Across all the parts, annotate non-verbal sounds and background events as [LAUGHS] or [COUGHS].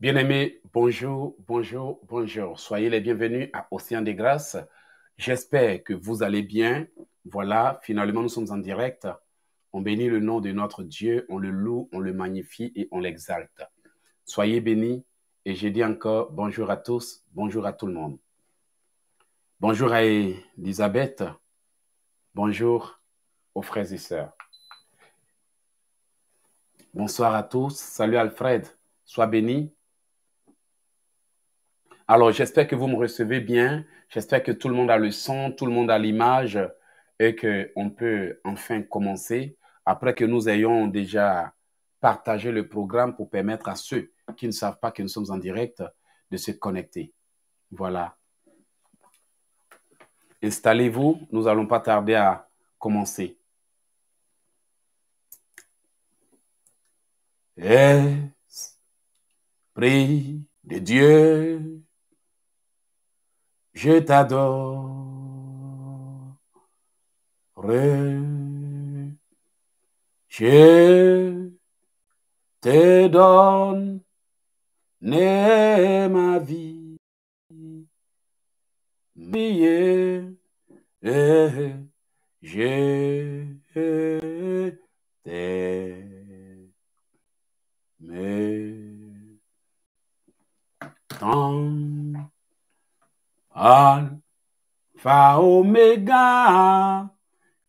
Bien-aimés, bonjour, bonjour, bonjour. Soyez les bienvenus à Océan des Grâces. J'espère que vous allez bien. Voilà, finalement, nous sommes en direct. On bénit le nom de notre Dieu, on le loue, on le magnifie et on l'exalte. Soyez bénis. Et je dis encore bonjour à tous, bonjour à tout le monde. Bonjour à Elisabeth. Bonjour aux frères et sœurs. Bonsoir à tous. Salut Alfred. Sois béni. Alors, j'espère que vous me recevez bien. J'espère que tout le monde a le son, tout le monde a l'image et qu'on peut enfin commencer après que nous ayons déjà partagé le programme pour permettre à ceux qui ne savent pas que nous sommes en direct de se connecter. Voilà. Installez-vous, nous allons pas tarder à commencer. Esprit de Dieu, je t'adore... Je te donne ma vie. Eh, je t'aime tant. Alpha Omega,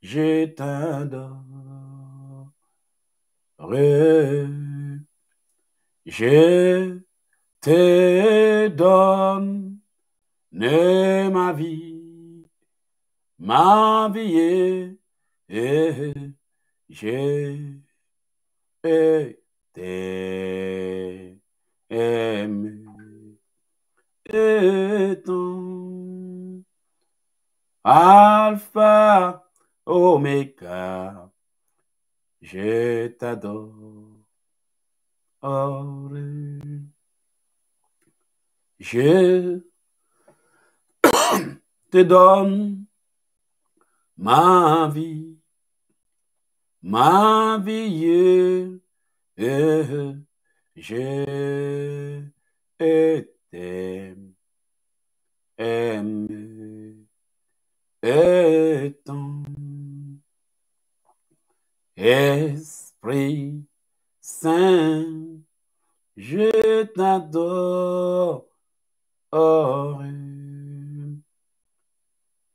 je t'adorerai. Je te donne ma vie, ma vie, et je t'aime. Alpha, Omega je t'adore. Je te donne ma vie, ma vie, je t'aime, aime et tant. Esprit Saint, je t'adore.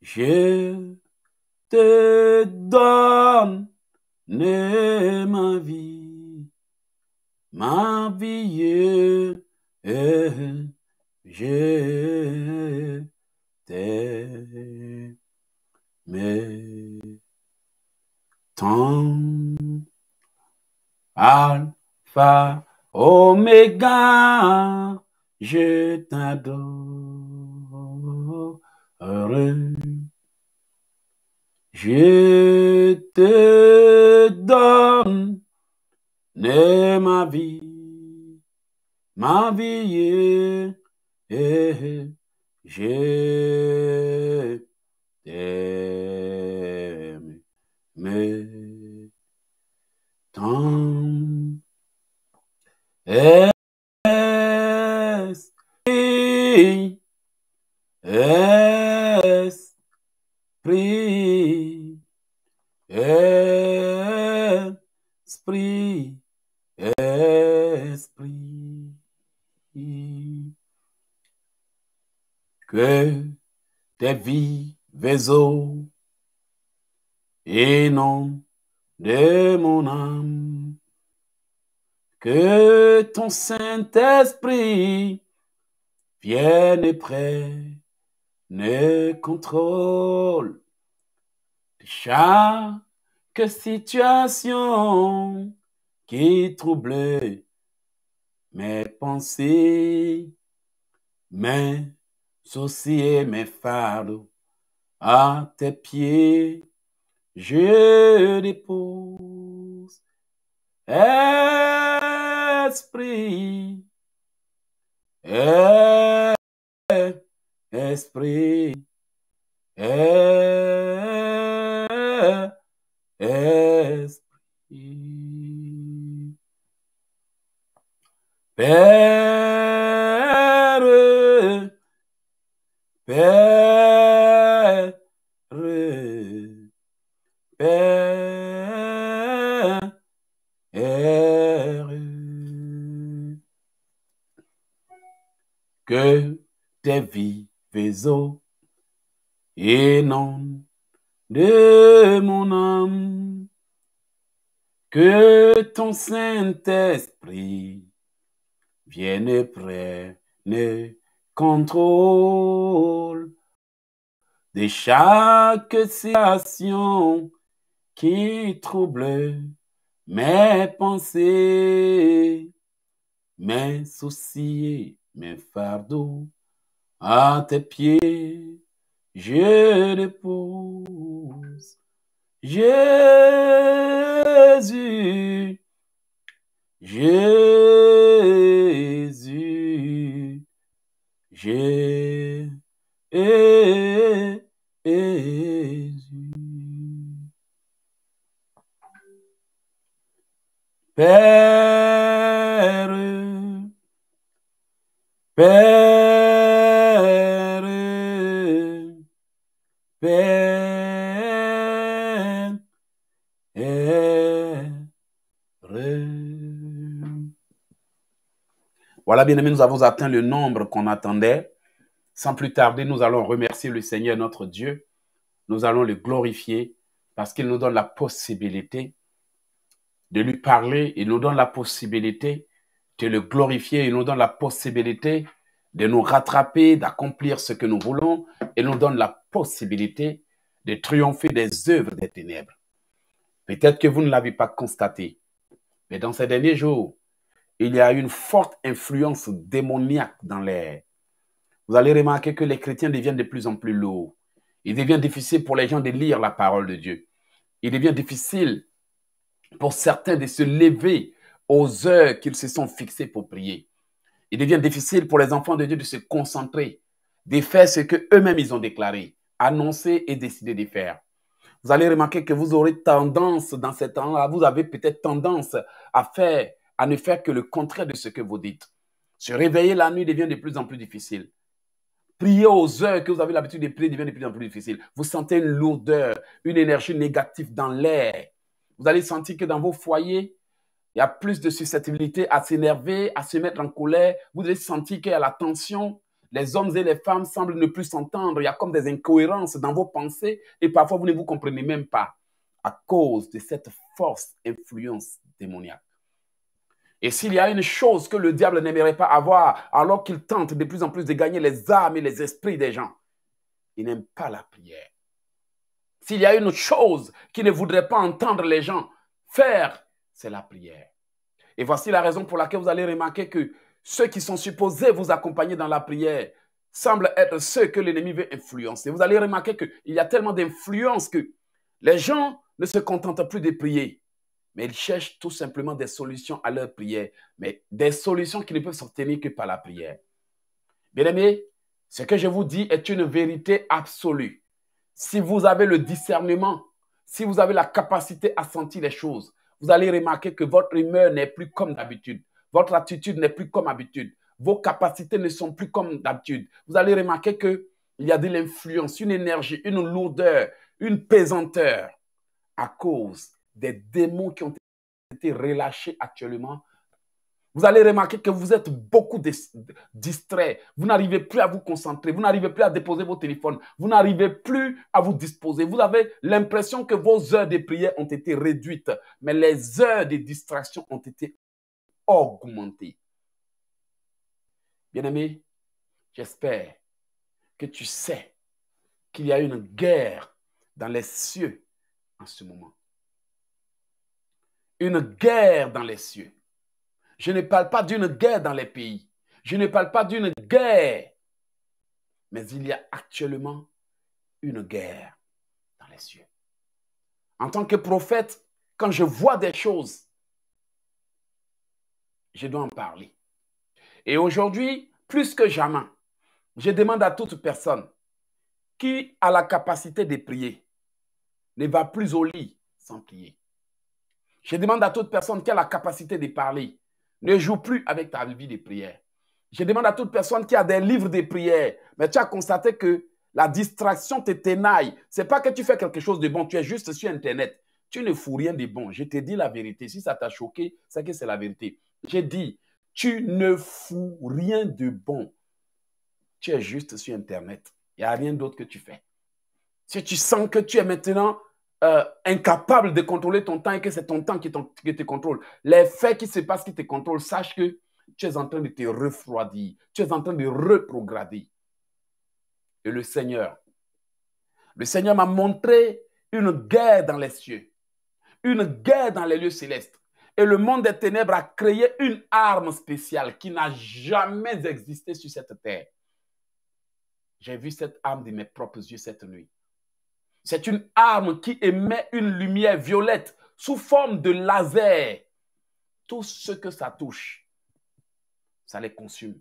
Je te donne ma vie, ma vie je t'aime, tant. Alpha, Omega, je t'adore. Je te donne ma vie, ma vie. えジェテメタンエ que vie vies et non de mon âme. Que ton Saint-Esprit vienne près, ne contrôle de chaque situation qui trouble mes pensées, mais Souciez mes fardeaux à tes pieds, je dépose. Esprit, esprit, esprit. Père, et non de mon âme. Que ton Saint-Esprit vienne prendre contrôle de chaque situation qui trouble mes pensées, mes soucis, mes fardeaux à tes pieds, je dépose Jésus, Jésus, Jésus. Père, Père, Voilà, bien aimés, nous avons atteint le nombre qu'on attendait. Sans plus tarder, nous allons remercier le Seigneur notre Dieu. Nous allons le glorifier parce qu'il nous donne la possibilité de lui parler. Il nous donne la possibilité de le glorifier. Il nous donne la possibilité de nous rattraper, d'accomplir ce que nous voulons. Il nous donne la possibilité de triompher des œuvres des ténèbres. Peut-être que vous ne l'avez pas constaté, mais dans ces derniers jours, il y a une forte influence démoniaque dans l'air. Vous allez remarquer que les chrétiens deviennent de plus en plus lourds. Il devient difficile pour les gens de lire la parole de Dieu. Il devient difficile pour certains de se lever aux heures qu'ils se sont fixées pour prier. Il devient difficile pour les enfants de Dieu de se concentrer, de faire ce que eux-mêmes ils ont déclaré, annoncé et décidé de faire. Vous allez remarquer que vous aurez tendance dans ces temps-là, vous avez peut-être tendance à faire à ne faire que le contraire de ce que vous dites. Se réveiller la nuit devient de plus en plus difficile. Prier aux heures que vous avez l'habitude de prier devient de plus en plus difficile. Vous sentez une lourdeur, une énergie négative dans l'air. Vous allez sentir que dans vos foyers, il y a plus de susceptibilité à s'énerver, à se mettre en colère. Vous allez sentir qu'il y a la tension. Les hommes et les femmes semblent ne plus s'entendre. Il y a comme des incohérences dans vos pensées et parfois vous ne vous comprenez même pas à cause de cette force influence démoniaque. Et s'il y a une chose que le diable n'aimerait pas avoir, alors qu'il tente de plus en plus de gagner les âmes et les esprits des gens, il n'aime pas la prière. S'il y a une chose qu'il ne voudrait pas entendre les gens faire, c'est la prière. Et voici la raison pour laquelle vous allez remarquer que ceux qui sont supposés vous accompagner dans la prière semblent être ceux que l'ennemi veut influencer. Vous allez remarquer qu'il y a tellement d'influence que les gens ne se contentent plus de prier mais ils cherchent tout simplement des solutions à leur prière, mais des solutions qui ne peuvent s'obtenir que par la prière. Bien-aimés, ce que je vous dis est une vérité absolue. Si vous avez le discernement, si vous avez la capacité à sentir les choses, vous allez remarquer que votre humeur n'est plus comme d'habitude, votre attitude n'est plus comme d'habitude, vos capacités ne sont plus comme d'habitude. Vous allez remarquer que il y a de l'influence, une énergie, une lourdeur, une pesanteur à cause des démons qui ont été relâchés actuellement, vous allez remarquer que vous êtes beaucoup distrait. Vous n'arrivez plus à vous concentrer. Vous n'arrivez plus à déposer vos téléphones. Vous n'arrivez plus à vous disposer. Vous avez l'impression que vos heures de prière ont été réduites, mais les heures de distraction ont été augmentées. Bien-aimé, j'espère que tu sais qu'il y a une guerre dans les cieux en ce moment une guerre dans les cieux. Je ne parle pas d'une guerre dans les pays. Je ne parle pas d'une guerre. Mais il y a actuellement une guerre dans les cieux. En tant que prophète, quand je vois des choses, je dois en parler. Et aujourd'hui, plus que jamais, je demande à toute personne qui a la capacité de prier, ne va plus au lit sans prier. Je demande à toute personne qui a la capacité de parler, ne joue plus avec ta vie de prière. Je demande à toute personne qui a des livres de prière, mais tu as constaté que la distraction te ténaille. C'est pas que tu fais quelque chose de bon, tu es juste sur Internet. Tu ne fous rien de bon. Je te dis la vérité. Si ça t'a choqué, c'est que c'est la vérité. J'ai dit, tu ne fous rien de bon. Tu es juste sur Internet. Il n'y a rien d'autre que tu fais. Si tu sens que tu es maintenant euh, incapable de contrôler ton temps et que c'est ton temps qui, qui, te contrôle. Les faits qui se passent qui te contrôlent, sache que tu es en train de te refroidir, tu es en train de reprograder. Et le Seigneur, le Seigneur m'a montré une guerre dans les cieux, une guerre dans les lieux célestes. Et le monde des ténèbres a créé une arme spéciale qui n'a jamais existé sur cette terre. J'ai vu cette arme de mes propres yeux cette nuit. C'est une arme qui émet une lumière violette sous forme de laser. Tout ce que ça touche, ça les consume.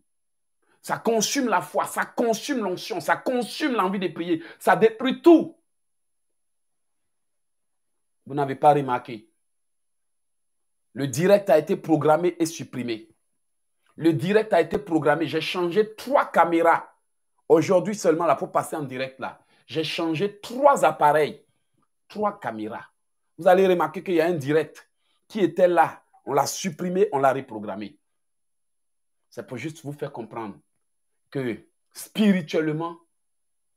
Ça consume la foi, ça consume l'onction, ça consume l'envie de prier, ça détruit tout. Vous n'avez pas remarqué. Le direct a été programmé et supprimé. Le direct a été programmé. J'ai changé trois caméras. Aujourd'hui seulement, là, pour passer en direct, là j'ai changé trois appareils, trois caméras. Vous allez remarquer qu'il y a un direct qui était là. On l'a supprimé, on l'a reprogrammé. C'est pour juste vous faire comprendre que spirituellement,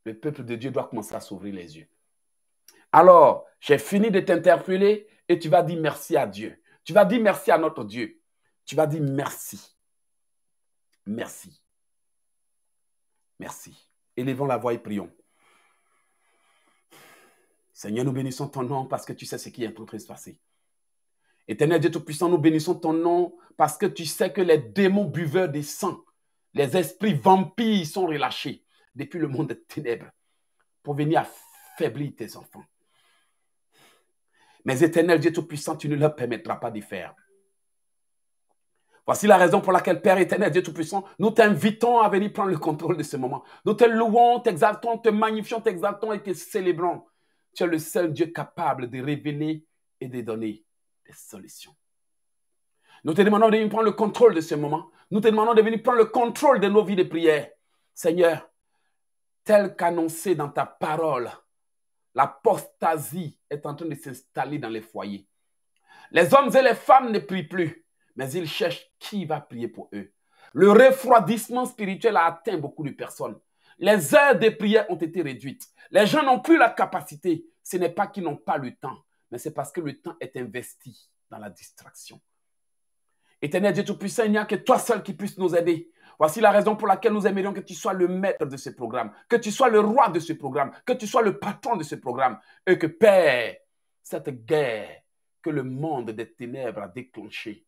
le peuple de Dieu doit commencer à s'ouvrir les yeux. Alors, j'ai fini de t'interpeller et tu vas dire merci à Dieu. Tu vas dire merci à notre Dieu. Tu vas dire merci. Merci. Merci. Élevons la voix et prions. Seigneur, nous bénissons ton nom parce que tu sais ce qui est en train de se passer. Éternel Dieu Tout-Puissant, nous bénissons ton nom parce que tu sais que les démons buveurs des sang, les esprits vampires sont relâchés depuis le monde des ténèbres pour venir affaiblir tes enfants. Mais éternel Dieu Tout-Puissant, tu ne leur permettras pas de faire. Voici la raison pour laquelle, Père éternel, Dieu Tout-Puissant, nous t'invitons à venir prendre le contrôle de ce moment. Nous te louons, t'exaltons, te magnifions, t'exaltons et te célébrons. Tu es le seul Dieu capable de révéler et de donner des solutions. Nous te demandons de venir prendre le contrôle de ce moment. Nous te demandons de venir prendre le contrôle de nos vies de prière. Seigneur, tel qu'annoncé dans ta parole, l'apostasie est en train de s'installer dans les foyers. Les hommes et les femmes ne prient plus, mais ils cherchent qui va prier pour eux. Le refroidissement spirituel a atteint beaucoup de personnes. Les heures de prière ont été réduites. Les gens n'ont plus la capacité. Ce n'est pas qu'ils n'ont pas le temps, mais c'est parce que le temps est investi dans la distraction. Éternel Dieu Tout-Puissant, il n'y a que toi seul qui puisse nous aider. Voici la raison pour laquelle nous aimerions que tu sois le maître de ce programme, que tu sois le roi de ce programme, que tu sois le patron de ce programme, et que Père, cette guerre que le monde des ténèbres a déclenchée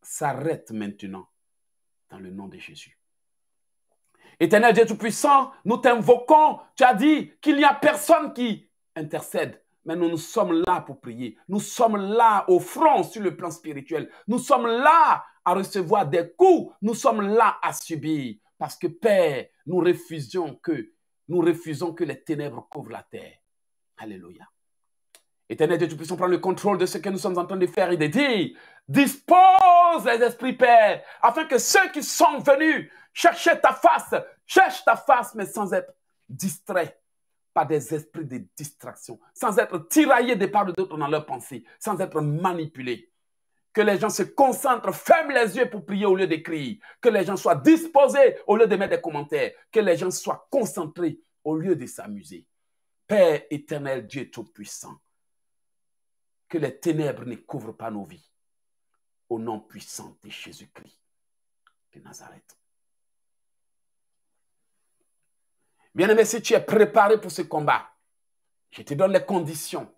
s'arrête maintenant dans le nom de Jésus. Éternel Dieu Tout-Puissant, nous t'invoquons. Tu as dit qu'il n'y a personne qui intercède. Mais nous, nous sommes là pour prier. Nous sommes là au front sur le plan spirituel. Nous sommes là à recevoir des coups. Nous sommes là à subir. Parce que, Père, nous refusons que, nous refusons que les ténèbres couvrent la terre. Alléluia. Éternel Dieu, Tout-Puissant, prendre le contrôle de ce que nous sommes en train de faire et de dire. Dispose les esprits, Père, afin que ceux qui sont venus Cherchez ta face, cherche ta face, mais sans être distrait par des esprits de distraction, sans être tiraillé des paroles d'autres dans leurs pensées, sans être manipulé. Que les gens se concentrent, ferment les yeux pour prier au lieu d'écrire. Que les gens soient disposés au lieu de mettre des commentaires. Que les gens soient concentrés au lieu de s'amuser. Père éternel, Dieu Tout-Puissant, que les ténèbres ne couvrent pas nos vies. Au nom puissant de Jésus-Christ de Nazareth. Bien-aimé, si tu es préparé pour ce combat, je te donne les conditions.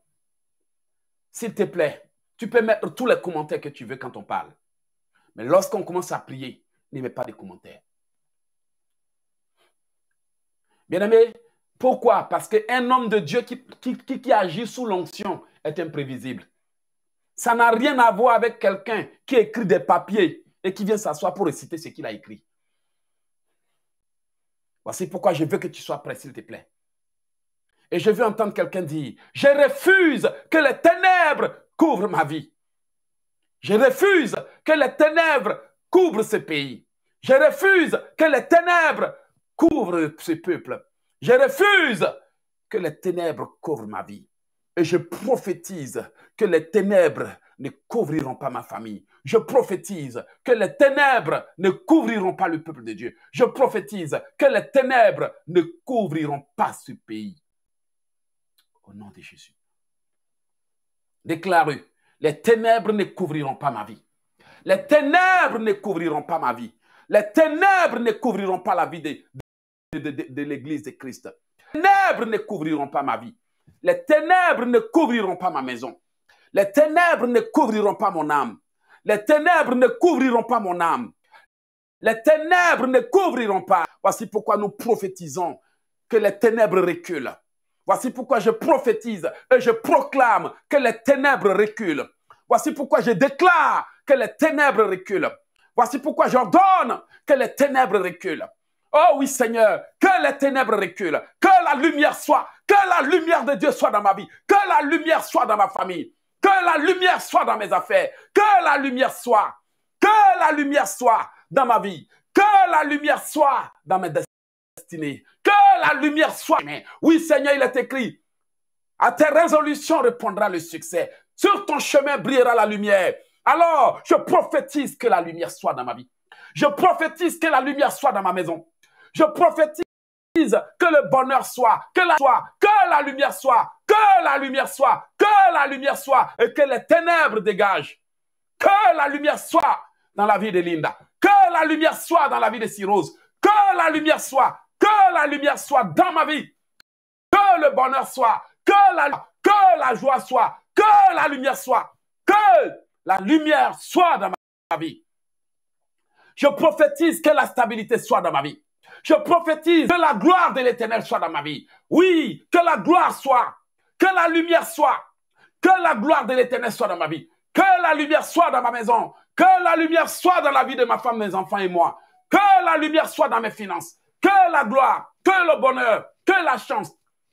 S'il te plaît, tu peux mettre tous les commentaires que tu veux quand on parle. Mais lorsqu'on commence à prier, ne mets pas de commentaires. Bien-aimé, pourquoi Parce qu'un homme de Dieu qui, qui agit sous l'onction est imprévisible. Ça n'a rien à voir avec quelqu'un qui écrit des papiers et qui vient s'asseoir pour réciter ce qu'il a écrit. Voici pourquoi je veux que tu sois prêt, s'il te plaît. Et je veux entendre quelqu'un dire, je refuse que les ténèbres couvrent ma vie. Je refuse que les ténèbres couvrent ce pays. Je refuse que les ténèbres couvrent ce peuple. Je refuse que les ténèbres couvrent ma vie. Et je prophétise que les ténèbres ne couvriront pas ma famille. Je prophétise que les ténèbres ne couvriront pas le peuple de Dieu. Je prophétise que les ténèbres ne couvriront pas ce pays. Au nom de Jésus. déclarez les ténèbres ne couvriront pas ma vie. Les ténèbres ne couvriront pas ma vie. Les ténèbres ne couvriront pas la vie de, de, de l'Église de Christ. Les ténèbres ne couvriront pas ma vie. Les ténèbres ne couvriront pas ma maison. Les ténèbres ne couvriront pas mon âme. Les ténèbres ne couvriront pas mon âme. Les ténèbres ne couvriront pas. Voici pourquoi nous prophétisons que les ténèbres reculent. Voici pourquoi je prophétise et je proclame que les ténèbres reculent. Voici pourquoi je déclare que les ténèbres reculent. Voici pourquoi j'ordonne que les ténèbres reculent. Oh oui Seigneur, que les ténèbres reculent, que la lumière soit, que la lumière de Dieu soit dans ma vie, que la lumière soit dans ma famille. Que la lumière soit dans mes affaires. Que la lumière soit. Que la lumière soit dans ma vie. Que la lumière soit dans mes destinées. Que la lumière soit. oui, Seigneur, il est écrit. À tes résolutions répondra le succès. Sur ton chemin brillera la lumière. Alors, je prophétise que la lumière soit dans ma vie. Je prophétise que la lumière soit dans ma maison. Je prophétise que le bonheur soit, que la, soit, que la lumière soit, que la lumière soit, que la lumière soit, et que les ténèbres dégagent. Que la lumière soit dans la vie de Linda. Que la lumière soit dans la vie de Cyrose. Que la lumière soit, que la lumière soit dans ma vie. Que le bonheur soit, que la, que la joie soit, que la lumière soit, que la lumière soit dans ma vie. Je prophétise que la stabilité soit dans ma vie. Je prophétise que la gloire de l'éternel soit dans ma vie. Oui, que la gloire soit. Que la lumière soit. Que la gloire de l'éternel soit dans ma vie. Que la lumière soit dans ma maison. Que la lumière soit dans la vie de ma femme, mes enfants et moi. Que la lumière soit dans mes finances. Que la gloire, que le bonheur, que la chance,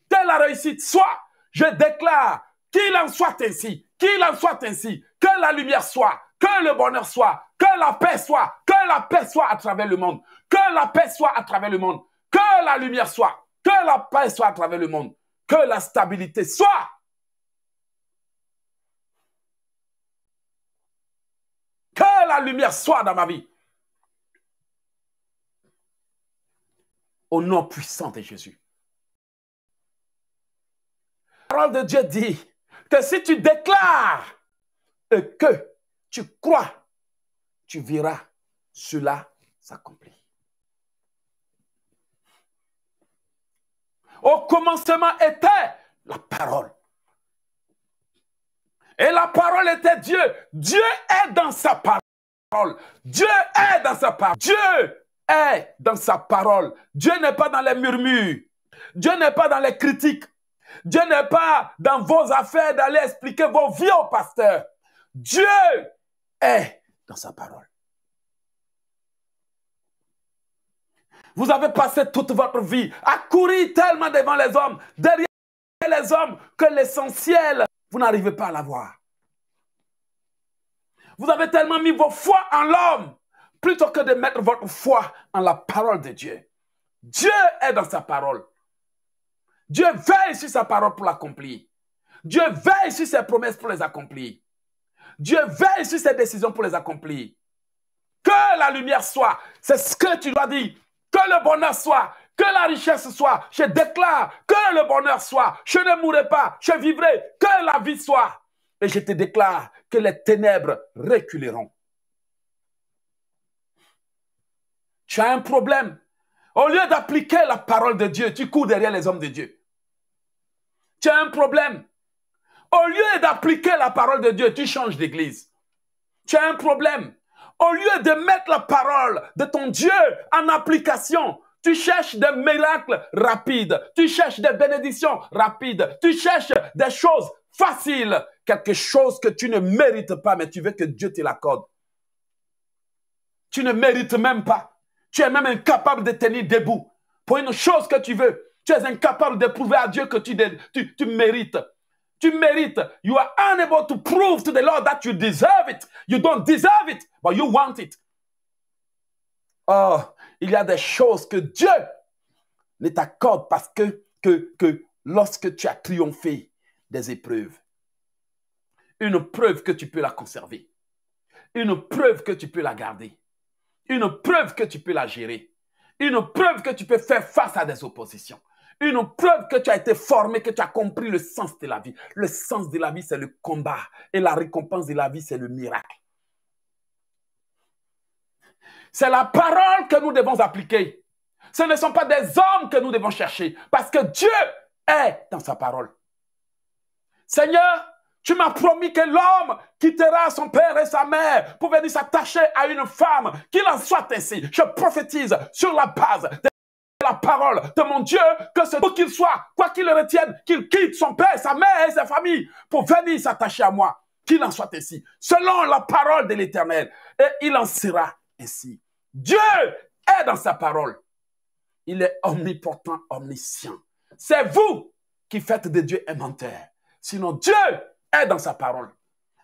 que la réussite soit. Je déclare qu'il en soit ainsi. Qu'il en soit ainsi. Que la lumière soit. Que le bonheur soit, que la paix soit, que la paix soit à travers le monde, que la paix soit à travers le monde, que la lumière soit, que la paix soit à travers le monde, que la stabilité soit. Que la lumière soit dans ma vie. Au nom puissant de Jésus. La parole de Dieu dit que si tu déclares que tu crois, tu verras cela s'accomplir. Au commencement était la parole. Et la parole était Dieu. Dieu est dans sa parole. Dieu est dans sa parole. Dieu est dans sa parole. Dieu n'est pas dans les murmures. Dieu n'est pas dans les critiques. Dieu n'est pas dans vos affaires d'aller expliquer vos vies au pasteur. Dieu est eh, dans sa parole. Vous avez passé toute votre vie à courir tellement devant les hommes, derrière les hommes, que l'essentiel, vous n'arrivez pas à l'avoir. Vous avez tellement mis vos foi en l'homme plutôt que de mettre votre foi en la parole de Dieu. Dieu est dans sa parole. Dieu veille sur sa parole pour l'accomplir. Dieu veille sur ses promesses pour les accomplir. Dieu veille sur ses décisions pour les accomplir. Que la lumière soit, c'est ce que tu dois dire. Que le bonheur soit, que la richesse soit. Je déclare que le bonheur soit. Je ne mourrai pas, je vivrai. Que la vie soit. Et je te déclare que les ténèbres reculeront. Tu as un problème. Au lieu d'appliquer la parole de Dieu, tu cours derrière les hommes de Dieu. Tu as un problème. Au lieu d'appliquer la parole de Dieu, tu changes d'église. Tu as un problème. Au lieu de mettre la parole de ton Dieu en application, tu cherches des miracles rapides. Tu cherches des bénédictions rapides. Tu cherches des choses faciles. Quelque chose que tu ne mérites pas, mais tu veux que Dieu te l'accorde. Tu ne mérites même pas. Tu es même incapable de tenir debout pour une chose que tu veux. Tu es incapable de prouver à Dieu que tu, tu, tu mérites. Tu mérites. You are unable to prove to the Lord that you deserve it. You don't deserve it, but you want it. Oh, il y a des choses que Dieu ne t'accorde parce que, que, que lorsque tu as triomphé des épreuves, une preuve que tu peux la conserver, une preuve que tu peux la garder, une preuve que tu peux la gérer, une preuve que tu peux faire face à des oppositions. Une preuve que tu as été formé, que tu as compris le sens de la vie. Le sens de la vie, c'est le combat. Et la récompense de la vie, c'est le miracle. C'est la parole que nous devons appliquer. Ce ne sont pas des hommes que nous devons chercher, parce que Dieu est dans sa parole. Seigneur, tu m'as promis que l'homme quittera son père et sa mère pour venir s'attacher à une femme, qu'il en soit ainsi. Je prophétise sur la base de la parole de mon Dieu, que ce qu'il soit, quoi qu'il retienne, qu'il quitte son père, sa mère et sa famille pour venir s'attacher à moi, qu'il en soit ainsi, selon la parole de l'Éternel. Et il en sera ainsi. Dieu est dans sa parole. Il est omnipotent, omniscient. C'est vous qui faites de Dieu un Sinon, Dieu est dans sa parole.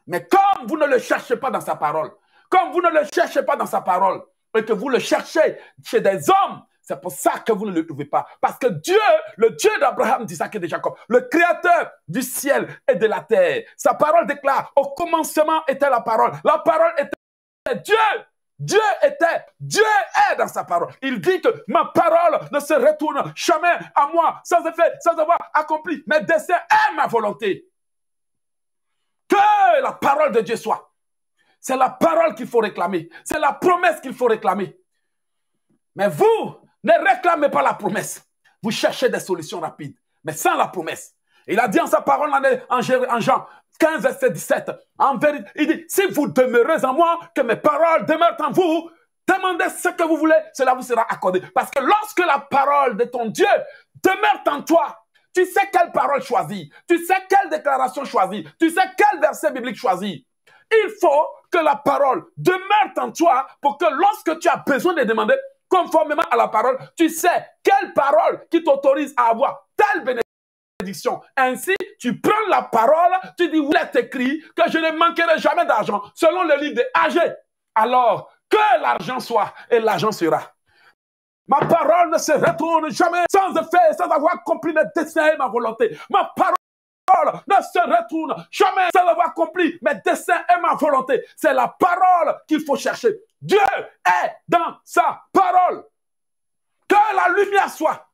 Mais comme vous ne le cherchez pas dans sa parole, comme vous ne le cherchez pas dans sa parole, et que vous le cherchez chez des hommes c'est pour ça que vous ne le trouvez pas. Parce que Dieu, le Dieu d'Abraham, d'Isaac et de Jacob, le créateur du ciel et de la terre, sa parole déclare, au commencement était la parole. La parole était Dieu. Dieu était, Dieu est dans sa parole. Il dit que ma parole ne se retourne jamais à moi sans effet, sans avoir accompli mes desseins et ma volonté. Que la parole de Dieu soit. C'est la parole qu'il faut réclamer. C'est la promesse qu'il faut réclamer. Mais vous, ne réclamez pas la promesse. Vous cherchez des solutions rapides, mais sans la promesse. Il a dit en sa parole en Jean 15, verset 17, en vérité, il dit, si vous demeurez en moi, que mes paroles demeurent en vous, demandez ce que vous voulez, cela vous sera accordé. Parce que lorsque la parole de ton Dieu demeure en toi, tu sais quelle parole choisir, tu sais quelle déclaration choisir, tu sais quel verset biblique choisir. Il faut que la parole demeure en toi pour que lorsque tu as besoin de demander, conformément à la parole, tu sais quelle parole qui t'autorise à avoir telle bénédiction. Ainsi, tu prends la parole, tu dis, Vous est écrit que je ne manquerai jamais d'argent, selon le livre des AG. Alors, que l'argent soit et l'argent sera. Ma parole ne se retourne jamais sans effet, sans avoir compris mes destins et ma volonté. Ma parole ne se retourne jamais. C'est le accompli, mes desseins et ma volonté. C'est la parole qu'il faut chercher. Dieu est dans sa parole. Que la lumière soit.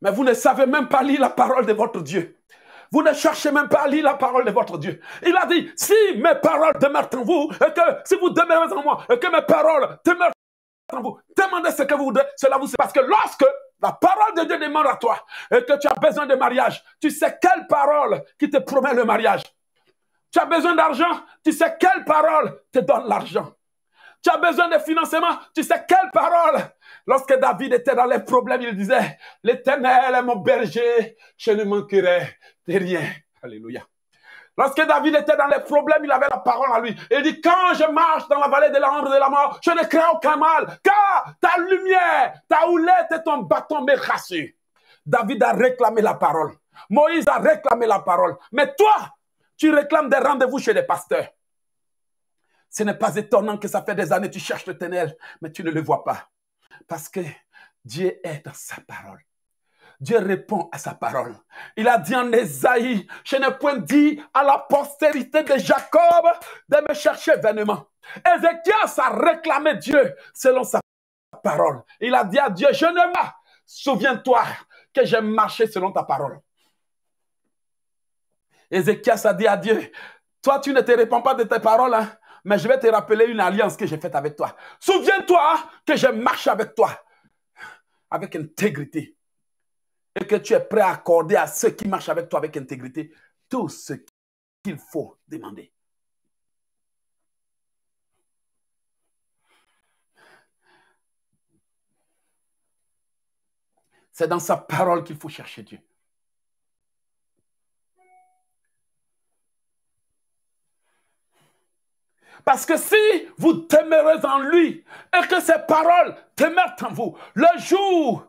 Mais vous ne savez même pas lire la parole de votre Dieu. Vous ne cherchez même pas à lire la parole de votre Dieu. Il a dit, si mes paroles demeurent en vous, et que si vous demeurez en moi, et que mes paroles demeurent en vous, demandez ce que vous voulez, cela vous... Parce que lorsque la parole de Dieu demande à toi et que tu as besoin de mariage. Tu sais quelle parole qui te promet le mariage. Tu as besoin d'argent, tu sais quelle parole te donne l'argent. Tu as besoin de financement, tu sais quelle parole. Lorsque David était dans les problèmes, il disait, l'Éternel est mon berger, je ne manquerai de rien. Alléluia. Lorsque David était dans les problèmes, il avait la parole à lui. Il dit, quand je marche dans la vallée de l'ombre de la mort, je ne crains aucun mal, car ta lumière, ta houlette et ton bâton me rassurent. David a réclamé la parole. Moïse a réclamé la parole. Mais toi, tu réclames des rendez-vous chez les pasteurs. Ce n'est pas étonnant que ça fait des années que tu cherches le ténèbre, mais tu ne le vois pas. Parce que Dieu est dans sa parole. Dieu répond à sa parole. Il a dit en Esaïe, « je n'ai point dit à la postérité de Jacob de me chercher vainement. Ézéchias a réclamé Dieu selon sa parole. Il a dit à Dieu, je ne pas, souviens-toi que j'ai marché selon ta parole. Ézéchias a dit à Dieu, toi tu ne te réponds pas de tes paroles, hein, mais je vais te rappeler une alliance que j'ai faite avec toi. Souviens-toi que je marche avec toi avec intégrité et que tu es prêt à accorder à ceux qui marchent avec toi avec intégrité tout ce qu'il faut demander. C'est dans sa parole qu'il faut chercher Dieu. Parce que si vous demeurez en lui et que ses paroles demeurent en vous, le jour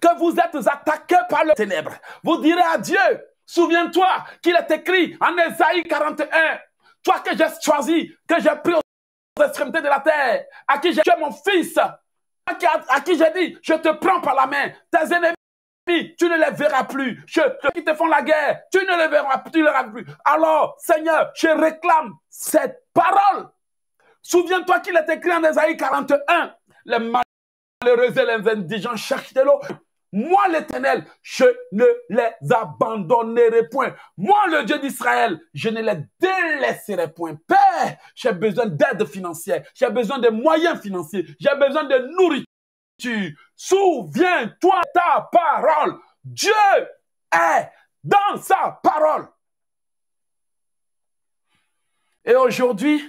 que vous êtes attaqué par le ténèbre, vous direz à Dieu, souviens-toi qu'il est écrit en Ésaïe 41, toi que j'ai choisi, que j'ai pris aux extrémités de la terre, à qui j'ai mon fils, à qui, j'ai dit, je te prends par la main, tes ennemis, tu ne les verras plus, ceux qui te font la guerre, tu ne les verras, plus. Alors, Seigneur, je réclame cette parole. Souviens-toi qu'il est écrit en Ésaïe 41, les malheureux et les indigents, de l'eau. Moi, l'Éternel, je ne les abandonnerai point. Moi, le Dieu d'Israël, je ne les délaisserai point. Père, j'ai besoin d'aide financière, j'ai besoin de moyens financiers, j'ai besoin de nourriture. Souviens-toi ta parole. Dieu est dans sa parole. Et aujourd'hui,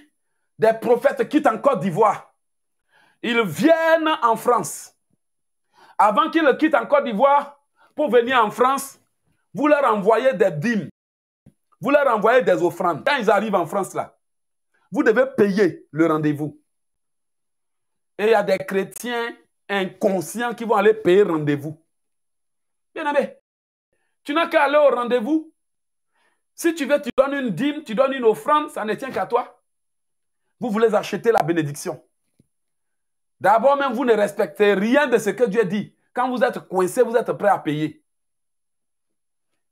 des prophètes quittent encore d'Ivoire ils viennent en France. Avant qu'ils quittent en Côte d'Ivoire pour venir en France, vous leur envoyez des dîmes. Vous leur envoyez des offrandes. Quand ils arrivent en France, là, vous devez payer le rendez-vous. Et il y a des chrétiens inconscients qui vont aller payer rendez-vous. Bien aimé, tu n'as qu'à aller au rendez-vous. Si tu veux, tu donnes une dîme, tu donnes une offrande, ça ne tient qu'à toi. Vous voulez acheter la bénédiction. D'abord même, vous ne respectez rien de ce que Dieu dit. Quand vous êtes coincé, vous êtes prêt à payer.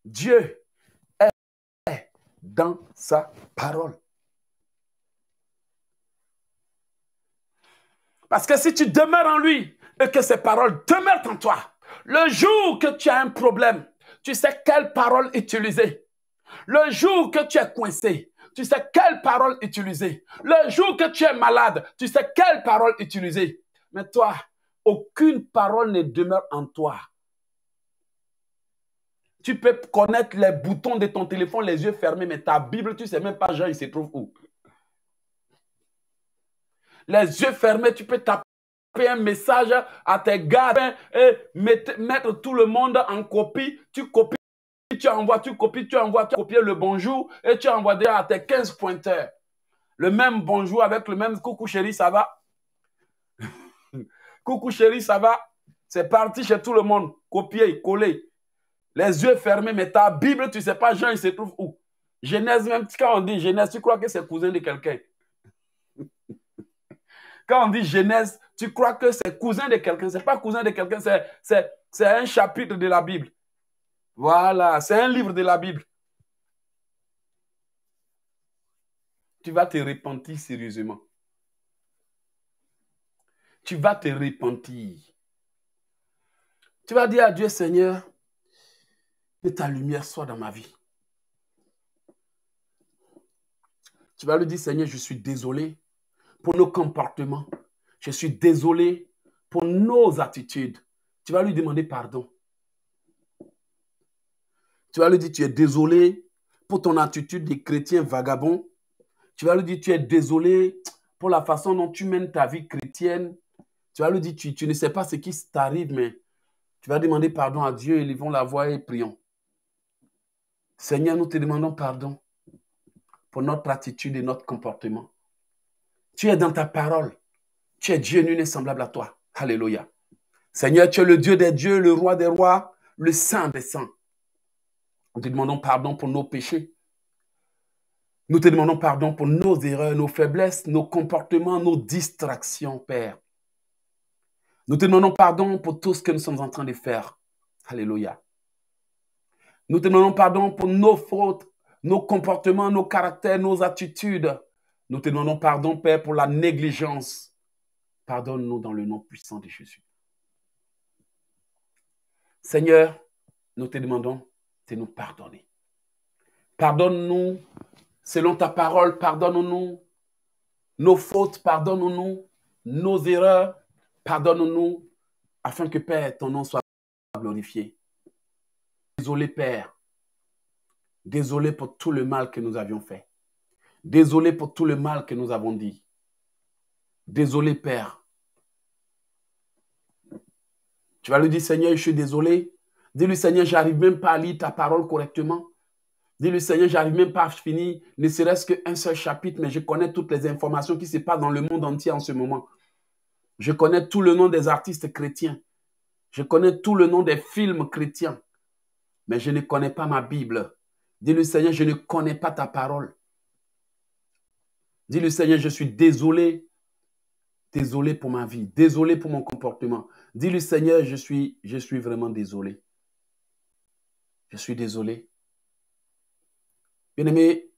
Dieu est dans sa parole. Parce que si tu demeures en lui et que ses paroles demeurent en toi, le jour que tu as un problème, tu sais quelle parole utiliser. Le jour que tu es coincé, tu sais quelle parole utiliser. Le jour que tu es malade, tu sais quelle parole utiliser. Mais toi, aucune parole ne demeure en toi. Tu peux connaître les boutons de ton téléphone, les yeux fermés, mais ta Bible, tu sais même pas, Jean, il se trouve où. Les yeux fermés, tu peux taper un message à tes gars et mettre tout le monde en copie. Tu copies tu envoies, tu copies, tu envoies, tu copies le bonjour et tu envoies déjà à tes 15 pointeurs. Le même bonjour avec le même coucou chérie, ça va [LAUGHS] Coucou chérie, ça va C'est parti chez tout le monde. Copier, coller. Les yeux fermés, mais ta Bible, tu ne sais pas, Jean, il se trouve où Genèse, même quand on dit Genèse, tu crois que c'est cousin de quelqu'un [LAUGHS] Quand on dit Genèse, tu crois que c'est cousin de quelqu'un. Ce n'est pas cousin de quelqu'un, c'est un chapitre de la Bible. Voilà, c'est un livre de la Bible. Tu vas te repentir sérieusement. Tu vas te repentir. Tu vas dire à Dieu, Seigneur, que ta lumière soit dans ma vie. Tu vas lui dire, Seigneur, je suis désolé pour nos comportements. Je suis désolé pour nos attitudes. Tu vas lui demander pardon. Tu vas lui dire, tu es désolé pour ton attitude de chrétien vagabond. Tu vas lui dire, tu es désolé pour la façon dont tu mènes ta vie chrétienne. Tu vas lui dire, tu, ne sais pas ce qui t'arrive, mais tu vas demander pardon à Dieu, et vont la voix et prions. Seigneur, nous te demandons pardon pour notre attitude et notre comportement. Tu es dans ta parole. Tu es Dieu, nul n'est semblable à toi. Alléluia. Seigneur, tu es le Dieu des dieux, le roi des rois, le saint des saints. Nous te demandons pardon pour nos péchés. Nous te demandons pardon pour nos erreurs, nos faiblesses, nos comportements, nos distractions, Père. Nous te demandons pardon pour tout ce que nous sommes en train de faire. Alléluia. Nous te demandons pardon pour nos fautes, nos comportements, nos caractères, nos attitudes. Nous te demandons pardon, Père, pour la négligence. Pardonne-nous dans le nom puissant de Jésus. Seigneur, nous te demandons c'est nous pardonner. Pardonne-nous selon ta parole, pardonne-nous nos fautes, pardonne-nous nos erreurs, pardonne-nous afin que Père, ton nom soit glorifié. Désolé Père, désolé pour tout le mal que nous avions fait. Désolé pour tout le mal que nous avons dit. Désolé Père. Tu vas lui dire Seigneur, je suis désolé Dis-lui, Seigneur, j'arrive même pas à lire ta parole correctement. dis le Seigneur, j'arrive même pas à finir, ne serait-ce qu'un seul chapitre, mais je connais toutes les informations qui se passent dans le monde entier en ce moment. Je connais tout le nom des artistes chrétiens. Je connais tout le nom des films chrétiens. Mais je ne connais pas ma Bible. dis le Seigneur, je ne connais pas ta parole. dis le Seigneur, je suis désolé. Désolé pour ma vie. Désolé pour mon comportement. Dis-lui, Seigneur, je suis, je suis vraiment désolé je suis désolé. Bien-aimé,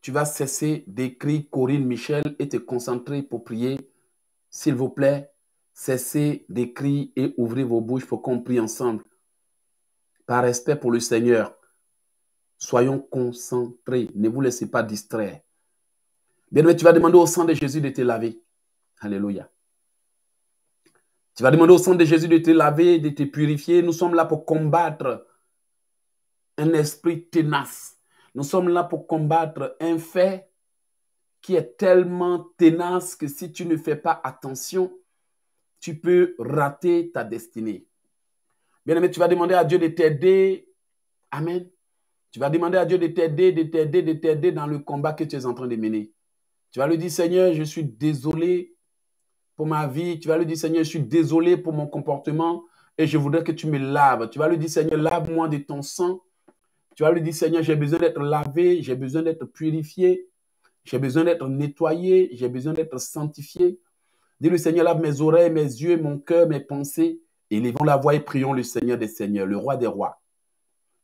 tu vas cesser d'écrire Corinne Michel et te concentrer pour prier. S'il vous plaît, cessez d'écrire et ouvrez vos bouches pour qu'on prie ensemble. Par respect pour le Seigneur, soyons concentrés. Ne vous laissez pas distraire. Bien-aimé, tu vas demander au sang de Jésus de te laver. Alléluia. Tu vas demander au sang de Jésus de te laver, de te purifier. Nous sommes là pour combattre un esprit ténace. Nous sommes là pour combattre un fait qui est tellement ténace que si tu ne fais pas attention, tu peux rater ta destinée. Bien aimé, tu vas demander à Dieu de t'aider. Amen. Tu vas demander à Dieu de t'aider, de t'aider, de t'aider dans le combat que tu es en train de mener. Tu vas lui dire, Seigneur, je suis désolé pour ma vie. Tu vas lui dire, Seigneur, je suis désolé pour mon comportement et je voudrais que tu me laves. Tu vas lui dire, Seigneur, lave-moi de ton sang tu vas lui dire, Seigneur, j'ai besoin d'être lavé, j'ai besoin d'être purifié, j'ai besoin d'être nettoyé, j'ai besoin d'être sanctifié. Dis-le, Seigneur, lave mes oreilles, mes yeux, mon cœur, mes pensées. et Élevons la voix et prions le Seigneur des Seigneurs, le roi des rois.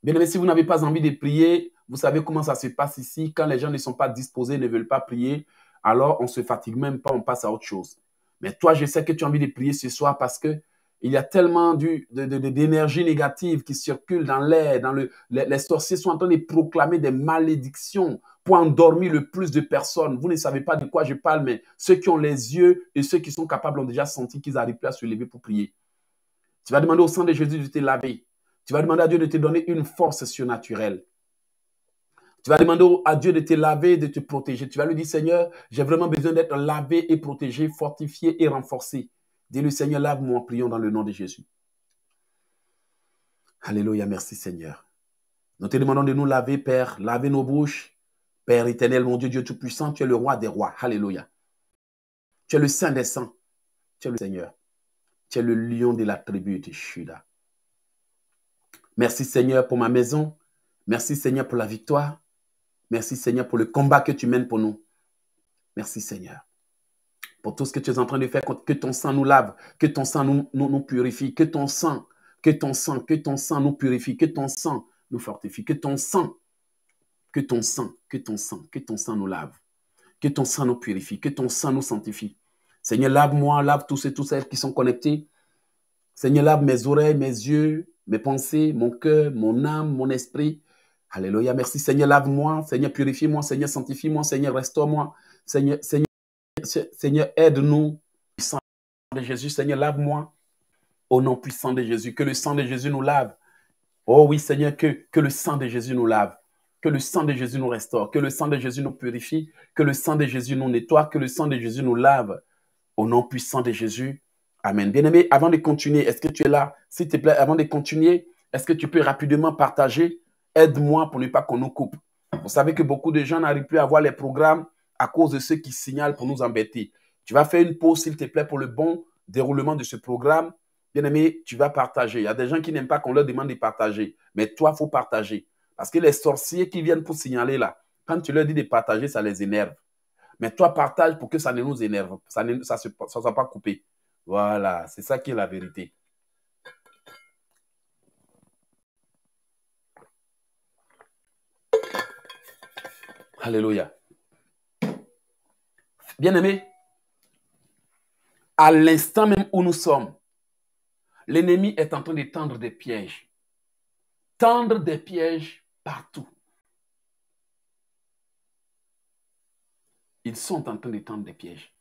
Bien aimé, si vous n'avez pas envie de prier, vous savez comment ça se passe ici. Quand les gens ne sont pas disposés, ne veulent pas prier, alors on se fatigue même pas, on passe à autre chose. Mais toi, je sais que tu as envie de prier ce soir parce que il y a tellement d'énergie négative qui circule dans l'air. Dans le, les, les, sorciers sont en train de proclamer des malédictions pour endormir le plus de personnes. Vous ne savez pas de quoi je parle, mais ceux qui ont les yeux et ceux qui sont capables ont déjà senti qu'ils n'arrivent plus à se lever pour prier. Tu vas demander au sang de Jésus de te laver. Tu vas demander à Dieu de te donner une force surnaturelle. Tu vas demander à Dieu de te laver, de te protéger. Tu vas lui dire, Seigneur, j'ai vraiment besoin d'être lavé et protégé, fortifié et renforcé. Dis le Seigneur, lave-moi, prions dans le nom de Jésus. Alléluia, merci Seigneur. Nous te demandons de nous laver, Père, laver nos bouches. Père éternel, mon Dieu, Dieu Tout-Puissant, tu es le roi des rois. Alléluia. Tu es le Saint des Saints. Tu es le Seigneur. Tu es le lion de la tribu de Juda. Merci Seigneur pour ma maison. Merci Seigneur pour la victoire. Merci Seigneur pour le combat que tu mènes pour nous. Merci Seigneur pour tout ce que tu es en train de faire, que ton sang nous lave, que ton sang nous, purifie, que ton sang, que ton sang, que ton sang nous purifie, que ton sang nous fortifie, que ton sang, que ton sang, que ton sang, que ton sang nous lave, que ton sang nous purifie, que ton sang nous sanctifie. Seigneur, lave-moi, lave tous et toutes celles qui sont connectés. Seigneur, lave mes oreilles, mes yeux, mes pensées, mon cœur, mon âme, mon esprit. Alléluia. Merci Seigneur, lave-moi. Seigneur, purifie-moi. Seigneur, sanctifie-moi. Seigneur, restaure-moi. Seigneur, Seigneur. Seigneur, aide-nous. Puissant de Jésus, Seigneur, lave-moi. Au nom puissant de Jésus, que le sang de Jésus nous lave. Oh oui, Seigneur, que, que le sang de Jésus nous lave. Que le sang de Jésus nous restaure. Que le sang de Jésus nous purifie. Que le sang de Jésus nous nettoie. Que le sang de Jésus nous lave. Au nom puissant de Jésus. Amen. Bien-aimé, avant de continuer, est-ce que tu es là? S'il te plaît, avant de continuer, est-ce que tu peux rapidement partager? Aide-moi pour ne pas qu'on nous coupe. Vous savez que beaucoup de gens n'arrivent plus à voir les programmes à cause de ceux qui signalent pour nous embêter. Tu vas faire une pause, s'il te plaît, pour le bon déroulement de ce programme. Bien aimé, tu vas partager. Il y a des gens qui n'aiment pas qu'on leur demande de partager. Mais toi, il faut partager. Parce que les sorciers qui viennent pour signaler là, quand tu leur dis de partager, ça les énerve. Mais toi, partage pour que ça ne nous énerve, ça ne ça, ça soit pas coupé. Voilà, c'est ça qui est la vérité. Alléluia. Bien-aimés, à l'instant même où nous sommes, l'ennemi est en train de tendre des pièges. Tendre des pièges partout. Ils sont en train de tendre des pièges.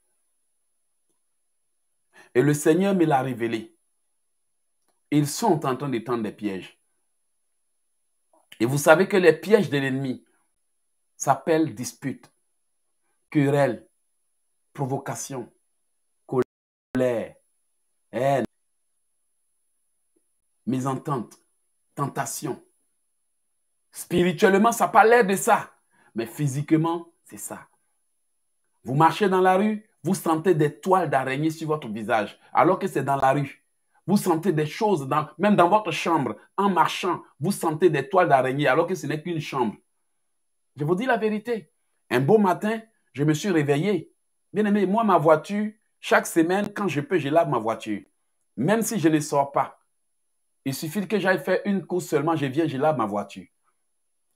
Et le Seigneur me l'a révélé. Ils sont en train de tendre des pièges. Et vous savez que les pièges de l'ennemi s'appellent disputes, querelles, provocation, colère, haine, mésentente, tentation. Spirituellement, ça n'a pas l'air de ça, mais physiquement, c'est ça. Vous marchez dans la rue, vous sentez des toiles d'araignée sur votre visage, alors que c'est dans la rue. Vous sentez des choses, même dans votre chambre, en marchant, vous sentez des toiles d'araignée, alors que ce n'est qu'une chambre. Je vous dis la vérité. Un beau matin, je me suis réveillé. Bien aimé, moi, ma voiture, chaque semaine, quand je peux, je lave ma voiture. Même si je ne sors pas. Il suffit que j'aille faire une course seulement, je viens, je lave ma voiture.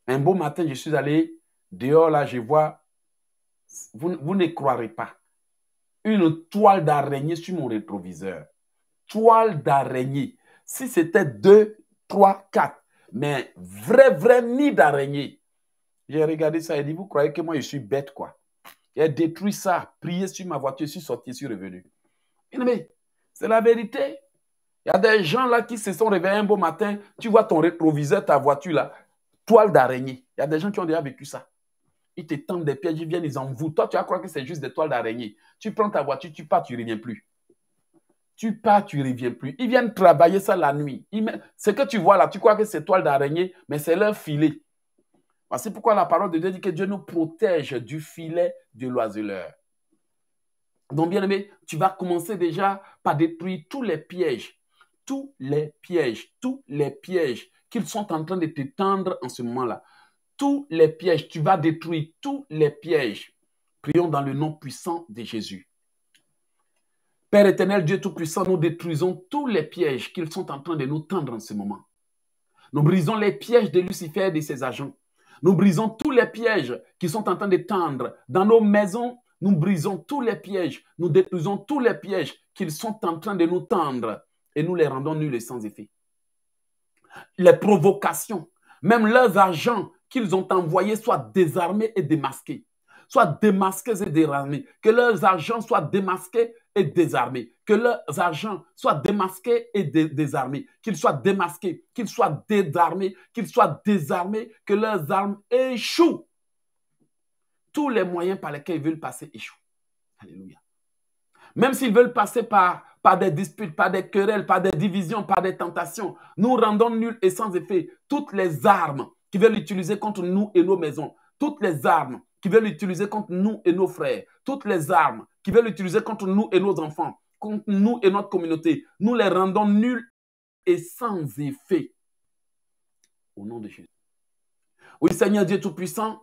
Un beau matin, je suis allé dehors, là, je vois, vous, ne croirez pas, une toile d'araignée sur mon rétroviseur. Toile d'araignée. Si c'était deux, trois, quatre, mais vrai, vrai nid d'araignée. J'ai regardé ça et dit, vous croyez que moi, je suis bête, quoi. J'ai détruit ça, prié sur ma voiture, je suis sorti, je suis revenu. Mais c'est la vérité. Il y a des gens là qui se sont réveillés un beau matin, tu vois ton rétroviseur, ta voiture là, toile d'araignée. Il y a des gens qui ont déjà vécu ça. Ils te tendent des pièges, ils viennent, ils envoûtent. Toi, tu vas croire que c'est juste des toiles d'araignée. Tu prends ta voiture, tu pars, tu ne reviens plus. Tu pars, tu ne reviens plus. Ils viennent travailler ça la nuit. Ce que tu vois là, tu crois que c'est toile d'araignée, mais c'est leur filet. Voici pourquoi la parole de Dieu dit que Dieu nous protège du filet de l'oiseleur. Donc, bien aimé, tu vas commencer déjà par détruire tous les pièges, tous les pièges, tous les pièges qu'ils sont en train de te tendre en ce moment-là. Tous les pièges, tu vas détruire tous les pièges. Prions dans le nom puissant de Jésus. Père éternel, Dieu Tout-Puissant, nous détruisons tous les pièges qu'ils sont en train de nous tendre en ce moment. Nous brisons les pièges de Lucifer et de ses agents. Nous brisons tous les pièges qui sont en train de tendre dans nos maisons. Nous brisons tous les pièges. Nous détruisons tous les pièges qu'ils sont en train de nous tendre et nous les rendons nuls et sans effet. Les provocations, même leurs agents qu'ils ont envoyés soient désarmés et démasqués soient démasqués et désarmés, que leurs agents soient démasqués et désarmés, que leurs agents soient démasqués et désarmés, qu'ils soient démasqués, qu'ils soient désarmés, qu'ils soient désarmés, que leurs armes échouent. Tous les moyens par lesquels ils veulent passer échouent. Alléluia. Même s'ils veulent passer par, par des disputes, par des querelles, par des divisions, par des tentations, nous rendons nuls et sans effet toutes les armes qu'ils veulent utiliser contre nous et nos maisons, toutes les armes qui veulent l'utiliser contre nous et nos frères, toutes les armes qui veulent l'utiliser contre nous et nos enfants, contre nous et notre communauté, nous les rendons nuls et sans effet. Au nom de Jésus. Oui, Seigneur Dieu Tout-Puissant,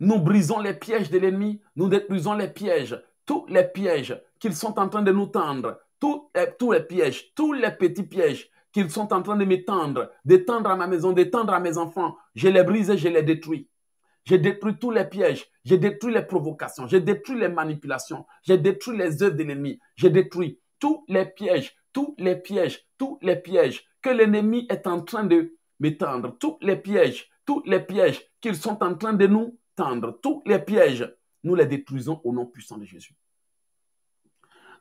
nous brisons les pièges de l'ennemi, nous détruisons les pièges, tous les pièges qu'ils sont en train de nous tendre, tous les, tous les pièges, tous les petits pièges qu'ils sont en train de m'étendre, d'étendre à ma maison, d'étendre à mes enfants. Je les brise et je les détruis j'ai détruit tous les pièges. j'ai détruit les provocations. j'ai détruit les manipulations. j'ai détruit les œuvres de l'ennemi. j'ai détruit tous les pièges, tous les pièges, tous les pièges que l'ennemi est en train de m'étendre. Tous les pièges, tous les pièges qu'ils sont en train de nous tendre. Tous les pièges, nous les détruisons au nom puissant de Jésus.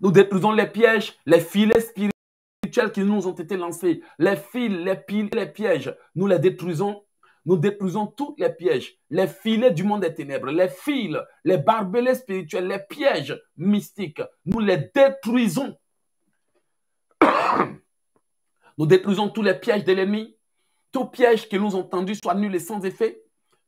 Nous détruisons les pièges, les filets spirituels qui nous ont été lancés. Les fils, les piles, les pièges, nous les détruisons nous détruisons tous les pièges, les filets du monde des ténèbres, les fils, les barbelés spirituels, les pièges mystiques. Nous les détruisons. [COUGHS] nous détruisons tous les pièges de l'ennemi, tous pièges qui nous ont tendus soit nuls et sans effet,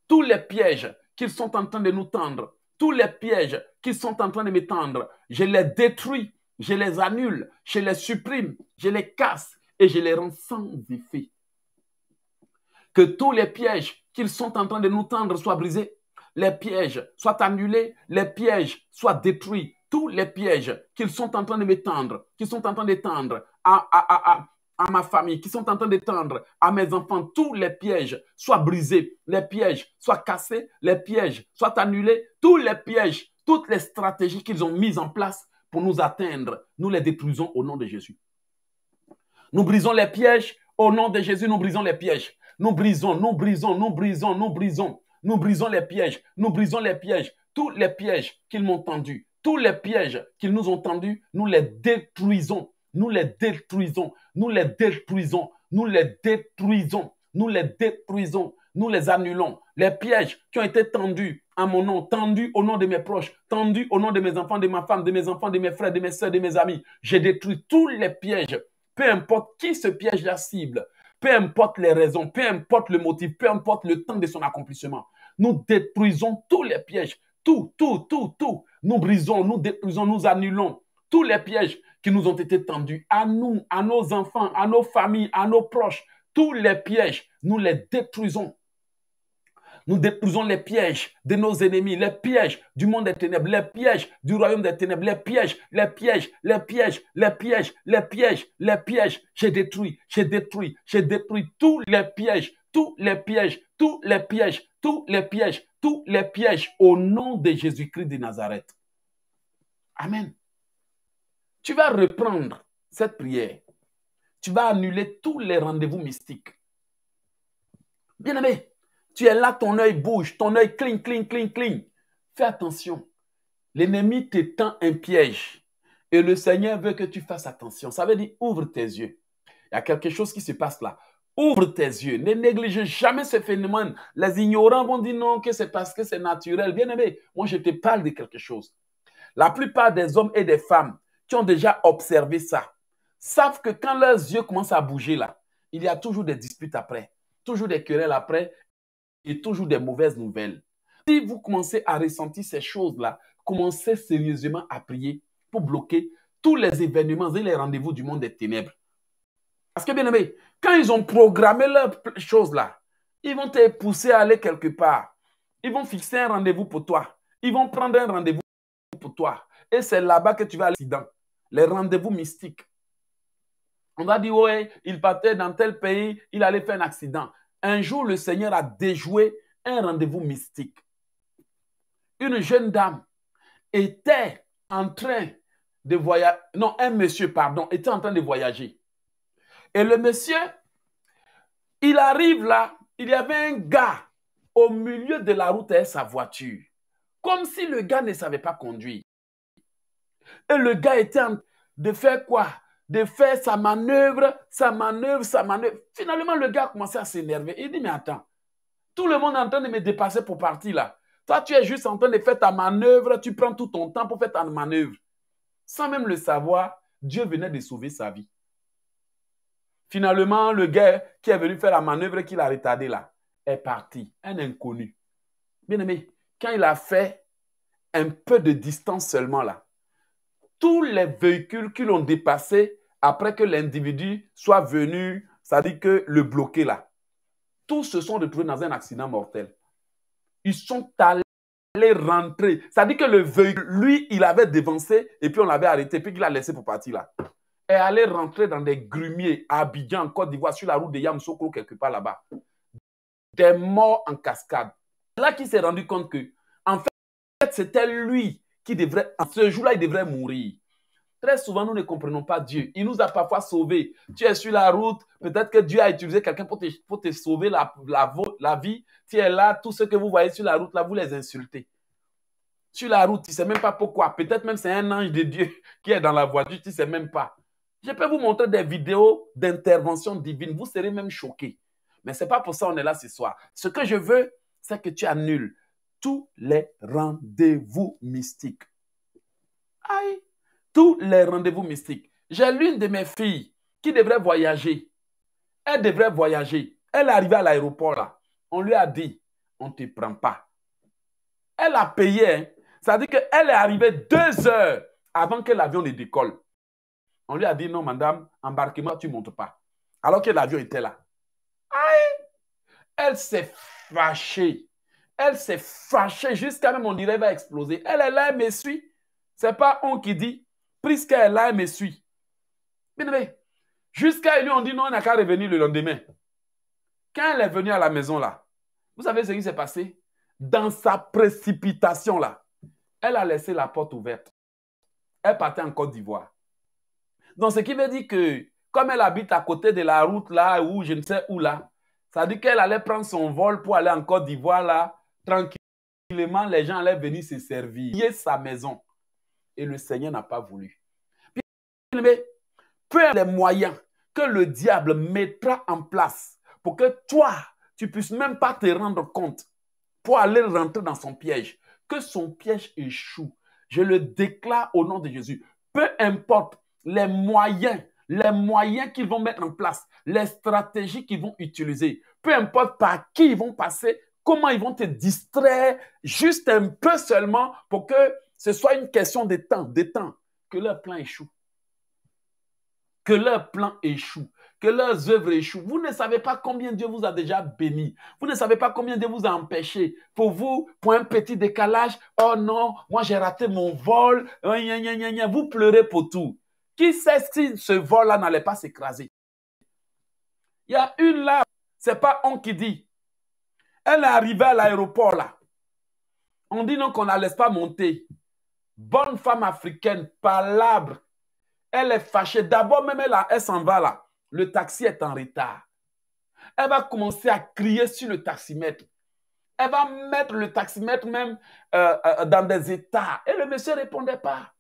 tous les pièges qu'ils sont en train de nous tendre, tous les pièges qu'ils sont en train de m'étendre tendre, je les détruis, je les annule, je les supprime, je les casse et je les rends sans effet que tous les pièges qu'ils sont en train de nous tendre soient brisés, les pièges soient annulés, les pièges soient détruits, tous les pièges qu'ils sont en train de m'étendre, qu'ils sont en train d'étendre à, à, ma famille, qu'ils sont en train d'étendre à mes enfants, tous les pièges soient brisés, les pièges soient cassés, les pièges soient annulés, tous les pièges, toutes les stratégies qu'ils ont mises en place pour nous atteindre, nous les détruisons au nom de Jésus. Nous brisons les pièges au nom de Jésus, nous brisons les pièges. Nous brisons, nous brisons, nous brisons, nous brisons. Nous brisons les pièges, nous brisons les pièges. Tous les pièges qu'ils m'ont tendus, tous les pièges qu'ils nous ont tendus, nous les détruisons. Nous les détruisons, nous les détruisons, nous les détruisons, nous les détruisons, nous les annulons. Les pièges qui ont été tendus à mon nom, tendus au nom de mes proches, tendus au nom de mes enfants, de ma femme, de mes enfants, de mes frères, de mes soeurs, de mes amis. J'ai détruit tous les pièges. Peu importe qui ce piège la cible, peu importe les raisons, peu importe le motif, peu importe le temps de son accomplissement. Nous détruisons tous les pièges, tout, tout, tout, tout. Nous brisons, nous détruisons, nous annulons tous les pièges qui nous ont été tendus à nous, à nos enfants, à nos familles, à nos proches. Tous les pièges, nous les détruisons nous détruisons les pièges de nos ennemis, les pièges du monde des ténèbres, les pièges du royaume des ténèbres, les pièges, les pièges, les pièges, les pièges, les pièges, les pièges. j'ai détruit, j'ai détruit, j'ai détruit tous les pièges, tous les pièges, tous les pièges, tous les pièges, tous les pièges au nom de Jésus-Christ de Nazareth. Amen. Tu vas reprendre cette prière. Tu vas annuler tous les rendez-vous mystiques. Bien aimé, tu es là, ton œil bouge, ton œil cligne, cligne, cligne, cligne. Fais attention. L'ennemi t'étend un piège. Et le Seigneur veut que tu fasses attention. Ça veut dire ouvre tes yeux. Il y a quelque chose qui se passe là. Ouvre tes yeux. Ne néglige jamais ce phénomène. Les ignorants vont dire non, que c'est parce que c'est naturel. Bien aimé, moi je te parle de quelque chose. La plupart des hommes et des femmes qui ont déjà observé ça savent que quand leurs yeux commencent à bouger là, il y a toujours des disputes après, toujours des querelles après et toujours des mauvaises nouvelles. Si vous commencez à ressentir ces choses-là, commencez sérieusement à prier pour bloquer tous les événements et les rendez-vous du monde des ténèbres. Parce que, bien aimé, quand ils ont programmé leurs choses-là, ils vont te pousser à aller quelque part. Ils vont fixer un rendez-vous pour toi. Ils vont prendre un rendez-vous pour toi. Et c'est là-bas que tu vas aller. dans Les rendez-vous mystiques. On va dire, ouais, il partait dans tel pays, il allait faire un accident. Un jour, le Seigneur a déjoué un rendez-vous mystique. Une jeune dame était en train de voyager. Non, un monsieur, pardon, était en train de voyager. Et le monsieur, il arrive là, il y avait un gars au milieu de la route avec sa voiture. Comme si le gars ne savait pas conduire. Et le gars était en train de faire quoi de faire sa manœuvre, sa manœuvre, sa manœuvre. Finalement, le gars a commencé à s'énerver. Il dit, mais attends, tout le monde est en train de me dépasser pour partir là. Toi, tu es juste en train de faire ta manœuvre, tu prends tout ton temps pour faire ta manœuvre. Sans même le savoir, Dieu venait de sauver sa vie. Finalement, le gars qui est venu faire la manœuvre qu'il a retardé là est parti, un inconnu. Bien aimé, quand il a fait un peu de distance seulement là, tous les véhicules qui l'ont dépassé après que l'individu soit venu, ça dit que le bloquer là. Tous se sont retrouvés dans un accident mortel. Ils sont allés rentrer. Ça dit que le véhicule, lui, il avait dévancé et puis on l'avait arrêté, puis il l'a laissé pour partir là. Et aller rentrer dans des grumiers à Abidjan, en Côte d'Ivoire, sur la route de Yamsoko, quelque part là-bas. Des morts en cascade. Là qui s'est rendu compte que, en fait, c'était lui qui devrait, ce jour-là, il devrait mourir. Très souvent, nous ne comprenons pas Dieu. Il nous a parfois sauvés. Tu es sur la route, peut-être que Dieu a utilisé quelqu'un pour te, te sauver la, la, la vie. Tu es là, tous ceux que vous voyez sur la route, là, vous les insultez sur la route, tu ne sais même pas pourquoi. Peut-être même c'est un ange de Dieu [LAUGHS] qui est dans la voiture, tu ne sais même pas. Je peux vous montrer des vidéos d'intervention divine, vous serez même choqués. Mais ce n'est pas pour ça qu'on est là ce soir. Ce que je veux, c'est que tu annules tous les rendez-vous mystiques. Aïe! tous les rendez-vous mystiques. J'ai l'une de mes filles qui devrait voyager. Elle devrait voyager. Elle est arrivée à l'aéroport là. On lui a dit, on ne te prend pas. Elle a payé. Ça hein. veut dire qu'elle est arrivée deux heures avant que l'avion ne décolle. On lui a dit, non, madame, embarquez-moi, tu ne montes pas. Alors que l'avion était là. Elle s'est fâchée. Elle s'est fâchée jusqu'à même, on dirait, va exploser. Elle est là, elle me suit. C'est pas on qui dit, Puisqu'elle est là elle me suit. Jusqu'à lui, on dit non, on n'a qu'à revenir le lendemain. Quand elle est venue à la maison là, vous savez ce qui s'est passé Dans sa précipitation là, elle a laissé la porte ouverte. Elle partait en Côte d'Ivoire. Donc ce qui veut dire que comme elle habite à côté de la route là ou je ne sais où là, ça veut dire qu'elle allait prendre son vol pour aller en Côte d'Ivoire là, tranquillement, les gens allaient venir se servir. sa maison. Et le Seigneur n'a pas voulu. Mais peu les moyens que le diable mettra en place pour que toi, tu puisses même pas te rendre compte pour aller rentrer dans son piège, que son piège échoue. Je le déclare au nom de Jésus. Peu importe les moyens, les moyens qu'ils vont mettre en place, les stratégies qu'ils vont utiliser, peu importe par qui ils vont passer, comment ils vont te distraire juste un peu seulement pour que ce soit une question de temps, de temps, que leur plan échoue. Que leur plan échoue. Que leurs œuvres échouent. Vous ne savez pas combien Dieu vous a déjà béni. Vous ne savez pas combien Dieu vous a empêché. Pour vous, pour un petit décalage, oh non, moi j'ai raté mon vol. Oh, vous pleurez pour tout. Qui sait si ce vol-là n'allait pas s'écraser Il y a une là, c'est pas on qui dit. Elle est arrivée à l'aéroport là. On dit non qu'on ne la laisse pas monter. Bonne femme africaine, palabre. Elle est fâchée. D'abord, même là, elle s'en va là. Le taxi est en retard. Elle va commencer à crier sur le taximètre. Elle va mettre le taximètre même euh, euh, dans des états. Et le monsieur ne répondait pas.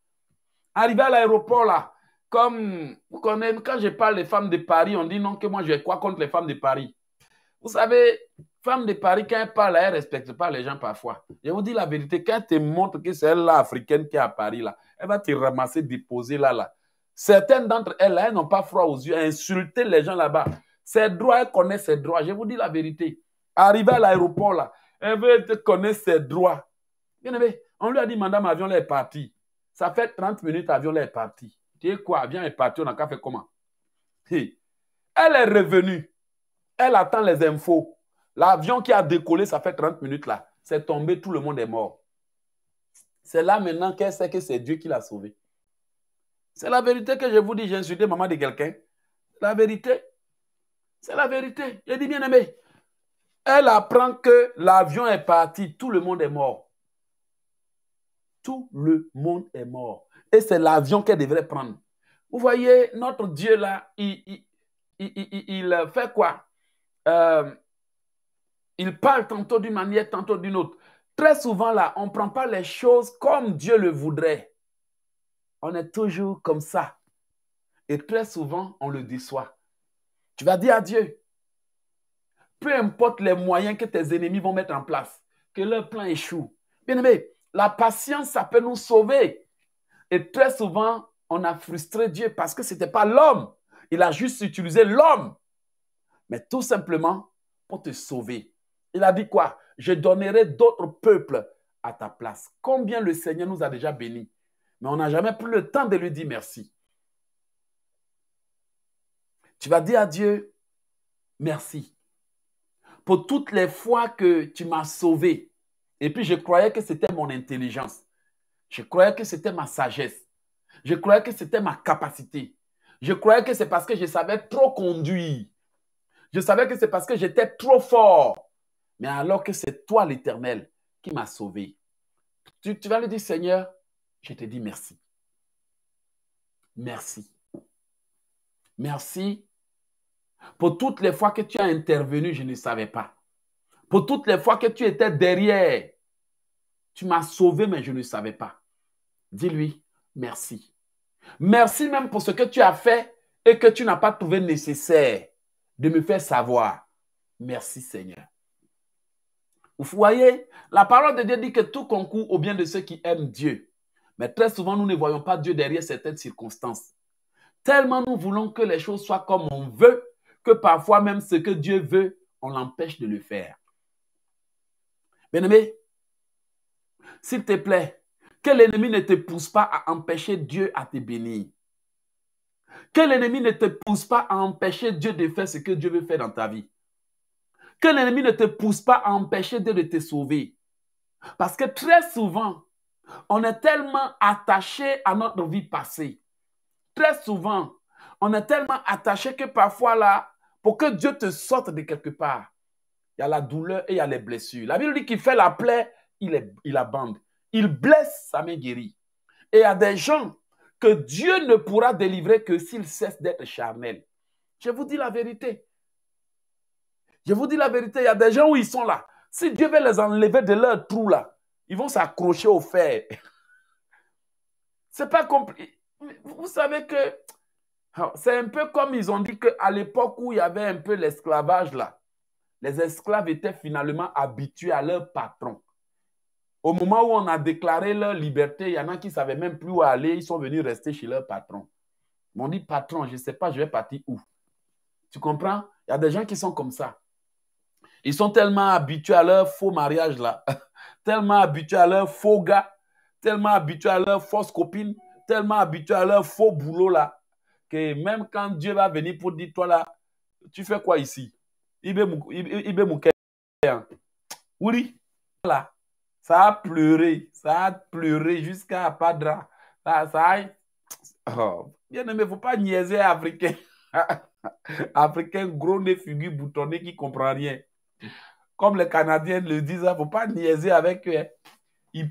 Arrivé à l'aéroport là, comme vous connaissez, quand je parle des femmes de Paris, on dit non que moi je vais quoi contre les femmes de Paris. Vous savez, Femme de Paris, quand elle parle, elle ne respecte pas les gens parfois. Je vous dis la vérité, quand elle te montre que c'est elle là, africaine qui est à Paris, là, elle va te ramasser, déposer là, là. Certaines d'entre elles, elles n'ont pas froid aux yeux, insulter les gens là-bas. Ses droits, elle connaît ses droits. Je vous dis la vérité. Arrivée à l'aéroport, là, elle veut connaître ses droits. Bien aimé, on lui a dit, madame, avion, est parti. Ça fait 30 minutes, l'avion, est parti. Tu sais quoi, avion est parti, on a qu'à faire comment? Elle est revenue. Elle attend les infos. L'avion qui a décollé, ça fait 30 minutes là. C'est tombé, tout le monde est mort. C'est là maintenant qu'elle sait que c'est Dieu qui l'a sauvé. C'est la vérité que je vous dis, j'ai insulté maman de quelqu'un. La vérité. C'est la vérité. J'ai dit, bien aimé, elle apprend que l'avion est parti, tout le monde est mort. Tout le monde est mort. Et c'est l'avion qu'elle devrait prendre. Vous voyez, notre Dieu là, il, fait quoi euh, il parle tantôt d'une manière, tantôt d'une autre. Très souvent, là, on ne prend pas les choses comme Dieu le voudrait. On est toujours comme ça. Et très souvent, on le déçoit. Tu vas dire à Dieu, peu importe les moyens que tes ennemis vont mettre en place, que leur plan échoue. Bien aimé, la patience, ça peut nous sauver. Et très souvent, on a frustré Dieu parce que ce n'était pas l'homme. Il a juste utilisé l'homme. Mais tout simplement pour te sauver. Il a dit quoi Je donnerai d'autres peuples à ta place. Combien le Seigneur nous a déjà bénis, mais on n'a jamais pris le temps de lui dire merci. Tu vas dire à Dieu, merci pour toutes les fois que tu m'as sauvé. Et puis je croyais que c'était mon intelligence. Je croyais que c'était ma sagesse. Je croyais que c'était ma capacité. Je croyais que c'est parce que je savais trop conduire. Je savais que c'est parce que j'étais trop fort. Mais alors que c'est toi l'Éternel qui m'as sauvé, tu, tu vas lui dire, Seigneur, je te dis merci. Merci. Merci pour toutes les fois que tu as intervenu, je ne savais pas. Pour toutes les fois que tu étais derrière, tu m'as sauvé, mais je ne savais pas. Dis-lui, merci. Merci même pour ce que tu as fait et que tu n'as pas trouvé nécessaire de me faire savoir. Merci Seigneur. Vous voyez, la parole de Dieu dit que tout concourt au bien de ceux qui aiment Dieu. Mais très souvent, nous ne voyons pas Dieu derrière certaines circonstances. Tellement nous voulons que les choses soient comme on veut, que parfois même ce que Dieu veut, on l'empêche de le faire. Bien-aimé, s'il te plaît, que l'ennemi ne te pousse pas à empêcher Dieu à te bénir. Que l'ennemi ne te pousse pas à empêcher Dieu de faire ce que Dieu veut faire dans ta vie. Que l'ennemi ne te pousse pas à empêcher de te sauver. Parce que très souvent, on est tellement attaché à notre vie passée. Très souvent, on est tellement attaché que parfois là, pour que Dieu te sorte de quelque part, il y a la douleur et il y a les blessures. La Bible dit qu'il fait la plaie, il, est, il Il blesse, sa main guérit. Et il y a des gens que Dieu ne pourra délivrer que s'ils cessent d'être charnels. Je vous dis la vérité. Je vous dis la vérité, il y a des gens où ils sont là. Si Dieu veut les enlever de leur trou là, ils vont s'accrocher au fer. C'est pas compliqué. Vous savez que ah, c'est un peu comme ils ont dit qu'à l'époque où il y avait un peu l'esclavage là, les esclaves étaient finalement habitués à leur patron. Au moment où on a déclaré leur liberté, il y en a qui ne savaient même plus où aller, ils sont venus rester chez leur patron. Ils m'ont dit, patron, je ne sais pas, je vais partir où. Tu comprends Il y a des gens qui sont comme ça. Ils sont tellement habitués à leur faux mariage là, [LAUGHS] tellement habitués à leur faux gars, tellement habitués à leur fausse copine, tellement habitués à leur faux boulot là, que même quand Dieu va venir pour dire toi là, tu fais quoi ici hein. Oui, là, ça a pleuré, ça a pleuré jusqu'à Padra. Ça, ça a... Oh. Bien aimé, faut pas niaiser africain. [LAUGHS] africain gros nez figure boutonné qui comprend rien. Comme les Canadiens le disent, il hein, ne faut pas niaiser avec eux. Hein. Ils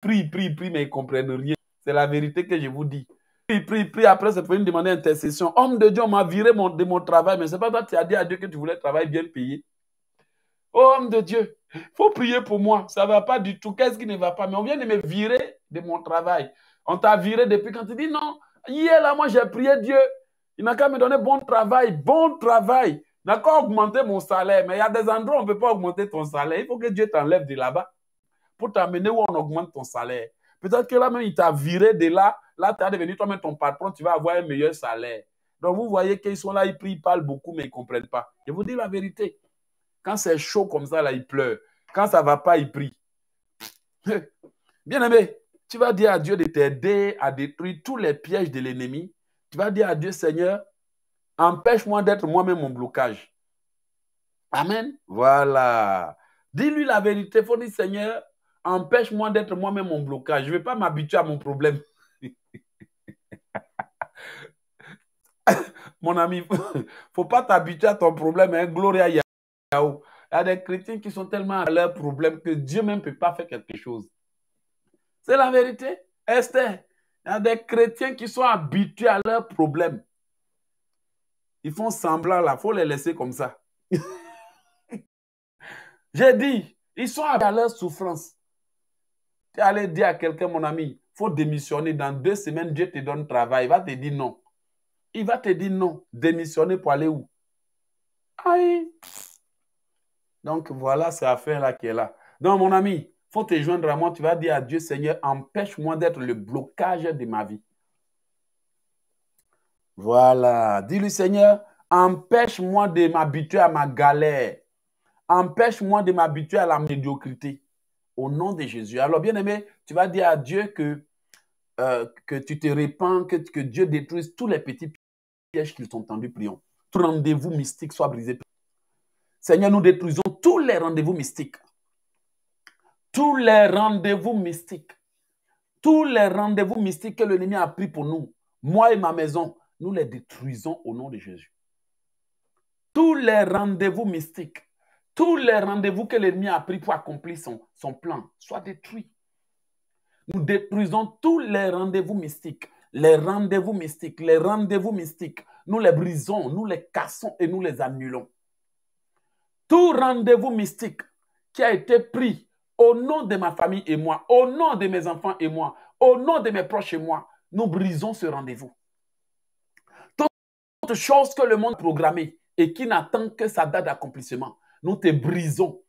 prient, ils prient, prient, mais ils ne comprennent rien. C'est la vérité que je vous dis. Ils prient, ils prient, après, c'est pour me demander intercession. Homme de Dieu, on m'a viré de mon travail, mais ce n'est pas toi qui as dit à Dieu que tu voulais travailler bien payé. Oh, homme de Dieu, il faut prier pour moi. Ça ne va pas du tout. Qu'est-ce qui ne va pas Mais on vient de me virer de mon travail. On t'a viré depuis quand tu dis non. Hier, là, moi, j'ai prié Dieu. Il n'a qu'à me donner bon travail, bon travail. D'accord, augmenter mon salaire, mais il y a des endroits où on ne peut pas augmenter ton salaire. Il faut que Dieu t'enlève de là-bas pour t'amener où on augmente ton salaire. Peut-être que là même, il t'a viré de là. Là, tu as devenu toi-même ton patron, tu vas avoir un meilleur salaire. Donc, vous voyez qu'ils sont là, ils prient, ils parlent beaucoup, mais ils ne comprennent pas. Je vous dis la vérité. Quand c'est chaud comme ça, là, ils pleurent. Quand ça ne va pas, ils prient. [LAUGHS] Bien aimé, tu vas dire à Dieu de t'aider à détruire tous les pièges de l'ennemi. Tu vas dire à Dieu, Seigneur, Empêche-moi d'être moi-même mon blocage. Amen. Voilà. Dis-lui la vérité. Faut dire, Seigneur, empêche-moi d'être moi-même mon blocage. Je ne vais pas m'habituer à mon problème. [LAUGHS] mon ami, il [LAUGHS] ne faut pas t'habituer à ton problème. Hein. Gloria Il y a des chrétiens qui sont tellement à leur problème que Dieu même ne peut pas faire quelque chose. C'est la vérité. Esther, il y a des chrétiens qui sont habitués à leurs problèmes. Ils font semblant là, il faut les laisser comme ça. [LAUGHS] J'ai dit, ils sont à leur souffrance. Tu es allé dire à quelqu'un, mon ami, faut démissionner. Dans deux semaines, Dieu te donne travail. Il va te dire non. Il va te dire non. Démissionner pour aller où Aïe. Donc voilà cette affaire-là qui est là. Donc mon ami, faut te joindre à moi. Tu vas dire à Dieu, Seigneur, empêche-moi d'être le blocage de ma vie. Voilà. Dis-lui, Seigneur, empêche-moi de m'habituer à ma galère. Empêche-moi de m'habituer à la médiocrité. Au nom de Jésus. Alors, bien-aimé, tu vas dire à Dieu que, euh, que tu te répands, que, que Dieu détruise tous les petits pièges qu'ils t'ont tendus, prions. Tout rendez-vous mystique soit brisé. Seigneur, nous détruisons tous les rendez-vous mystiques. Tous les rendez-vous mystiques. Tous les rendez-vous mystiques que l'ennemi a pris pour nous. Moi et ma maison nous les détruisons au nom de Jésus. Tous les rendez-vous mystiques, tous les rendez-vous que l'ennemi a pris pour accomplir son, son plan soient détruits. Nous détruisons tous les rendez-vous mystiques, les rendez-vous mystiques, les rendez-vous mystiques. Nous les brisons, nous les cassons et nous les annulons. Tout rendez-vous mystique qui a été pris au nom de ma famille et moi, au nom de mes enfants et moi, au nom de mes proches et moi, nous brisons ce rendez-vous chose que le monde a programmé et qui n'attend que sa date d'accomplissement, nous te brisons.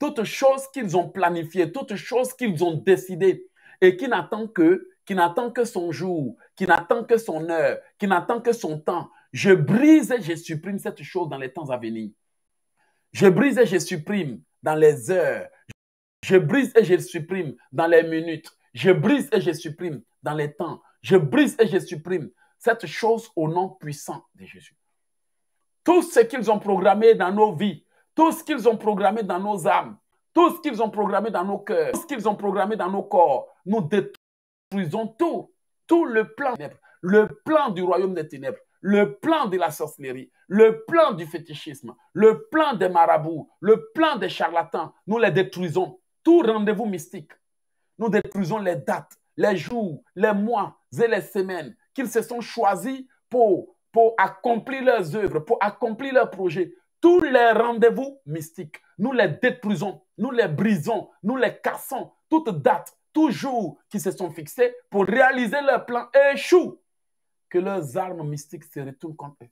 toute chose qu'ils ont planifiées, toute chose qu'ils ont décidées et qui n'attend que, qui n'attend que son jour, qui n'attend que son heure, qui n'attend que son temps. Je brise et je supprime cette chose dans les temps à venir. Je brise et je supprime dans les heures. Je brise et je supprime dans les minutes. Je brise et je supprime dans les temps. Je brise et je supprime cette chose au nom puissant de Jésus. Tout ce qu'ils ont programmé dans nos vies, tout ce qu'ils ont programmé dans nos âmes, tout ce qu'ils ont programmé dans nos cœurs, tout ce qu'ils ont programmé dans nos corps, nous détruisons tout. Tout le plan le plan du royaume des ténèbres, le plan de la sorcellerie, le plan du fétichisme, le plan des marabouts, le plan des charlatans, nous les détruisons. Tout rendez-vous mystique, nous détruisons les dates, les jours, les mois et les semaines ils se sont choisis pour, pour accomplir leurs œuvres, pour accomplir leurs projets. Tous les rendez-vous mystiques, nous les détruisons, nous les brisons, nous les cassons. Toute date, toujours qui se sont fixés pour réaliser leur plan échouent. Que leurs armes mystiques se retournent contre eux.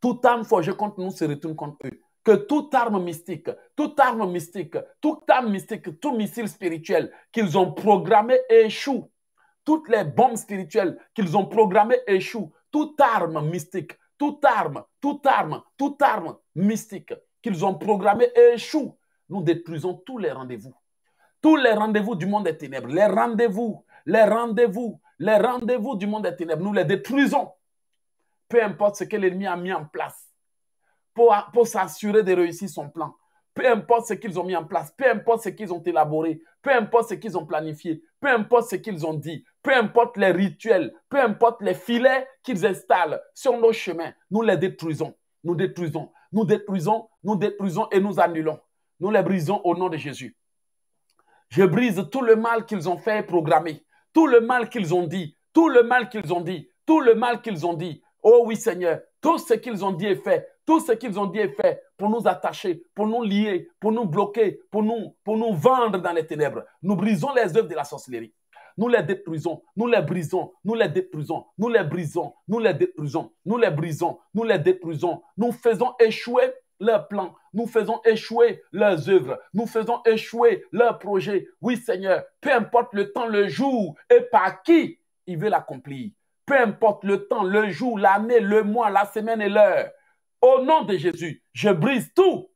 Toute arme forgée contre nous se retourne contre eux. Que toute arme mystique, toute arme mystique, toute arme mystique, tout missile spirituel qu'ils ont programmé échoue toutes les bombes spirituelles qu'ils ont programmées échouent. Toute arme mystique, toute arme, toute arme, toute arme mystique qu'ils ont programmée échoue. Nous détruisons tous les rendez-vous. Tous les rendez-vous du monde des ténèbres, les rendez-vous, les rendez-vous, les rendez-vous du monde des ténèbres, nous les détruisons. Peu importe ce que l'ennemi a mis en place pour, pour s'assurer de réussir son plan. Peu importe ce qu'ils ont mis en place, peu importe ce qu'ils ont élaboré, peu importe ce qu'ils ont planifié, peu importe ce qu'ils ont dit, peu importe les rituels, peu importe les filets qu'ils installent sur nos chemins, nous les détruisons, nous détruisons, nous détruisons, nous détruisons et nous annulons. Nous les brisons au nom de Jésus. Je brise tout le mal qu'ils ont fait programmer, programmé, tout le mal qu'ils ont dit, tout le mal qu'ils ont dit, tout le mal qu'ils ont dit. Oh oui Seigneur, tout ce qu'ils ont dit est fait, tout ce qu'ils ont dit est fait pour nous attacher, pour nous lier, pour nous bloquer, pour nous, pour nous vendre dans les ténèbres. Nous brisons les œuvres de la sorcellerie. Nous les détruisons, nous les brisons, nous les détruisons, nous les brisons, nous les détruisons, nous les brisons, nous les détruisons. Nous faisons échouer leurs plans, nous faisons échouer leurs œuvres, nous faisons échouer leurs projets. Oui Seigneur, peu importe le temps, le jour et par qui il veut l'accomplir. Peu importe le temps, le jour, l'année, le mois, la semaine et l'heure. Au nom de Jésus, je brise tout.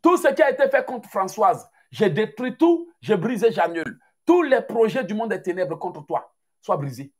Tout ce qui a été fait contre Françoise, j'ai détruit tout, j'ai brisé, et j'annule. Tous les projets du monde des ténèbres contre toi soient brisé.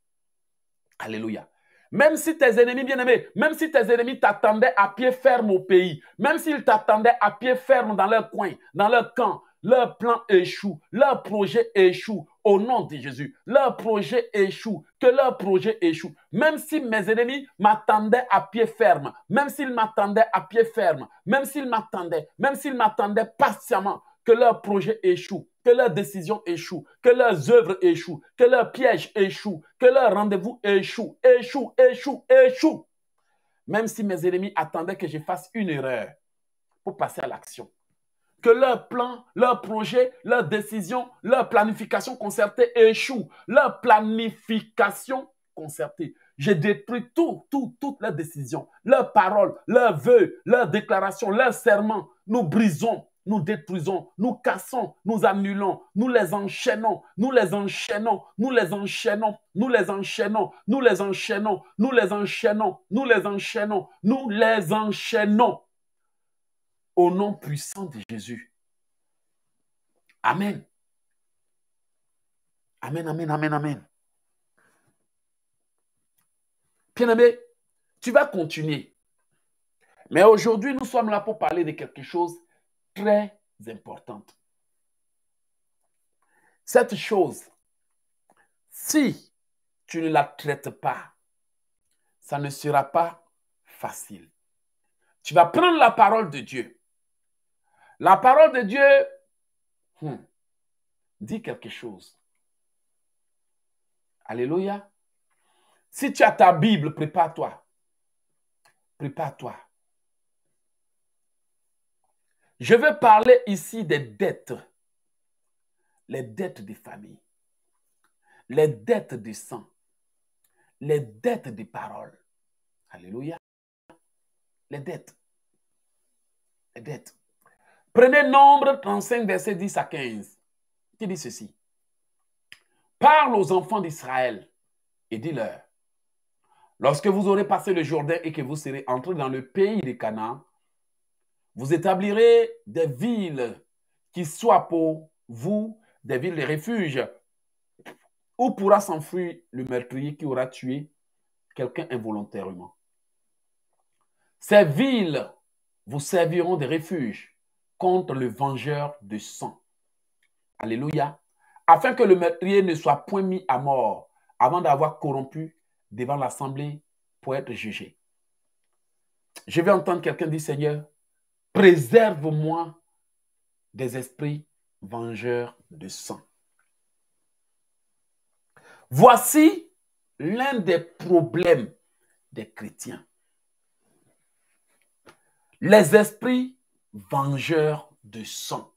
Alléluia. Même si tes ennemis, bien-aimés, même si tes ennemis t'attendaient à pied ferme au pays, même s'ils t'attendaient à pied ferme dans leur coin, dans leur camp, leur plan échoue, leur projet échoue au nom de Jésus. Leur projet échoue, que leur projet échoue. Même si mes ennemis m'attendaient à pied ferme, même s'ils m'attendaient à pied ferme, même s'ils m'attendaient, même s'ils m'attendaient patiemment, que leur projet échoue, que leur décision échoue. que leurs œuvres échouent, que leur piège échoue. que leur rendez-vous échoue. Échoue, échoue, échoue. Même si mes ennemis attendaient que je fasse une erreur pour passer à l'action que leurs plans, leurs projets, leurs décisions, leurs planification concertée échouent. Leur planification concertée. J'ai détruit tout, tout, toutes leurs décisions, leurs paroles, leurs vœux, leurs déclarations, leurs serments. Nous brisons, nous détruisons, nous cassons, nous annulons, nous les enchaînons, nous les enchaînons, nous les enchaînons, nous les enchaînons, nous les enchaînons, nous les enchaînons, nous les enchaînons, nous les enchaînons. Nous les enchaînons au nom puissant de Jésus. Amen. Amen, amen, amen, amen. Bien-aimé, tu vas continuer. Mais aujourd'hui, nous sommes là pour parler de quelque chose très important. Cette chose, si tu ne la traites pas, ça ne sera pas facile. Tu vas prendre la parole de Dieu la parole de Dieu hmm, dit quelque chose. Alléluia. Si tu as ta Bible, prépare-toi. Prépare-toi. Je veux parler ici des dettes. Les dettes des familles. Les dettes du sang. Les dettes des paroles. Alléluia. Les dettes. Les dettes. Prenez Nombre 35, verset 10 à 15, qui dit ceci. Parle aux enfants d'Israël et dis-leur, lorsque vous aurez passé le Jourdain et que vous serez entrés dans le pays de Canaan, vous établirez des villes qui soient pour vous des villes de refuge, où pourra s'enfuir le meurtrier qui aura tué quelqu'un involontairement. Ces villes vous serviront de refuge contre le vengeur de sang. Alléluia. Afin que le meurtrier ne soit point mis à mort avant d'avoir corrompu devant l'assemblée pour être jugé. Je vais entendre quelqu'un dire, Seigneur, préserve-moi des esprits vengeurs de sang. Voici l'un des problèmes des chrétiens. Les esprits vengeur de sang.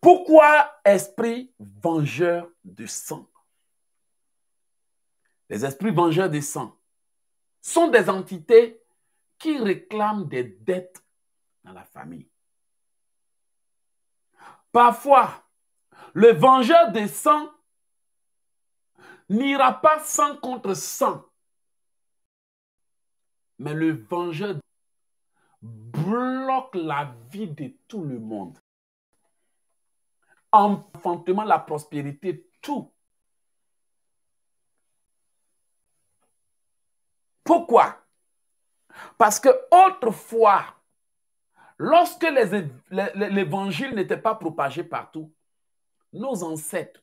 Pourquoi esprit vengeur de sang Les esprits vengeurs de sang sont des entités qui réclament des dettes dans la famille. Parfois, le vengeur de sang n'ira pas sang contre sang, mais le vengeur de bloque la vie de tout le monde. Enfantement, la prospérité, tout. Pourquoi Parce que autrefois, lorsque l'évangile n'était pas propagé partout, nos ancêtres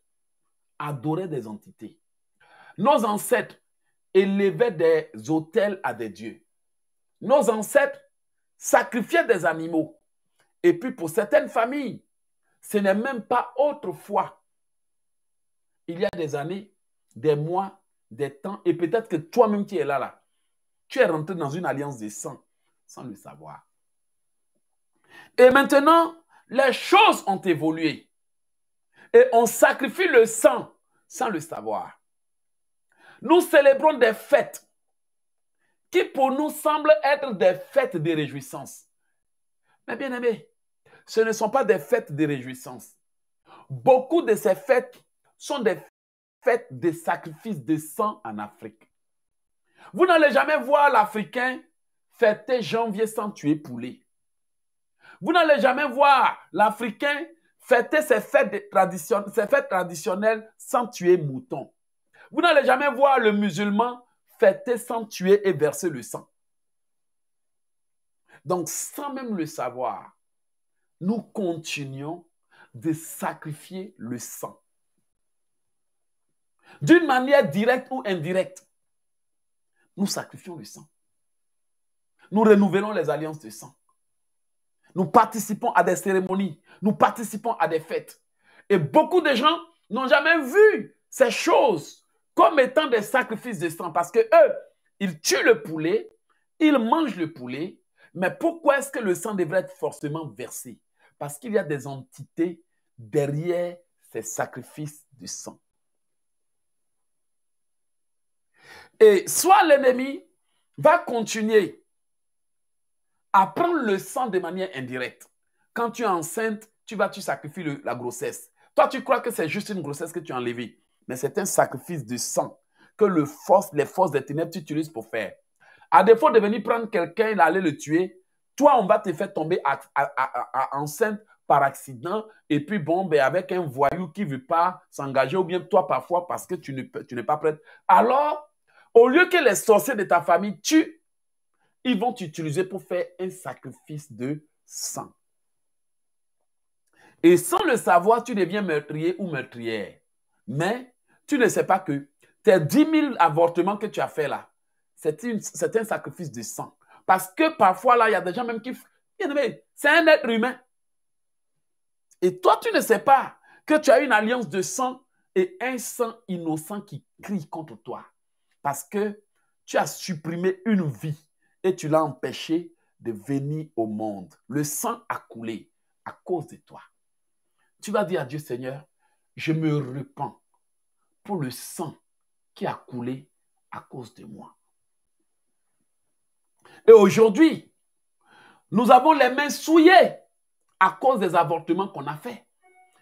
adoraient des entités. Nos ancêtres élevaient des autels à des dieux. Nos ancêtres sacrifier des animaux. Et puis pour certaines familles, ce n'est même pas autrefois. Il y a des années, des mois, des temps, et peut-être que toi-même qui es là, là. Tu es rentré dans une alliance de sang, sans le savoir. Et maintenant, les choses ont évolué. Et on sacrifie le sang sans le savoir. Nous célébrons des fêtes qui pour nous semblent être des fêtes de réjouissance. Mais bien aimé, ce ne sont pas des fêtes de réjouissance. Beaucoup de ces fêtes sont des fêtes de sacrifice de sang en Afrique. Vous n'allez jamais voir l'Africain fêter janvier sans tuer poulet. Vous n'allez jamais voir l'Africain fêter ses fêtes, ses fêtes traditionnelles sans tuer mouton. Vous n'allez jamais voir le musulman fêter sans tuer et verser le sang. Donc, sans même le savoir, nous continuons de sacrifier le sang. D'une manière directe ou indirecte, nous sacrifions le sang. Nous renouvelons les alliances de sang. Nous participons à des cérémonies. Nous participons à des fêtes. Et beaucoup de gens n'ont jamais vu ces choses comme étant des sacrifices de sang parce que eux, ils tuent le poulet, ils mangent le poulet, mais pourquoi est-ce que le sang devrait être forcément versé Parce qu'il y a des entités derrière ces sacrifices de sang. Et soit l'ennemi va continuer à prendre le sang de manière indirecte. Quand tu es enceinte, tu vas, tu sacrifies la grossesse. Toi, tu crois que c'est juste une grossesse que tu as enlevée mais c'est un sacrifice de sang que les forces des ténèbres utilisent pour faire. À défaut de venir prendre quelqu'un et aller le tuer, toi, on va te faire tomber enceinte par accident et puis bon, ben, avec un voyou qui ne veut pas s'engager ou bien toi parfois parce que tu n'es ne, pas prête. Alors, au lieu que les sorciers de ta famille tuent, ils vont t'utiliser pour faire un sacrifice de sang. Et sans le savoir, tu deviens meurtrier ou meurtrière. Mais tu ne sais pas que tes 10 000 avortements que tu as fait là, c'est un sacrifice de sang. Parce que parfois là, il y a des gens même qui... C'est un être humain. Et toi, tu ne sais pas que tu as une alliance de sang et un sang innocent qui crie contre toi. Parce que tu as supprimé une vie et tu l'as empêché de venir au monde. Le sang a coulé à cause de toi. Tu vas dire à Dieu, Seigneur, je me repens pour le sang qui a coulé à cause de moi. Et aujourd'hui, nous avons les mains souillées à cause des avortements qu'on a fait.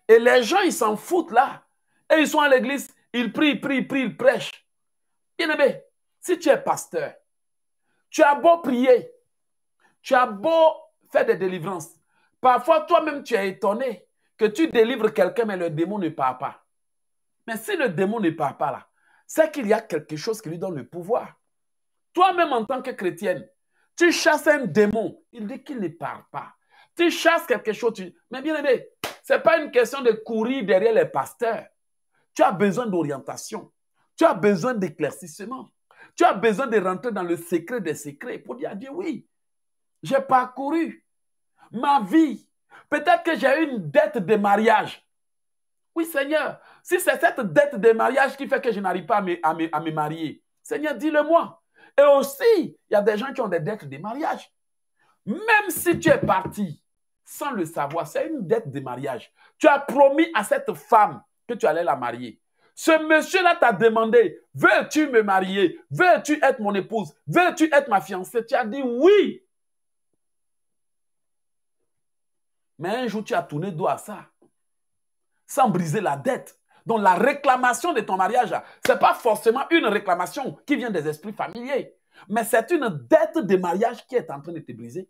Et les gens, ils s'en foutent là. Et ils sont à l'église, ils prient, prient, prient, ils prêchent. bien si tu es pasteur, tu as beau prier, tu as beau faire des délivrances. Parfois, toi-même, tu es étonné que tu délivres quelqu'un, mais le démon ne part pas. Mais si le démon ne part pas là, c'est qu'il y a quelque chose qui lui donne le pouvoir. Toi-même en tant que chrétienne, tu chasses un démon, il dit qu'il ne part pas. Tu chasses quelque chose, tu... mais bien aimé, ce n'est pas une question de courir derrière les pasteurs. Tu as besoin d'orientation, tu as besoin d'éclaircissement, tu as besoin de rentrer dans le secret des secrets pour dire Dieu oui, j'ai parcouru ma vie. Peut-être que j'ai eu une dette de mariage. Oui, Seigneur, si c'est cette dette de mariage qui fait que je n'arrive pas à me, à, marier, Seigneur, dis-le-moi. Et aussi, il y a des gens qui ont des dettes de mariage. Même si tu es parti sans le savoir, c'est une dette de mariage. Tu as promis à cette femme que tu allais la marier. Ce monsieur-là t'a demandé, veux-tu me marier Veux-tu être mon épouse Veux-tu être ma fiancée Tu as dit oui. Mais un jour, tu as tourné doigt à ça, sans briser la dette. Donc, la réclamation de ton mariage, ce n'est pas forcément une réclamation qui vient des esprits familiers, mais c'est une dette de mariage qui est en train de te briser.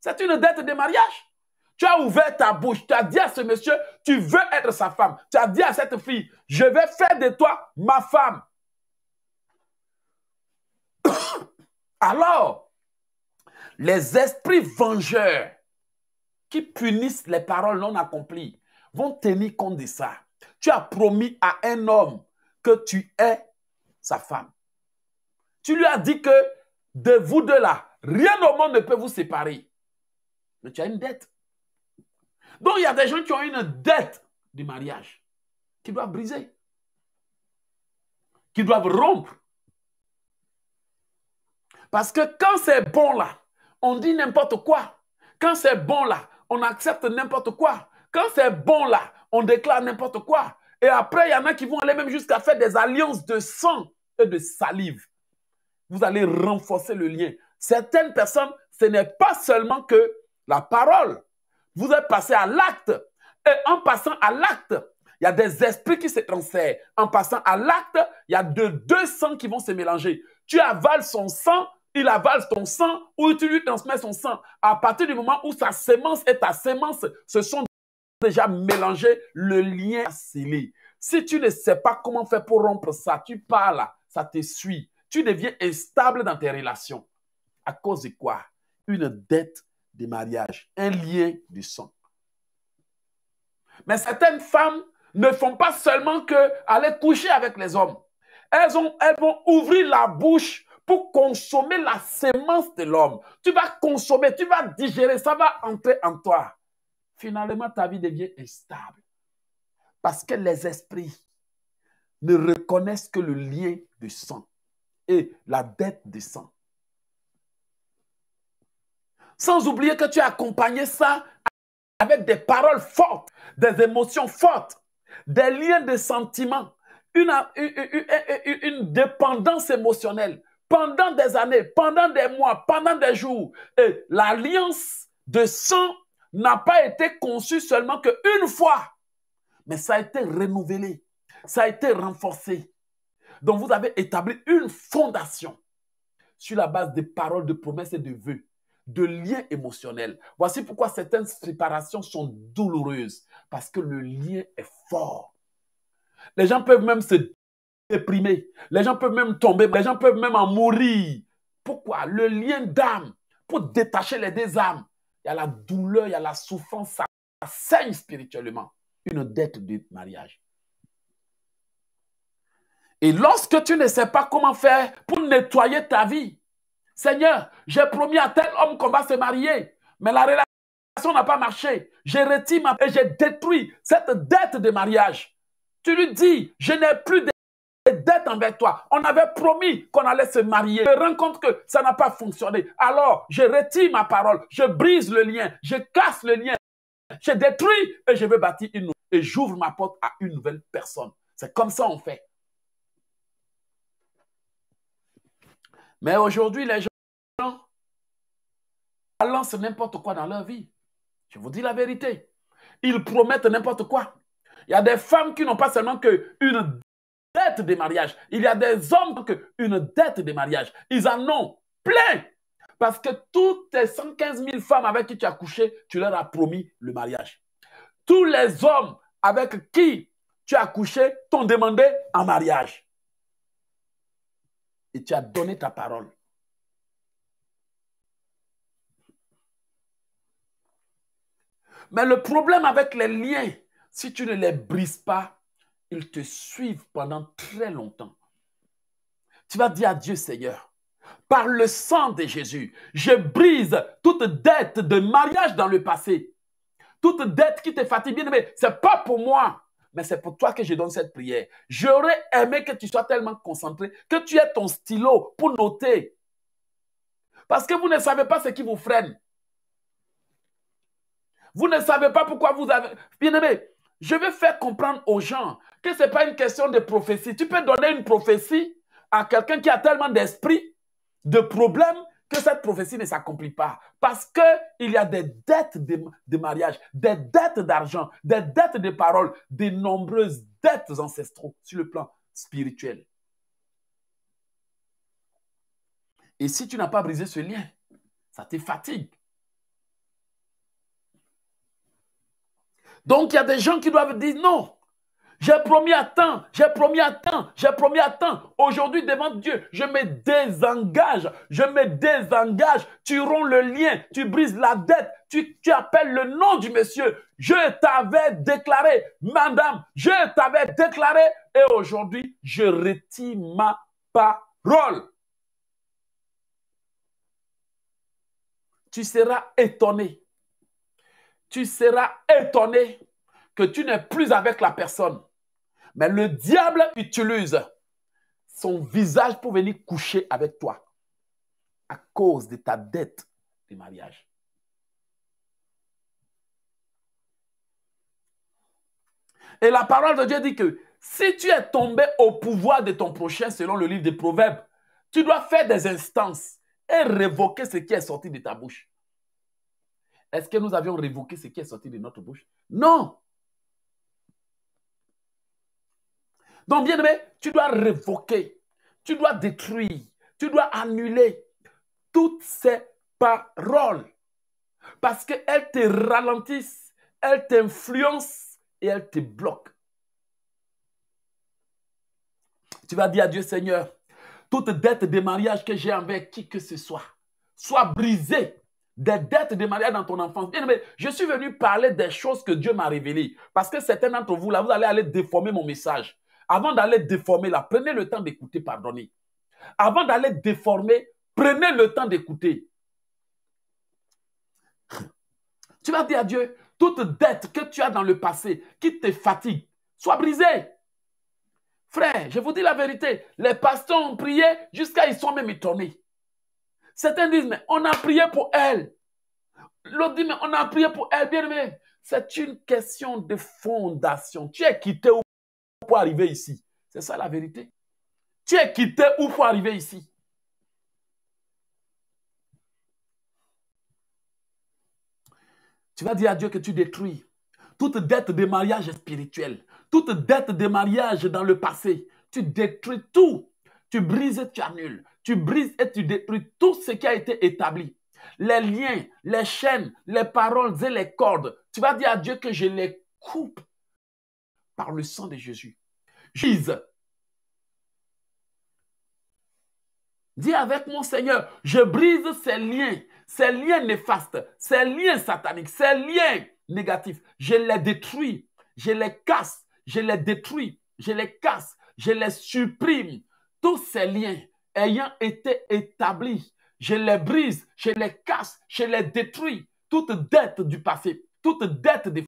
C'est une dette de mariage. Tu as ouvert ta bouche, tu as dit à ce monsieur, tu veux être sa femme. Tu as dit à cette fille, je vais faire de toi ma femme. [COUGHS] Alors, les esprits vengeurs qui punissent les paroles non accomplies vont tenir compte de ça. Tu as promis à un homme que tu es sa femme. Tu lui as dit que de vous deux là, rien au monde ne peut vous séparer. Mais tu as une dette. Donc il y a des gens qui ont une dette du mariage qui doivent briser, qui doivent rompre. Parce que quand c'est bon là, on dit n'importe quoi. Quand c'est bon là, on accepte n'importe quoi. Quand c'est bon là, on déclare n'importe quoi. Et après, il y en a qui vont aller même jusqu'à faire des alliances de sang et de salive. Vous allez renforcer le lien. Certaines personnes, ce n'est pas seulement que la parole. Vous êtes passé à l'acte. Et en passant à l'acte, il y a des esprits qui se transfèrent. En passant à l'acte, il y a deux sangs qui vont se mélanger. Tu avales son sang, il avale ton sang, ou tu lui transmets son sang. À partir du moment où sa sémence et ta sémence, ce sont déjà mélangé le lien scellé. Si tu ne sais pas comment faire pour rompre ça, tu parles, ça te suit. Tu deviens instable dans tes relations. À cause de quoi Une dette de mariage, un lien du sang. Mais certaines femmes ne font pas seulement que aller coucher avec les hommes. Elles, ont, elles vont ouvrir la bouche pour consommer la sémence de l'homme. Tu vas consommer, tu vas digérer, ça va entrer en toi finalement ta vie devient instable. Parce que les esprits ne reconnaissent que le lien du sang et la dette de sang. Sans oublier que tu as accompagné ça avec des paroles fortes, des émotions fortes, des liens de sentiments, une, une, une dépendance émotionnelle pendant des années, pendant des mois, pendant des jours. Et l'alliance de sang n'a pas été conçu seulement qu'une fois, mais ça a été renouvelé, ça a été renforcé. Donc vous avez établi une fondation sur la base des paroles, de promesses et de vœux, de liens émotionnels. Voici pourquoi certaines séparations sont douloureuses, parce que le lien est fort. Les gens peuvent même se déprimer, les gens peuvent même tomber, les gens peuvent même en mourir. Pourquoi Le lien d'âme, pour détacher les deux âmes il y a la douleur, il y a la souffrance, ça saigne spirituellement. Une dette de mariage. Et lorsque tu ne sais pas comment faire pour nettoyer ta vie, Seigneur, j'ai promis à tel homme qu'on va se marier, mais la relation n'a pas marché. J'ai retiré et j'ai détruit cette dette de mariage. Tu lui dis, je n'ai plus de dette envers toi. On avait promis qu'on allait se marier. Je me rends compte que ça n'a pas fonctionné. Alors, je retire ma parole, je brise le lien, je casse le lien, je détruis et je vais bâtir une nouvelle. Et j'ouvre ma porte à une nouvelle personne. C'est comme ça on fait. Mais aujourd'hui, les gens lancent n'importe quoi dans leur vie. Je vous dis la vérité. Ils promettent n'importe quoi. Il y a des femmes qui n'ont pas seulement qu'une de mariage. Il y a des hommes que une dette de mariage. Ils en ont plein. Parce que toutes tes 115 000 femmes avec qui tu as couché, tu leur as promis le mariage. Tous les hommes avec qui tu as couché t'ont demandé en mariage. Et tu as donné ta parole. Mais le problème avec les liens, si tu ne les brises pas, ils te suivent pendant très longtemps. Tu vas dire à Dieu, Seigneur, par le sang de Jésus, je brise toute dette de mariage dans le passé. Toute dette qui te fatigue, Bien ce n'est pas pour moi, mais c'est pour toi que je donne cette prière. J'aurais aimé que tu sois tellement concentré, que tu aies ton stylo pour noter. Parce que vous ne savez pas ce qui vous freine. Vous ne savez pas pourquoi vous avez... Bien aimé, je veux faire comprendre aux gens que ce n'est pas une question de prophétie. Tu peux donner une prophétie à quelqu'un qui a tellement d'esprit, de problèmes, que cette prophétie ne s'accomplit pas. Parce qu'il y a des dettes de, mariage, des dettes d'argent, des dettes de parole, des nombreuses dettes ancestraux sur le plan spirituel. Et si tu n'as pas brisé ce lien, ça te fatigue. Donc il y a des gens qui doivent dire non, j'ai promis à temps, j'ai promis à temps, j'ai promis à temps. Aujourd'hui, devant Dieu, je me désengage, je me désengage. Tu romps le lien, tu brises la dette, tu, appelles le nom du monsieur. Je t'avais déclaré, madame, je t'avais déclaré. Et aujourd'hui, je retire ma parole. Tu seras étonné. Tu seras étonné que tu n'es plus avec la personne. Mais le diable utilise son visage pour venir coucher avec toi à cause de ta dette de mariage. Et la parole de Dieu dit que si tu es tombé au pouvoir de ton prochain selon le livre des Proverbes, tu dois faire des instances et révoquer ce qui est sorti de ta bouche. Est-ce que nous avions révoqué ce qui est sorti de notre bouche Non. Donc, bien aimé, tu dois révoquer, tu dois détruire, tu dois annuler toutes ces paroles parce qu'elles te ralentissent, elles t'influencent et elles te bloquent. Tu vas dire à Dieu, Seigneur, toute dette de mariage que j'ai avec qui que ce soit, soit brisée des dettes de mariage dans ton enfance. Bien aimé, je suis venu parler des choses que Dieu m'a révélées. Parce que certains d'entre vous, là, vous allez aller déformer mon message. Avant d'aller déformer là, prenez le temps d'écouter, pardonnez. Avant d'aller déformer, prenez le temps d'écouter. Tu vas dire à Dieu, toute dette que tu as dans le passé qui te fatigue, soit brisée. Frère, je vous dis la vérité, les pasteurs ont prié jusqu'à ils sont même étonnés. Certains disent, mais on a prié pour elle. L'autre dit, mais on a prié pour elle, bien aimé. C'est une question de fondation. Tu es quitté ou pour arriver ici. C'est ça la vérité. Tu es quitté où pour arriver ici. Tu vas dire à Dieu que tu détruis toute dette de mariage spirituel, toute dette de mariage dans le passé. Tu détruis tout. Tu brises et tu annules. Tu brises et tu détruis tout ce qui a été établi. Les liens, les chaînes, les paroles et les cordes. Tu vas dire à Dieu que je les coupe par le sang de Jésus. Jésus Dis avec mon Seigneur, je brise ces liens, ces liens néfastes, ces liens sataniques, ces liens négatifs. Je les détruis, je les casse, je les détruis, je les casse, je les supprime. Tous ces liens ayant été établis, je les brise, je les casse, je les détruis. Toute dette du passé, toute dette des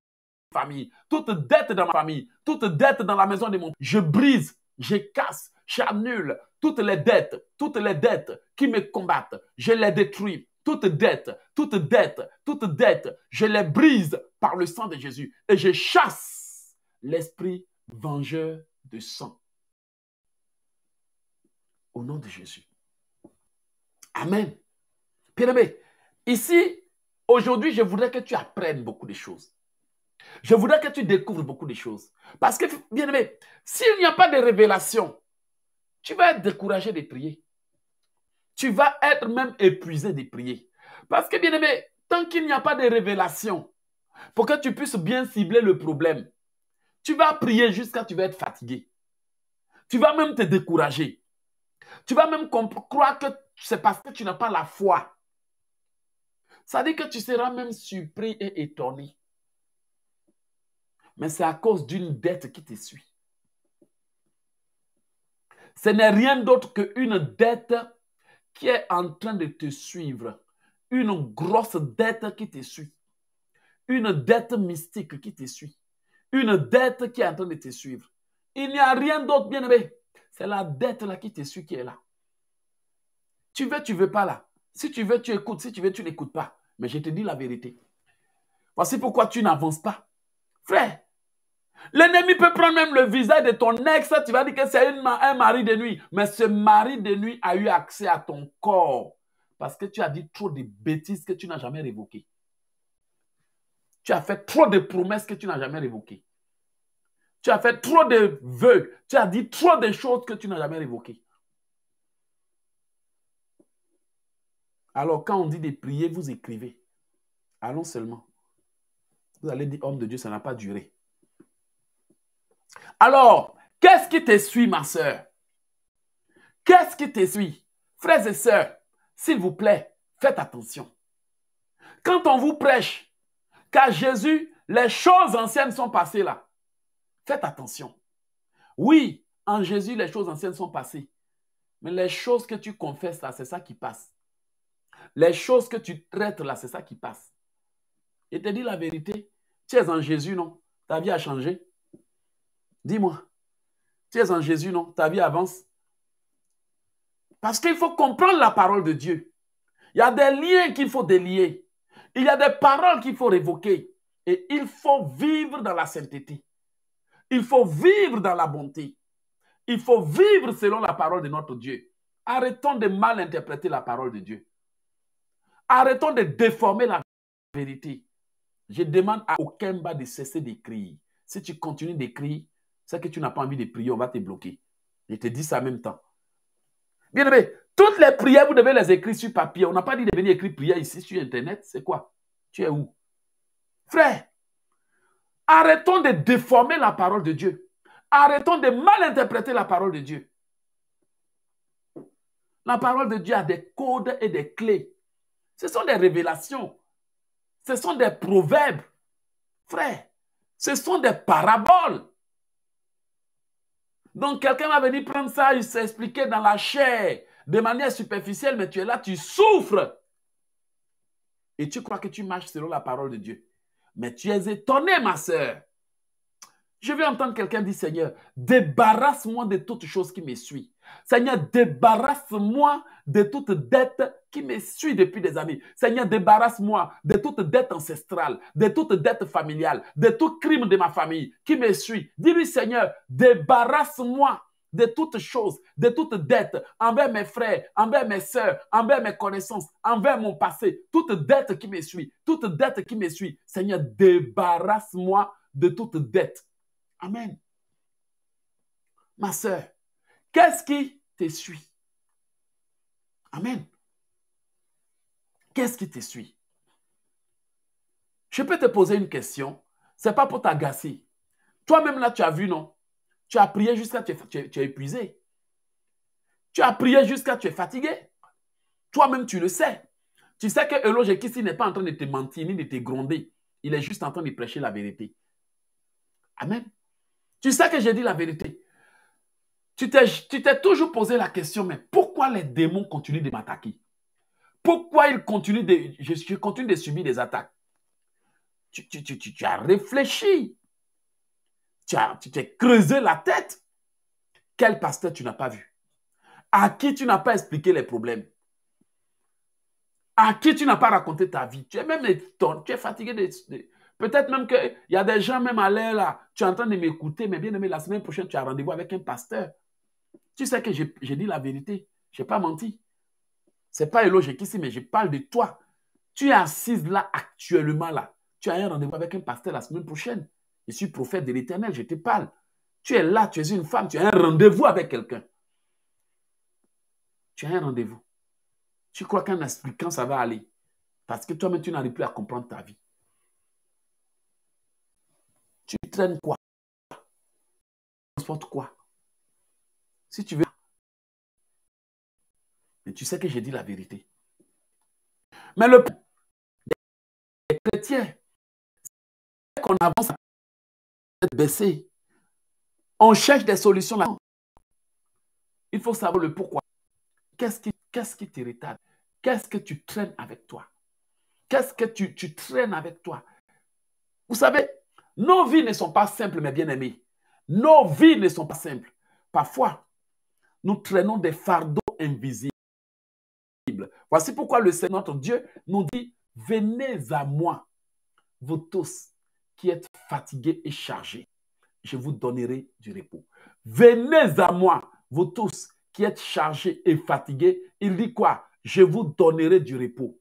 famille, toute dette dans ma famille, toute dette dans la maison de mon... Je brise, je casse, j'annule toutes les dettes, toutes les dettes qui me combattent. Je les détruis. toutes dettes, toutes dettes, toutes dettes, je les brise par le sang de Jésus et je chasse l'esprit vengeur de sang. Au nom de Jésus. Amen. Pierre, ici, aujourd'hui, je voudrais que tu apprennes beaucoup de choses. Je voudrais que tu découvres beaucoup de choses. Parce que, bien aimé, s'il n'y a pas de révélation, tu vas être découragé de prier. Tu vas être même épuisé de prier. Parce que, bien aimé, tant qu'il n'y a pas de révélation, pour que tu puisses bien cibler le problème, tu vas prier jusqu'à ce que tu vas être fatigué. Tu vas même te décourager. Tu vas même croire que c'est parce que tu n'as pas la foi. Ça dire que tu seras même surpris et étonné mais c'est à cause d'une dette qui te suit. Ce n'est rien d'autre qu'une dette qui est en train de te suivre. Une grosse dette qui te suit. Une dette mystique qui te suit. Une dette qui est en train de te suivre. Il n'y a rien d'autre, bien-aimé. C'est la dette là qui te suit qui est là. Tu veux, tu veux pas là. Si tu veux, tu écoutes. Si tu veux, tu n'écoutes pas. Mais je te dis la vérité. Voici pourquoi tu n'avances pas. Frère, L'ennemi peut prendre même le visage de ton ex, tu vas dire que c'est un mari de nuit. Mais ce mari de nuit a eu accès à ton corps parce que tu as dit trop de bêtises que tu n'as jamais révoquées. Tu as fait trop de promesses que tu n'as jamais révoquées. Tu as fait trop de vœux. Tu as dit trop de choses que tu n'as jamais révoquées. Alors quand on dit de prier, vous écrivez. Allons seulement. Vous allez dire, homme de Dieu, ça n'a pas duré. Alors, qu'est-ce qui te suit, ma sœur? Qu'est-ce qui te suit? Frères et sœurs, s'il vous plaît, faites attention. Quand on vous prêche qu'à Jésus, les choses anciennes sont passées là, faites attention. Oui, en Jésus, les choses anciennes sont passées. Mais les choses que tu confesses là, c'est ça qui passe. Les choses que tu traites là, c'est ça qui passe. Et te dis la vérité, tu es en Jésus, non? Ta vie a changé. Dis-moi, tu es en Jésus, non Ta vie avance. Parce qu'il faut comprendre la parole de Dieu. Il y a des liens qu'il faut délier. Il y a des paroles qu'il faut révoquer. Et il faut vivre dans la sainteté. Il faut vivre dans la bonté. Il faut vivre selon la parole de notre Dieu. Arrêtons de mal interpréter la parole de Dieu. Arrêtons de déformer la vérité. Je demande à aucun bas de cesser d'écrire. Si tu continues d'écrire, c'est que tu n'as pas envie de prier, on va te bloquer. Je te dis ça en même temps. Bien aimé, toutes les prières, vous devez les écrire sur papier. On n'a pas dit de venir écrire prière ici sur Internet. C'est quoi Tu es où Frère, arrêtons de déformer la parole de Dieu. Arrêtons de mal interpréter la parole de Dieu. La parole de Dieu a des codes et des clés. Ce sont des révélations. Ce sont des proverbes. Frère, ce sont des paraboles. Donc quelqu'un va venir prendre ça, il expliqué dans la chair, de manière superficielle, mais tu es là, tu souffres. Et tu crois que tu marches selon la parole de Dieu. Mais tu es étonné, ma sœur. Je vais entendre quelqu'un dire, Seigneur, débarrasse-moi de toute chose qui me suit. Seigneur, débarrasse-moi de toute dette qui me suit depuis des années. Seigneur, débarrasse-moi de toute dette ancestrale, de toute dette familiale, de tout crime de ma famille qui me suit. Dis-lui, Seigneur, débarrasse-moi de toute chose, de toute dette envers mes frères, envers mes sœurs, envers mes connaissances, envers mon passé, toute dette qui me suit, toute dette qui me suit. Seigneur, débarrasse-moi de toute dette Amen. Ma sœur, qu'est-ce qui te suit? Amen. Qu'est-ce qui te suit? Je peux te poser une question. Ce n'est pas pour t'agacer. Toi-même, là, tu as vu, non? Tu as prié jusqu'à tu, que tu es épuisé. Tu as prié jusqu'à tu es fatigué. Toi-même, tu le sais. Tu sais que Eloge Kissi n'est pas en train de te mentir ni de te gronder. Il est juste en train de prêcher la vérité. Amen. Tu sais que j'ai dit la vérité. Tu t'es toujours posé la question, mais pourquoi les démons continuent de m'attaquer Pourquoi ils continuent de, je, continue de subir des attaques tu, as réfléchi. Tu t'es creusé la tête. Quel pasteur tu n'as pas vu À qui tu n'as pas expliqué les problèmes À qui tu n'as pas raconté ta vie Tu es même tu es fatigué de, Peut-être même qu'il y a des gens même à l'air là, tu es en train de m'écouter, mais bien aimé, la semaine prochaine, tu as rendez-vous avec un pasteur. Tu sais que j'ai dit la vérité, je n'ai pas menti. Ce n'est pas élogique ici, mais je parle de toi. Tu es assise là actuellement là. Tu as un rendez-vous avec un pasteur la semaine prochaine. Je suis prophète de l'éternel, je te parle. Tu es là, tu es une femme, tu as un rendez-vous avec quelqu'un. Tu as un rendez-vous. Tu crois qu'en expliquant, ça va aller. Parce que toi-même, tu n'arrives plus à comprendre ta vie. Tu traînes quoi Tu Transporte quoi Si tu veux. Mais tu sais que j'ai dit la vérité. Mais le des chrétiens, c'est qu'on avance à baisser, baissé. On cherche des solutions là. Il faut savoir le pourquoi. Qu'est-ce qui, qu'est-ce qui te retarde Qu'est-ce que tu traînes avec toi Qu'est-ce que tu traînes avec toi Vous savez, nos vies ne sont pas simples, mes bien-aimés. Nos vies ne sont pas simples. Parfois, nous traînons des fardeaux invisibles. Voici pourquoi le Seigneur, notre Dieu, nous dit, venez à moi, vous tous qui êtes fatigués et chargés. Je vous donnerai du repos. Venez à moi, vous tous qui êtes chargés et fatigués. Il dit quoi Je vous donnerai du repos.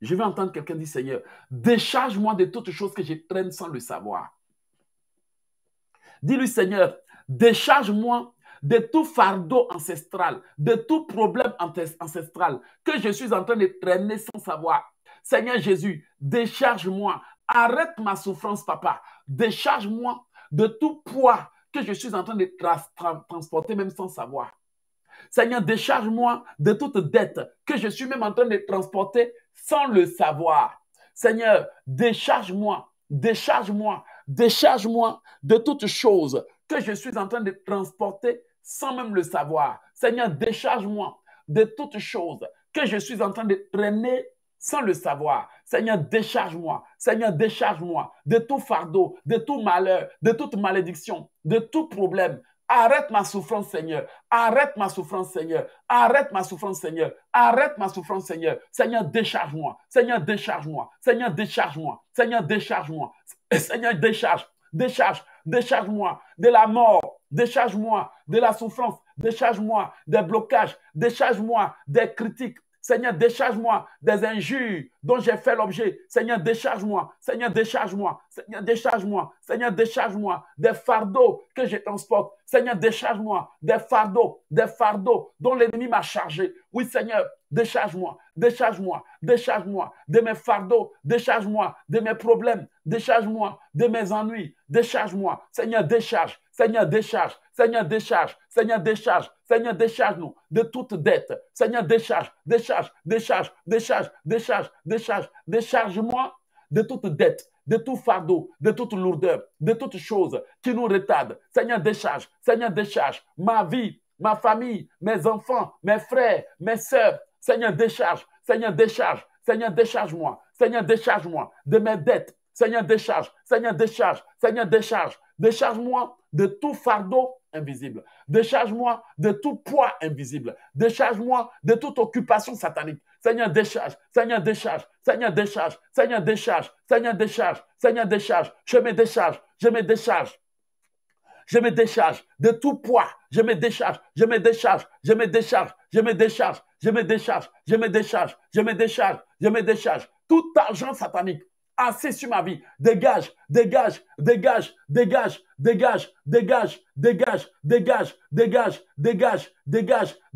Je vais entendre quelqu'un dire, Seigneur, décharge-moi de toutes choses que je traîne sans le savoir. Dis-lui, Seigneur, décharge-moi de tout fardeau ancestral, de tout problème ancestral que je suis en train de traîner sans savoir. Seigneur Jésus, décharge-moi. Arrête ma souffrance, papa. Décharge-moi de tout poids que je suis en train de transporter même sans savoir. Seigneur, décharge-moi de toute dette que je suis même en train de transporter sans le savoir. Seigneur, décharge-moi, décharge-moi, décharge-moi de toute chose que je suis en train de transporter sans même le savoir. Seigneur, décharge-moi de toute chose que je suis en train de traîner sans le savoir. Seigneur, décharge-moi. Seigneur, décharge-moi de tout fardeau, de tout malheur, de toute malédiction, de tout problème, Arrête ma souffrance, Seigneur. Arrête ma souffrance, Seigneur. Arrête ma souffrance, Seigneur. Arrête ma souffrance, Seigneur. Seigneur, décharge-moi. Seigneur, décharge-moi. Seigneur, décharge-moi. Seigneur, décharge-moi. Seigneur, décharge. Décharge. Décharge-moi de la mort. Décharge-moi de la souffrance. Décharge-moi des blocages. Décharge-moi des critiques. Seigneur, décharge-moi des injures dont j'ai fait l'objet. Seigneur, décharge-moi. Seigneur, décharge-moi. Seigneur, décharge-moi. Seigneur, décharge-moi des fardeaux que je transporte. Seigneur, décharge-moi des fardeaux, des fardeaux dont l'ennemi m'a chargé. Oui, Seigneur, décharge-moi, décharge-moi, décharge-moi de mes fardeaux, décharge-moi de mes problèmes, décharge-moi de mes ennuis, décharge-moi. Seigneur, décharge, Seigneur, décharge, Seigneur, décharge, Seigneur, décharge, Seigneur, décharge-nous de toute dette. Seigneur, décharge, décharge, décharge, décharge, décharge, décharge, décharge-moi de toute dette, de tout fardeau, de toute lourdeur, de toute chose qui nous retarde. Seigneur, décharge, Seigneur, décharge ma vie, ma famille, mes enfants, mes frères, mes sœurs. Seigneur, décharge, Seigneur, décharge, Seigneur, décharge-moi, Seigneur, décharge-moi de mes dettes. Seigneur, décharge, Seigneur, décharge, Seigneur, décharge, décharge-moi de tout fardeau invisible. Décharge-moi de tout poids invisible. Décharge-moi de toute occupation satanique. Seigneur, décharge. Seigneur, décharge. Seigneur, décharge. Seigneur, décharge. Seigneur, décharge. Seigneur, décharge. Je me décharge. Je me décharge. Je me décharge de tout poids. Je me décharge. Je me décharge. Je me décharge. Je me décharge. Je me décharge. Je me décharge. Je me décharge. Je me décharge. Tout argent satanique assez sur ma vie. Dégage, dégage, dégage, dégage, dégage, dégage, dégage, dégage, dégage, dégage, dégage, dégage,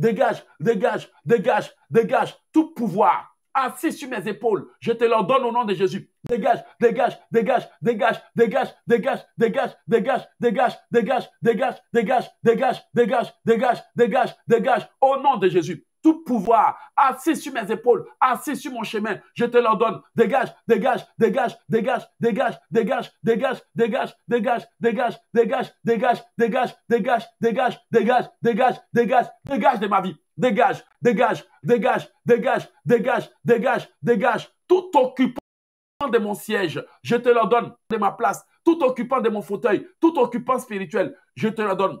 dégage, dégage, dégage, dégage, tout pouvoir. Assis sur mes épaules, je te l'ordonne au nom de Jésus. Dégage, dégage, dégage, dégage, dégage, dégage, dégage, dégage, dégage, dégage, dégage, dégage, dégage, dégage, dégage, dégage, dégage, au nom de Jésus tout pouvoir, assis sur mes épaules, assis sur mon chemin, je te l'ordonne, dégage, dégage, dégage, dégage, dégage, dégage, dégage, dégage, dégage, dégage, dégage, dégage, dégage, dégage, dégage, dégage, dégage, dégage, dégage de ma vie, dégage, dégage, dégage, dégage, dégage, dégage, dégage, tout occupant de mon siège, je te l'ordonne de ma place, tout occupant de mon fauteuil, tout occupant spirituel, je te l'ordonne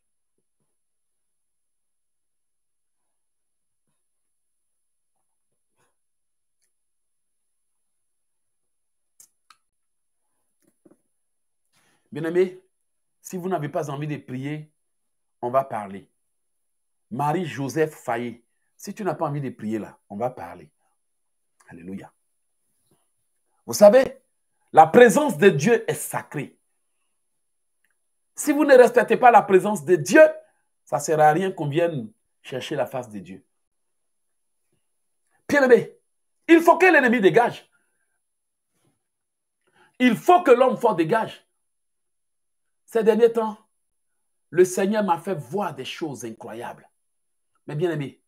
Bien-aimé, si vous n'avez pas envie de prier, on va parler. Marie-Joseph Fayé, si tu n'as pas envie de prier là, on va parler. Alléluia. Vous savez, la présence de Dieu est sacrée. Si vous ne respectez pas la présence de Dieu, ça ne sert à rien qu'on vienne chercher la face de Dieu. Bien-aimé, il faut que l'ennemi dégage. Il faut que l'homme fort dégage. Ces derniers temps, le Seigneur m'a fait voir des choses incroyables. Mais bien aimé,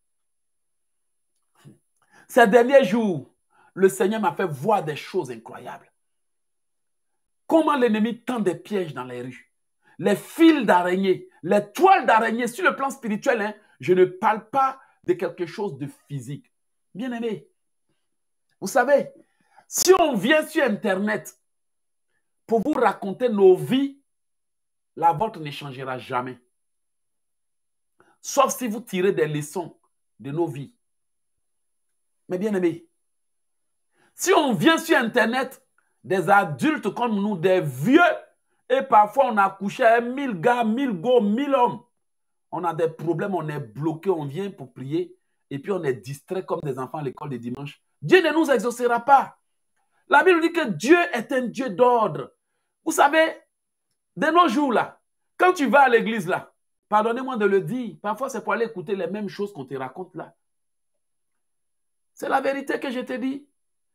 ces derniers jours, le Seigneur m'a fait voir des choses incroyables. Comment l'ennemi tend des pièges dans les rues, les fils d'araignée, les toiles d'araignée sur le plan spirituel. Hein. je ne parle pas de quelque chose de physique. Bien aimé, vous savez, si on vient sur Internet pour vous raconter nos vies, la vôtre ne changera jamais. Sauf si vous tirez des leçons de nos vies. Mais bien aimé, si on vient sur Internet, des adultes comme nous, des vieux, et parfois on a couché à 1000 gars, 1000 go, 1000 hommes. On a des problèmes, on est bloqué, on vient pour prier, et puis on est distrait comme des enfants à l'école le dimanche. Dieu ne nous exaucera pas. La Bible dit que Dieu est un Dieu d'ordre. Vous savez, de nos jours, là, quand tu vas à l'église, là, pardonnez-moi de le dire, parfois c'est pour aller écouter les mêmes choses qu'on te raconte, là. C'est la vérité que je te dis.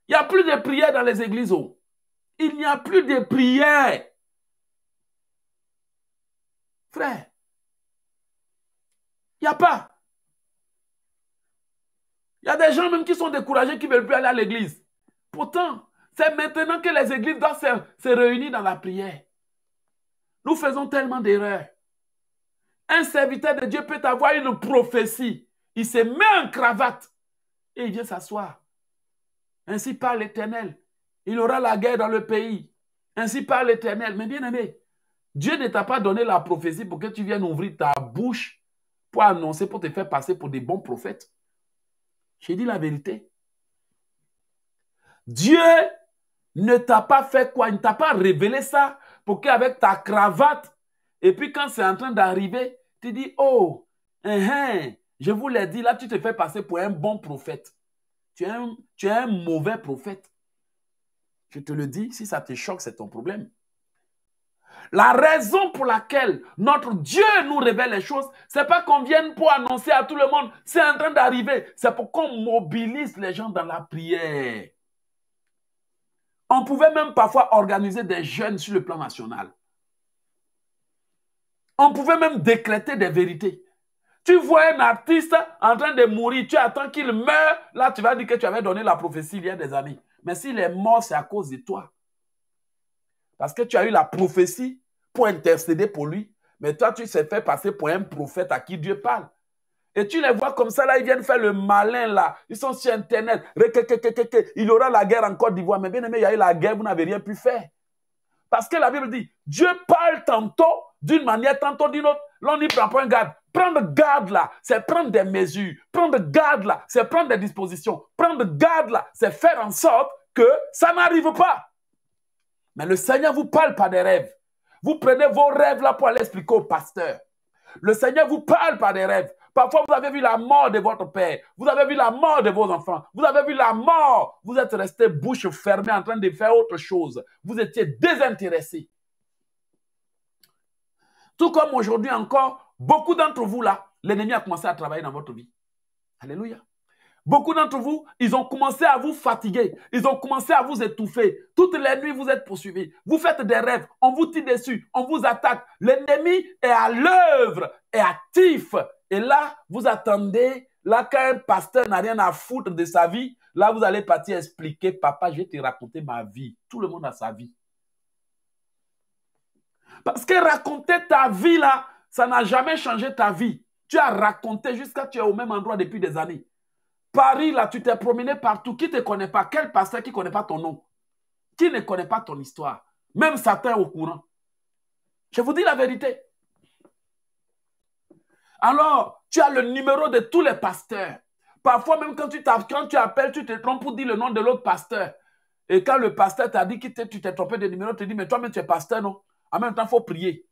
Il n'y a plus de prières dans les églises. Oh. Il n'y a plus de prières, Frère, il n'y a pas. Il y a des gens même qui sont découragés, qui ne veulent plus aller à l'église. Pourtant, c'est maintenant que les églises doivent se, se réunir dans la prière. Nous faisons tellement d'erreurs. Un serviteur de Dieu peut avoir une prophétie. Il se met en cravate et il vient s'asseoir. Ainsi parle l'Éternel. Il aura la guerre dans le pays. Ainsi parle l'Éternel. Mais bien aimé, Dieu ne t'a pas donné la prophétie pour que tu viennes ouvrir ta bouche pour annoncer, pour te faire passer pour des bons prophètes. J'ai dit la vérité. Dieu ne t'a pas fait quoi Il ne t'a pas révélé ça pour qu'avec ta cravate, et puis quand c'est en train d'arriver, tu dis, oh, hein, hein, je vous l'ai dit, là tu te fais passer pour un bon prophète. Tu es un, tu es un mauvais prophète. Je te le dis, si ça te choque, c'est ton problème. La raison pour laquelle notre Dieu nous révèle les choses, c'est pas qu'on vienne pour annoncer à tout le monde, c'est en train d'arriver. C'est pour qu'on mobilise les gens dans la prière. On pouvait même parfois organiser des jeûnes sur le plan national. On pouvait même décréter des vérités. Tu vois un artiste en train de mourir, tu attends qu'il meure, là tu vas dire que tu avais donné la prophétie il y a des années. Mais s'il est mort, c'est à cause de toi. Parce que tu as eu la prophétie pour intercéder pour lui, mais toi tu sais fait passer pour un prophète à qui Dieu parle. Et tu les vois comme ça, là, ils viennent faire le malin, là. Ils sont sur Internet. Il y aura la guerre en Côte d'Ivoire. Mais bien aimé, il y a eu la guerre, vous n'avez rien pu faire. Parce que la Bible dit, Dieu parle tantôt d'une manière, tantôt d'une autre. L'on n'y prend pas garde. Prendre garde là, c'est prendre des mesures. Prendre garde là, c'est prendre des dispositions. Prendre garde là, c'est faire en sorte que ça n'arrive pas. Mais le Seigneur vous parle par des rêves. Vous prenez vos rêves là pour aller expliquer au pasteur. Le Seigneur vous parle par des rêves. Parfois, vous avez vu la mort de votre père, vous avez vu la mort de vos enfants, vous avez vu la mort, vous êtes resté bouche fermée en train de faire autre chose. Vous étiez désintéressé. Tout comme aujourd'hui encore, beaucoup d'entre vous là, l'ennemi a commencé à travailler dans votre vie. Alléluia. Beaucoup d'entre vous, ils ont commencé à vous fatiguer, ils ont commencé à vous étouffer. Toutes les nuits, vous êtes poursuivis. Vous faites des rêves, on vous tire dessus, on vous attaque. L'ennemi est à l'œuvre, est actif, et là, vous attendez, là, quand un pasteur n'a rien à foutre de sa vie, là, vous allez partir expliquer, papa, je vais te raconter ma vie. Tout le monde a sa vie. Parce que raconter ta vie, là, ça n'a jamais changé ta vie. Tu as raconté jusqu'à tu es au même endroit depuis des années. Paris, là, tu t'es promené partout. Qui ne te connaît pas Quel pasteur qui ne connaît pas ton nom Qui ne connaît pas ton histoire Même Satan est au courant. Je vous dis la vérité. Alors, tu as le numéro de tous les pasteurs. Parfois, même quand tu, tu appelles, tu te trompes pour dire le nom de l'autre pasteur. Et quand le pasteur t'a dit que tu t'es trompé de numéro, tu te dis, mais toi-même, tu es pasteur, non En même temps, il faut prier.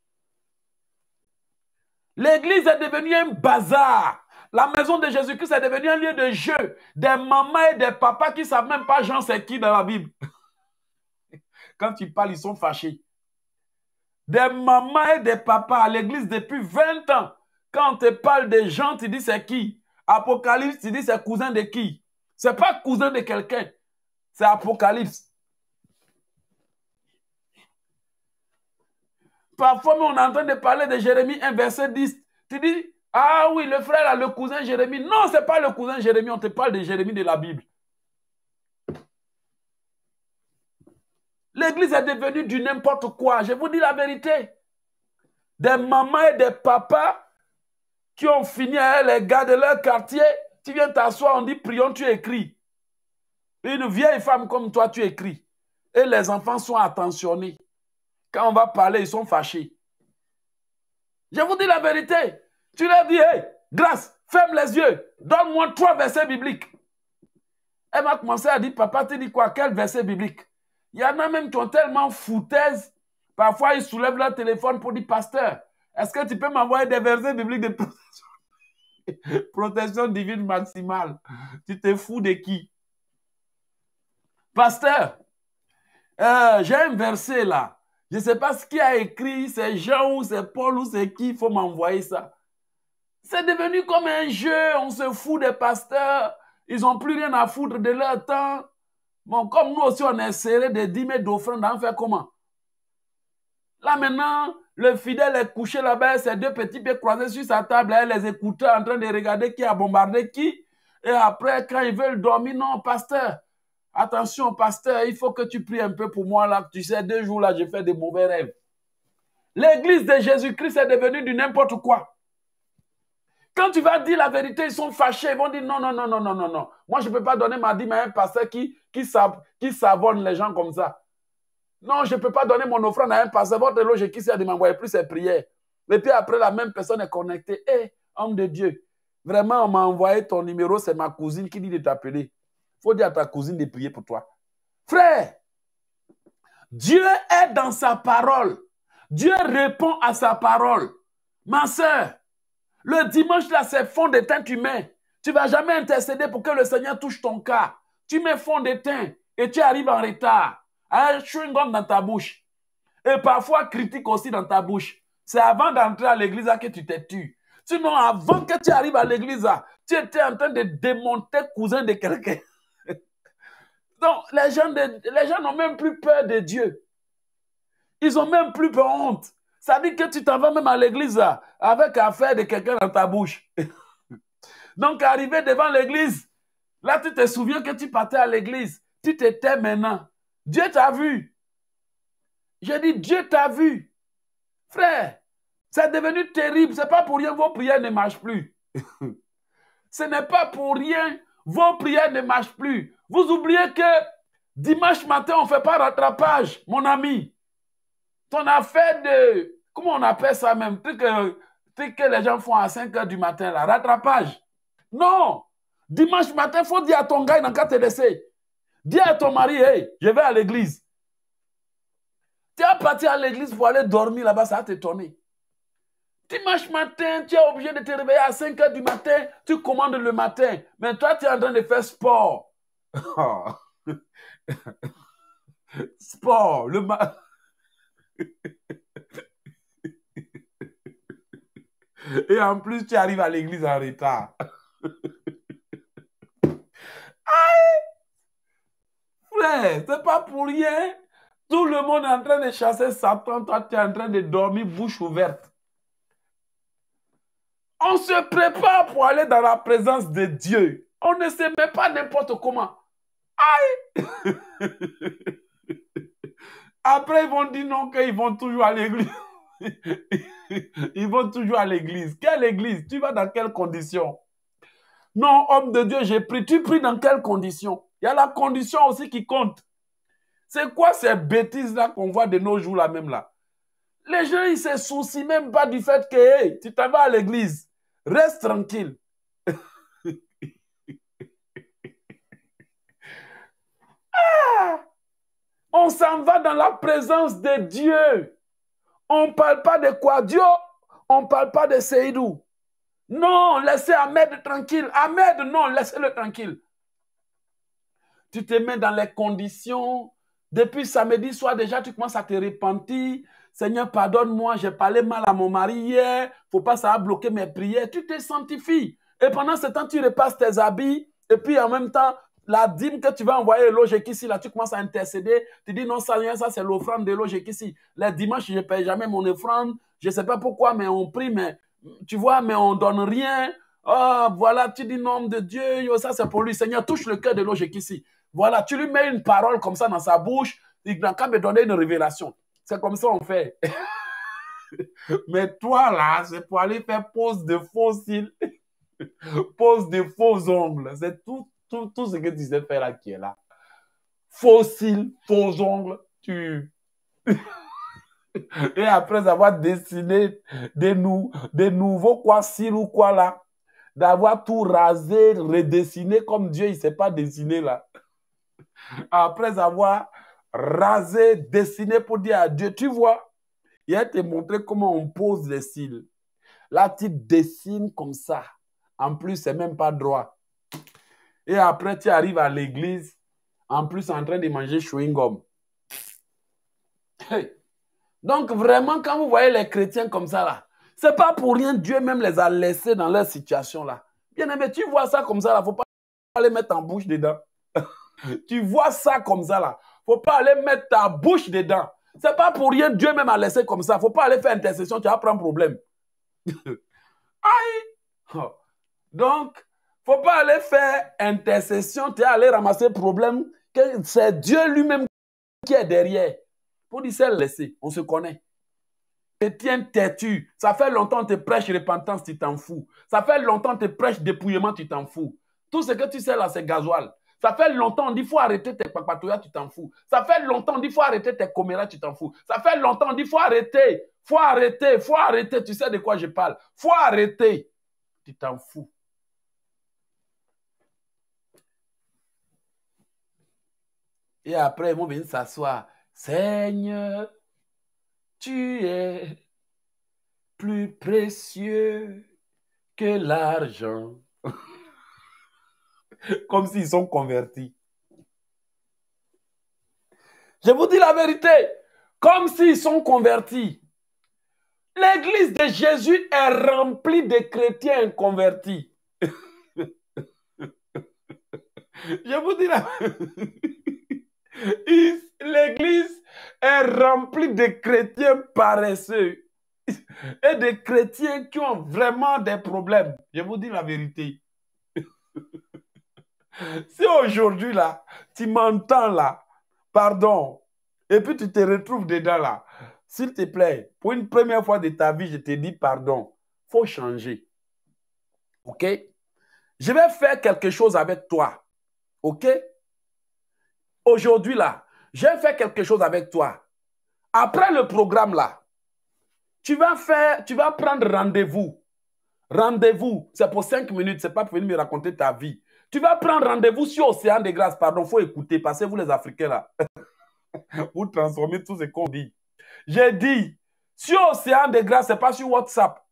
L'église est devenue un bazar. La maison de Jésus-Christ est devenue un lieu de jeu. Des mamans et des papas qui ne savent même pas Jean c'est qui dans la Bible. [LAUGHS] Quand tu parlent, ils sont fâchés. Des mamans et des papas à l'église depuis 20 ans quand on te parle de gens, tu dis c'est qui Apocalypse, tu dis c'est cousin de qui C'est pas cousin de quelqu'un. C'est Apocalypse. Parfois, on est en train de parler de Jérémie un verset 10. Tu dis, ah oui, le frère, a le cousin Jérémie. Non, ce n'est pas le cousin Jérémie, on te parle de Jérémie de la Bible. L'église est devenue du n'importe quoi. Je vous dis la vérité. Des mamans et des papas qui ont fini à les gars de leur quartier. Tu viens t'asseoir, on dit prions, tu écris. Une vieille femme comme toi, tu écris. Et les enfants sont attentionnés. Quand on va parler, ils sont fâchés. Je vous dis la vérité. Tu leur dis, hé, grâce, ferme les yeux, donne-moi trois versets bibliques. Elle m'a commencé à dire, papa, tu dis quoi Quel verset biblique Il y en a même qui ont tellement foutaise, parfois ils soulèvent leur téléphone pour dire, pasteur, est-ce que tu peux m'envoyer des versets bibliques de... [LAUGHS] [LAUGHS] Protection divine maximale. Tu te fous de qui Pasteur, euh, j'ai un verset là. Je ne sais pas ce qui a écrit, c'est Jean ou c'est Paul ou c'est qui, il faut m'envoyer ça. C'est devenu comme un jeu, on se fout des pasteurs, ils n'ont plus rien à foutre de leur temps. Bon, comme nous aussi, on serré de dîmes d'offrandes, d'en faire comment Là maintenant, le fidèle est couché là-bas, ses deux petits pieds croisés sur sa table, elle les écoutait en train de regarder qui a bombardé qui. Et après, quand ils veulent dormir, non, pasteur, attention, pasteur, il faut que tu pries un peu pour moi là. Tu sais, deux jours là, j'ai fait des mauvais rêves. L'église de Jésus-Christ est devenue du n'importe quoi. Quand tu vas dire la vérité, ils sont fâchés. Ils vont dire non, non, non, non, non, non, non. Moi, je ne peux pas donner ma dîme à un pasteur qui, qui savonne les gens comme ça. Non, je ne peux pas donner mon offrande à un pasteur. Votre loge qui sert de m'envoyer plus ses prières. Et puis après, la même personne est connectée. Hé, eh, homme de Dieu, vraiment, on m'a envoyé ton numéro. C'est ma cousine qui dit de t'appeler. Il faut dire à ta cousine de prier pour toi. Frère, Dieu est dans sa parole. Dieu répond à sa parole. Ma soeur, le dimanche là, c'est fond d'étain, tu mets. Tu vas jamais intercéder pour que le Seigneur touche ton cas. Tu mets fond teint et tu arrives en retard. Ah, un chewing-gum dans ta bouche, et parfois critique aussi dans ta bouche, c'est avant d'entrer à l'église que tu te tues. Sinon, avant que tu arrives à l'église, tu étais en train de démonter cousin de quelqu'un. [LAUGHS] Donc, les gens, les gens n'ont même plus peur de Dieu. Ils n'ont même plus peur honte. Ça dit que tu t'en vas même à l'église avec affaire de quelqu'un dans ta bouche. [LAUGHS] Donc, arrivé devant l'église, là, tu te souviens que tu partais à l'église. Tu t'étais maintenant. Dieu t'a vu. J'ai dit, Dieu t'a vu. Frère, c'est devenu terrible. [LAUGHS] Ce n'est pas pour rien vos prières ne marchent plus. Ce n'est pas pour rien vos prières ne marchent plus. Vous oubliez que dimanche matin, on ne fait pas rattrapage, mon ami. Ton affaire de. Comment on appelle ça même Truc que, euh, que les gens font à 5 h du matin, là, rattrapage. Non Dimanche matin, il faut dire à ton gars, il n'a qu'à te laisser. Dis à ton mari, hey, je vais à l'église. Tu es parti à l'église pour aller dormir là-bas, ça va t'étonner. marches matin, tu es obligé de te réveiller à 5 h du matin, tu commandes le matin. Mais toi, tu es en train de faire sport. [LAUGHS] sport, le matin. [LAUGHS] Et en plus, tu arrives à l'église en retard. [LAUGHS] Aïe! c'est pas pour rien. Tout le monde est en train de chasser Satan, toi tu es en train de dormir bouche ouverte. On se prépare pour aller dans la présence de Dieu. On ne se met pas n'importe comment. Aïe [LAUGHS] Après, ils vont dire non qu'ils vont toujours à l'église. [LAUGHS] ils vont toujours à l'église. Quelle église Tu vas dans quelles conditions Non, homme de Dieu, j'ai pris. Tu pries dans quelles conditions il y a la condition aussi qui compte. C'est quoi ces bêtises-là qu'on voit de nos jours là même là Les gens, ils se soucient même pas du fait que hey, tu t'en vas à l'église. Reste tranquille. [LAUGHS] Ah! On s'en va dans la présence de Dieu. On ne parle pas de quoi Dieu, on ne parle pas de Seydou. Non, laissez Ahmed tranquille. Ahmed, non, laissez-le tranquille tu te mets dans les conditions. Depuis samedi soir déjà, tu commences à te repentir. Seigneur, pardonne-moi, j'ai parlé mal à mon mari hier. Faut pas ça a bloqué mes prières. Tu te sanctifies. Et pendant ce temps, tu repasses tes habits. Et puis en même temps, la dîme que tu vas envoyer ici, là, tu commences à intercéder. Tu dis non, ça, rien, ça c'est l'offrande de ici. Les dimanches, je ne paye jamais mon offrande. Je ne sais pas pourquoi, mais on prie, mais tu vois, mais on ne donne rien. oh, voilà, tu dis nom de Dieu, ça c'est pour lui. Seigneur, touche le cœur de ici. Voilà, tu lui mets une parole comme ça dans sa bouche, il n'a qu'à me donner une révélation. C'est comme ça on fait. [LAUGHS] Mais toi, là, c'est pour aller faire pose de faux cils, [LAUGHS] pose de faux ongles. C'est tout, tout, ce que tu sais faire là qui est là. Faux cils, faux ongles, tu... [LAUGHS] Et après avoir dessiné des, des nouveaux quoi cils ou quoi là, d'avoir tout rasé, redessiné comme Dieu, il ne s'est pas dessiné là après avoir rasé, dessiné pour dire à Dieu, tu vois, il a te montré comment on pose les cils. Là, tu dessines comme ça. En plus, c'est même pas droit. Et après, tu arrives à l'église, en plus en train de manger chewing-gum. Donc vraiment, quand vous voyez les chrétiens comme ça là, c'est pas pour rien Dieu même les a laissés dans leur situation là. Bien aimé, tu vois ça comme ça là, faut pas les mettre en bouche dedans. Tu vois ça comme ça là. Faut pas aller mettre ta bouche dedans. C'est pas pour rien Dieu même a laissé comme ça. Faut pas aller faire intercession, tu vas prendre problème. [LAUGHS] Aïe. Oh. Donc, faut pas aller faire intercession, tu vas aller ramasser problème. C'est Dieu lui-même qui est derrière. Pour dire c'est laisser, on se connaît. tes têtu, ça fait longtemps que tu prêches repentance, tu t'en fous. Ça fait longtemps que tu prêches dépouillement, tu t'en fous. Tout ce que tu sais là, c'est gasoil. Ça fait longtemps, qu'il faut arrêter tes papatouillas, tu t'en fous. Ça fait longtemps, qu'il faut arrêter tes coméras, tu t'en fous. Ça fait longtemps, qu'il faut arrêter. Faut arrêter, faut arrêter. Tu sais de quoi je parle. Faut arrêter. Tu t'en fous. Et après, mon vont s'asseoir. Seigneur, tu es plus précieux que l'argent. [LAUGHS] comme s'ils sont convertis. Je vous dis la vérité, comme s'ils sont convertis. L'église de Jésus est remplie de chrétiens convertis. Je vous dis la vérité. L'église est remplie de chrétiens paresseux et de chrétiens qui ont vraiment des problèmes. Je vous dis la vérité. [LAUGHS] Si aujourd'hui, là, tu m'entends, là, pardon, et puis tu te retrouves dedans, là, s'il te plaît, pour une première fois de ta vie, je te dis pardon. faut changer. OK Je vais faire quelque chose avec toi. OK Aujourd'hui, là, vais faire quelque chose avec toi. Après le programme, là, tu vas faire, tu vas prendre rendez-vous. Rendez-vous, c'est pour cinq minutes, c'est pas pour venir me raconter ta vie. Tu vas prendre rendez-vous sur Océan des Grâces. Pardon, il faut écouter, passez vous les Africains là, [LAUGHS] vous transformez tout ce qu'on dit. J'ai dit, sur Océan Grâces, ce n'est pas sur WhatsApp.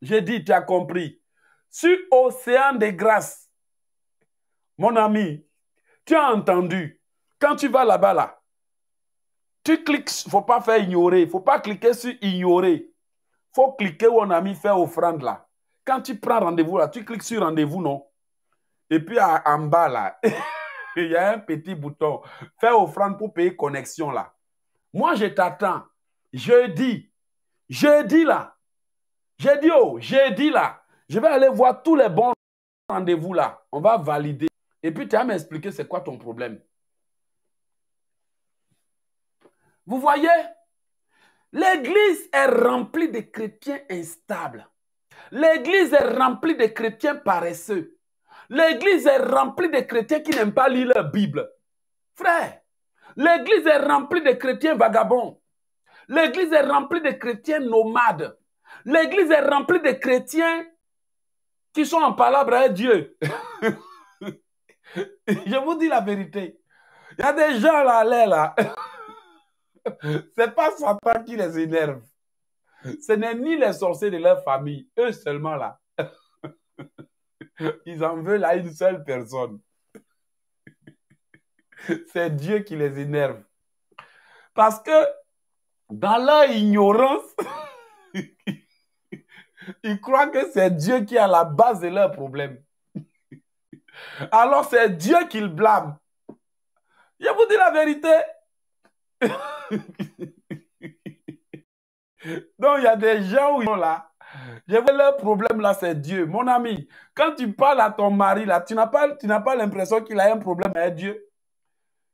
J'ai dit, tu as compris. Sur Océan des Grâces, mon ami, tu as entendu. Quand tu vas là-bas, là, tu cliques, Il ne faut pas faire ignorer. Il ne faut pas cliquer sur ignorer. Il faut cliquer mon ami, faire offrande là. Quand tu prends rendez-vous là, tu cliques sur rendez-vous, non et puis en bas, là, [LAUGHS] il y a un petit bouton. Fais offrande pour payer connexion, là. Moi, je t'attends. Jeudi. Jeudi, là. Jeudi, oh, jeudi, là. Je vais aller voir tous les bons rendez-vous, là. On va valider. Et puis, tu vas m'expliquer c'est quoi ton problème. Vous voyez L'Église est remplie de chrétiens instables. L'Église est remplie de chrétiens paresseux. L'église est remplie de chrétiens qui n'aiment pas lire leur Bible. Frère, l'église est remplie de chrétiens vagabonds. L'église est remplie de chrétiens nomades. L'église est remplie de chrétiens qui sont en palabre à Dieu. [LAUGHS] Je vous dis la vérité. Il y a des gens là, là, là. [LAUGHS] C'est pas Satan qui les énerve. Ce n'est ni les sorciers de leur famille, eux seulement là. [LAUGHS] [LAUGHS] Ils en veulent à une seule personne. [LAUGHS] C'est Dieu qui les énerve. Parce que dans leur ignorance, [LAUGHS] ils croient que c'est Dieu qui a la base de leurs problèmes. Alors c'est Dieu qu'ils blâment. Je vous dis la vérité. Donc il y a des gens où ils sont là. Je vois problème là, c'est Dieu. Mon ami, quand tu parles à ton mari là, tu n'as pas, pas l'impression qu'il a un problème avec Dieu.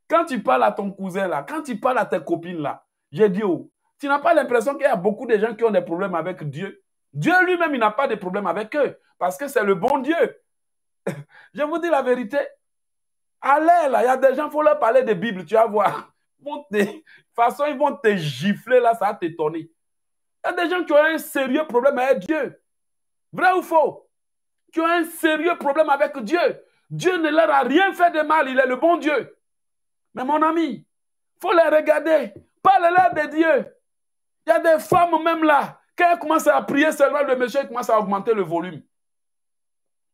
Quand tu parles à ton cousin là, quand tu parles à tes copines là, j'ai dit oh, tu n'as pas l'impression qu'il y a beaucoup de gens qui ont des problèmes avec Dieu. Dieu lui-même, il n'a pas de problème avec eux parce que c'est le bon Dieu. [LAUGHS] Je vous dis la vérité. Allez là, il y a des gens, il faut leur parler des Bibles. tu vas voir. De toute façon, ils vont te gifler là, ça va t'étonner. Il y a des gens qui ont un sérieux problème avec Dieu. Vrai ou faux Tu as un sérieux problème avec Dieu. Dieu ne leur a rien fait de mal, il est le bon Dieu. Mais mon ami, faut les regarder. Parle-leur de Dieu. Il y a des femmes même là, quand elles commencent à prier seulement, le monsieur commence à augmenter le volume.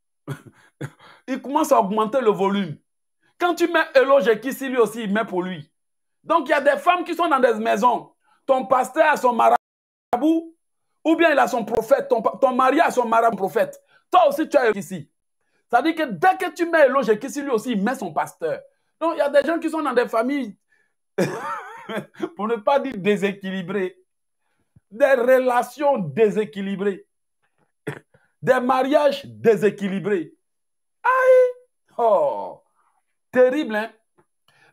[LAUGHS] il commence à augmenter le volume. Quand tu mets Eloge qui lui aussi, il met pour lui. Donc il y a des femmes qui sont dans des maisons. Ton pasteur a son mariage ou bien il a son prophète, ton, mari a son marabout prophète. Toi aussi, tu as ici. Ça dit que dès que tu mets qui ici, lui aussi, il met son pasteur. Donc, il y a des gens qui sont dans des familles, [LAUGHS] pour ne pas dire déséquilibrées, des relations déséquilibrées, des mariages déséquilibrés. Aïe! Oh! Terrible, hein?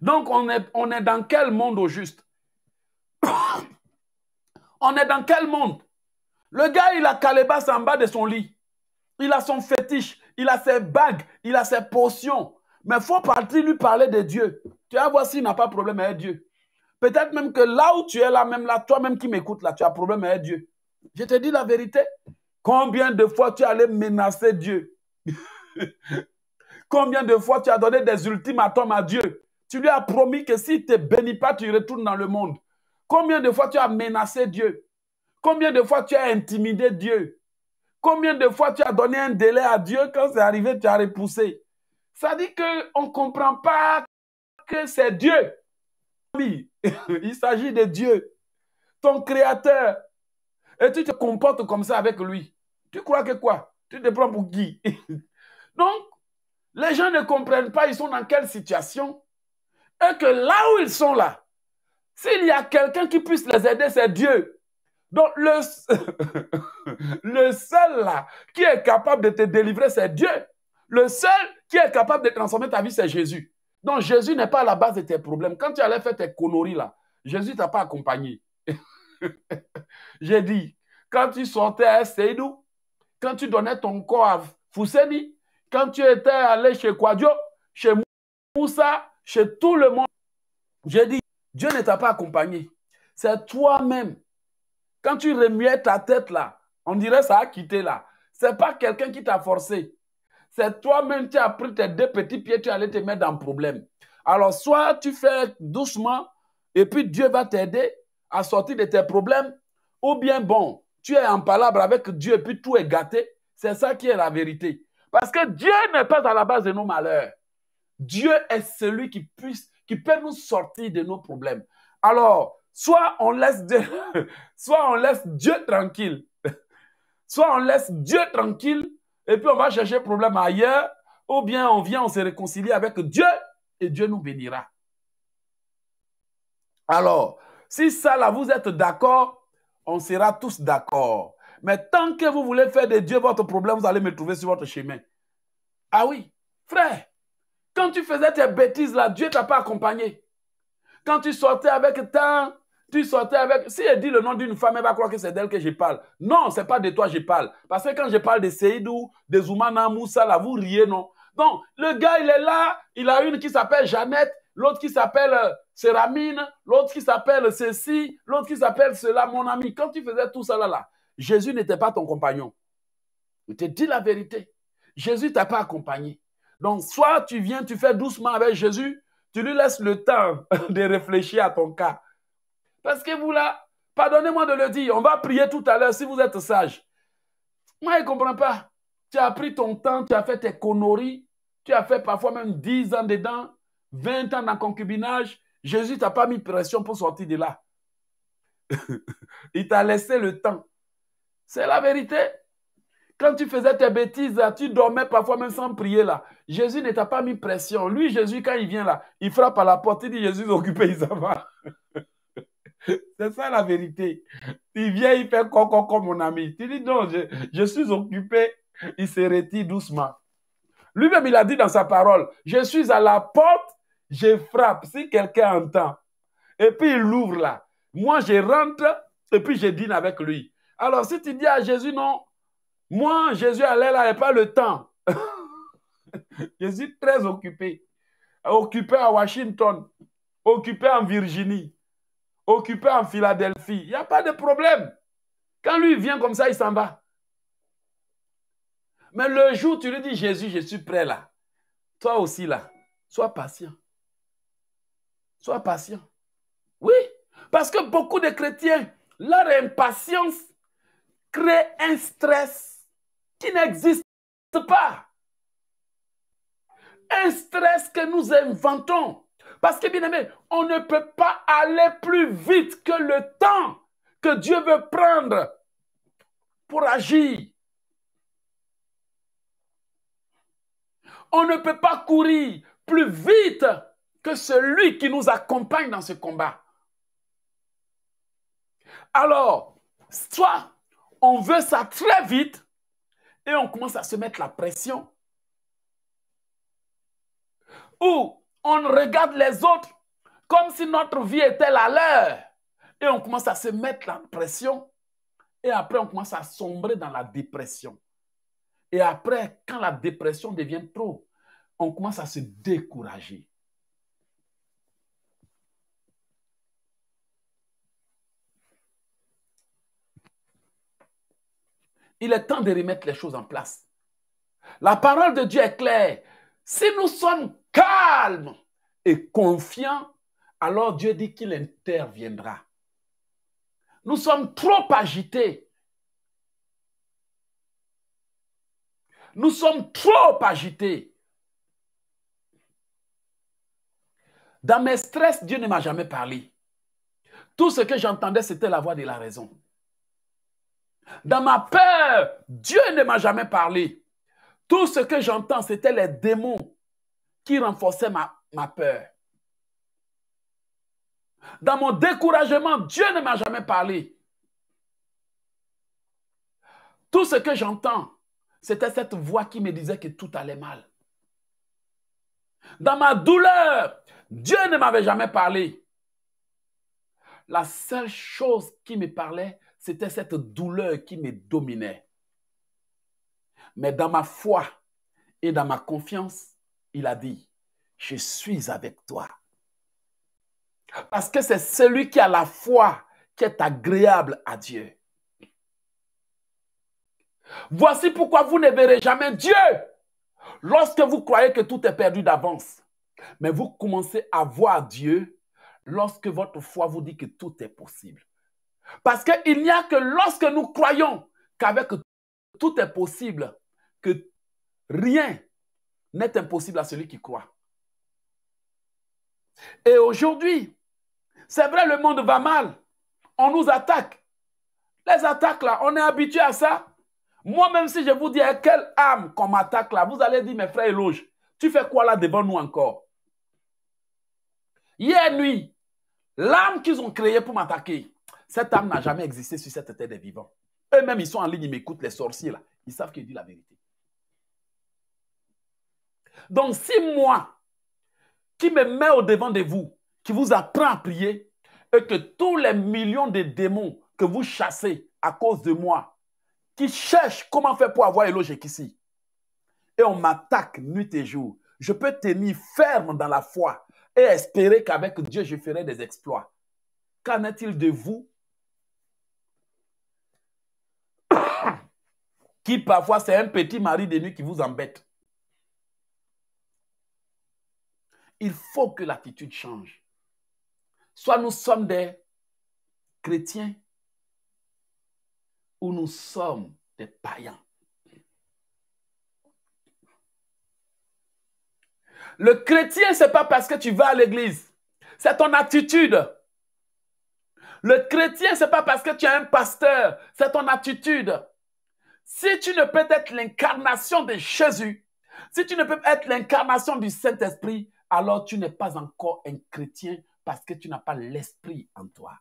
Donc, on est, on est dans quel monde au juste? On est dans quel monde Le gars, il a calebasse en bas de son lit. Il a son fétiche, il a ses bagues, il a ses potions. Mais faut partir lui parler de Dieu. Tu vas voir s'il n'a pas de problème avec Dieu. Peut-être même que là où tu es, là même, là, toi-même qui m'écoutes, là, tu as problème avec Dieu. Je te dis la vérité. Combien de fois tu allais menacer Dieu [LAUGHS] Combien de fois tu as donné des ultimatums à Dieu Tu lui as promis que s'il ne te bénit pas, tu retournes dans le monde. Combien de fois tu as menacé Dieu Combien de fois tu as intimidé Dieu Combien de fois tu as donné un délai à Dieu quand c'est arrivé, tu as repoussé Ça dit qu'on ne comprend pas que c'est Dieu. [LAUGHS] Il s'agit de Dieu, ton créateur. Et tu te comportes comme ça avec lui. Tu crois que quoi Tu te prends pour Guy. [LAUGHS] Donc, les gens ne comprennent pas, ils sont dans quelle situation. Et que là où ils sont là, s'il y a quelqu'un qui puisse les aider, c'est Dieu. Donc le, [LAUGHS] le seul là, qui est capable de te délivrer, c'est Dieu. Le seul qui est capable de transformer ta vie, c'est Jésus. Donc Jésus n'est pas à la base de tes problèmes. Quand tu allais faire tes conneries là, Jésus t'a pas accompagné. [LAUGHS] J'ai dit, quand tu sortais à Seydou, quand tu donnais ton corps à Fousseni, quand tu étais allé chez Kwadio, chez Moussa, chez tout le monde, j'ai dit, Dieu ne t'a pas accompagné. C'est toi-même. Quand tu remuais ta tête là, on dirait ça a quitté là. n'est pas quelqu'un qui t'a forcé. C'est toi-même qui as pris tes deux petits pieds, tu allais te mettre dans le problème. Alors, soit tu fais doucement et puis Dieu va t'aider à sortir de tes problèmes, ou bien bon, tu es en palabre avec Dieu et puis tout est gâté. C'est ça qui est la vérité. Parce que Dieu n'est pas à la base de nos malheurs. Dieu est celui qui puisse qui peut nous sortir de nos problèmes. Alors, soit on laisse Dieu, [LAUGHS] soit on laisse Dieu tranquille, [LAUGHS] soit on laisse Dieu tranquille et puis on va chercher problème ailleurs, ou bien on vient, on se réconcilie avec Dieu et Dieu nous bénira. Alors, si ça là, vous êtes d'accord, on sera tous d'accord. Mais tant que vous voulez faire de Dieu votre problème, vous allez me trouver sur votre chemin. Ah oui, frère, quand tu faisais tes bêtises là, Dieu t'a pas accompagné. Quand tu sortais avec ta, tu sortais avec. Si elle dit le nom d'une femme, elle va croire que c'est d'elle que je parle. Non, c'est pas de toi que je parle. Parce que quand je parle de Seydou, de Zoumana Moussa, là, vous riez, non Donc, le gars, il est là, il a une qui s'appelle Jeannette, l'autre qui s'appelle euh, Séramine, l'autre qui s'appelle ceci, l'autre qui s'appelle cela, mon ami. Quand tu faisais tout ça là, là Jésus n'était pas ton compagnon. il te dit la vérité. Jésus t'a pas accompagné. Donc, soit tu viens, tu fais doucement avec Jésus, tu lui laisses le temps [LAUGHS] de réfléchir à ton cas. Parce que vous là, pardonnez-moi de le dire, on va prier tout à l'heure si vous êtes sage. Moi, je ne comprends pas. Tu as pris ton temps, tu as fait tes conneries, tu as fait parfois même 10 ans dedans, 20 ans dans concubinage. Jésus t'a pas mis pression pour sortir de là. [LAUGHS] Il t'a laissé le temps. C'est la vérité. Quand tu faisais tes bêtises, tu dormais parfois même sans prier là. Jésus ne t'a pas mis pression. Lui, Jésus, quand il vient là, il frappe à la porte, il dit Jésus est [LAUGHS] occupé, il s'en va. [LAUGHS] C'est ça la vérité. Il vient, il fait coco comme mon ami. Tu dis non, je, suis occupé. Il se retire doucement. Lui-même, il a dit dans sa parole, je suis à la porte, je frappe si quelqu'un entend. Et puis il ouvre là. Moi, je rentre et puis je dîne avec lui. Alors si tu dis à Jésus, non, moi, Jésus allait là, et pas le temps. [LAUGHS] je suis très occupé. Occupé à Washington, occupé en Virginie, occupé en Philadelphie. Il n'y a pas de problème. Quand lui vient comme ça, il s'en va. Mais le jour où tu lui dis, Jésus, je suis prêt là. Toi aussi là. Sois patient. Sois patient. Oui. Parce que beaucoup de chrétiens, leur impatience crée un stress qui n'existe pas. Un stress que nous inventons. Parce que, bien aimé, on ne peut pas aller plus vite que le temps que Dieu veut prendre pour agir. On ne peut pas courir plus vite que celui qui nous accompagne dans ce combat. Alors, soit on veut ça très vite, et on commence à se mettre la pression. Ou on regarde les autres comme si notre vie était la leur. Et on commence à se mettre la pression. Et après, on commence à sombrer dans la dépression. Et après, quand la dépression devient trop, on commence à se décourager. Il est temps de remettre les choses en place. La parole de Dieu est claire. Si nous sommes calmes et confiants, alors Dieu dit qu'il interviendra. Nous sommes trop agités. Nous sommes trop agités. Dans mes stress, Dieu ne m'a jamais parlé. Tout ce que j'entendais, c'était la voix de la raison. Dans ma peur, Dieu ne m'a jamais parlé. Tout ce que j'entends, c'était les démons qui renforçaient ma, ma peur. Dans mon découragement, Dieu ne m'a jamais parlé. Tout ce que j'entends, c'était cette voix qui me disait que tout allait mal. Dans ma douleur, Dieu ne m'avait jamais parlé. La seule chose qui me parlait, c'était cette douleur qui me dominait. Mais dans ma foi et dans ma confiance, il a dit, je suis avec toi. Parce que c'est celui qui a la foi qui est agréable à Dieu. Voici pourquoi vous ne verrez jamais Dieu lorsque vous croyez que tout est perdu d'avance. Mais vous commencez à voir Dieu lorsque votre foi vous dit que tout est possible. Parce qu'il n'y a que lorsque nous croyons qu'avec tout est possible, que rien n'est impossible à celui qui croit. Et aujourd'hui, c'est vrai, le monde va mal. On nous attaque. Les attaques là, on est habitué à ça. Moi-même, si je vous dis hein, quelle âme qu'on m'attaque là, vous allez dire, mes frères loges, tu fais quoi là devant nous encore Hier nuit, l'âme qu'ils ont créée pour m'attaquer, cette âme n'a jamais existé sur cette terre des vivants. Eux-mêmes, ils sont en ligne, ils m'écoutent, les sorciers, là. Ils savent qu'ils disent la vérité. Donc, si moi, qui me mets au devant de vous, qui vous apprends à prier, et que tous les millions de démons que vous chassez à cause de moi, qui cherchent comment faire pour avoir logique ici, et on m'attaque nuit et jour, je peux tenir ferme dans la foi et espérer qu'avec Dieu, je ferai des exploits. Qu'en est-il de vous qui parfois c'est un petit mari de nuit qui vous embête. Il faut que l'attitude change. Soit nous sommes des chrétiens ou nous sommes des païens. Le chrétien, ce n'est pas parce que tu vas à l'église. C'est ton attitude. Le chrétien, ce n'est pas parce que tu es un pasteur. C'est ton attitude. Si tu ne peux être l'incarnation de Jésus, si tu ne peux être l'incarnation du Saint-Esprit, alors tu n'es pas encore un chrétien parce que tu n'as pas l'Esprit en toi.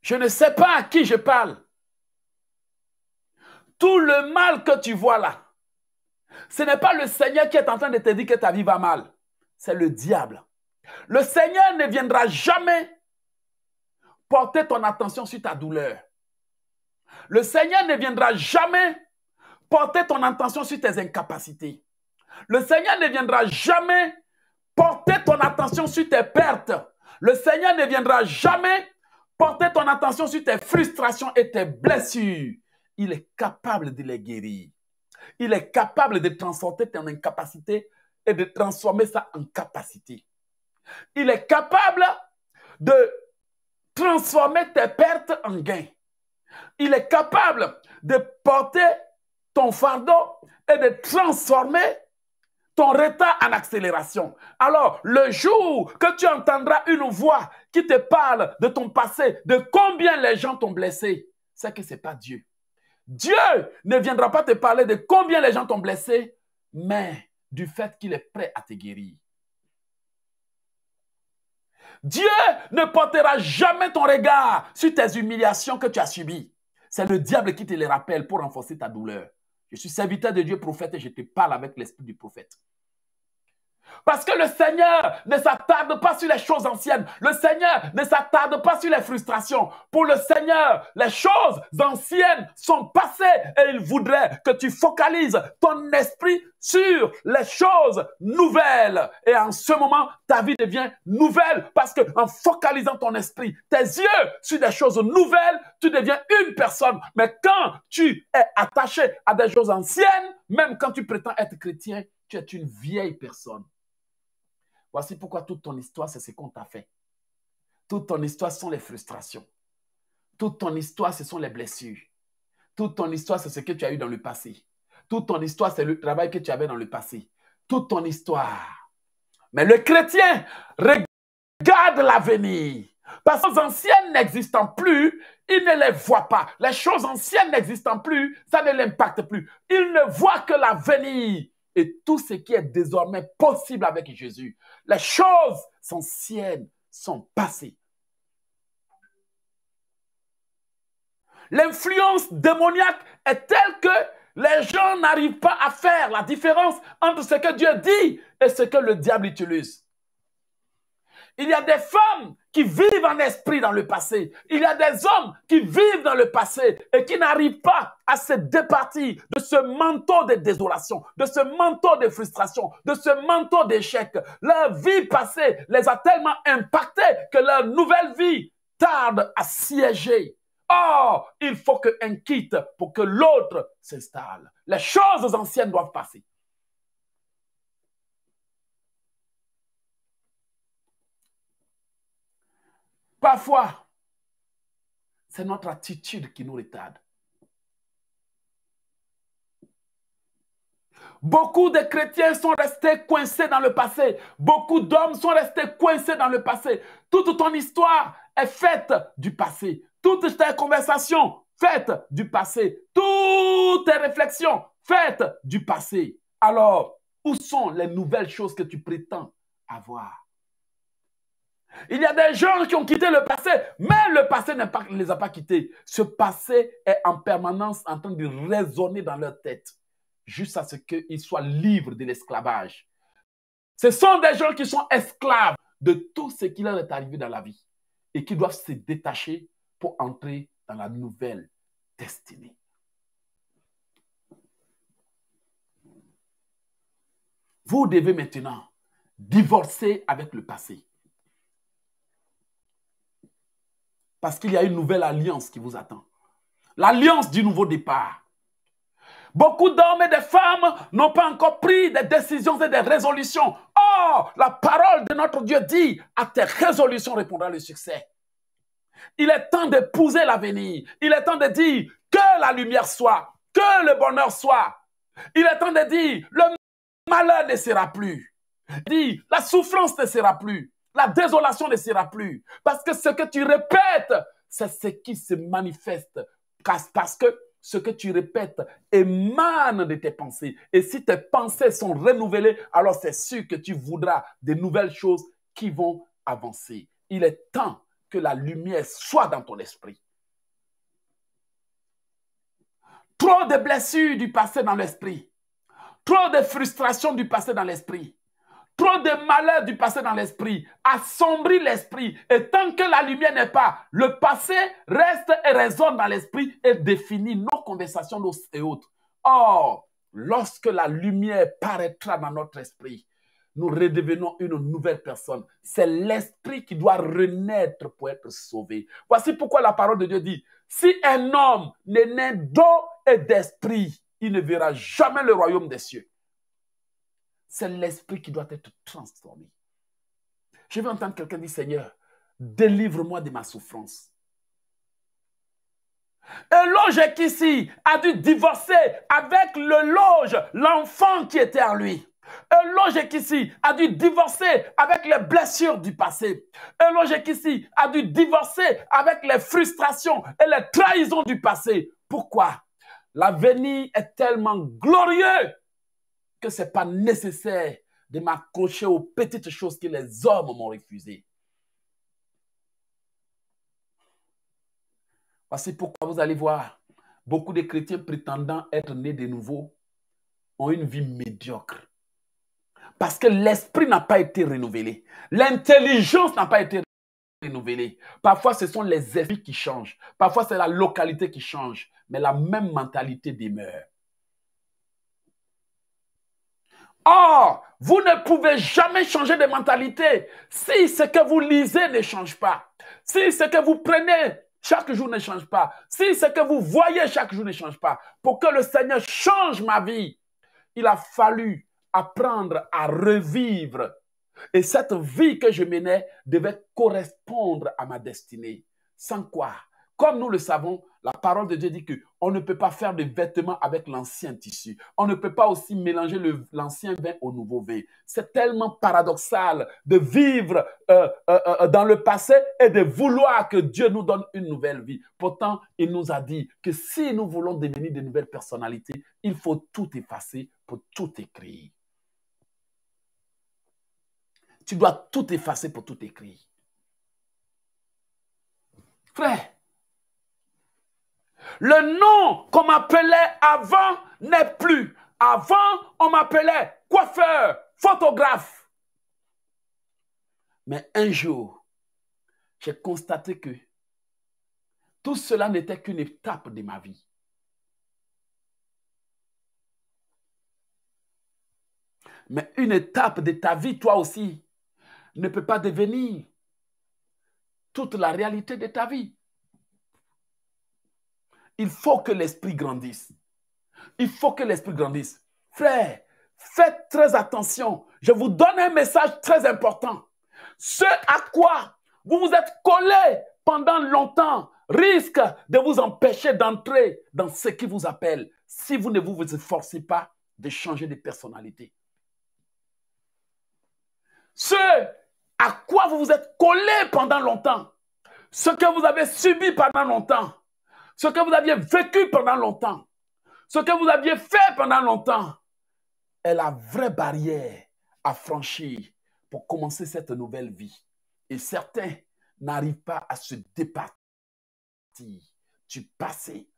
Je ne sais pas à qui je parle. Tout le mal que tu vois là, ce n'est pas le Seigneur qui est en train de te dire que ta vie va mal, c'est le diable. Le Seigneur ne viendra jamais porter ton attention sur ta douleur. Le Seigneur ne viendra jamais porter ton attention sur tes incapacités. Le Seigneur ne viendra jamais porter ton attention sur tes pertes. Le Seigneur ne viendra jamais porter ton attention sur tes frustrations et tes blessures. Il est capable de les guérir. Il est capable de transformer ton incapacité et de transformer ça en capacité. Il est capable de transformer tes pertes en gains. Il est capable de porter ton fardeau et de transformer ton retard en accélération. Alors, le jour que tu entendras une voix qui te parle de ton passé, de combien les gens t'ont blessé, c'est que ce n'est pas Dieu. Dieu ne viendra pas te parler de combien les gens t'ont blessé, mais du fait qu'il est prêt à te guérir. Dieu ne portera jamais ton regard sur tes humiliations que tu as subies. C'est le diable qui te les rappelle pour renforcer ta douleur. Je suis serviteur de Dieu, prophète, et je te parle avec l'esprit du prophète. Parce que le Seigneur ne s'attarde pas sur les choses anciennes. Le Seigneur ne s'attarde pas sur les frustrations. Pour le Seigneur, les choses anciennes sont passées et il voudrait que tu focalises ton esprit sur les choses nouvelles. Et en ce moment, ta vie devient nouvelle parce que en focalisant ton esprit, tes yeux sur des choses nouvelles, tu deviens une personne. Mais quand tu es attaché à des choses anciennes, même quand tu prétends être chrétien, tu es une vieille personne. Voici pourquoi toute ton histoire, c'est ce qu'on t'a fait. Toute ton histoire sont les frustrations. Toute ton histoire, ce sont les blessures. Toute ton histoire, c'est ce que tu as eu dans le passé. Toute ton histoire, c'est le travail que tu avais dans le passé. Toute ton histoire. Mais le chrétien regarde l'avenir. Parce que les anciennes n'existant plus, il ne les voit pas. Les choses anciennes n'existant plus, ça ne l'impacte plus. Il ne voit que l'avenir et tout ce qui est désormais possible avec Jésus. Les choses sont siennes, sont passées. L'influence démoniaque est telle que les gens n'arrivent pas à faire la différence entre ce que Dieu dit et ce que le diable utilise. Il y a des femmes qui vivent en esprit dans le passé. Il y a des hommes qui vivent dans le passé et qui n'arrivent pas à se départir de ce manteau de désolation, de ce manteau de frustration, de ce manteau d'échec. Leur vie passée les a tellement impactés que leur nouvelle vie tarde à siéger. Or, il faut qu'un quitte pour que l'autre s'installe. Les choses anciennes doivent passer. Parfois, c'est notre attitude qui nous retarde. Beaucoup de chrétiens sont restés coincés dans le passé. Beaucoup d'hommes sont restés coincés dans le passé. Toute ton histoire est faite du passé. Toutes tes conversations faites du passé. Toutes tes réflexions faites du passé. Alors, où sont les nouvelles choses que tu prétends avoir il y a des gens qui ont quitté le passé, mais le passé ne les a pas quittés. Ce passé est en permanence en train de résonner dans leur tête, jusqu'à ce qu'ils soient libres de l'esclavage. Ce sont des gens qui sont esclaves de tout ce qui leur est arrivé dans la vie et qui doivent se détacher pour entrer dans la nouvelle destinée. Vous devez maintenant divorcer avec le passé Parce qu'il y a une nouvelle alliance qui vous attend. L'alliance du nouveau départ. Beaucoup d'hommes et de femmes n'ont pas encore pris des décisions et des résolutions. Or, la parole de notre Dieu dit, à tes résolutions répondra le succès. Il est temps d'épouser l'avenir. Il est temps de dire que la lumière soit, que le bonheur soit. Il est temps de dire le malheur ne sera plus. Dit la souffrance ne sera plus. La désolation ne sera plus. Parce que ce que tu répètes, c'est ce qui se manifeste. Parce que ce que tu répètes émane de tes pensées. Et si tes pensées sont renouvelées, alors c'est sûr que tu voudras des nouvelles choses qui vont avancer. Il est temps que la lumière soit dans ton esprit. Trop de blessures du passé dans l'esprit. Trop de frustrations du passé dans l'esprit. Trop de malheurs du passé dans l'esprit assombrit l'esprit. Et tant que la lumière n'est pas, le passé reste et résonne dans l'esprit et définit nos conversations nos et autres. Or, lorsque la lumière paraîtra dans notre esprit, nous redevenons une nouvelle personne. C'est l'esprit qui doit renaître pour être sauvé. Voici pourquoi la parole de Dieu dit, si un homme n'est né d'eau et d'esprit, il ne verra jamais le royaume des cieux. C'est l'esprit qui doit être transformé. Je vais entendre quelqu'un dire, Seigneur, délivre-moi de ma souffrance. Un loge qu'ici a dû divorcer avec le loge, l'enfant qui était en lui. Un loge ici a dû divorcer avec les blessures du passé. Un loge qu'ici a dû divorcer avec les frustrations et les trahisons du passé. Pourquoi L'avenir est tellement glorieux que ce n'est pas nécessaire de m'accrocher aux petites choses que les hommes m'ont refusées. Voici pourquoi vous allez voir, beaucoup de chrétiens prétendant être nés de nouveau ont une vie médiocre. Parce que l'esprit n'a pas été renouvelé. L'intelligence n'a pas été renouvelée. Parfois, ce sont les esprits qui changent. Parfois, c'est la localité qui change. Mais la même mentalité demeure. Or, vous ne pouvez jamais changer de mentalité si ce que vous lisez ne change pas, si ce que vous prenez chaque jour ne change pas, si ce que vous voyez chaque jour ne change pas. Pour que le Seigneur change ma vie, il a fallu apprendre à revivre. Et cette vie que je menais devait correspondre à ma destinée. Sans quoi comme nous le savons, la parole de Dieu dit que on ne peut pas faire de vêtements avec l'ancien tissu. On ne peut pas aussi mélanger l'ancien vin au nouveau vin. C'est tellement paradoxal de vivre euh, euh, euh, dans le passé et de vouloir que Dieu nous donne une nouvelle vie. Pourtant, il nous a dit que si nous voulons devenir de nouvelles personnalités, il faut tout effacer pour tout écrire. Tu dois tout effacer pour tout écrire. Frère, le nom qu'on m'appelait avant n'est plus. Avant, on m'appelait coiffeur, photographe. Mais un jour, j'ai constaté que tout cela n'était qu'une étape de ma vie. Mais une étape de ta vie, toi aussi, ne peut pas devenir toute la réalité de ta vie. Il faut que l'esprit grandisse. Il faut que l'esprit grandisse. Frère, faites très attention. Je vous donne un message très important. Ce à quoi vous vous êtes collé pendant longtemps risque de vous empêcher d'entrer dans ce qui vous appelle si vous ne vous efforcez pas de changer de personnalité. Ce à quoi vous vous êtes collé pendant longtemps, ce que vous avez subi pendant longtemps, ce que vous aviez vécu pendant longtemps, ce que vous aviez fait pendant longtemps, est la vraie barrière à franchir pour commencer cette nouvelle vie. Et certains n'arrivent pas à se départir du passé.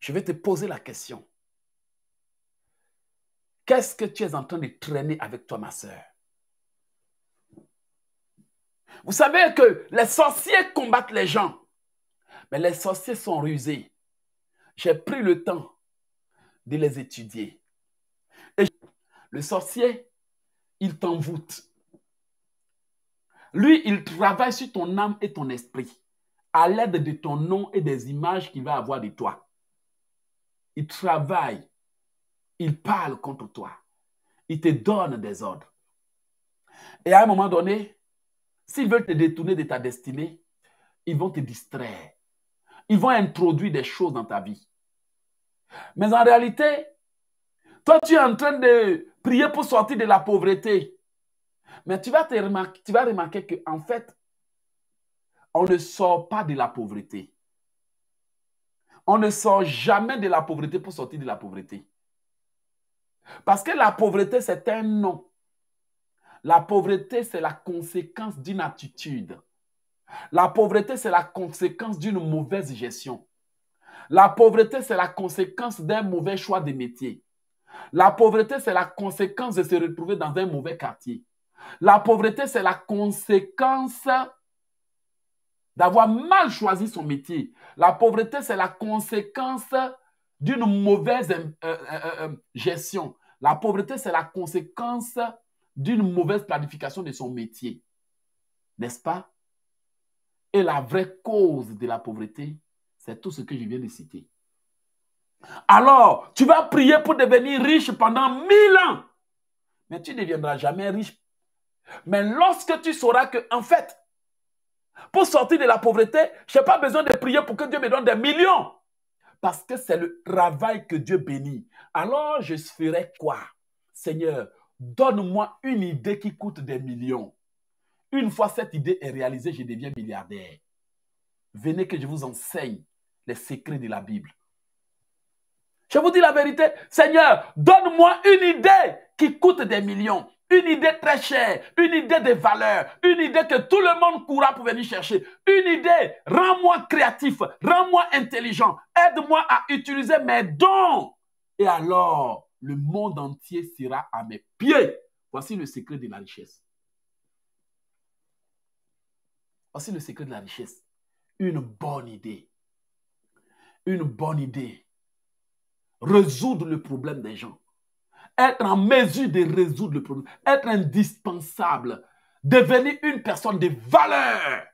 Je vais te poser la question. Qu'est-ce que tu es en train de traîner avec toi, ma sœur? Vous savez que les sorciers combattent les gens, mais les sorciers sont rusés. J'ai pris le temps de les étudier. Et le sorcier, il t'envoûte. Lui, il travaille sur ton âme et ton esprit à l'aide de ton nom et des images qu'il va avoir de toi. Il travaille, il parle contre toi, il te donne des ordres. Et à un moment donné, S'ils veulent te détourner de ta destinée, ils vont te distraire. Ils vont introduire des choses dans ta vie. Mais en réalité, toi, tu es en train de prier pour sortir de la pauvreté. Mais tu vas, te remarquer, tu vas remarquer que, en fait, on ne sort pas de la pauvreté. On ne sort jamais de la pauvreté pour sortir de la pauvreté. Parce que la pauvreté, c'est un nom. La pauvreté, c'est la conséquence d'une attitude. La pauvreté, c'est la conséquence d'une mauvaise gestion. La pauvreté, c'est la conséquence d'un mauvais choix de métier. La pauvreté, c'est la conséquence de se retrouver dans un mauvais quartier. La pauvreté, c'est la conséquence d'avoir mal choisi son métier. La pauvreté, c'est la conséquence d'une mauvaise euh, euh, euh, gestion. La pauvreté, c'est la conséquence d'une mauvaise planification de son métier. N'est-ce pas Et la vraie cause de la pauvreté, c'est tout ce que je viens de citer. Alors, tu vas prier pour devenir riche pendant mille ans, mais tu ne deviendras jamais riche. Mais lorsque tu sauras que, en fait, pour sortir de la pauvreté, je n'ai pas besoin de prier pour que Dieu me donne des millions. Parce que c'est le travail que Dieu bénit. Alors je ferai quoi Seigneur, Donne-moi une idée qui coûte des millions. Une fois cette idée est réalisée, je deviens milliardaire. Venez que je vous enseigne les secrets de la Bible. Je vous dis la vérité, Seigneur, donne-moi une idée qui coûte des millions, une idée très chère, une idée de valeur, une idée que tout le monde courra pour venir chercher, une idée, rends-moi créatif, rends-moi intelligent, aide-moi à utiliser mes dons. Et alors, le monde entier sera à mes pied. Voici le secret de la richesse. Voici le secret de la richesse. Une bonne idée. Une bonne idée. Résoudre le problème des gens. Être en mesure de résoudre le problème. Être indispensable. Devenir une personne de valeur.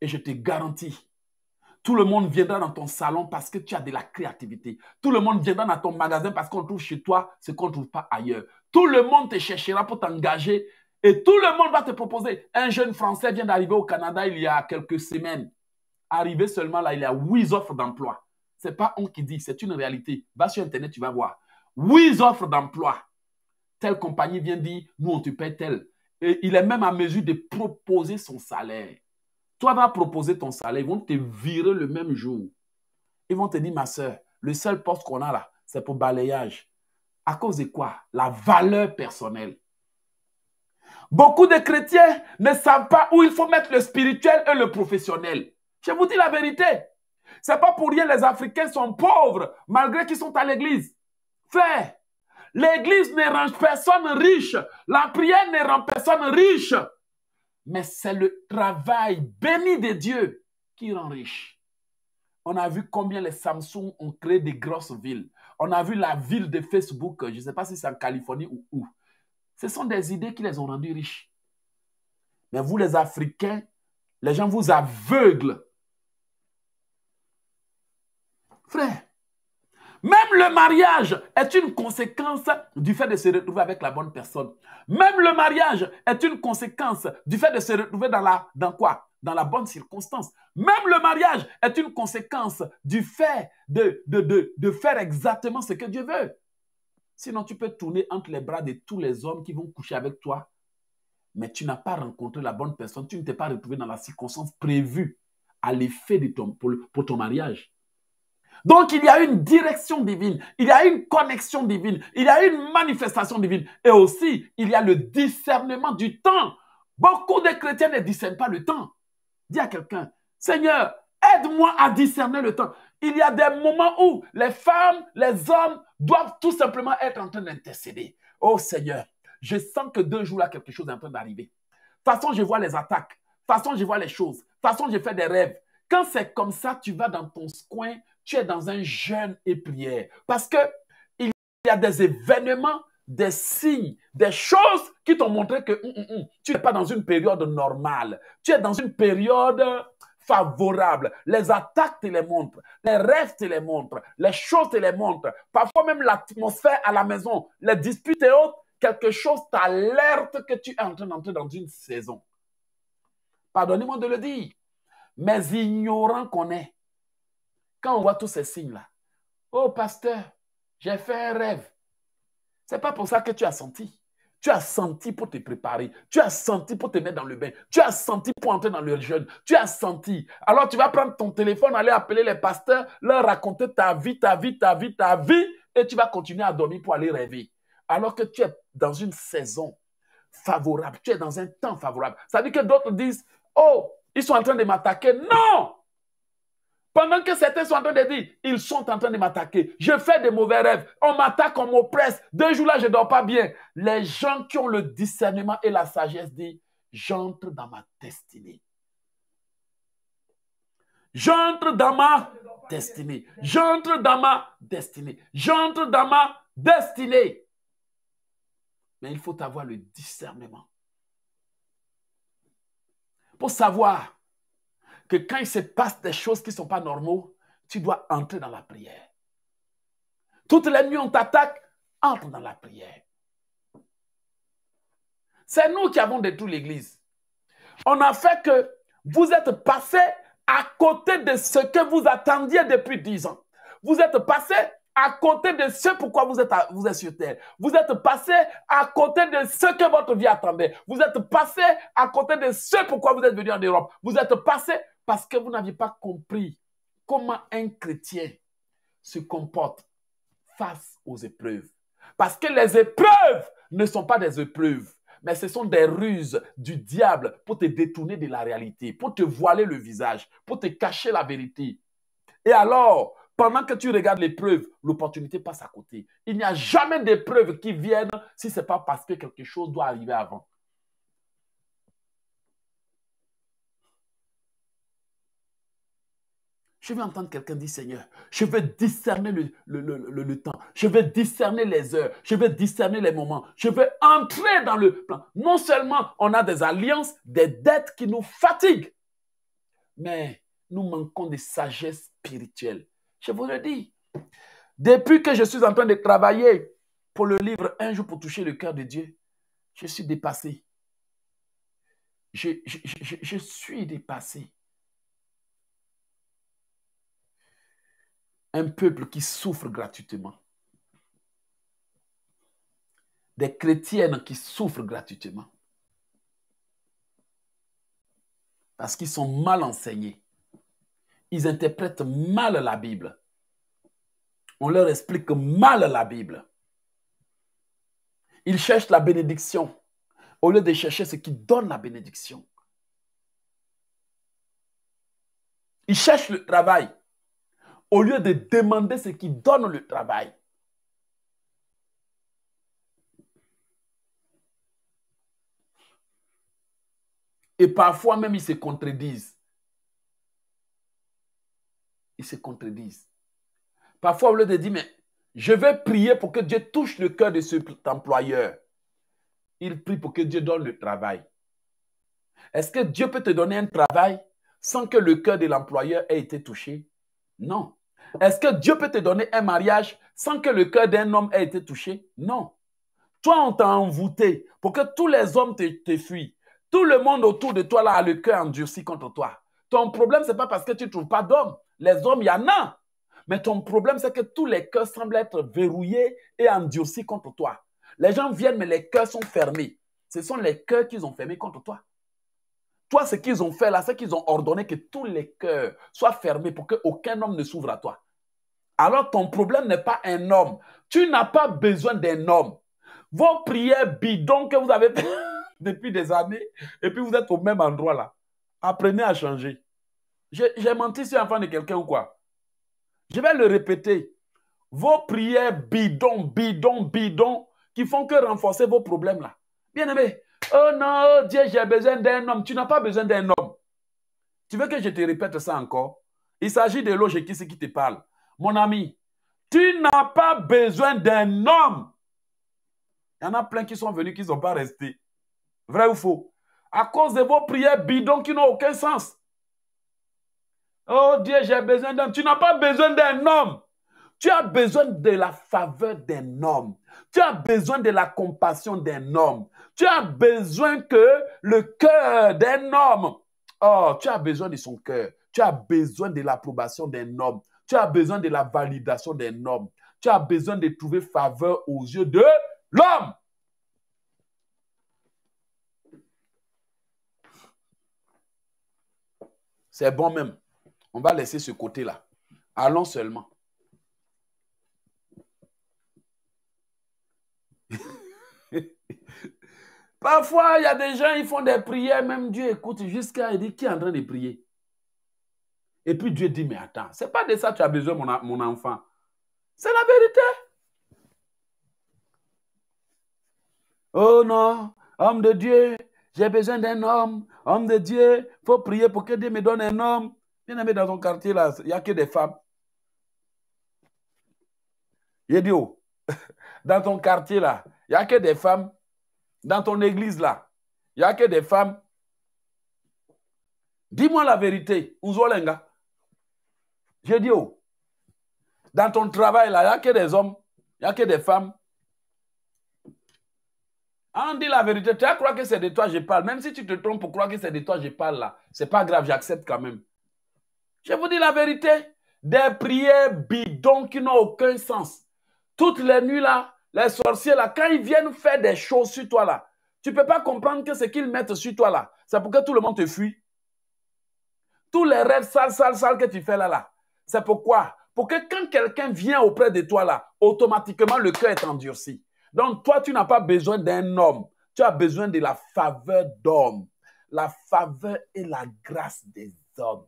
Et je te garantis tout le monde viendra dans ton salon parce que tu as de la créativité. Tout le monde viendra dans ton magasin parce qu'on trouve chez toi ce qu'on ne trouve pas ailleurs. Tout le monde te cherchera pour t'engager et tout le monde va te proposer. Un jeune Français vient d'arriver au Canada il y a quelques semaines. Arrivé seulement là, il y a huit offres d'emploi. Ce n'est pas on qui dit, c'est une réalité. Va sur Internet, tu vas voir. Huit offres d'emploi. Telle compagnie vient dire, nous, on te paie telle. Et il est même en mesure de proposer son salaire. Toi, va proposer ton salaire. Ils vont te virer le même jour. Ils vont te dire, ma soeur, le seul poste qu'on a là, c'est pour balayage. À cause de quoi La valeur personnelle. Beaucoup de chrétiens ne savent pas où il faut mettre le spirituel et le professionnel. Je vous dis la vérité. n'est pas pour rien les Africains sont pauvres malgré qu'ils sont à l'église. Frère, l'église ne rend personne riche. La prière ne rend personne riche mais c'est le travail béni de Dieu qui rend riche. On a vu combien les Samsung ont créé des grosses villes. On a vu la ville de Facebook, je ne sais pas si c'est en Californie ou où. Ce sont des idées qui les ont rendus riches. Mais vous, les Africains, les gens vous aveuglent. Frère, même le mariage est une conséquence du fait de se retrouver avec la bonne personne. Même le mariage est une conséquence du fait de se retrouver dans la dans quoi Dans la bonne circonstance. Même le mariage est une conséquence du fait de, de, faire exactement ce que Dieu veut. Sinon, tu peux tourner entre les bras de tous les hommes qui vont coucher avec toi. Mais tu n'as pas rencontré la bonne personne. Tu ne t'es pas retrouvé dans la circonstance prévue à l'effet pour ton mariage. Donc il y a une direction divine, il y a une connexion divine, il y a une manifestation divine. Et aussi, il y a le discernement du temps. Beaucoup de chrétiens ne discernent pas le temps. Dis à quelqu'un, Seigneur, aide-moi à discerner le temps. Il y a des moments où les femmes, les hommes doivent tout simplement être en train d'intercéder. Oh Seigneur, je sens que deux jours là, quelque chose est en train d'arriver. De toute façon, je vois les attaques. De toute façon, je vois les choses. De toute façon, je fais des rêves. Quand c'est comme ça, tu vas dans ton coin, tu es dans un jeûne et prière. Parce que il y a des événements, des signes, des choses qui t'ont montré que hum, hum, hum, tu n'es pas dans une période normale. Tu es dans une période favorable. Les attaques te les montrent, les rêves te les montrent, les choses te les montrent. Parfois même l'atmosphère à la maison, les disputes et autres, quelque chose t'alerte que tu es en train d'entrer dans une saison. Pardonnez-moi de le dire, mais ignorant qu'on est, quand on voit tous ces signes-là, oh pasteur, j'ai fait un rêve. C'est pas pour ça que tu as senti. Tu as senti pour te préparer. Tu as senti pour te mettre dans le bain. Tu as senti pour entrer dans le jeûne. Tu as senti. Alors tu vas prendre ton téléphone, aller appeler les pasteurs, leur raconter ta vie, ta vie, ta vie, ta vie, et tu vas continuer à dormir pour aller rêver. Alors que tu es dans une saison favorable. Tu es dans un temps favorable. Ça veut dire que d'autres disent, oh, ils sont en train de m'attaquer. Non! Pendant que certains sont en train de dire, ils sont en train de m'attaquer, je fais des mauvais rêves, on m'attaque, on m'oppresse, deux jours là, je ne dors pas bien. Les gens qui ont le discernement et la sagesse disent, j'entre dans ma destinée. J'entre dans ma destinée. J'entre dans ma destinée. J'entre dans ma destinée. Mais il faut avoir le discernement pour savoir que quand il se passe des choses qui ne sont pas normaux, tu dois entrer dans la prière. Toutes les nuits, on t'attaque, entre dans la prière. C'est nous qui avons détruit l'Église. On a fait que vous êtes passé à côté de ce que vous attendiez depuis dix ans. Vous êtes passé à côté de ce pourquoi vous êtes, vous êtes sur terre. Vous êtes passé à côté de ce que votre vie attendait. Vous êtes passé à côté de ce pourquoi vous êtes venu en Europe. Vous êtes passé parce que vous n'aviez pas compris comment un chrétien se comporte face aux épreuves. Parce que les épreuves ne sont pas des épreuves, mais ce sont des ruses du diable pour te détourner de la réalité, pour te voiler le visage, pour te cacher la vérité. Et alors, pendant que tu regardes l'épreuve, l'opportunité passe à côté. Il n'y a jamais d'épreuve qui viennent si ce n'est pas parce que quelque chose doit arriver avant. Je veux entendre quelqu'un dire, Seigneur, je veux discerner le, temps, je veux discerner les heures, je veux discerner les moments, je veux entrer dans le plan. Non seulement on a des alliances, des dettes qui nous fatiguent, mais nous manquons de sagesse spirituelle. Je vous le dis. Depuis que je suis en train de travailler pour le livre Un jour pour toucher le cœur de Dieu, je suis dépassé. je suis dépassé. Un peuple qui souffre gratuitement. Des chrétiennes qui souffrent gratuitement. Parce qu'ils sont mal enseignés. Ils interprètent mal la Bible. On leur explique mal la Bible. Ils cherchent la bénédiction au lieu de chercher ce qui donne la bénédiction. Ils cherchent le travail au lieu de demander ce qui donne le travail. Et parfois même, ils se contredisent. Ils se contredisent. Parfois, au lieu de dire, mais je vais prier pour que Dieu touche le cœur de cet employeur, il prie pour que Dieu donne le travail. Est-ce que Dieu peut te donner un travail sans que le cœur de l'employeur ait été touché? Non. Est-ce que Dieu peut te donner un mariage sans que le cœur d'un homme ait été touché Non. Toi, on t'a envoûté pour que tous les hommes te, fuient. Tout le monde autour de toi là, a le cœur endurci contre toi. Ton problème, ce n'est pas parce que tu ne trouves pas d'hommes. Les hommes, il y en a. Mais ton problème, c'est que tous les cœurs semblent être verrouillés et endurcis contre toi. Les gens viennent, mais les cœurs sont fermés. Ce sont les cœurs qu'ils ont fermés contre toi. Toi, ce qu'ils ont fait là, c'est qu'ils ont ordonné que tous les cœurs soient fermés pour qu'aucun homme ne s'ouvre à toi alors ton problème n'est pas un homme. Tu n'as pas besoin d'un homme. Vos prières bidons que vous avez [LAUGHS] depuis des années, et puis vous êtes au même endroit là. Apprenez à changer. J'ai menti sur l'enfant de quelqu'un ou quoi Je vais le répéter. Vos prières bidons, bidons, bidons, qui font que renforcer vos problèmes là. Bien aimé, oh non, oh Dieu, j'ai besoin d'un homme. Tu n'as pas besoin d'un homme. Tu veux que je te répète ça encore Il s'agit de l'eau, qui qui te parle. Mon ami, tu n'as pas besoin d'un homme. Il y en a plein qui sont venus, qui ne sont pas restés. Vrai ou faux À cause de vos prières bidons qui n'ont aucun sens. Oh Dieu, j'ai besoin d'un... homme. Tu n'as pas besoin d'un homme. Tu as besoin de la faveur d'un homme. Tu as besoin de la compassion d'un homme. Tu as besoin que le cœur d'un homme. Oh, tu as besoin de son cœur. Tu as besoin de l'approbation d'un homme. Tu as besoin de la validation des normes. Tu as besoin de trouver faveur aux yeux de l'homme. C'est bon même. On va laisser ce côté-là. Allons seulement. [LAUGHS] Parfois, il y a des gens, ils font des prières, même Dieu écoute jusqu'à il qui est en train de prier. Et puis Dieu dit, mais attends, c'est pas de ça que tu as besoin, mon, enfant. C'est la vérité. Oh non, homme de Dieu, j'ai besoin d'un homme. Homme de Dieu, il faut prier pour que Dieu me donne un homme. Bien aimé, dans ton quartier, là, il n'y a que des femmes. Il dit, oh, [LAUGHS] dans ton quartier, là, il n'y a que des femmes. Dans ton église, là, il n'y a que des femmes. Dis-moi la vérité, Ouzolenga. J'ai dit, oh, dans ton travail, là, il n'y a que des hommes, il n'y a que des femmes. On dit la vérité, tu vas croire que c'est de toi je parle. Même si tu te trompes pour croire que c'est de toi je parle là, Ce n'est pas grave, j'accepte quand même. Je vous dis la vérité, des prières bidons qui n'ont aucun sens. Toutes les nuits là, les sorciers là, quand ils viennent faire des choses sur toi là, tu peux pas comprendre que ce qu'ils mettent sur toi là, c'est pour que tout le monde te fuit. Tous les rêves sales, sales, sales que tu fais là là, c'est pourquoi Pour que quand quelqu'un vient auprès de toi là, automatiquement le cœur est endurci. Donc toi, tu n'as pas besoin d'un homme. Tu as besoin de la faveur d'homme. La faveur et la grâce des hommes.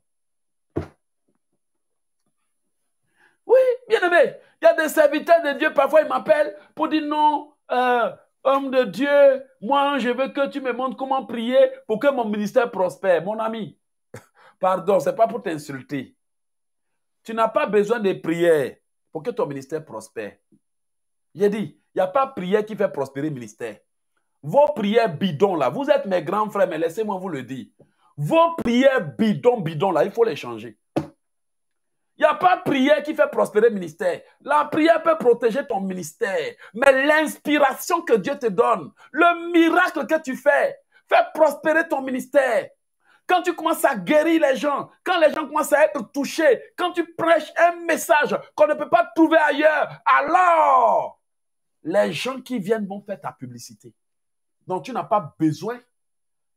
Oui, bien aimé, il y a des serviteurs de Dieu, parfois ils m'appellent pour dire non, euh, homme de Dieu, moi je veux que tu me montres comment prier pour que mon ministère prospère. Mon ami, [LAUGHS] pardon, c'est pas pour t'insulter. Tu n'as pas besoin de prières pour que ton ministère prospère. J'ai dit, il n'y a pas prière qui fait prospérer le ministère. Vos prières bidons là, vous êtes mes grands frères, mais laissez-moi vous le dire. Vos prières bidons, bidons là, il faut les changer. Il n'y a pas prière qui fait prospérer le ministère. La prière peut protéger ton ministère. Mais l'inspiration que Dieu te donne, le miracle que tu fais, fait prospérer ton ministère quand tu commences à guérir les gens, quand les gens commencent à être touchés, quand tu prêches un message qu'on ne peut pas trouver ailleurs, alors les gens qui viennent vont faire ta publicité. Donc tu n'as pas besoin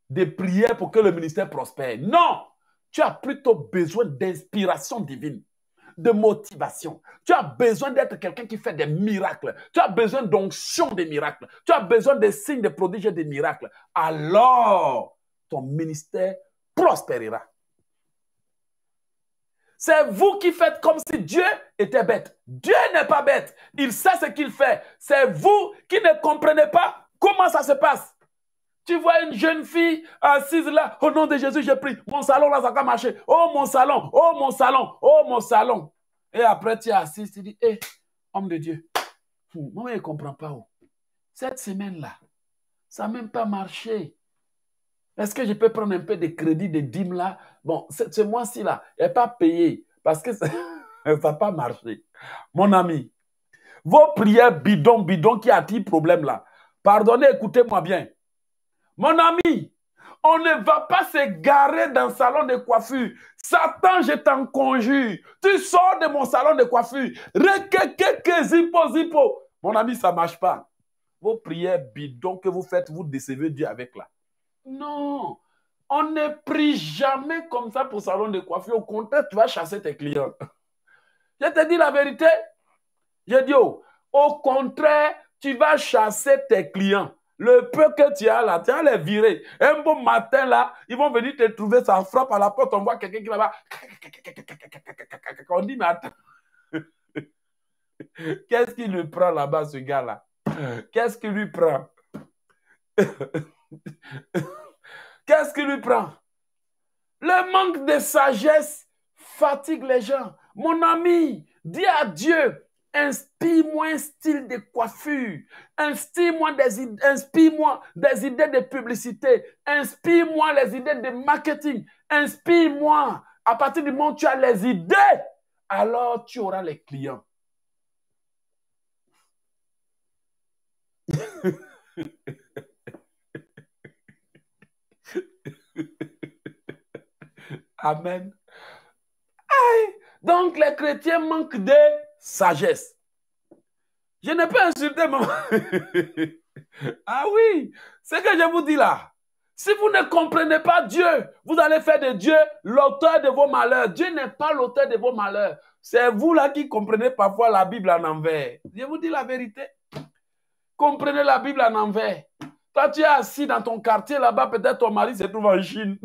de prier pour que le ministère prospère. Non, tu as plutôt besoin d'inspiration divine de motivation. Tu as besoin d'être quelqu'un qui fait des miracles. Tu as besoin d'onction des miracles. Tu as besoin des signes, des prodiges et des miracles. Alors, ton ministère prospérera. C'est vous qui faites comme si Dieu était bête. Dieu n'est pas bête. Il sait ce qu'il fait. C'est vous qui ne comprenez pas comment ça se passe. Tu vois une jeune fille assise là, au nom de Jésus, je prie. Mon salon là, ça va marcher. Oh mon salon, oh mon salon, oh mon salon. Et après, tu es assis, tu dis, hé, eh, homme de Dieu, hmm, moi, je ne comprends pas. Où. Oh. Cette semaine là, ça n'a même pas marché. Est-ce que je peux prendre un peu de crédit de dîmes là Bon, ce mois-ci là, elle n'est pas payé. parce que ça va [LAUGHS] pas marcher. Mon ami, vos prières bidon bidon qui attirent problème là, pardonnez, écoutez-moi bien. Mon ami, on ne va pas se garer dans le salon de coiffure. Satan, je t'en conjure. Tu sors de mon salon de coiffure. Mon ami, ça ne marche pas. Vos prières bidon que vous faites, vous décevez Dieu avec là. Non. On ne pris jamais comme ça pour salon de coiffure. Au contraire, tu vas chasser tes clients. Je te dis la vérité. Je dis oh, au contraire, tu vas chasser tes clients. Le peu que tu as là, tu vas les virer. Un bon matin là, ils vont venir te trouver, ça frappe à la porte, on voit quelqu'un qui là-bas. On dit, mais attends, [LAUGHS] qu'est-ce qui lui prend là-bas, ce gars-là Qu'est-ce qui lui prend [LAUGHS] [LAUGHS] Qu'est-ce qui lui prend Le manque de sagesse fatigue les gens. Mon ami, dis à Dieu, inspire-moi un style de coiffure, inspire-moi des, inspire des idées de publicité, inspire-moi les idées de marketing, inspire-moi. À partir du moment où tu as les idées, alors tu auras les clients. [LAUGHS] [LAUGHS] Amen. Donc les chrétiens manquent de sagesse. Je ne peux insulter maman. [LAUGHS] ah oui, ce que je vous dis là. Si vous ne comprenez pas Dieu, vous allez faire de Dieu l'auteur de vos malheurs. Dieu n'est pas l'auteur de vos malheurs. C'est vous là qui comprenez parfois la Bible en envers. Je vous dis la vérité. Comprenez la Bible en envers. Toi, tu es assis dans ton quartier là-bas, peut-être ton mari se trouve en Chine.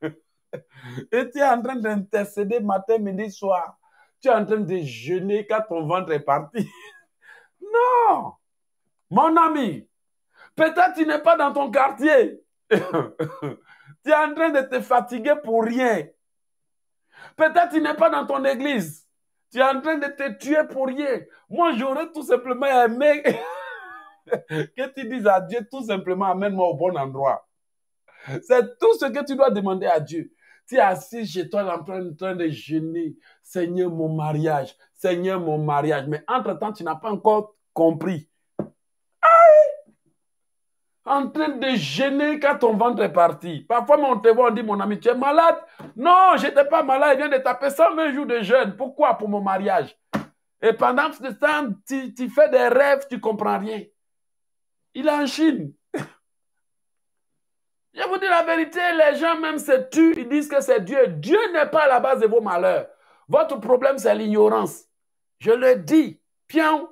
[LAUGHS] Et tu es en train d'intercéder matin, midi, soir. Tu es en train de jeûner quand ton ventre est parti. [LAUGHS] Non! Mon ami, peut-être tu n'es pas dans ton quartier. [LAUGHS] tu es en train de te fatiguer pour rien. Peut-être tu n'es pas dans ton église. Tu es en train de te tuer pour rien. Moi, j'aurais tout simplement aimé [LAUGHS] que tu dises à Dieu tout simplement, amène-moi au bon endroit. C'est tout ce que tu dois demander à Dieu. Tu es assis chez toi en train, de jeûner. Seigneur, mon mariage. Seigneur, mon mariage. Mais entre-temps, tu n'as pas encore compris. Aïe en train de jeûner quand ton ventre est parti. Parfois, on te voit, on dit, mon ami, tu es malade. Non, je n'étais pas malade. Je viens de taper 120 jours de jeûne. Pourquoi Pour mon mariage. Et pendant ce temps, tu, tu fais des rêves, tu comprends rien. Il est en Chine. Je vous dis la vérité, les gens même se tuent, ils disent que c'est Dieu. Dieu n'est pas la base de vos malheurs. Votre problème, c'est l'ignorance. Je le dis, pion.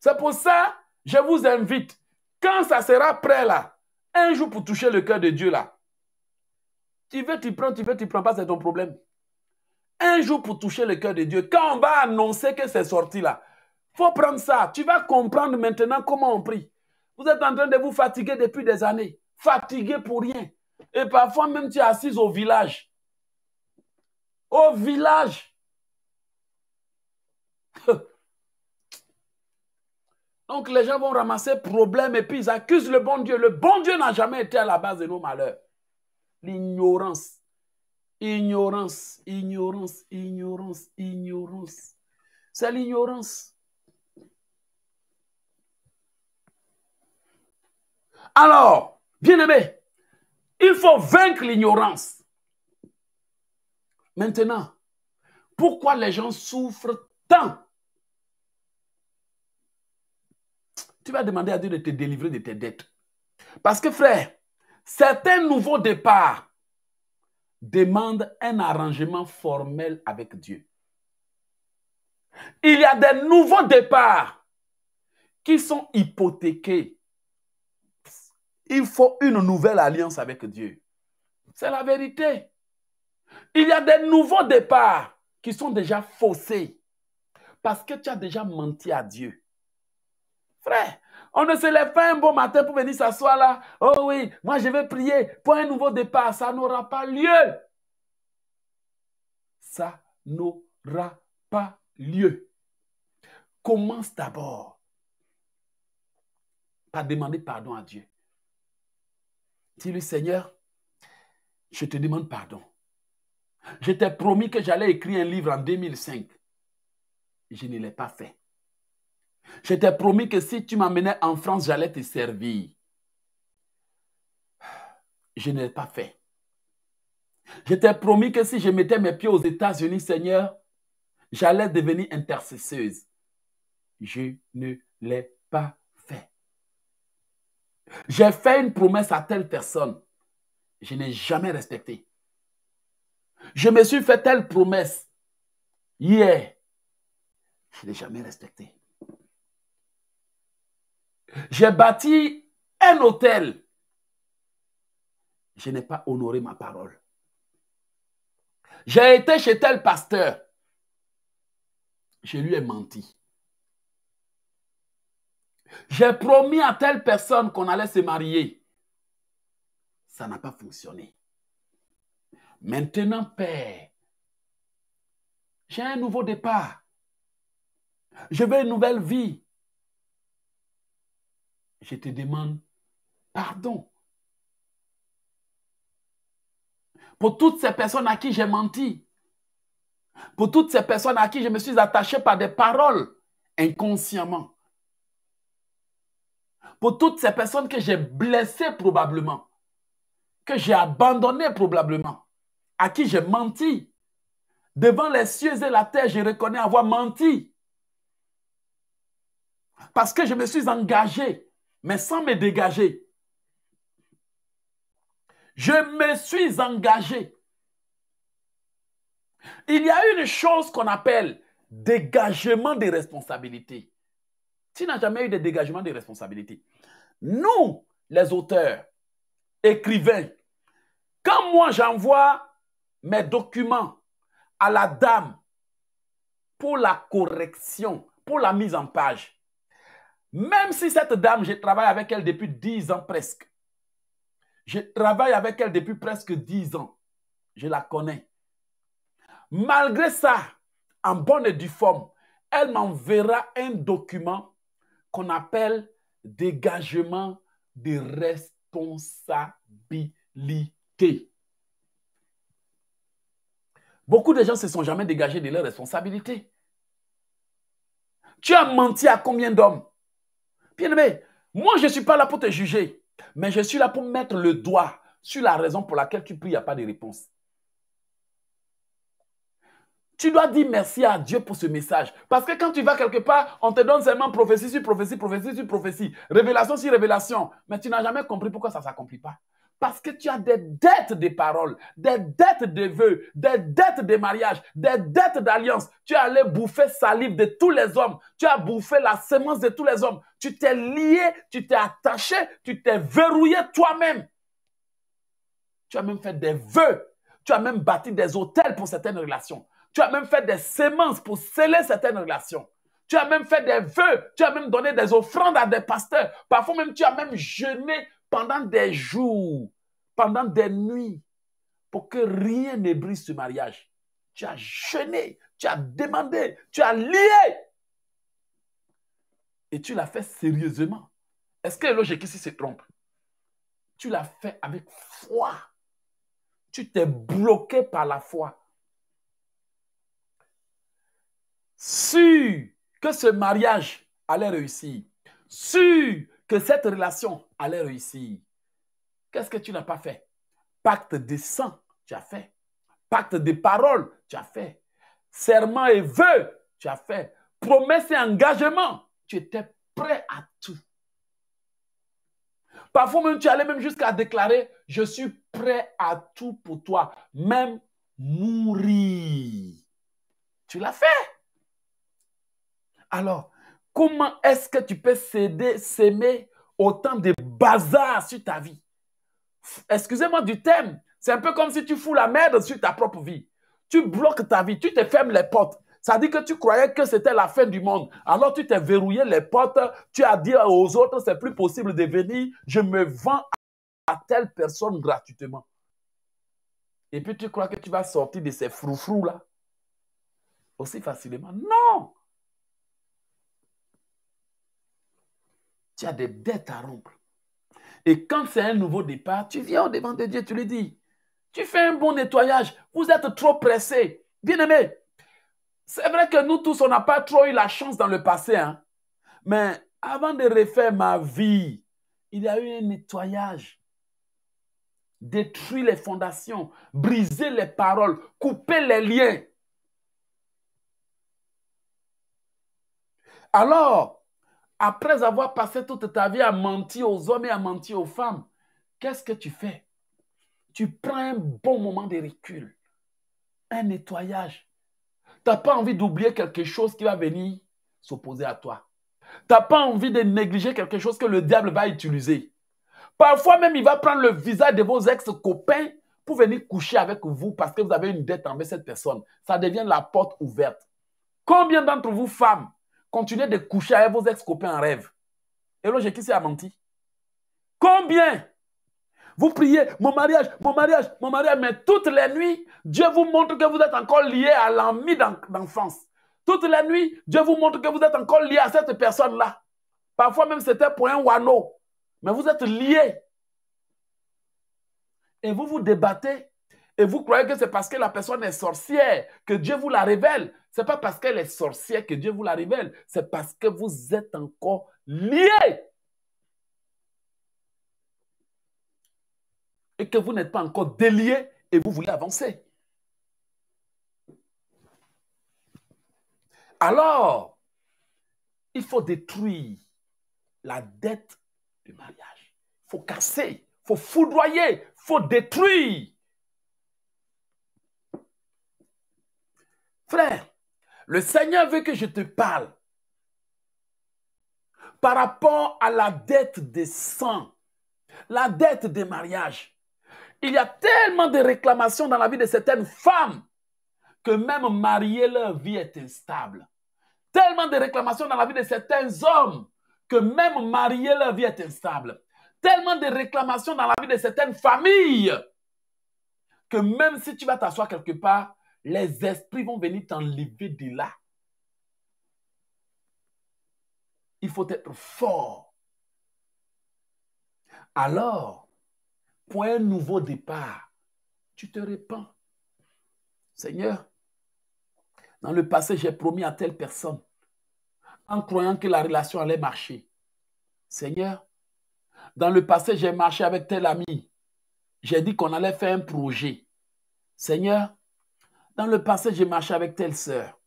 C'est pour ça, je vous invite, quand ça sera prêt là, un jour pour toucher le cœur de Dieu là, tu veux, tu prends, tu veux, tu prends pas, c'est ton problème. Un jour pour toucher le cœur de Dieu, quand on va annoncer que c'est sorti là, faut prendre ça. Tu vas comprendre maintenant comment on prie. Vous êtes en train de vous fatiguer depuis des années. Fatigué pour rien. Et parfois même tu es assise au village. Au village. [LAUGHS] Donc les gens vont ramasser problème et puis ils accusent le bon Dieu. Le bon Dieu n'a jamais été à la base de nos malheurs. L'ignorance. Ignorance, ignorance, ignorance, ignorance. C'est l'ignorance. Alors, bien aimé, il faut vaincre l'ignorance. Maintenant, pourquoi les gens souffrent tant Tu vas demander à Dieu de te délivrer de tes dettes. Parce que frère, certains nouveaux départs demandent un arrangement formel avec Dieu. Il y a des nouveaux départs qui sont hypothéqués il faut une nouvelle alliance avec Dieu. C'est la vérité. Il y a des nouveaux départs qui sont déjà faussés parce que tu as déjà menti à Dieu. Frère, on ne se lève pas un bon matin pour venir s'asseoir là. Oh oui, moi je vais prier pour un nouveau départ. Ça n'aura pas lieu. Ça n'aura pas lieu. Commence d'abord par demander pardon à Dieu. Dis-lui, Seigneur, je te demande pardon. Je t'ai promis que j'allais écrire un livre en 2005. Je ne l'ai pas fait. Je t'ai promis que si tu m'amenais en France, j'allais te servir. Je ne l'ai pas fait. Je t'ai promis que si je mettais mes pieds aux États-Unis, Seigneur, j'allais devenir intercesseuse. Je ne l'ai pas j'ai fait une promesse à telle personne. Je n'ai jamais respecté. Je me suis fait telle promesse. Hier. Je n'ai jamais respecté. J'ai bâti un hôtel. Je n'ai pas honoré ma parole. J'ai été chez tel pasteur. Je lui ai menti. J'ai promis à telle personne qu'on allait se marier. Ça n'a pas fonctionné. Maintenant, Père, j'ai un nouveau départ. Je veux une nouvelle vie. Je te demande pardon. Pour toutes ces personnes à qui j'ai menti. Pour toutes ces personnes à qui je me suis attaché par des paroles inconsciemment pour toutes ces personnes que j'ai blessées probablement, que j'ai abandonnées probablement, à qui j'ai menti. Devant les cieux et la terre, je reconnais avoir menti. Parce que je me suis engagé, mais sans me dégager. Je me suis engagé. Il y a une chose qu'on appelle dégagement des responsabilités. Tu n'as jamais eu de dégagement de responsabilité. Nous, les auteurs, écrivains, quand moi j'envoie mes documents à la dame pour la correction, pour la mise en page, même si cette dame, je travaille avec elle depuis 10 ans presque, je travaille avec elle depuis presque 10 ans, je la connais. Malgré ça, en bonne et due forme, elle m'enverra un document qu'on appelle dégagement de responsabilité. Beaucoup de gens ne se sont jamais dégagés de leurs responsabilités. Tu as menti à combien d'hommes Bien-aimé, moi je ne suis pas là pour te juger, mais je suis là pour mettre le doigt sur la raison pour laquelle tu pries, il n'y a pas de réponse. Tu dois dire merci à Dieu pour ce message. Parce que quand tu vas quelque part, on te donne seulement prophétie sur prophétie, prophétie sur prophétie, révélation sur révélation. Mais tu n'as jamais compris pourquoi ça ne s'accomplit pas. Parce que tu as des dettes de paroles, des dettes de vœux, des dettes de mariage, des dettes d'alliance. Tu as allé bouffer salive de tous les hommes. Tu as bouffé la semence de tous les hommes. Tu t'es lié, tu t'es attaché, tu t'es verrouillé toi-même. Tu as même fait des vœux. Tu as même bâti des hôtels pour certaines relations. Tu as même fait des semences pour sceller certaines relations. Tu as même fait des vœux. Tu as même donné des offrandes à des pasteurs. Parfois même, tu as même jeûné pendant des jours, pendant des nuits, pour que rien ne brise ce mariage. Tu as jeûné, tu as demandé, tu as lié. Et tu l'as fait sérieusement. Est-ce que logique ici se trompe Tu l'as fait avec foi. Tu t'es bloqué par la foi. sûr que ce mariage allait réussir, sûr que cette relation allait réussir. Qu'est-ce que tu n'as pas fait Pacte de sang, tu as fait. Pacte de parole, tu as fait. Serment et vœux, tu as fait. Promesse et engagement, tu étais prêt à tout. Parfois même, tu allais même jusqu'à déclarer, je suis prêt à tout pour toi, même mourir. Tu l'as fait. Alors, comment est-ce que tu peux céder, s'aimer autant de bazar sur ta vie Excusez-moi du thème, c'est un peu comme si tu fous la merde sur ta propre vie. Tu bloques ta vie, tu te fermes les portes. Ça dit que tu croyais que c'était la fin du monde. Alors tu t'es verrouillé les portes, tu as dit aux autres, c'est plus possible de venir, je me vends à telle personne gratuitement. Et puis tu crois que tu vas sortir de ces froufrous-là aussi facilement. Non! des dettes à rompre. Et quand c'est un nouveau départ, tu viens au devant de Dieu, tu lui dis, tu fais un bon nettoyage, vous êtes trop pressé. Bien-aimé, c'est vrai que nous tous, on n'a pas trop eu la chance dans le passé. Hein? Mais avant de refaire ma vie, il y a eu un nettoyage. Détruire les fondations, briser les paroles, couper les liens. Alors, après avoir passé toute ta vie à mentir aux hommes et à mentir aux femmes, qu'est-ce que tu fais Tu prends un bon moment de recul, un nettoyage. Tu n'as pas envie d'oublier quelque chose qui va venir s'opposer à toi. Tu n'as pas envie de négliger quelque chose que le diable va utiliser. Parfois même, il va prendre le visage de vos ex-copains pour venir coucher avec vous parce que vous avez une dette envers cette personne. Ça devient la porte ouverte. Combien d'entre vous, femmes, Continuez de coucher avec vos ex-copains en rêve. Et là, j'ai qui s'est menti. Combien vous priez, mon mariage, mon mariage, mon mariage, mais toutes les nuits, Dieu vous montre que vous êtes encore lié à l'ami d'enfance. Toutes les nuits, Dieu vous montre que vous êtes encore lié à cette personne-là. Parfois même, c'était pour un wano. Mais vous êtes lié. Et vous vous débattez. Et vous croyez que c'est parce que la personne est sorcière que Dieu vous la révèle n'est pas parce qu'elle est sorcière que Dieu vous la révèle. C'est parce que vous êtes encore liés. Et que vous n'êtes pas encore déliés et vous voulez avancer. Alors, il faut détruire la dette du mariage. Il faut casser, il faut foudroyer, il faut détruire. Frère, le Seigneur veut que je te parle par rapport à la dette des sang, la dette des mariages. Il y a tellement de réclamations dans la vie de certaines femmes que même marier leur vie est instable. Tellement de réclamations dans la vie de certains hommes que même marier leur vie est instable. Tellement de réclamations dans la vie de certaines familles que même si tu vas t'asseoir quelque part, les esprits vont venir t'enlever de là. Il faut être fort. Alors, pour un nouveau départ, tu te répands. Seigneur, dans le passé, j'ai promis à telle personne en croyant que la relation allait marcher. Seigneur, dans le passé, j'ai marché avec tel ami. J'ai dit qu'on allait faire un projet. Seigneur, dans le passé, j'ai marché avec telle sœur.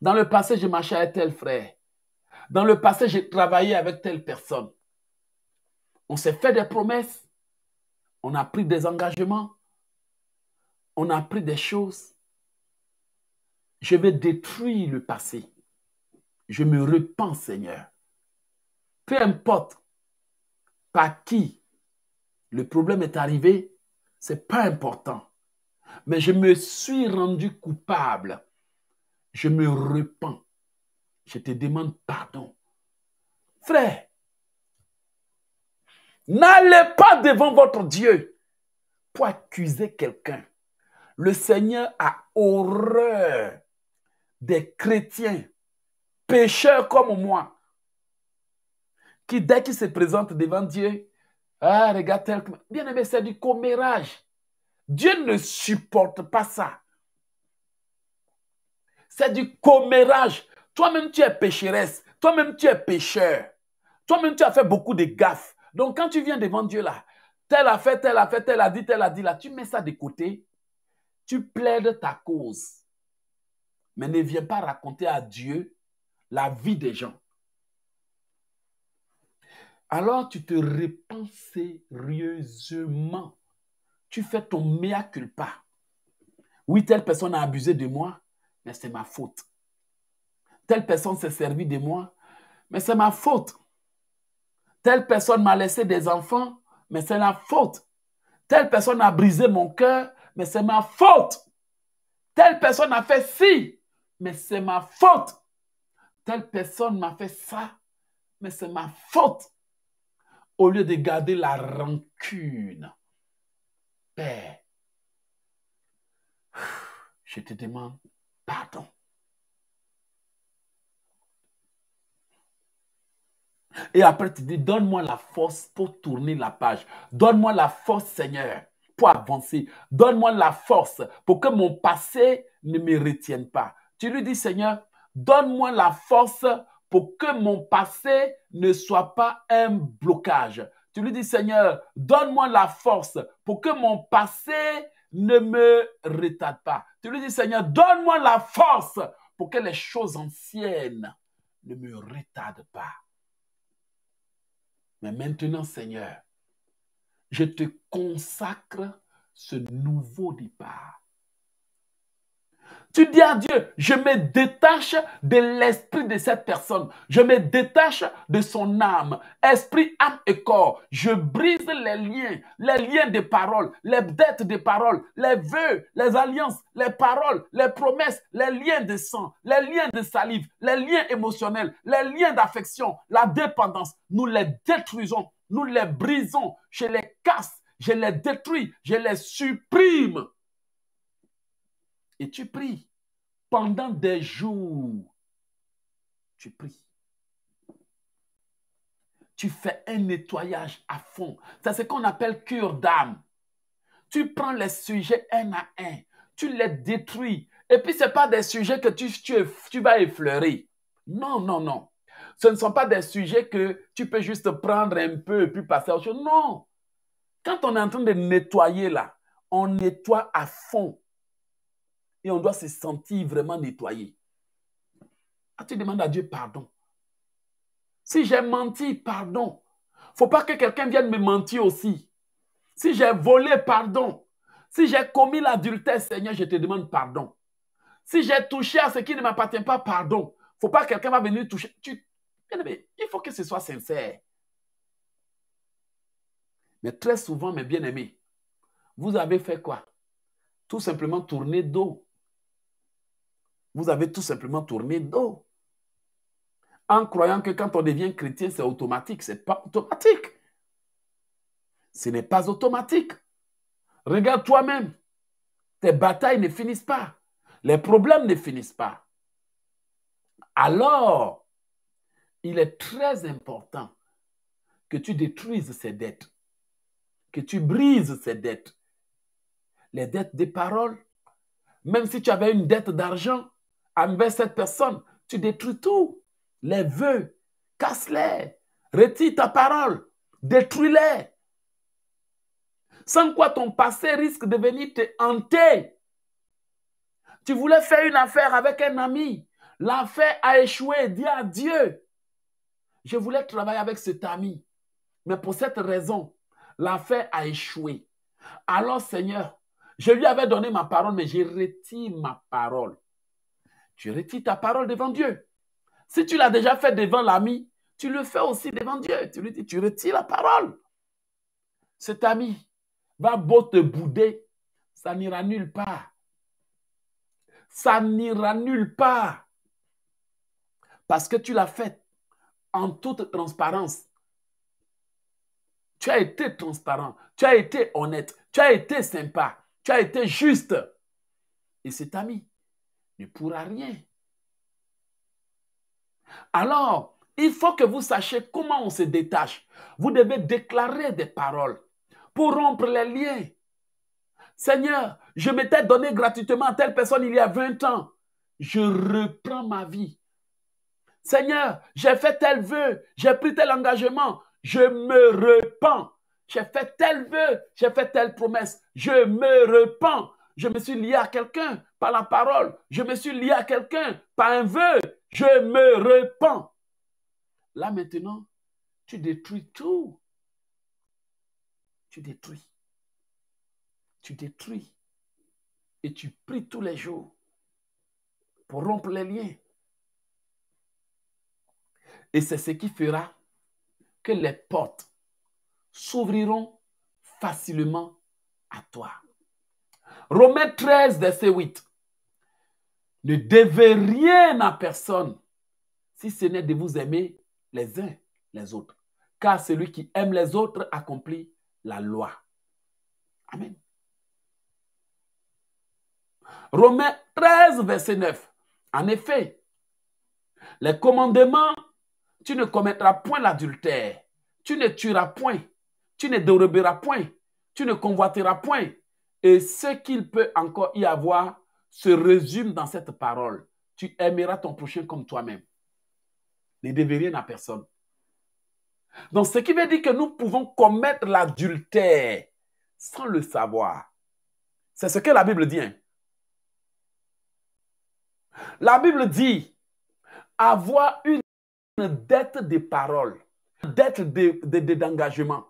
Dans le passé, j'ai marché avec tel frère. Dans le passé, j'ai travaillé avec telle personne. On s'est fait des promesses. On a pris des engagements. On a pris des choses. Je vais détruire le passé. Je me repens, Seigneur. Peu importe par qui le problème est arrivé, c'est pas important mais je me suis rendu coupable. Je me repens. Je te demande pardon. Frère, n'allez pas devant votre Dieu pour accuser quelqu'un. Le Seigneur a horreur des chrétiens, pécheurs comme moi, qui dès qu'ils se présentent devant Dieu, ah, regarde tel Bien aimé, c'est du commérage. Dieu ne supporte pas ça. C'est du commérage. Toi-même, tu es pécheresse. Toi-même, tu es pécheur. Toi-même, tu as fait beaucoup de gaffes. Donc, quand tu viens devant Dieu là, telle a fait, tel a fait, tel a dit, tel a dit là, tu mets ça de côté. Tu plaides ta cause. Mais ne viens pas raconter à Dieu la vie des gens. Alors, tu te répands sérieusement tu fais ton mea culpa. Oui, telle personne a abusé de moi, mais c'est ma faute. Telle personne s'est servie de moi, mais c'est ma faute. Telle personne m'a laissé des enfants, mais c'est ma faute. Telle personne a brisé mon cœur, mais c'est ma faute. Telle personne a fait ci, mais c'est ma faute. Telle personne m'a fait ça, mais c'est ma faute. Au lieu de garder la rancune, Père, je te demande pardon. Et après, tu dis, donne-moi la force pour tourner la page. Donne-moi la force, Seigneur, pour avancer. Donne-moi la force pour que mon passé ne me retienne pas. Tu lui dis, Seigneur, donne-moi la force pour que mon passé ne soit pas un blocage. Tu lui dis, Seigneur, donne-moi la force pour que mon passé ne me retarde pas. Tu lui dis, Seigneur, donne-moi la force pour que les choses anciennes ne me retardent pas. Mais maintenant, Seigneur, je te consacre ce nouveau départ. Tu dis à Dieu, je me détache de l'esprit de cette personne. Je me détache de son âme. Esprit, âme et corps. Je brise les liens, les liens de paroles, les dettes de paroles, les vœux, les alliances, les paroles, les promesses, les liens de sang, les liens de salive, les liens émotionnels, les liens d'affection, la dépendance. Nous les détruisons, nous les brisons. Je les casse, je les détruis, je les supprime et tu pries. Pendant des jours, tu pries. Tu fais un nettoyage à fond. C'est ce qu'on appelle cure d'âme. Tu prends les sujets un à un. Tu les détruis. Et puis, ce pas des sujets que tu, tu, vas effleurer. Non, non, non. Ce ne sont pas des sujets que tu peux juste prendre un peu et puis passer à autre Non. Quand on est en train de nettoyer là, on nettoie à fond et on doit se sentir vraiment nettoyé. Quand tu demandes à Dieu pardon. Si j'ai menti, pardon. Il ne Faut pas que quelqu'un vienne me mentir aussi. Si j'ai volé, pardon. Si j'ai commis l'adultère, Seigneur, je te demande pardon. Si j'ai touché à ce qui ne m'appartient pas, pardon. Il ne Faut pas que quelqu'un va venir toucher. Tu... Il faut que ce soit sincère. Mais très souvent, mes bien-aimés, vous avez fait quoi Tout simplement tourner dos vous avez tout simplement tourné dos. En croyant que quand on devient chrétien, c'est automatique. Ce n'est pas automatique. Ce n'est pas automatique. Regarde toi-même. Tes batailles ne finissent pas. Les problèmes ne finissent pas. Alors, il est très important que tu détruises ces dettes, que tu brises ces dettes. Les dettes des paroles, même si tu avais une dette d'argent, envers cette personne, tu détruis tout. Les vœux, casse-les, retire ta parole, détruis-les. Sans quoi ton passé risque de venir te hanter. Tu voulais faire une affaire avec un ami. L'affaire a échoué. Dis à Dieu, je voulais travailler avec cet ami. Mais pour cette raison, l'affaire a échoué. Alors Seigneur, je lui avais donné ma parole, mais j'ai retire ma parole tu retires ta parole devant Dieu. Si tu l'as déjà fait devant l'ami, tu le fais aussi devant Dieu. Tu lui dis, tu retires la parole. Cet ami va beau te bouder, ça n'ira nulle part. Ça n'ira nulle part. Parce que tu l'as fait en toute transparence. Tu as été transparent, tu as été honnête, tu as été sympa, tu as été juste. Et cet ami ne pourra rien. Alors, il faut que vous sachiez comment on se détache. Vous devez déclarer des paroles pour rompre les liens. Seigneur, je m'étais donné gratuitement à telle personne il y a 20 ans. Je reprends ma vie. Seigneur, j'ai fait tel vœu, j'ai pris tel engagement, je me repens. J'ai fait tel vœu, j'ai fait telle promesse, je me repens je me suis lié à quelqu'un par la parole, je me suis lié à quelqu'un par un vœu, je me repens. Là maintenant, tu détruis tout. Tu détruis. Tu détruis. Et tu pries tous les jours pour rompre les liens. Et c'est ce qui fera que les portes s'ouvriront facilement à toi. Romains 13, verset 8. Ne devez rien à personne si ce n'est de vous aimer les uns les autres. Car celui qui aime les autres accomplit la loi. Amen. Romains 13, verset 9. En effet, les commandements, tu ne commettras point l'adultère, tu ne tueras point, tu ne déroberas point, tu ne convoiteras point, et ce qu'il peut encore y avoir se résume dans cette parole. Tu aimeras ton prochain comme toi-même. Ne devez rien à personne. Donc, ce qui veut dire que nous pouvons commettre l'adultère sans le savoir. C'est ce que la Bible dit. Hein. La Bible dit avoir une dette de parole, dette d'engagement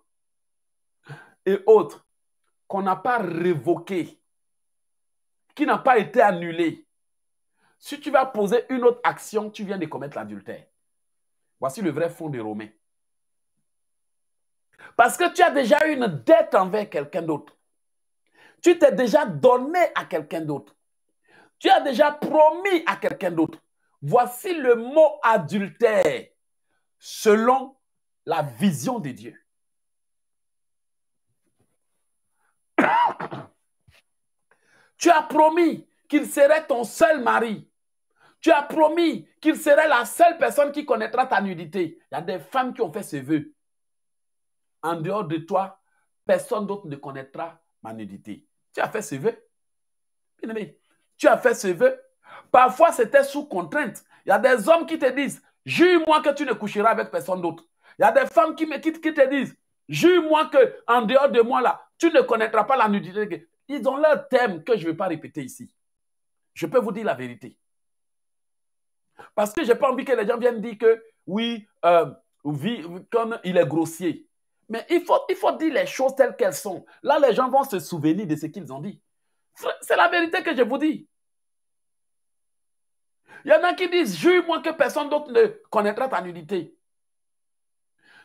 et autres n'a pas révoqué, qui n'a pas été annulé, si tu vas poser une autre action, tu viens de commettre l'adultère. Voici le vrai fond de Romains. Parce que tu as déjà eu une dette envers quelqu'un d'autre. Tu t'es déjà donné à quelqu'un d'autre. Tu as déjà promis à quelqu'un d'autre. Voici le mot adultère selon la vision de Dieu. Tu as promis qu'il serait ton seul mari. Tu as promis qu'il serait la seule personne qui connaîtra ta nudité. Il y a des femmes qui ont fait ce vœu. En dehors de toi, personne d'autre ne connaîtra ma nudité. Tu as fait ce vœu. tu as fait ce vœu. Parfois, c'était sous contrainte. Il y a des hommes qui te disent, jure-moi que tu ne coucheras avec personne d'autre. Il y a des femmes qui me quittent, qui te disent, jure-moi que en dehors de moi, là, tu ne connaîtras pas la nudité. Ils ont leur thème que je ne vais pas répéter ici. Je peux vous dire la vérité. Parce que je n'ai pas envie que les gens viennent dire que oui, euh, comme il est grossier. Mais il faut, il faut dire les choses telles qu'elles sont. Là, les gens vont se souvenir de ce qu'ils ont dit. C'est la vérité que je vous dis. Il y en a qui disent, jure-moi que personne d'autre ne connaîtra ta nudité.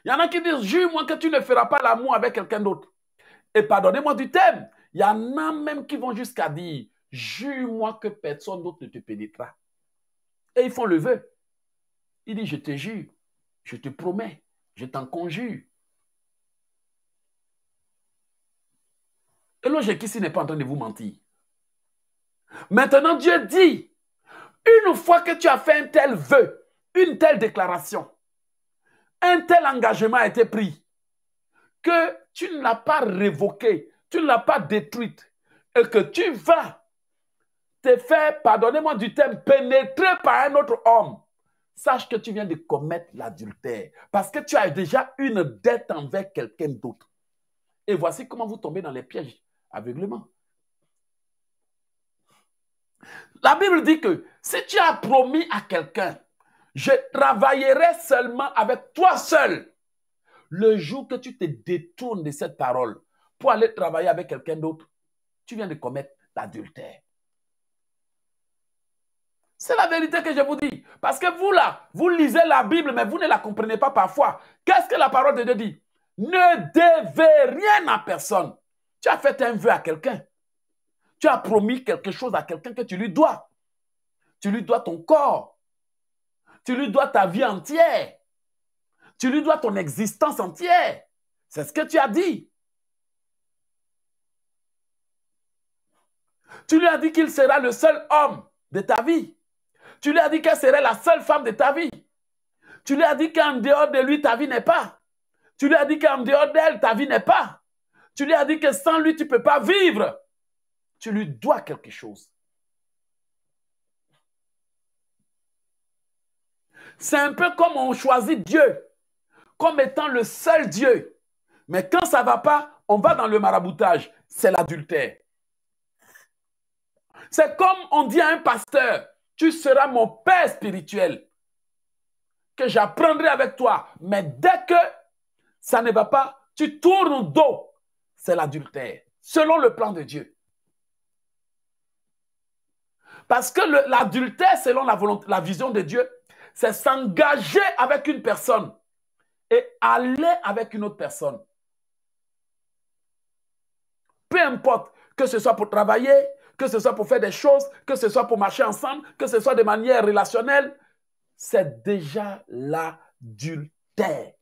Il y en a qui disent, jure-moi que tu ne feras pas l'amour avec quelqu'un d'autre. Et pardonnez-moi du thème, il y en a même qui vont jusqu'à dire, jure-moi que personne d'autre ne te pénétrera. Et ils font le vœu. Il dit, je te jure, je te promets, je t'en conjure. Et ici n'est pas en train de vous mentir. Maintenant, Dieu dit, une fois que tu as fait un tel vœu, une telle déclaration, un tel engagement a été pris, que tu ne l'as pas révoqué tu ne l'as pas détruite et que tu vas te faire, pardonnez-moi du terme, pénétrer par un autre homme, sache que tu viens de commettre l'adultère parce que tu as déjà une dette envers quelqu'un d'autre. Et voici comment vous tombez dans les pièges aveuglement. La Bible dit que si tu as promis à quelqu'un, je travaillerai seulement avec toi seul, le jour que tu te détournes de cette parole, pour aller travailler avec quelqu'un d'autre, tu viens de commettre l'adultère. C'est la vérité que je vous dis. Parce que vous là, vous lisez la Bible, mais vous ne la comprenez pas parfois. Qu'est-ce que la parole de Dieu dit Ne devez rien à personne. Tu as fait un vœu à quelqu'un. Tu as promis quelque chose à quelqu'un que tu lui dois. Tu lui dois ton corps. Tu lui dois ta vie entière. Tu lui dois ton existence entière. C'est ce que tu as dit. Tu lui as dit qu'il sera le seul homme de ta vie. Tu lui as dit qu'elle serait la seule femme de ta vie. Tu lui as dit qu'en dehors de lui, ta vie n'est pas. Tu lui as dit qu'en dehors d'elle, ta vie n'est pas. Tu lui as dit que sans lui, tu ne peux pas vivre. Tu lui dois quelque chose. C'est un peu comme on choisit Dieu comme étant le seul Dieu. Mais quand ça ne va pas, on va dans le maraboutage. C'est l'adultère. C'est comme on dit à un pasteur, tu seras mon père spirituel, que j'apprendrai avec toi. Mais dès que ça ne va pas, tu tournes dos. C'est l'adultère, selon le plan de Dieu. Parce que l'adultère, selon la, la vision de Dieu, c'est s'engager avec une personne et aller avec une autre personne. Peu importe que ce soit pour travailler, que ce soit pour faire des choses, que ce soit pour marcher ensemble, que ce soit de manière relationnelle, c'est déjà l'adultère.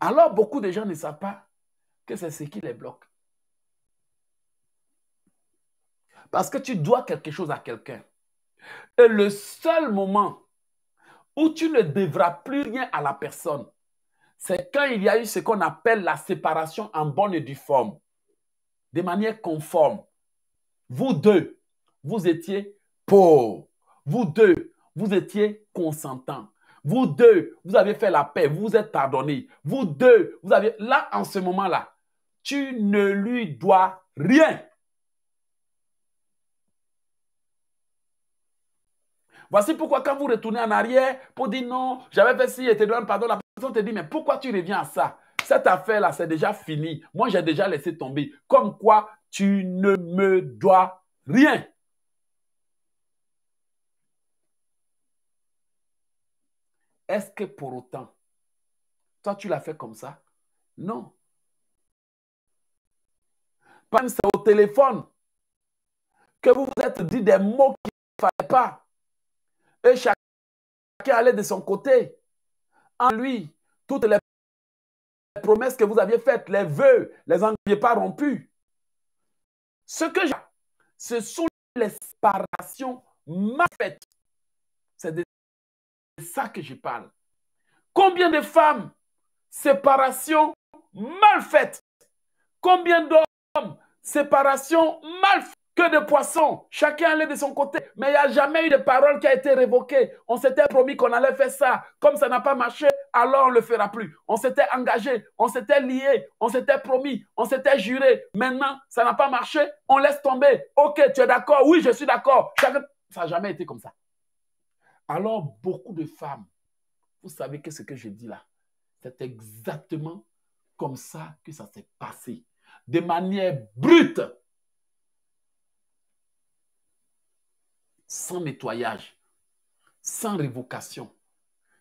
Alors beaucoup de gens ne savent pas que c'est ce qui les bloque. Parce que tu dois quelque chose à quelqu'un. Et le seul moment où tu ne devras plus rien à la personne, c'est quand il y a eu ce qu'on appelle la séparation en bonne et due forme de manière conforme. Vous deux, vous étiez pauvres. Vous deux, vous étiez consentants. Vous deux, vous avez fait la paix, vous vous êtes pardonné. Vous deux, vous avez... Là, en ce moment-là, tu ne lui dois rien. Voici pourquoi quand vous retournez en arrière pour dire non, j'avais fait ci et te donne pardon, la personne te dit mais pourquoi tu reviens à ça cette affaire-là, c'est déjà fini. Moi, j'ai déjà laissé tomber. Comme quoi, tu ne me dois rien. Est-ce que pour autant, toi, tu l'as fait comme ça Non. exemple, c'est au téléphone que vous vous êtes dit des mots qui ne fallait pas. Et chacun allait de son côté. En lui, toutes les promesses que vous aviez faites, les vœux, les n'aviez pas rompus. Ce que j'ai, ce sont les séparations mal faites. C'est de ça que je parle. Combien de femmes, séparation mal faites. Combien d'hommes, séparation mal faites, que de poissons. Chacun allait de son côté. Mais il n'y a jamais eu de parole qui a été révoquée. On s'était promis qu'on allait faire ça. Comme ça n'a pas marché, alors on ne le fera plus. On s'était engagé, on s'était lié, on s'était promis, on s'était juré. Maintenant, ça n'a pas marché, on laisse tomber. Ok, tu es d'accord Oui, je suis d'accord. Ça n'a jamais été comme ça. Alors, beaucoup de femmes, vous savez que ce que je dis là, c'est exactement comme ça que ça s'est passé. De manière brute, sans nettoyage, sans révocation,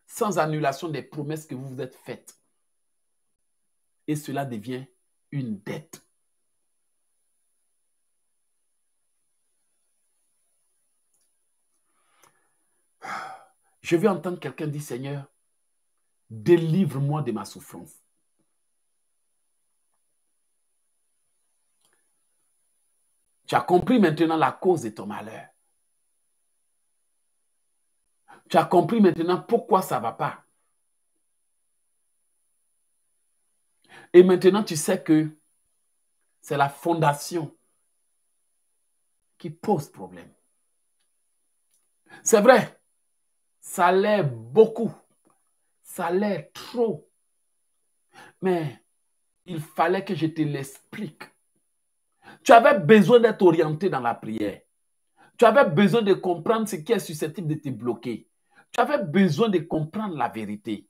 sans annulation des promesses que vous vous êtes faites. Et cela devient une dette. Je vais entendre quelqu'un dire, Seigneur, délivre-moi de ma souffrance. Tu as compris maintenant la cause de ton malheur. Tu as compris maintenant pourquoi ça ne va pas. Et maintenant, tu sais que c'est la fondation qui pose problème. C'est vrai, ça l'est beaucoup, ça l'est trop. Mais il fallait que je te l'explique. Tu avais besoin d'être orienté dans la prière. Tu avais besoin de comprendre ce qui est susceptible de te bloquer. Tu avais besoin de comprendre la vérité.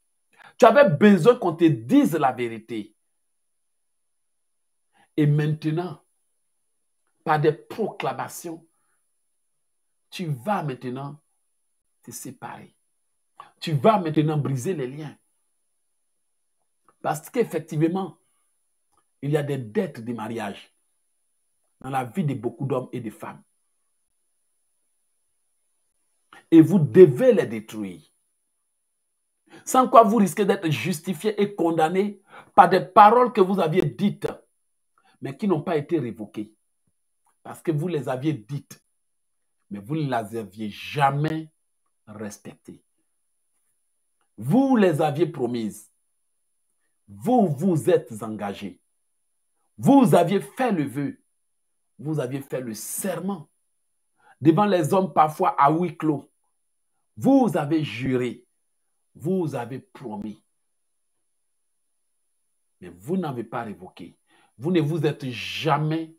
Tu avais besoin qu'on te dise la vérité. Et maintenant, par des proclamations, tu vas maintenant te séparer. Tu vas maintenant briser les liens. Parce qu'effectivement, il y a des dettes de mariage dans la vie de beaucoup d'hommes et de femmes et vous devez les détruire. Sans quoi vous risquez d'être justifié et condamné par des paroles que vous aviez dites, mais qui n'ont pas été révoquées. Parce que vous les aviez dites, mais vous ne les aviez jamais respectées. Vous les aviez promises. Vous vous êtes engagés. Vous aviez fait le vœu. Vous aviez fait le serment devant les hommes parfois à huis clos. Vous avez juré, vous avez promis, mais vous n'avez pas révoqué. Vous ne vous êtes jamais,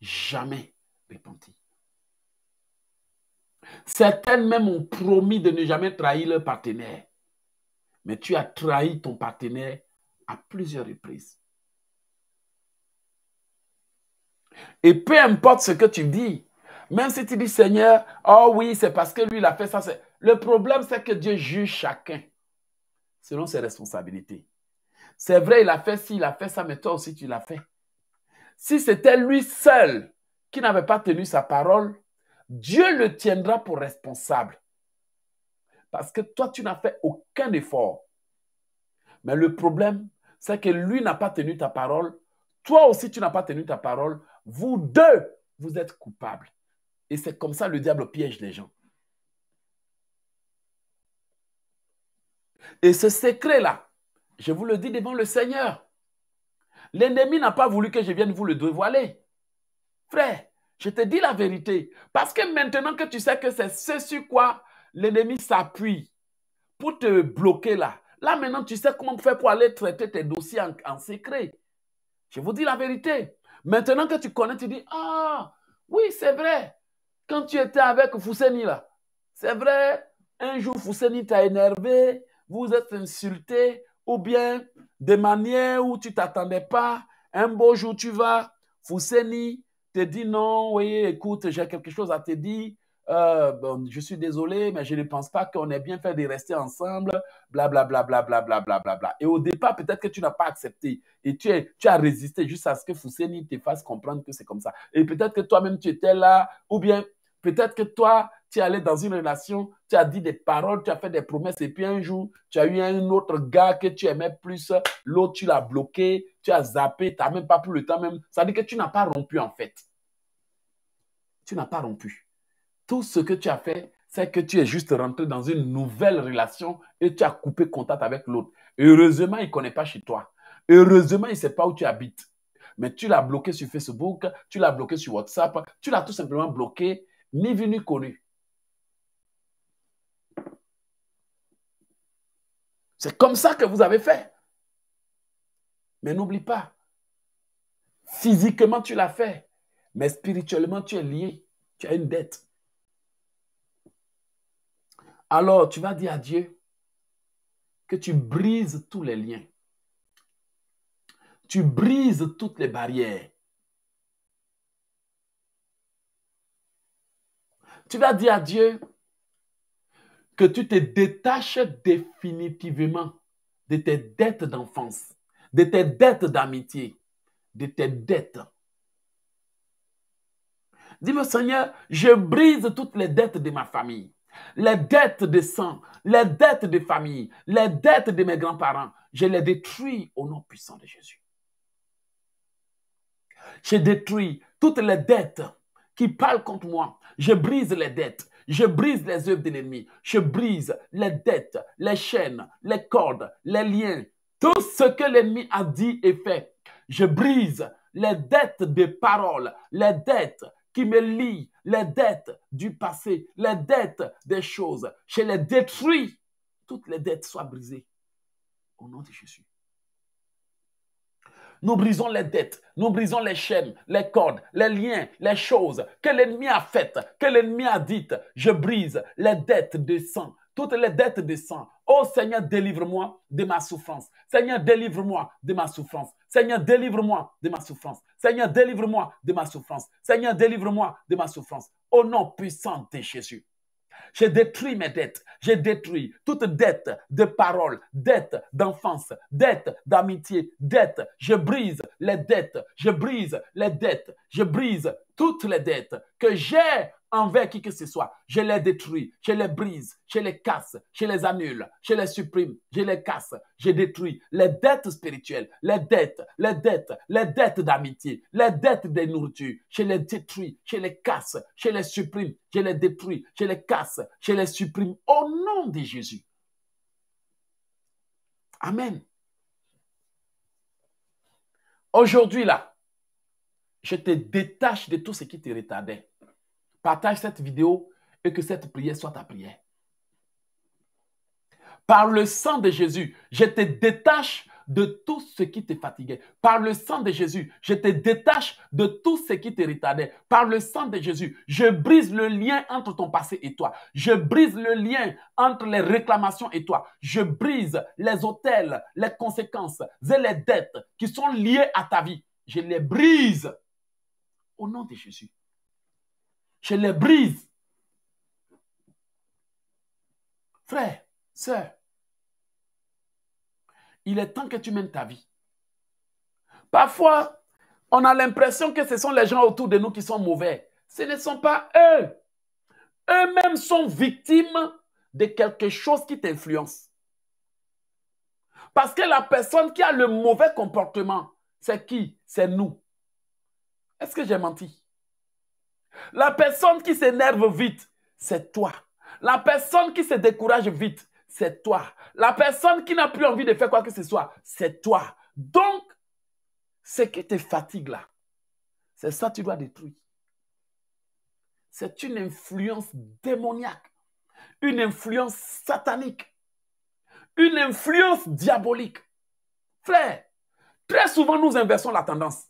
jamais répandu. Certaines même ont promis de ne jamais trahir leur partenaire, mais tu as trahi ton partenaire à plusieurs reprises. Et peu importe ce que tu dis, même si tu dis Seigneur, oh oui, c'est parce que lui, il a fait ça. Le problème, c'est que Dieu juge chacun selon ses responsabilités. C'est vrai, il a fait ci, il a fait ça, mais toi aussi, tu l'as fait. Si c'était lui seul qui n'avait pas tenu sa parole, Dieu le tiendra pour responsable. Parce que toi, tu n'as fait aucun effort. Mais le problème, c'est que lui n'a pas tenu ta parole. Toi aussi, tu n'as pas tenu ta parole. Vous deux, vous êtes coupables. Et c'est comme ça le diable piège les gens. Et ce secret-là, je vous le dis devant le Seigneur. L'ennemi n'a pas voulu que je vienne vous le dévoiler. Frère, je te dis la vérité. Parce que maintenant que tu sais que c'est ce sur quoi l'ennemi s'appuie pour te bloquer là, là maintenant tu sais comment faire pour aller traiter tes dossiers en secret. Je vous dis la vérité. Maintenant que tu connais, tu dis, ah, oui, c'est vrai quand tu étais avec Fousseni là, c'est vrai, un jour Fousseni t'a énervé, vous êtes insulté, ou bien de manière où tu t'attendais pas, un beau jour tu vas, Fousseni te dit non, oui, écoute, j'ai quelque chose à te dire, euh, je suis désolé, mais je ne pense pas qu'on ait bien fait de rester ensemble, blablabla, bla, bla, Et au départ, peut-être que tu n'as pas accepté et tu, es, tu as résisté juste à ce que Fousseni te fasse comprendre que c'est comme ça. Et peut-être que toi-même, tu étais là, ou bien Peut-être que toi, tu es allé dans une relation, tu as dit des paroles, tu as fait des promesses, et puis un jour, tu as eu un autre gars que tu aimais plus, l'autre, tu l'as bloqué, tu as zappé, tu n'as même pas pris le temps même. Ça veut dire que tu n'as pas rompu en fait. Tu n'as pas rompu. Tout ce que tu as fait, c'est que tu es juste rentré dans une nouvelle relation et tu as coupé contact avec l'autre. Heureusement, il ne connaît pas chez toi. Heureusement, il ne sait pas où tu habites. Mais tu l'as bloqué sur Facebook, tu l'as bloqué sur WhatsApp, tu l'as tout simplement bloqué ni ni connu. C'est comme ça que vous avez fait. Mais n'oublie pas, physiquement tu l'as fait, mais spirituellement tu es lié, tu as une dette. Alors tu vas dire à Dieu que tu brises tous les liens, tu brises toutes les barrières, Tu vas dire à Dieu que tu te détaches définitivement de tes dettes d'enfance, de tes dettes d'amitié, de tes dettes. Dis-le Seigneur, je brise toutes les dettes de ma famille, les dettes de sang, les dettes de famille, les dettes de mes grands-parents. Je les détruis au nom puissant de Jésus. Je détruis toutes les dettes qui parlent contre moi, je brise les dettes. Je brise les œuvres de l'ennemi. Je brise les dettes, les chaînes, les cordes, les liens. Tout ce que l'ennemi a dit et fait. Je brise les dettes des paroles, les dettes qui me lient, les dettes du passé, les dettes des choses. Je les détruis. Toutes les dettes soient brisées. Au nom de Jésus. Nous brisons les dettes, nous brisons les chaînes, les cordes, les liens, les choses que l'ennemi a faites, que l'ennemi a dites. Je brise les dettes de sang, toutes les dettes de sang. Oh Seigneur, délivre-moi de ma souffrance. Seigneur, délivre-moi de ma souffrance. Seigneur, délivre-moi de ma souffrance. Seigneur, délivre-moi de ma souffrance. Seigneur, délivre-moi de ma souffrance. Au nom puissant de Jésus. Je détruis mes dettes. je détruis toutes dettes de parole, dettes d'enfance, dettes d'amitié, dettes, Je brise les dettes. Je brise les dettes. Je brise toutes les dettes que j'ai envers qui que ce soit, je les détruis, je les brise, je les casse, je les annule, je les supprime, je les casse, je détruis les dettes spirituelles, les dettes, les dettes, les dettes d'amitié, les dettes de nourriture, je les détruis, je les casse, je les supprime, je les détruis, je les casse, je les supprime au nom de Jésus. Amen. Aujourd'hui là, je te détache de tout ce qui te retardait. Partage cette vidéo et que cette prière soit ta prière. Par le sang de Jésus, je te détache de tout ce qui te fatiguait. Par le sang de Jésus, je te détache de tout ce qui te retardait. Par le sang de Jésus, je brise le lien entre ton passé et toi. Je brise le lien entre les réclamations et toi. Je brise les hôtels, les conséquences et les dettes qui sont liées à ta vie. Je les brise au nom de Jésus. Je les brise. Frère, sœur, il est temps que tu mènes ta vie. Parfois, on a l'impression que ce sont les gens autour de nous qui sont mauvais. Ce ne sont pas eux. Eux-mêmes sont victimes de quelque chose qui t'influence. Parce que la personne qui a le mauvais comportement, c'est qui C'est nous. Est-ce que j'ai menti La personne qui s'énerve vite, c'est toi. La personne qui se décourage vite, c'est toi. La personne qui n'a plus envie de faire quoi que ce soit, c'est toi. Donc, ce qui te fatigue là, c'est ça que tu dois détruire. C'est une influence démoniaque, une influence satanique, une influence diabolique. Frère, très souvent nous inversons la tendance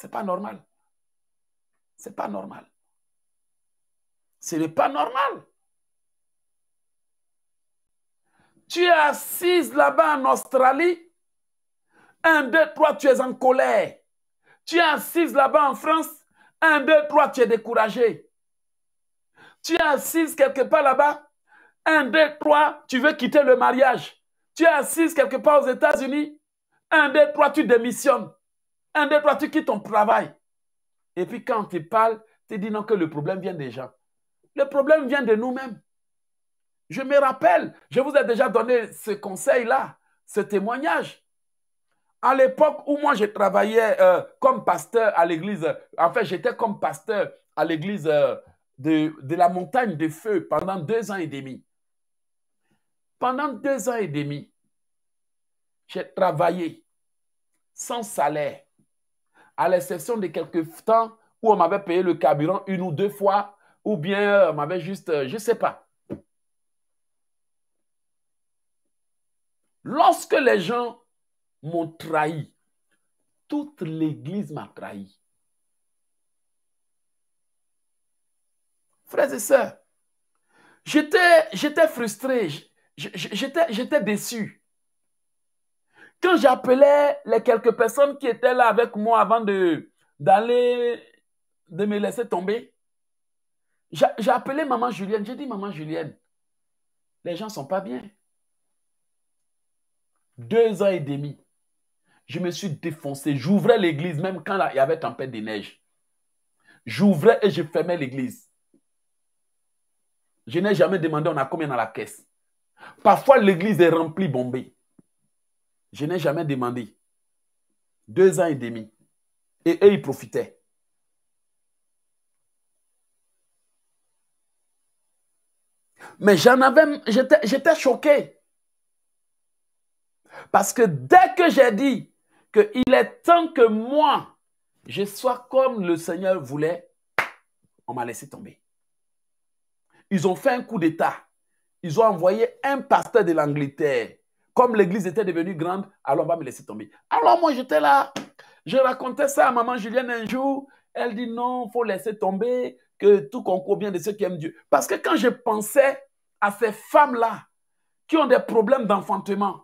c'est pas normal. C'est pas normal. Ce n'est pas normal. Tu es assise là-bas en Australie. Un, deux, trois, tu es en colère. Tu es assise là-bas en France. Un, deux, trois, tu es découragé. Tu es assise quelque part là-bas. Un, deux, trois, tu veux quitter le mariage. Tu es assise quelque part aux États-Unis. Un, deux, trois, tu démissionnes. Un, deux, trois, tu quittes ton travail. Et puis quand tu parles, tu dis non que le problème vient des gens. Le problème vient de nous-mêmes. Je me rappelle, je vous ai déjà donné ce conseil-là, ce témoignage. À l'époque où moi je travaillais euh, comme pasteur à l'église, en fait j'étais comme pasteur à l'église euh, de, de la montagne de feu pendant deux ans et demi. Pendant deux ans et demi, j'ai travaillé sans salaire à l'exception de quelques temps où on m'avait payé le carburant une ou deux fois, ou bien euh, on m'avait juste, euh, je ne sais pas. Lorsque les gens m'ont trahi, toute l'Église m'a trahi. Frères et sœurs, j'étais frustré, j'étais déçu. Quand j'appelais les quelques personnes qui étaient là avec moi avant de, d'aller, de me laisser tomber, j'ai appelé maman Julienne. J'ai dit, maman Julienne, les gens ne sont pas bien. Deux ans et demi, je me suis défoncé. J'ouvrais l'église même quand il y avait tempête de neige. J'ouvrais et je fermais l'église. Je n'ai jamais demandé on a combien dans la caisse. Parfois l'église est remplie bombée. Je n'ai jamais demandé. Deux ans et demi. Et eux, ils profitaient. Mais j'en avais, j'étais choqué. Parce que dès que j'ai dit qu'il est temps que moi, je sois comme le Seigneur voulait, on m'a laissé tomber. Ils ont fait un coup d'État. Ils ont envoyé un pasteur de l'Angleterre comme l'église était devenue grande, alors on va me laisser tomber. Alors moi, j'étais là. Je racontais ça à maman Julienne un jour. Elle dit non, il faut laisser tomber, que tout concourt bien de ceux qui aiment Dieu. Parce que quand je pensais à ces femmes-là qui ont des problèmes d'enfantement,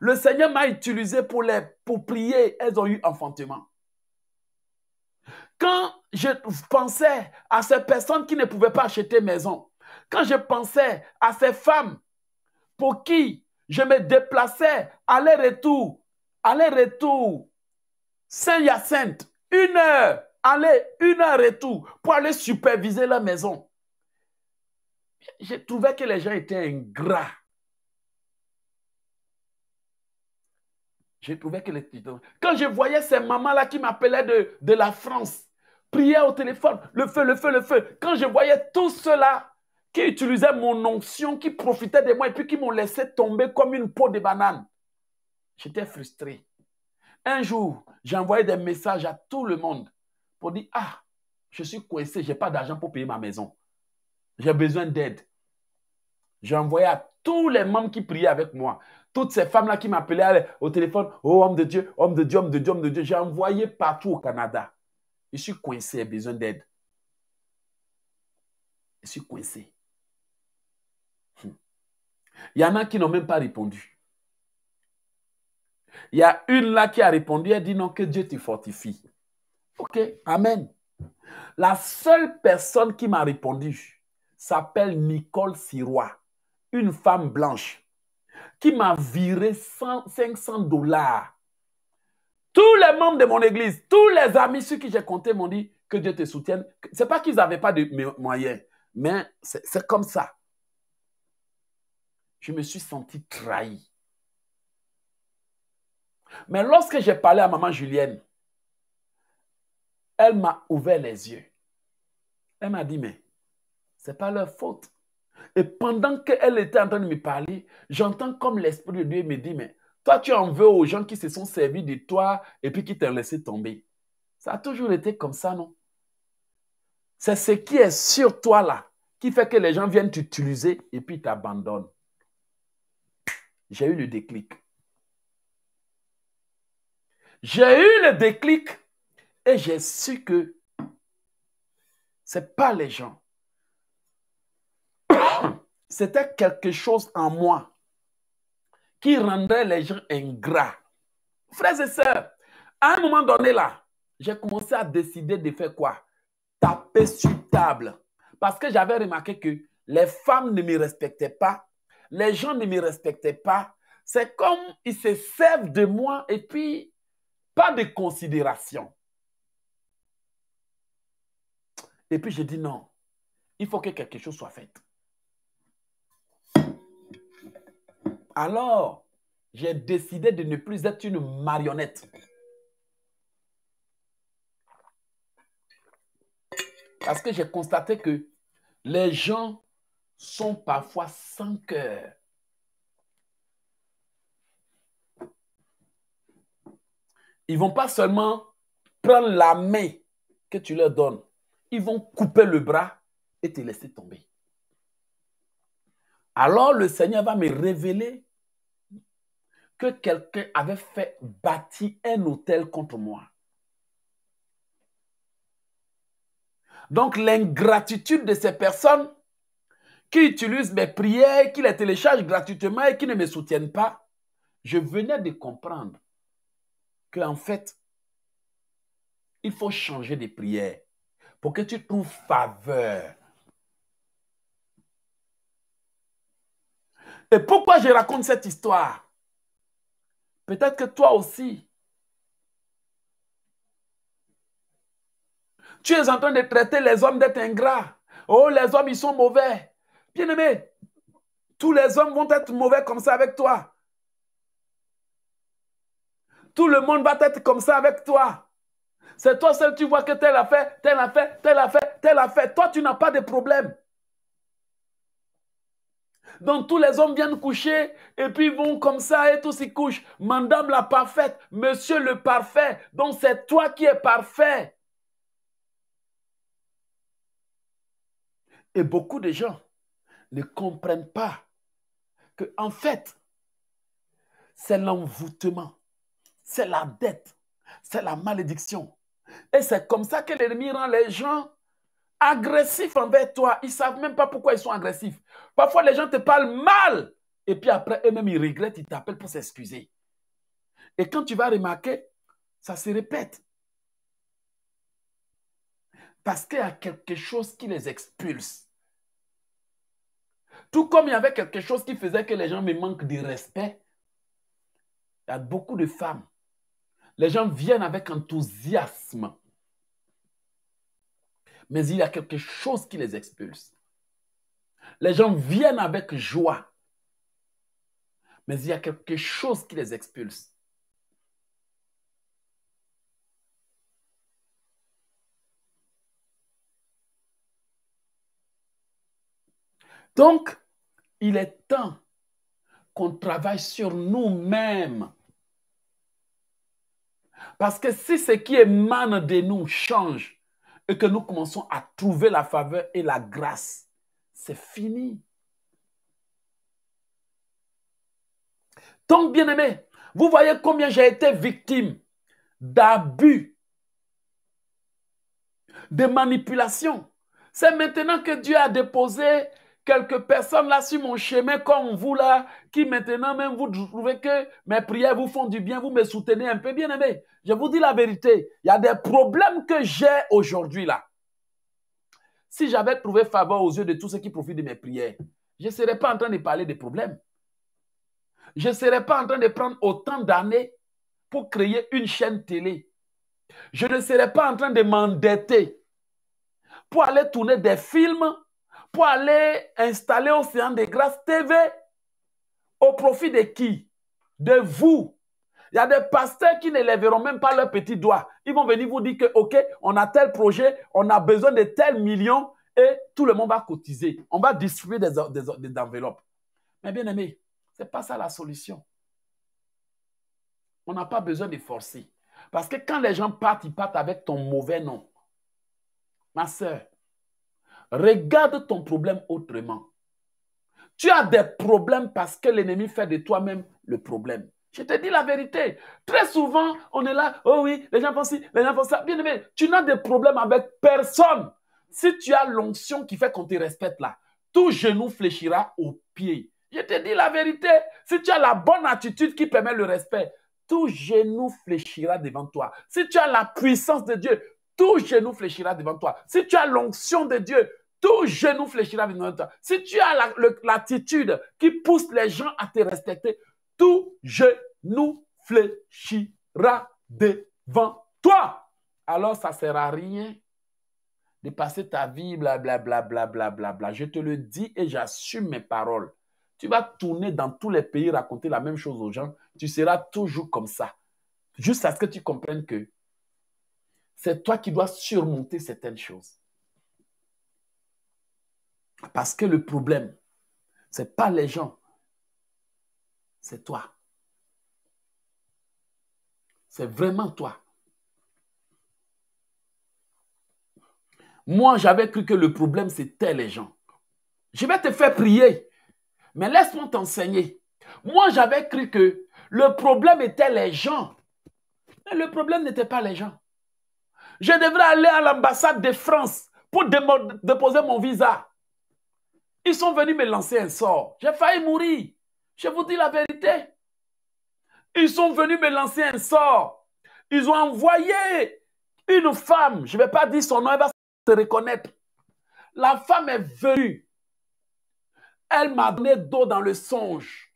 le Seigneur m'a utilisé pour les pour prier, elles ont eu enfantement. Quand je pensais à ces personnes qui ne pouvaient pas acheter maison, quand je pensais à ces femmes pour qui je me déplaçais, aller-retour, aller-retour. Saint-Hyacinthe, une heure, aller, une heure retour pour aller superviser la maison. J'ai trouvé que les gens étaient ingrats. Je trouvais que les... Quand je voyais ces mamans-là qui m'appelaient de, de la France, priaient au téléphone, le feu, le feu, le feu, quand je voyais tout cela, qui utilisaient mon onction, qui profitaient de moi et puis qui m'ont laissé tomber comme une peau de banane. J'étais frustré. Un jour, j'ai envoyé des messages à tout le monde pour dire, ah, je suis coincé, je n'ai pas d'argent pour payer ma maison. J'ai besoin d'aide. J'ai envoyé à tous les membres qui priaient avec moi, toutes ces femmes-là qui m'appelaient au téléphone, oh homme de Dieu, homme de Dieu, homme de Dieu, homme de Dieu. J'ai envoyé partout au Canada. Je suis coincé, j'ai besoin d'aide. Je suis coincé. Il y en a qui n'ont même pas répondu. Il y a une là qui a répondu, elle dit non, que Dieu te fortifie. Ok, Amen. La seule personne qui m'a répondu s'appelle Nicole Sirois, une femme blanche, qui m'a viré 500 dollars. Tous les membres de mon église, tous les amis, ceux qui j'ai compté m'ont dit que Dieu te soutienne. C'est pas qu'ils n'avaient pas de moyens, mais c'est comme ça je me suis senti trahi. Mais lorsque j'ai parlé à maman Julienne, elle m'a ouvert les yeux. Elle m'a dit, mais ce n'est pas leur faute. Et pendant qu'elle était en train de me parler, j'entends comme l'Esprit de Dieu me dit, mais toi, tu en veux aux gens qui se sont servis de toi et puis qui t'ont laissé tomber. Ça a toujours été comme ça, non? C'est ce qui est sur toi là qui fait que les gens viennent t'utiliser et puis t'abandonnent j'ai eu le déclic. J'ai eu le déclic et j'ai su que ce n'est pas les gens. [COUGHS] C'était quelque chose en moi qui rendait les gens ingrats. Frères et sœurs, à un moment donné là, j'ai commencé à décider de faire quoi Taper sur table. Parce que j'avais remarqué que les femmes ne me respectaient pas les gens ne me respectaient pas. C'est comme ils se servent de moi et puis pas de considération. Et puis j'ai dit non, il faut que quelque chose soit fait. Alors, j'ai décidé de ne plus être une marionnette. Parce que j'ai constaté que les gens sont parfois sans cœur. Ils vont pas seulement prendre la main que tu leur donnes, ils vont couper le bras et te laisser tomber. Alors le Seigneur va me révéler que quelqu'un avait fait bâtir un hôtel contre moi. Donc l'ingratitude de ces personnes qui utilisent mes prières, qui les téléchargent gratuitement et qui ne me soutiennent pas, je venais de comprendre que en fait, il faut changer de prière pour que tu trouves faveur. Et pourquoi je raconte cette histoire Peut-être que toi aussi, tu es en train de traiter les hommes d'être ingrats. Oh, les hommes, ils sont mauvais. Bien-aimé, tous les hommes vont être mauvais comme ça avec toi. Tout le monde va être comme ça avec toi. C'est toi seul, tu vois que tel a fait, tel a fait, tel a fait, tel a fait. Toi, tu n'as pas de problème. Donc tous les hommes viennent coucher et puis vont comme ça et tous ils couchent. Madame la parfaite, monsieur le parfait. Donc c'est toi qui es parfait. Et beaucoup de gens ne comprennent pas que, en fait, c'est l'envoûtement, c'est la dette, c'est la malédiction. Et c'est comme ça que l'ennemi rend les gens agressifs envers toi. Ils ne savent même pas pourquoi ils sont agressifs. Parfois, les gens te parlent mal. Et puis après, eux-mêmes, ils regrettent, ils t'appellent pour s'excuser. Et quand tu vas remarquer, ça se répète. Parce qu'il y a quelque chose qui les expulse. Tout comme il y avait quelque chose qui faisait que les gens me manquent de respect, il y a beaucoup de femmes. Les gens viennent avec enthousiasme. Mais il y a quelque chose qui les expulse. Les gens viennent avec joie. Mais il y a quelque chose qui les expulse. Donc, il est temps qu'on travaille sur nous-mêmes. Parce que si ce qui émane de nous change et que nous commençons à trouver la faveur et la grâce, c'est fini. Donc, bien-aimé, vous voyez combien j'ai été victime d'abus, de manipulations. C'est maintenant que Dieu a déposé quelques personnes là sur mon chemin comme vous là, qui maintenant même vous trouvez que mes prières vous font du bien, vous me soutenez un peu, bien aimé. Je vous dis la vérité, il y a des problèmes que j'ai aujourd'hui là. Si j'avais trouvé faveur aux yeux de tous ceux qui profitent de mes prières, je ne serais pas en train de parler des problèmes. Je ne serais pas en train de prendre autant d'années pour créer une chaîne télé. Je ne serais pas en train de m'endetter pour aller tourner des films pour aller installer Océan des Grâces TV au profit de qui De vous. Il y a des pasteurs qui ne lèveront même pas leurs petits doigts. Ils vont venir vous dire que, OK, on a tel projet, on a besoin de tel million et tout le monde va cotiser. On va distribuer des, des, des enveloppes. Mais bien aimé, ce n'est pas ça la solution. On n'a pas besoin de forcer. Parce que quand les gens partent, ils partent avec ton mauvais nom. Ma soeur, Regarde ton problème autrement. Tu as des problèmes parce que l'ennemi fait de toi-même le problème. Je te dis la vérité. Très souvent, on est là, oh oui, les gens font ci, les gens font ça. Bien aimé, tu n'as des problèmes avec personne. Si tu as l'onction qui fait qu'on te respecte là, tout genou fléchira au pied. Je te dis la vérité. Si tu as la bonne attitude qui permet le respect, tout genou fléchira devant toi. Si tu as la puissance de Dieu, tout genou fléchira devant toi. Si tu as l'onction de Dieu, tout genou fléchira devant toi. Si tu as l'attitude qui pousse les gens à te respecter, tout genou fléchira devant toi. Alors ça ne sert à rien de passer ta vie, blablabla, bla, bla, bla, bla, Je te le dis et j'assume mes paroles. Tu vas tourner dans tous les pays, raconter la même chose aux gens. Tu seras toujours comme ça. Juste à ce que tu comprennes que c'est toi qui dois surmonter certaines choses. Parce que le problème, ce n'est pas les gens, c'est toi. C'est vraiment toi. Moi, j'avais cru que le problème, c'était les gens. Je vais te faire prier, mais laisse-moi t'enseigner. Moi, j'avais cru que le problème était les gens. Mais le problème n'était pas les gens. Je devrais aller à l'ambassade de France pour déposer mon visa. Ils sont venus me lancer un sort. J'ai failli mourir. Je vous dis la vérité. Ils sont venus me lancer un sort. Ils ont envoyé une femme. Je ne vais pas dire son nom, elle va se reconnaître. La femme est venue. Elle m'a donné d'eau dans le songe.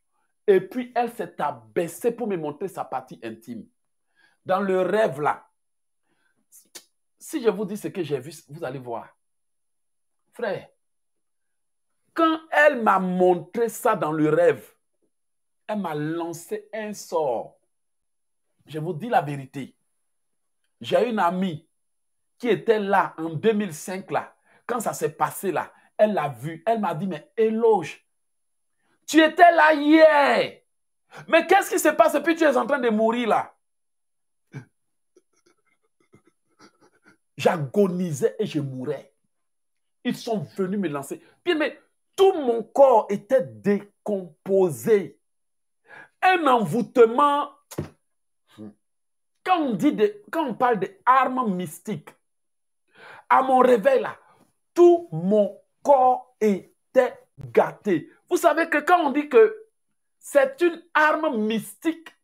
Et puis elle s'est abaissée pour me montrer sa partie intime. Dans le rêve là, si je vous dis ce que j'ai vu, vous allez voir. Frère, quand elle m'a montré ça dans le rêve, elle m'a lancé un sort. Je vous dis la vérité. J'ai une amie qui était là en 2005, là, quand ça s'est passé là. Elle l'a vu. Elle m'a dit, mais éloge, tu étais là hier. Mais qu'est-ce qui se passe et puis tu es en train de mourir là J'agonisais et je mourais. Ils sont venus me lancer. Bien, mais tout mon corps était décomposé. Un envoûtement. Quand on, dit de, quand on parle d'armes mystiques, à mon réveil, tout mon corps était gâté. Vous savez que quand on dit que c'est une arme mystique,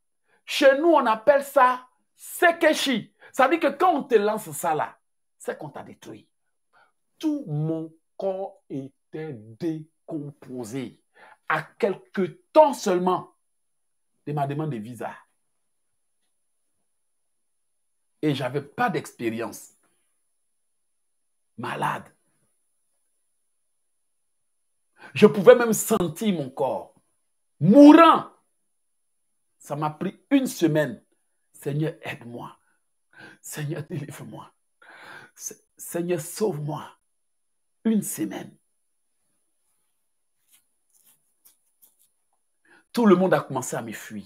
chez nous, on appelle ça sekeshi. Ça veut dire que quand on te lance ça là, c'est qu'on t'a détruit. Tout mon corps était décomposé à quelques temps seulement de ma demande de visa. Et j'avais pas d'expérience. Malade. Je pouvais même sentir mon corps. Mourant. Ça m'a pris une semaine. Seigneur, aide-moi. Seigneur, délivre-moi. Seigneur, sauve-moi une semaine. Tout le monde a commencé à me fuir.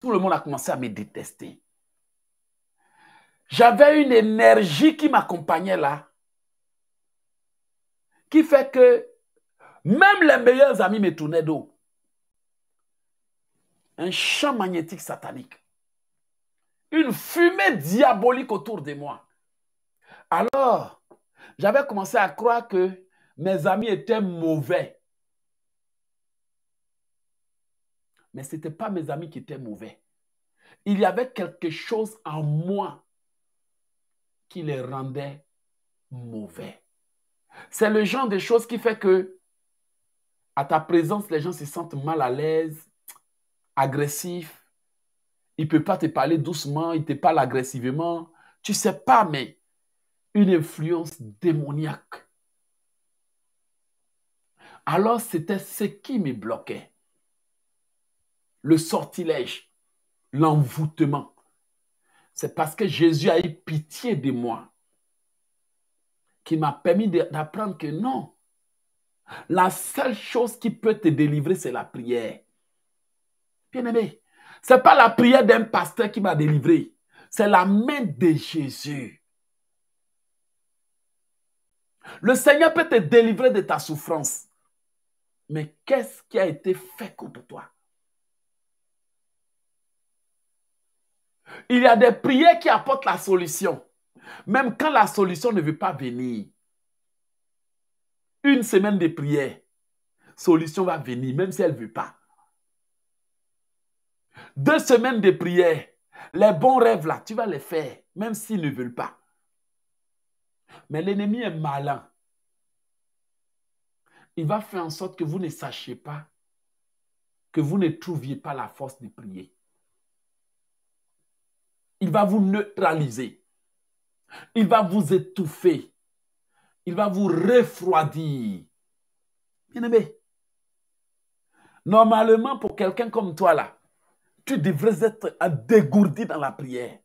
Tout le monde a commencé à me détester. J'avais une énergie qui m'accompagnait là, qui fait que même les meilleurs amis me tournaient d'eau. Un champ magnétique satanique. Une fumée diabolique autour de moi. Alors, j'avais commencé à croire que mes amis étaient mauvais. Mais ce n'était pas mes amis qui étaient mauvais. Il y avait quelque chose en moi qui les rendait mauvais. C'est le genre de choses qui fait que, à ta présence, les gens se sentent mal à l'aise, agressifs. Il ne peut pas te parler doucement, il te parle agressivement. Tu ne sais pas, mais une influence démoniaque. Alors c'était ce qui me bloquait. Le sortilège, l'envoûtement. C'est parce que Jésus a eu pitié de moi qui m'a permis d'apprendre que non. La seule chose qui peut te délivrer, c'est la prière. Bien-aimé, ce n'est pas la prière d'un pasteur qui m'a délivré. C'est la main de Jésus. Le Seigneur peut te délivrer de ta souffrance. Mais qu'est-ce qui a été fait contre toi Il y a des prières qui apportent la solution, même quand la solution ne veut pas venir. Une semaine de prière, solution va venir, même si elle ne veut pas. Deux semaines de prière, les bons rêves là, tu vas les faire, même s'ils ne veulent pas. Mais l'ennemi est malin. Il va faire en sorte que vous ne sachiez pas, que vous ne trouviez pas la force de prier. Il va vous neutraliser. Il va vous étouffer. Il va vous refroidir. Bien-aimé, normalement pour quelqu'un comme toi là, tu devrais être dégourdi dans la prière.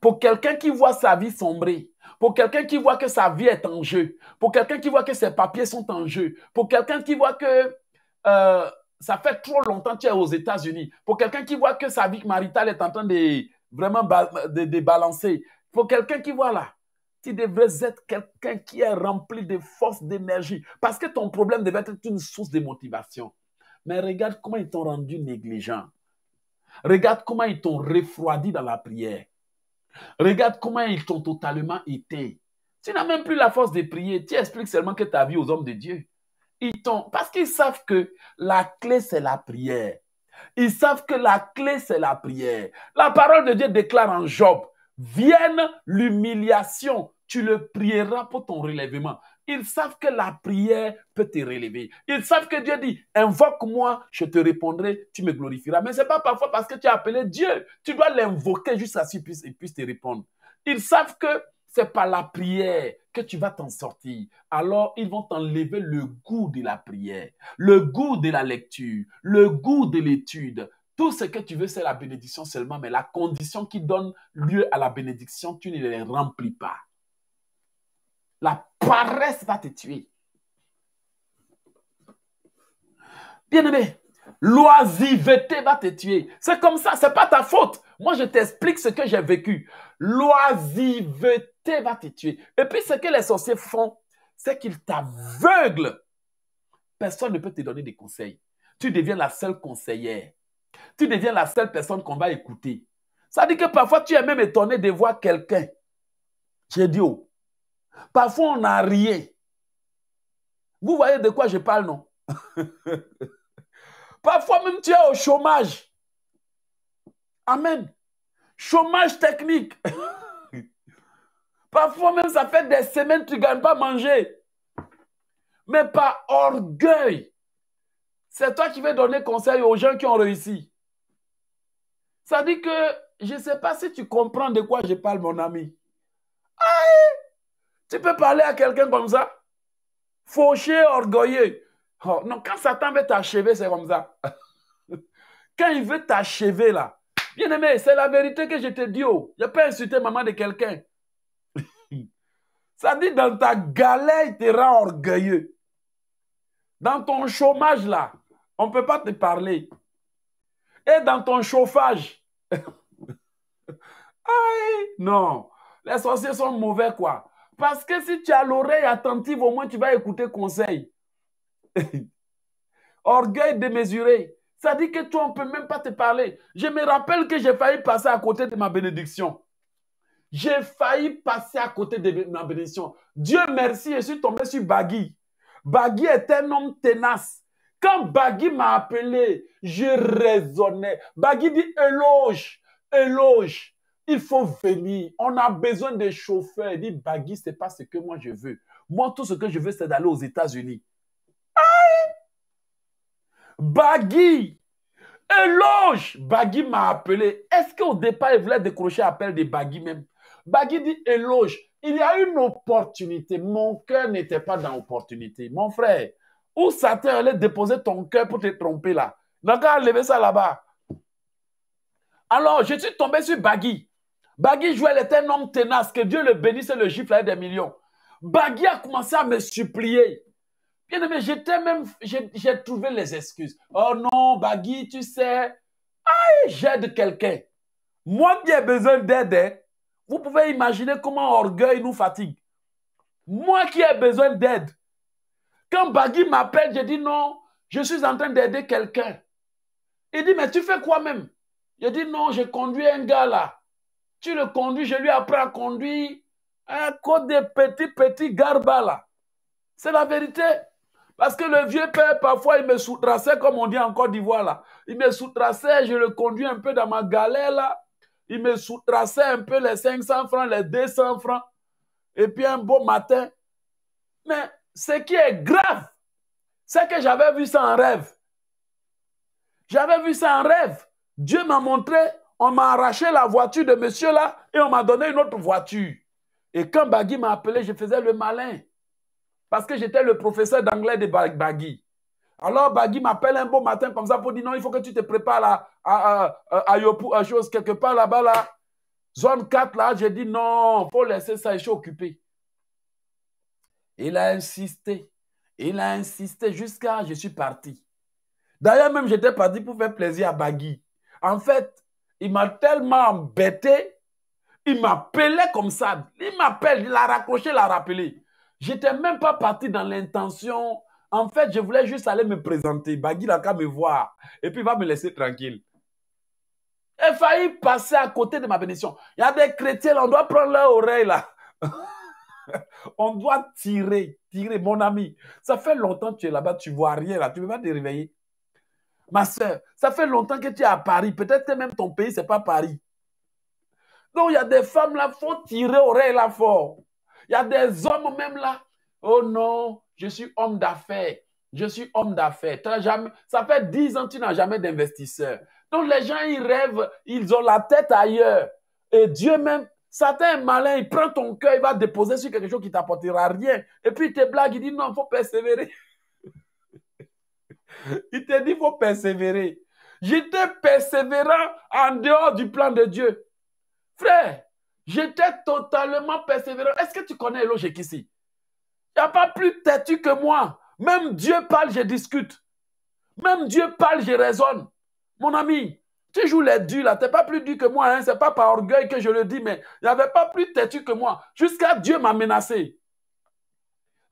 Pour quelqu'un qui voit sa vie sombrer, pour quelqu'un qui voit que sa vie est en jeu, pour quelqu'un qui voit que ses papiers sont en jeu, pour quelqu'un qui voit que euh, ça fait trop longtemps que tu es aux États-Unis, pour quelqu'un qui voit que sa vie maritale est en train de vraiment de, balancer, pour quelqu'un qui voit là, tu devrais être quelqu'un qui est rempli de force, d'énergie, parce que ton problème devait être une source de motivation. Mais regarde comment ils t'ont rendu négligent. Regarde comment ils t'ont refroidi dans la prière. Regarde comment ils t'ont totalement été. Tu n'as même plus la force de prier. Tu expliques seulement que ta vie aux hommes de Dieu. Ils t'ont, parce qu'ils savent que la clé, c'est la prière. Ils savent que la clé, c'est la prière. La parole de Dieu déclare en Job, vienne l'humiliation, tu le prieras pour ton relèvement. Ils savent que la prière peut te relever. Ils savent que Dieu dit, invoque-moi, je te répondrai, tu me glorifieras. Mais ce n'est pas parfois parce que tu as appelé Dieu. Tu dois l'invoquer jusqu'à ce qu'il puisse, puisse te répondre. Ils savent que c'est par la prière que tu vas t'en sortir. Alors, ils vont t'enlever le goût de la prière, le goût de la lecture, le goût de l'étude. Tout ce que tu veux, c'est la bénédiction seulement, mais la condition qui donne lieu à la bénédiction, tu ne les remplis pas. La paresse va te tuer. Bien-aimé, l'oisiveté va te tuer. C'est comme ça, c'est pas ta faute. Moi, je t'explique ce que j'ai vécu. L'oisiveté va te tuer. Et puis, ce que les sorciers font, c'est qu'ils t'aveuglent. Personne ne peut te donner des conseils. Tu deviens la seule conseillère. Tu deviens la seule personne qu'on va écouter. Ça dit que parfois, tu es même étonné de voir quelqu'un. J'ai dit, oh, Parfois, on n'a rien. Vous voyez de quoi je parle, non [LAUGHS] Parfois même tu es au chômage. Amen. Chômage technique. [LAUGHS] Parfois même ça fait des semaines tu ne gagnes pas à manger. Mais par orgueil, c'est toi qui vas donner conseil aux gens qui ont réussi. Ça dit que je ne sais pas si tu comprends de quoi je parle, mon ami. Aïe! Tu peux parler à quelqu'un comme ça Fauché, orgueilleux. Oh, non, quand Satan veut t'achever, c'est comme ça. [LAUGHS] quand il veut t'achever, là, bien aimé, c'est la vérité que je te dis. Oh. Je peux insulter maman de quelqu'un. [LAUGHS] ça dit, dans ta galère, il te rend orgueilleux. Dans ton chômage, là, on ne peut pas te parler. Et dans ton chauffage. [LAUGHS] Aïe, non. Les sorciers sont mauvais, quoi. Parce que si tu as l'oreille attentive, au moins tu vas écouter conseil. [LAUGHS] Orgueil démesuré. Ça dit que toi, on ne peut même pas te parler. Je me rappelle que j'ai failli passer à côté de ma bénédiction. J'ai failli passer à côté de ma bénédiction. Dieu merci, je suis tombé sur Bagui. Bagui est un homme tenace. Quand Bagui m'a appelé, je raisonnais. Bagui dit éloge, éloge. Il faut venir. On a besoin de chauffeurs. Il dit, Bagui, ce n'est pas ce que moi je veux. Moi, tout ce que je veux, c'est d'aller aux États-Unis. Bagui, éloge. Bagui m'a appelé. Est-ce qu'au départ, il voulait décrocher appel de Bagui même Bagui dit, éloge. Il y a une opportunité. Mon cœur n'était pas dans l'opportunité. Mon frère, où Satan allait déposer ton cœur pour te tromper là Donc, lever ça là-bas. Alors, je suis tombé sur Bagui. Bagui Joel était un homme tenace, que Dieu le bénisse et le gifle avec des millions. Bagui a commencé à me supplier. Bien aimé, j'étais même, j'ai trouvé les excuses. Oh non, Bagui, tu sais, ah, j'aide quelqu'un. Moi qui ai besoin d'aide, hein, vous pouvez imaginer comment orgueil nous fatigue. Moi qui ai besoin d'aide. Quand Bagui m'appelle, je dis non, je suis en train d'aider quelqu'un. Il dit, mais tu fais quoi même Je dis non, j'ai conduit un gars là. Tu le conduis, je lui apprends à conduire à cause des petits, petits garbas là. C'est la vérité. Parce que le vieux père, parfois, il me soutraçait, comme on dit en Côte d'Ivoire là. Il me soutraçait, je le conduis un peu dans ma galère là. Il me soutraçait un peu les 500 francs, les 200 francs. Et puis un beau matin. Mais ce qui est grave, c'est que j'avais vu ça en rêve. J'avais vu ça en rêve. Dieu m'a montré on m'a arraché la voiture de monsieur là et on m'a donné une autre voiture. Et quand Bagui m'a appelé, je faisais le malin. Parce que j'étais le professeur d'anglais de Bagui. Alors Bagui m'appelle un beau matin comme ça pour dire non, il faut que tu te prépares à, à, à, Yopu, chose quelque part là-bas là. Zone 4 là, j'ai dit non, faut laisser ça, je suis occupé. Il a insisté. Il a insisté jusqu'à je suis parti. D'ailleurs, même j'étais parti pour faire plaisir à Bagui. En fait, il m'a tellement embêté. Il m'appelait comme ça. Il m'appelle, il a raccroché, il a rappelé. n'étais même pas parti dans l'intention. En fait, je voulais juste aller me présenter. Bagui n'a qu'à me voir. Et puis, il va me laisser tranquille. Il failli passer à côté de ma bénédiction. Il y a des chrétiens, on doit prendre leur oreille là. [LAUGHS] on doit tirer, tirer, mon ami. Ça fait longtemps que tu es là-bas, tu vois rien là, tu ne peux pas te réveiller ma soeur, ça fait longtemps que tu es à Paris. Peut-être même ton pays, ce n'est pas Paris. Donc, il y a des femmes là, faut tirer oreille là fort. Il y a des hommes même là. Oh non, je suis homme d'affaires. Je suis homme d'affaires. Jamais... Ça fait dix ans que tu n'as jamais d'investisseur. Donc, les gens, ils rêvent, ils ont la tête ailleurs. Et Dieu même, Satan est malin, il prend ton cœur, il va déposer sur quelque chose qui t'apportera rien. Et puis, il te blague, il dit non, il faut persévérer. [LAUGHS] Il te dit, il faut persévérer. J'étais persévérant en dehors du plan de Dieu. Frère, j'étais totalement persévérant. Est-ce que tu connais logique ici Il n'y a pas plus têtu que moi. Même Dieu parle, je discute. Même Dieu parle, je raisonne. Mon ami, tu joues les durs là, n'es pas plus dur que moi, hein? c'est pas par orgueil que je le dis, mais il n'y avait pas plus têtu que moi. Jusqu'à Dieu m'a menacé.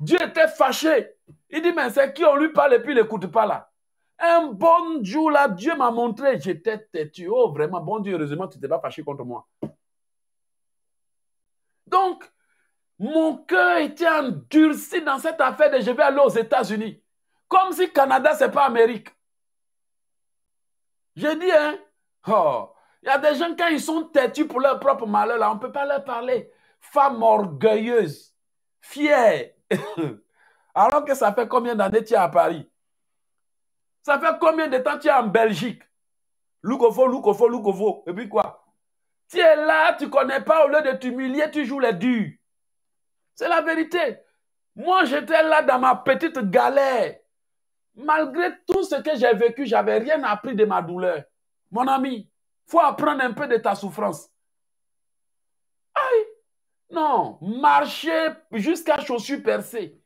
Dieu était fâché. Il dit, mais c'est qui on lui parle et puis il n'écoute pas là. Un bon jour là, Dieu m'a montré, j'étais têtu. Oh vraiment, bon Dieu, heureusement, tu t'es pas fâché contre moi. Donc, mon cœur était endurci dans cette affaire de je vais aller aux États-Unis. Comme si Canada, c'est pas Amérique. J'ai dit, hein, oh, il y a des gens, quand ils sont têtus pour leur propre malheur, là, on ne peut pas leur parler. Femme orgueilleuse, fière. [LAUGHS] Alors que ça fait combien d'années tu es à Paris Ça fait combien de temps tu es en Belgique Loukofo, Loukofo, Loukofo. Et puis quoi Tu es là, tu ne connais pas, au lieu de t'humilier, tu joues les durs. C'est la vérité. Moi, j'étais là dans ma petite galère. Malgré tout ce que j'ai vécu, j'avais rien appris de ma douleur. Mon ami, il faut apprendre un peu de ta souffrance. Aïe. Non, marcher jusqu'à chaussures percées.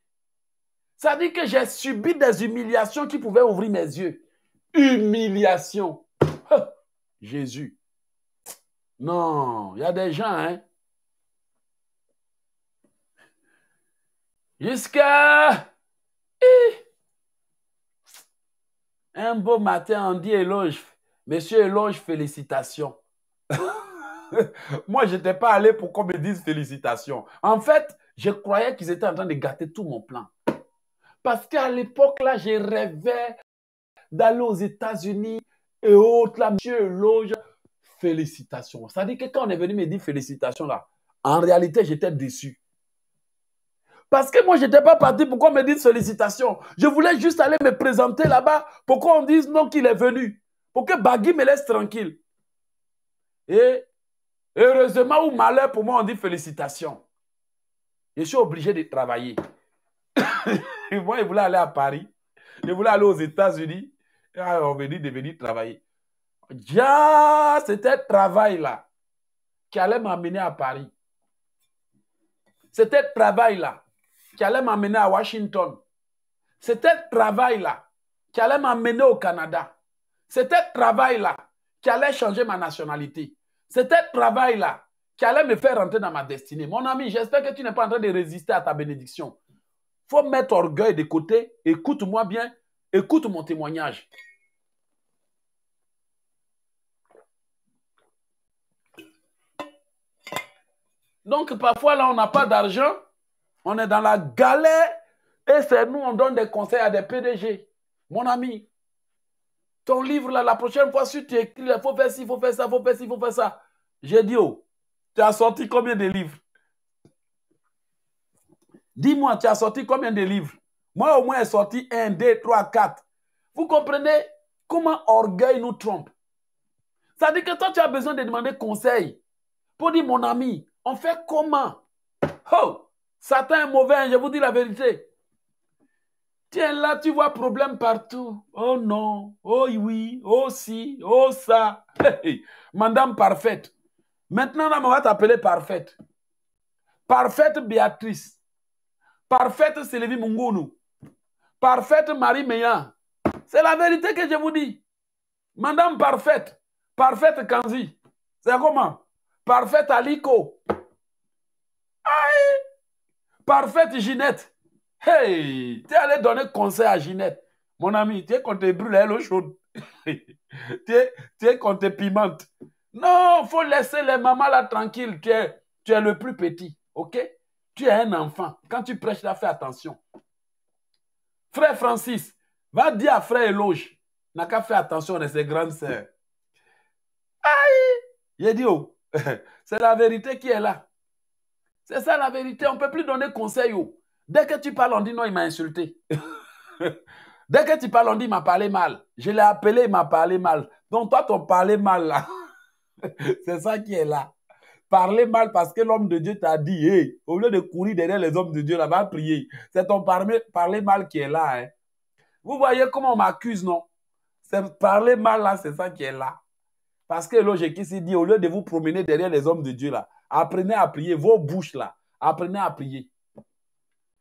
Ça dit que j'ai subi des humiliations qui pouvaient ouvrir mes yeux. Humiliation. Jésus. Non, il y a des gens, hein. Jusqu'à... Un beau matin, on dit éloge. Monsieur éloge, félicitations. [LAUGHS] Moi, je n'étais pas allé pour qu'on me dise félicitations. En fait, je croyais qu'ils étaient en train de gâter tout mon plan. Parce qu'à l'époque, là, je rêvais d'aller aux États-Unis et autres, là, monsieur Loge, félicitations. Ça dit que quand on est venu me dire félicitations, là, en réalité, j'étais déçu. Parce que moi, je n'étais pas parti pour qu'on me dise félicitations. Je voulais juste aller me présenter là-bas pour qu'on dise non qu'il est venu. Pour que Bagui me laisse tranquille. Et heureusement ou malheur pour moi, on dit félicitations. Je suis obligé de travailler. [LAUGHS] moi, je voulais aller à Paris. Je voulais aller aux États-Unis. Et on venait de venir travailler. Déjà, c'était travail-là qui allait m'amener à Paris. C'était travail-là qui allait m'amener à Washington. C'était le travail-là qui allait m'amener au Canada. C'était travail-là qui allait changer ma nationalité. C'était travail-là qui allait me faire rentrer dans ma destinée. Mon ami, j'espère que tu n'es pas en train de résister à ta bénédiction faut mettre orgueil de côté. Écoute-moi bien. Écoute mon témoignage. Donc parfois là, on n'a pas d'argent, on est dans la galère et c'est nous, on donne des conseils à des PDG. Mon ami, ton livre là, la prochaine fois, si tu écris, il faut faire ci, il faut faire ça, il faut faire ci, il faut faire ça. J'ai dit, oh, tu as sorti combien de livres Dis-moi, tu as sorti combien de livres Moi, au moins, j'ai sorti un, deux, trois, quatre. Vous comprenez comment orgueil nous trompe Ça dire que toi, tu as besoin de demander conseil pour dire, mon ami, on fait comment Oh, Satan est mauvais, hein, je vous dis la vérité. Tiens, là, tu vois problème partout. Oh non, oh oui, oh si, oh ça. Madame parfaite. Maintenant, on va t'appeler parfaite. Parfaite Béatrice. Parfaite Sylvie Mungunu. Parfaite Marie Meya. C'est la vérité que je vous dis. Madame Parfaite. Parfaite Kanzi. C'est comment Parfaite Aliko. Aïe. Parfaite Ginette. Hey, tu es allé donner conseil à Ginette. Mon ami, tu es contre brûler l'eau chaude. [LAUGHS] tu es, es qu'on Non, pimente. Non, faut laisser les mamans là tranquilles. Tu es, tu es le plus petit. OK tu es un enfant. Quand tu prêches là, fais attention. Frère Francis, va dire à frère Éloge, n'a qu'à faire attention à ses grandes sœurs. Aïe! a dit, oh, [LAUGHS] c'est la vérité qui est là. C'est ça la vérité. On ne peut plus donner conseil. Oh. Dès que tu parles, on dit non, il m'a insulté. [LAUGHS] Dès que tu parles, on dit il m'a parlé mal. Je l'ai appelé, il m'a parlé mal. Donc toi, ton parlé mal là, [LAUGHS] c'est ça qui est là. Parler mal parce que l'homme de Dieu t'a dit, au lieu de courir derrière les hommes de Dieu, là, va prier. C'est ton parler, mal qui est là. Hein. Vous voyez comment on m'accuse, non C'est parler mal là, c'est ça qui est là. Parce que qui s'est dit, au lieu de vous promener derrière les hommes de Dieu là, apprenez à prier, vos bouches là, apprenez à prier.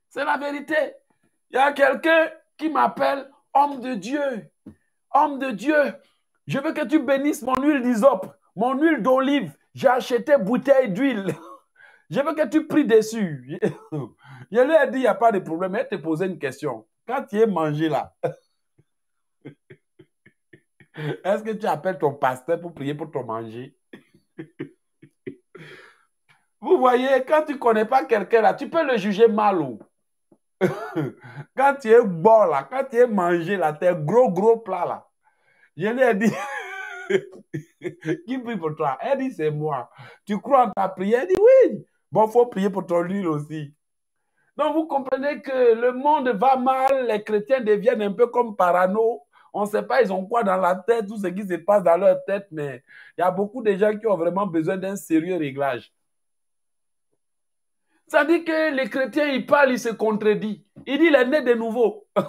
C'est la vérité. Il y a quelqu'un qui m'appelle homme de Dieu. Homme de Dieu, je veux que tu bénisses mon huile d'hysope, mon huile d'olive, j'ai acheté bouteille d'huile. [LAUGHS] Je veux que tu pries dessus. [LAUGHS] Je lui ai dit, il n'y a pas de problème. Elle te posait une question. Quand tu es mangé là, [LAUGHS] est-ce que tu appelles ton pasteur pour prier pour ton manger? Vous voyez, quand tu ne connais pas quelqu'un là, tu peux le juger mal. Ou. Oh. quand tu es bon là, quand tu es mangé là, tes gros gros plat là, je lui ai dit, qui prie pour toi Elle dit, c'est moi. Tu crois en ta prière Elle dit, oui. Bon, faut prier pour ton huile aussi. Donc, vous comprenez que le monde va mal, les chrétiens deviennent un peu comme parano. On ne sait pas, ils ont quoi dans la tête, tout ce qui se passe dans leur tête, mais il y a beaucoup de gens qui ont vraiment besoin d'un sérieux réglage. Ça dit que les chrétiens, ils parlent, ils se contredisent. Il dit il est né de nouveau. [LAUGHS]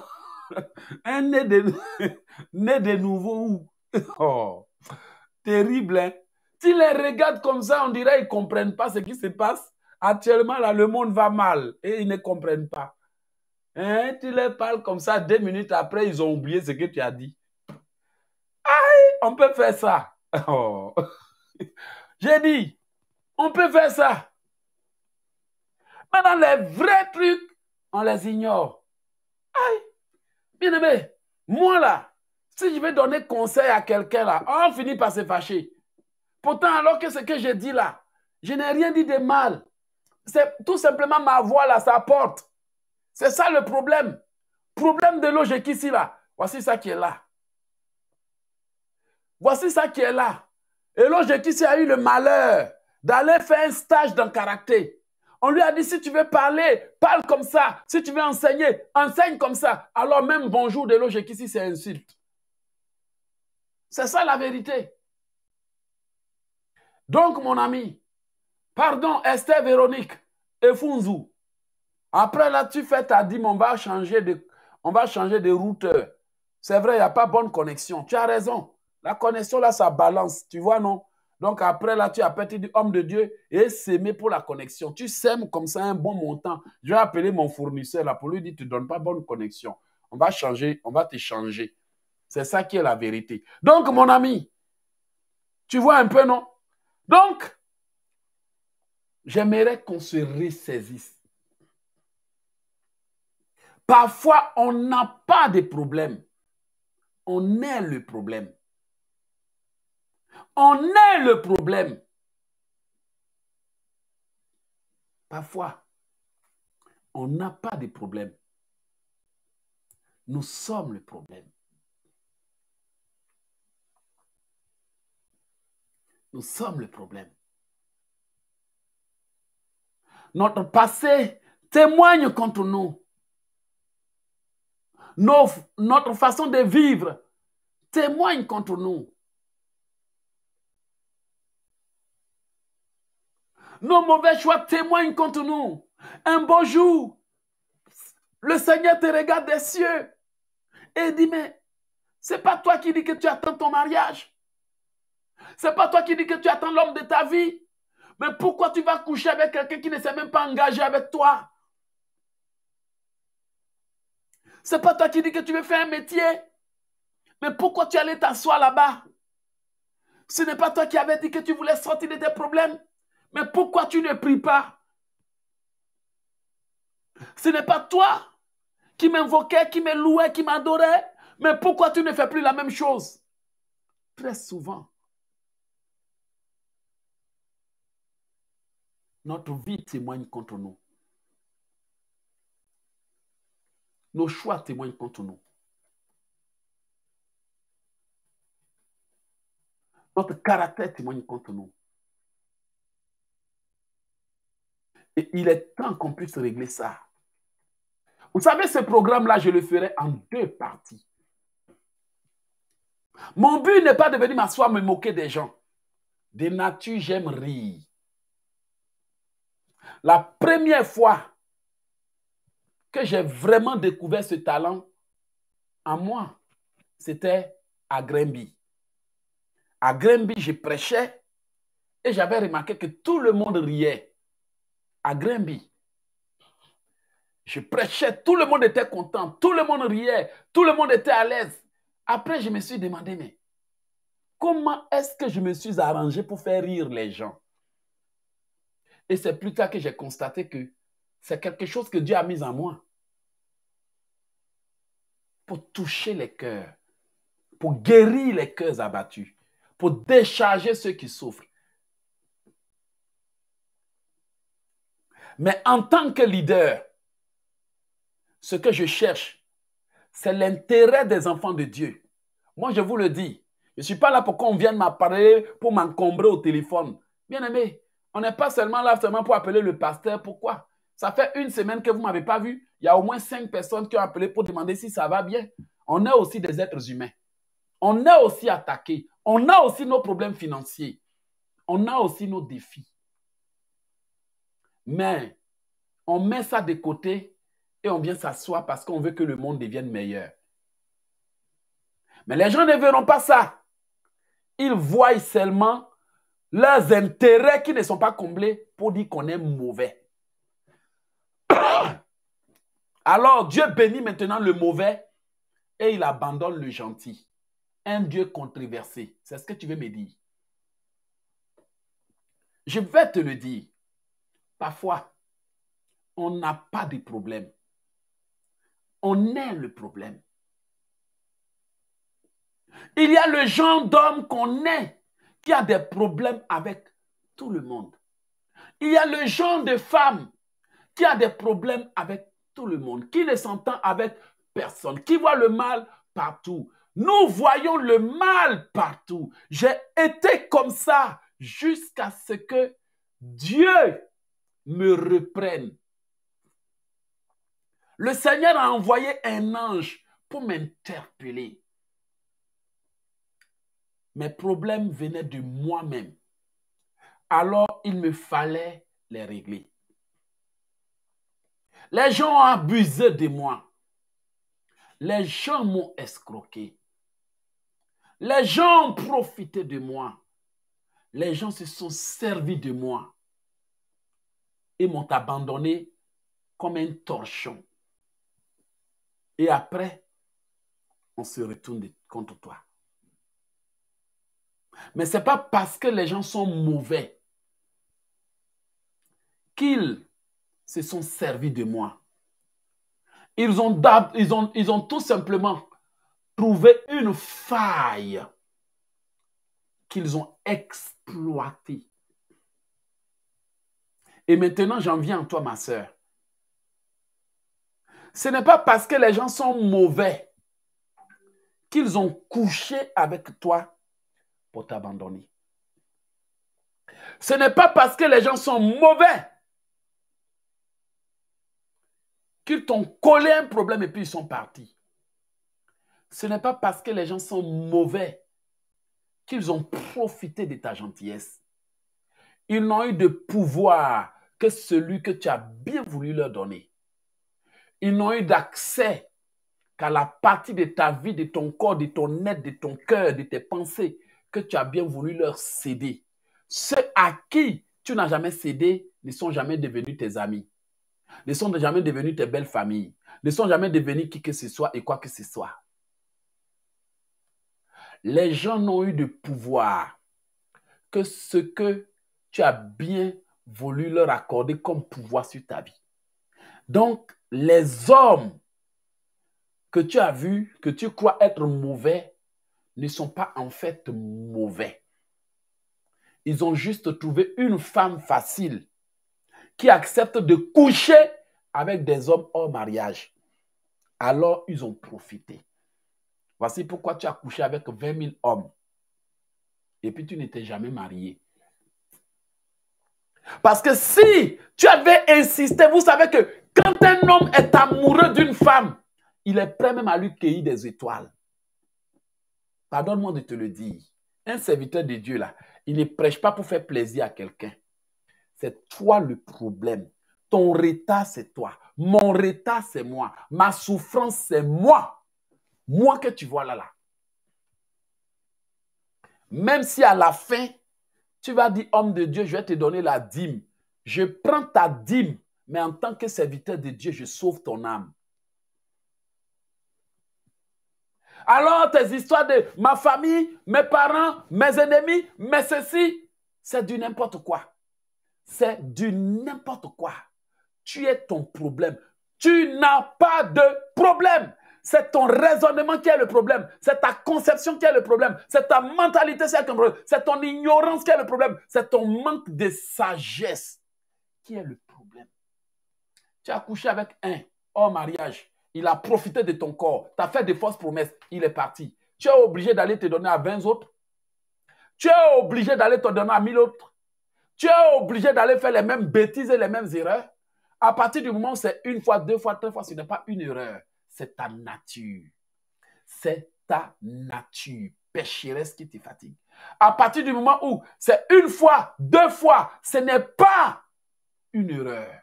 un né de, [LAUGHS] né de nouveau où [LAUGHS] oh terrible. Hein? Tu les regardes comme ça, on dirait qu'ils ne comprennent pas ce qui se passe. Actuellement, là, le monde va mal et ils ne comprennent pas. Hein? Tu les parles comme ça, deux minutes après, ils ont oublié ce que tu as dit. Aïe, on peut faire ça. [LAUGHS] Oh. J'ai dit, on peut faire ça. Maintenant, les vrais trucs, on les ignore. Aïe, bien aimé, moi là, si je vais donner conseil à quelqu'un là, on finit par se fâcher. Pourtant, alors que ce que je dis là, je n'ai rien dit de mal. C'est tout simplement ma voix là, ça porte. C'est ça le problème. Problème de logique là. Voici ça qui est là. Voici ça qui est là. Et qui a eu le malheur d'aller faire un stage dans le caractère. On lui a dit, si tu veux parler, parle comme ça. Si tu veux enseigner, enseigne comme ça. Alors même bonjour de logique ici, c'est insulte. C'est ça la vérité. Donc, mon ami, pardon, Esther Véronique et Funzu. Après là, tu fais ta dîme, on va changer de, on va changer de routeur. C'est vrai, il n'y a pas bonne connexion. Tu as raison. La connexion là, ça balance. Tu vois, non? Donc après là, tu appelles, tu dis homme de Dieu et s'aimer pour la connexion. Tu sèmes comme ça un bon montant. Je vais appeler mon fournisseur là pour lui dire, tu ne donnes pas bonne connexion. On va changer, on va te changer. C'est ça qui est la vérité. Donc, mon ami, tu vois un peu, non Donc, j'aimerais qu'on se ressaisisse. Parfois, on n'a pas de problème. On est le problème. On est le problème. Parfois, on n'a pas de problème. Nous sommes le problème. Nous sommes le problème. Notre passé témoigne contre nous. notre façon de vivre témoigne contre nous. Nos mauvais choix témoignent contre nous. Un beau jour, le Seigneur te regarde des cieux et dit, mais c'est pas toi qui dis que tu attends ton mariage n'est pas toi qui dis que tu attends l'homme de ta vie. Mais pourquoi tu vas coucher avec quelqu'un qui ne s'est même pas engagé avec toi Ce n'est pas toi qui dis que tu veux faire un métier. Mais pourquoi tu allais t'asseoir là-bas Ce n'est pas toi qui avais dit que tu voulais sortir de tes problèmes. Mais pourquoi tu ne pries pas Ce n'est pas toi qui m'invoquais, qui me louais, qui m'adorais. Mais pourquoi tu ne fais plus la même chose Très souvent, Notre vie témoigne contre nous. Nos choix témoignent contre nous. Notre caractère témoigne contre nous. Et il est temps qu'on puisse régler ça. Vous savez, ce programme-là, je le ferai en deux parties. Mon but n'est pas de venir m'asseoir me moquer des gens. Des natures, j'aime rire. La première fois que j'ai vraiment découvert ce talent en moi, c'était à Grimby. À Grimby, je prêchais et j'avais remarqué que tout le monde riait. À Grimby, je prêchais, tout le monde était content, tout le monde riait, tout le monde était à l'aise. Après, je me suis demandé, mais comment est-ce que je me suis arrangé pour faire rire les gens et c'est plus tard que j'ai constaté que c'est quelque chose que Dieu a mis en moi pour toucher les cœurs, pour guérir les cœurs abattus, pour décharger ceux qui souffrent. Mais en tant que leader, ce que je cherche, c'est l'intérêt des enfants de Dieu. Moi, je vous le dis, je ne suis pas là pour qu'on vienne m'appeler, pour m'encombrer au téléphone. Bien aimé, on n'est pas seulement là seulement pour appeler le pasteur. Pourquoi Ça fait une semaine que vous ne m'avez pas vu. Il y a au moins cinq personnes qui ont appelé pour demander si ça va bien. On est aussi des êtres humains. On est aussi attaqués. On a aussi nos problèmes financiers. On a aussi nos défis. Mais on met ça de côté et on vient s'asseoir parce qu'on veut que le monde devienne meilleur. Mais les gens ne verront pas ça. Ils voient seulement leurs intérêts qui ne sont pas comblés pour dire qu'on est mauvais. [COUGHS] Alors Dieu bénit maintenant le mauvais et il abandonne le gentil. Un Dieu controversé. C'est ce que tu veux me dire. Je vais te le dire. Parfois, on n'a pas de problème. On est le problème. Il y a le genre d'homme qu'on est qui a des problèmes avec tout le monde. Il y a le genre de femme qui a des problèmes avec tout le monde, qui ne s'entend avec personne, qui voit le mal partout. Nous voyons le mal partout. J'ai été comme ça jusqu'à ce que Dieu me reprenne. Le Seigneur a envoyé un ange pour m'interpeller. Mes problèmes venaient de moi-même. Alors, il me fallait les régler. Les gens ont abusé de moi. Les gens m'ont escroqué. Les gens ont profité de moi. Les gens se sont servis de moi et m'ont abandonné comme un torchon. Et après, on se retourne contre toi. Mais ce n'est pas parce que les gens sont mauvais qu'ils se sont servis de moi. Ils ont, ont, ils ont tout simplement trouvé une faille qu'ils ont exploitée. Et maintenant, j'en viens à toi, ma sœur. Ce n'est pas parce que les gens sont mauvais qu'ils ont couché avec toi pour t'abandonner. Ce n'est pas parce que les gens sont mauvais qu'ils t'ont collé un problème et puis ils sont partis. Ce n'est pas parce que les gens sont mauvais qu'ils ont profité de ta gentillesse. Ils n'ont eu de pouvoir que celui que tu as bien voulu leur donner. Ils n'ont eu d'accès qu'à la partie de ta vie, de ton corps, de ton être, de ton cœur, de tes pensées que tu as bien voulu leur céder. Ceux à qui tu n'as jamais cédé ne sont jamais devenus tes amis, ne sont jamais devenus tes belles familles, ne sont jamais devenus qui que ce soit et quoi que ce soit. Les gens n'ont eu de pouvoir que ce que tu as bien voulu leur accorder comme pouvoir sur ta vie. Donc, les hommes que tu as vus, que tu crois être mauvais, ne sont pas en fait mauvais. Ils ont juste trouvé une femme facile qui accepte de coucher avec des hommes hors mariage. Alors, ils ont profité. Voici pourquoi tu as couché avec 20 000 hommes. Et puis, tu n'étais jamais marié. Parce que si tu avais insisté, vous savez que quand un homme est amoureux d'une femme, il est prêt même à lui cueillir des étoiles. Pardonne-moi de te le dire. Un serviteur de Dieu, là, il ne prêche pas pour faire plaisir à quelqu'un. C'est toi le problème. Ton retard, c'est toi. Mon retard, c'est moi. Ma souffrance, c'est moi. Moi que tu vois là, là. Même si à la fin, tu vas dire, homme de Dieu, je vais te donner la dîme. Je prends ta dîme, mais en tant que serviteur de Dieu, je sauve ton âme. Alors tes histoires de ma famille, mes parents, mes ennemis, mais ceci, c'est du n'importe quoi. C'est du n'importe quoi. Tu es ton problème. Tu n'as pas de problème. C'est ton raisonnement qui est le problème. C'est ta conception qui est le problème. C'est ta mentalité qui est le problème. C'est ton ignorance qui est le problème. C'est ton manque de sagesse qui est le problème. Tu as couché avec un hors mariage. Il a profité de ton corps. Tu as fait des fausses promesses. Il est parti. Tu es obligé d'aller te donner à 20 autres. Tu es obligé d'aller te donner à 1000 autres. Tu es obligé d'aller faire les mêmes bêtises et les mêmes erreurs. À partir du moment où c'est une fois, deux fois, trois fois, ce n'est pas une erreur. C'est ta nature. C'est ta nature pécheresse qui te fatigue. À partir du moment où c'est une fois, deux fois, ce n'est pas une erreur.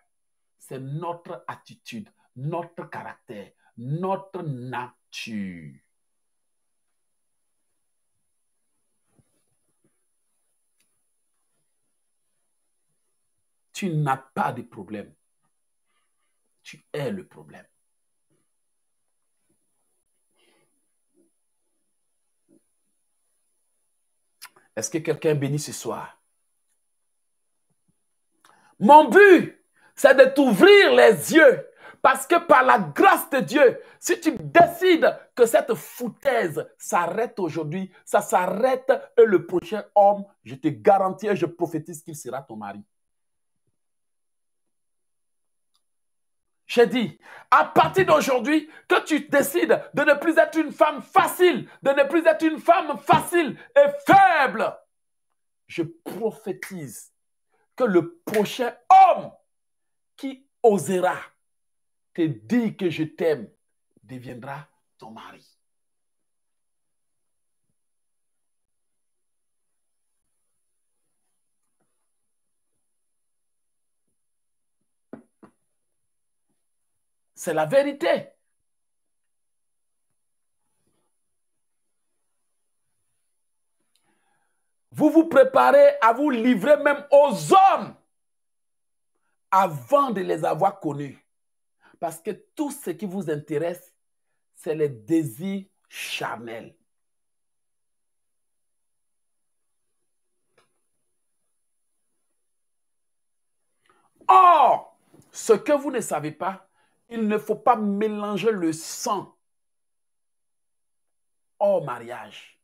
C'est notre attitude notre caractère, notre nature. Tu n'as pas de problème. Tu es le problème. Est-ce que quelqu'un bénit ce soir? Mon but, c'est de t'ouvrir les yeux parce que par la grâce de Dieu, si tu décides que cette foutaise s'arrête aujourd'hui, ça s'arrête et le prochain homme, je te garantis et je prophétise qu'il sera ton mari. J'ai dit, à partir d'aujourd'hui, que tu décides de ne plus être une femme facile, de ne plus être une femme facile et faible, je prophétise que le prochain homme qui osera dit que je t'aime deviendra ton mari. C'est la vérité. Vous vous préparez à vous livrer même aux hommes avant de les avoir connus. Parce que tout ce qui vous intéresse, c'est le désir charnel. Or, ce que vous ne savez pas, il ne faut pas mélanger le sang au mariage.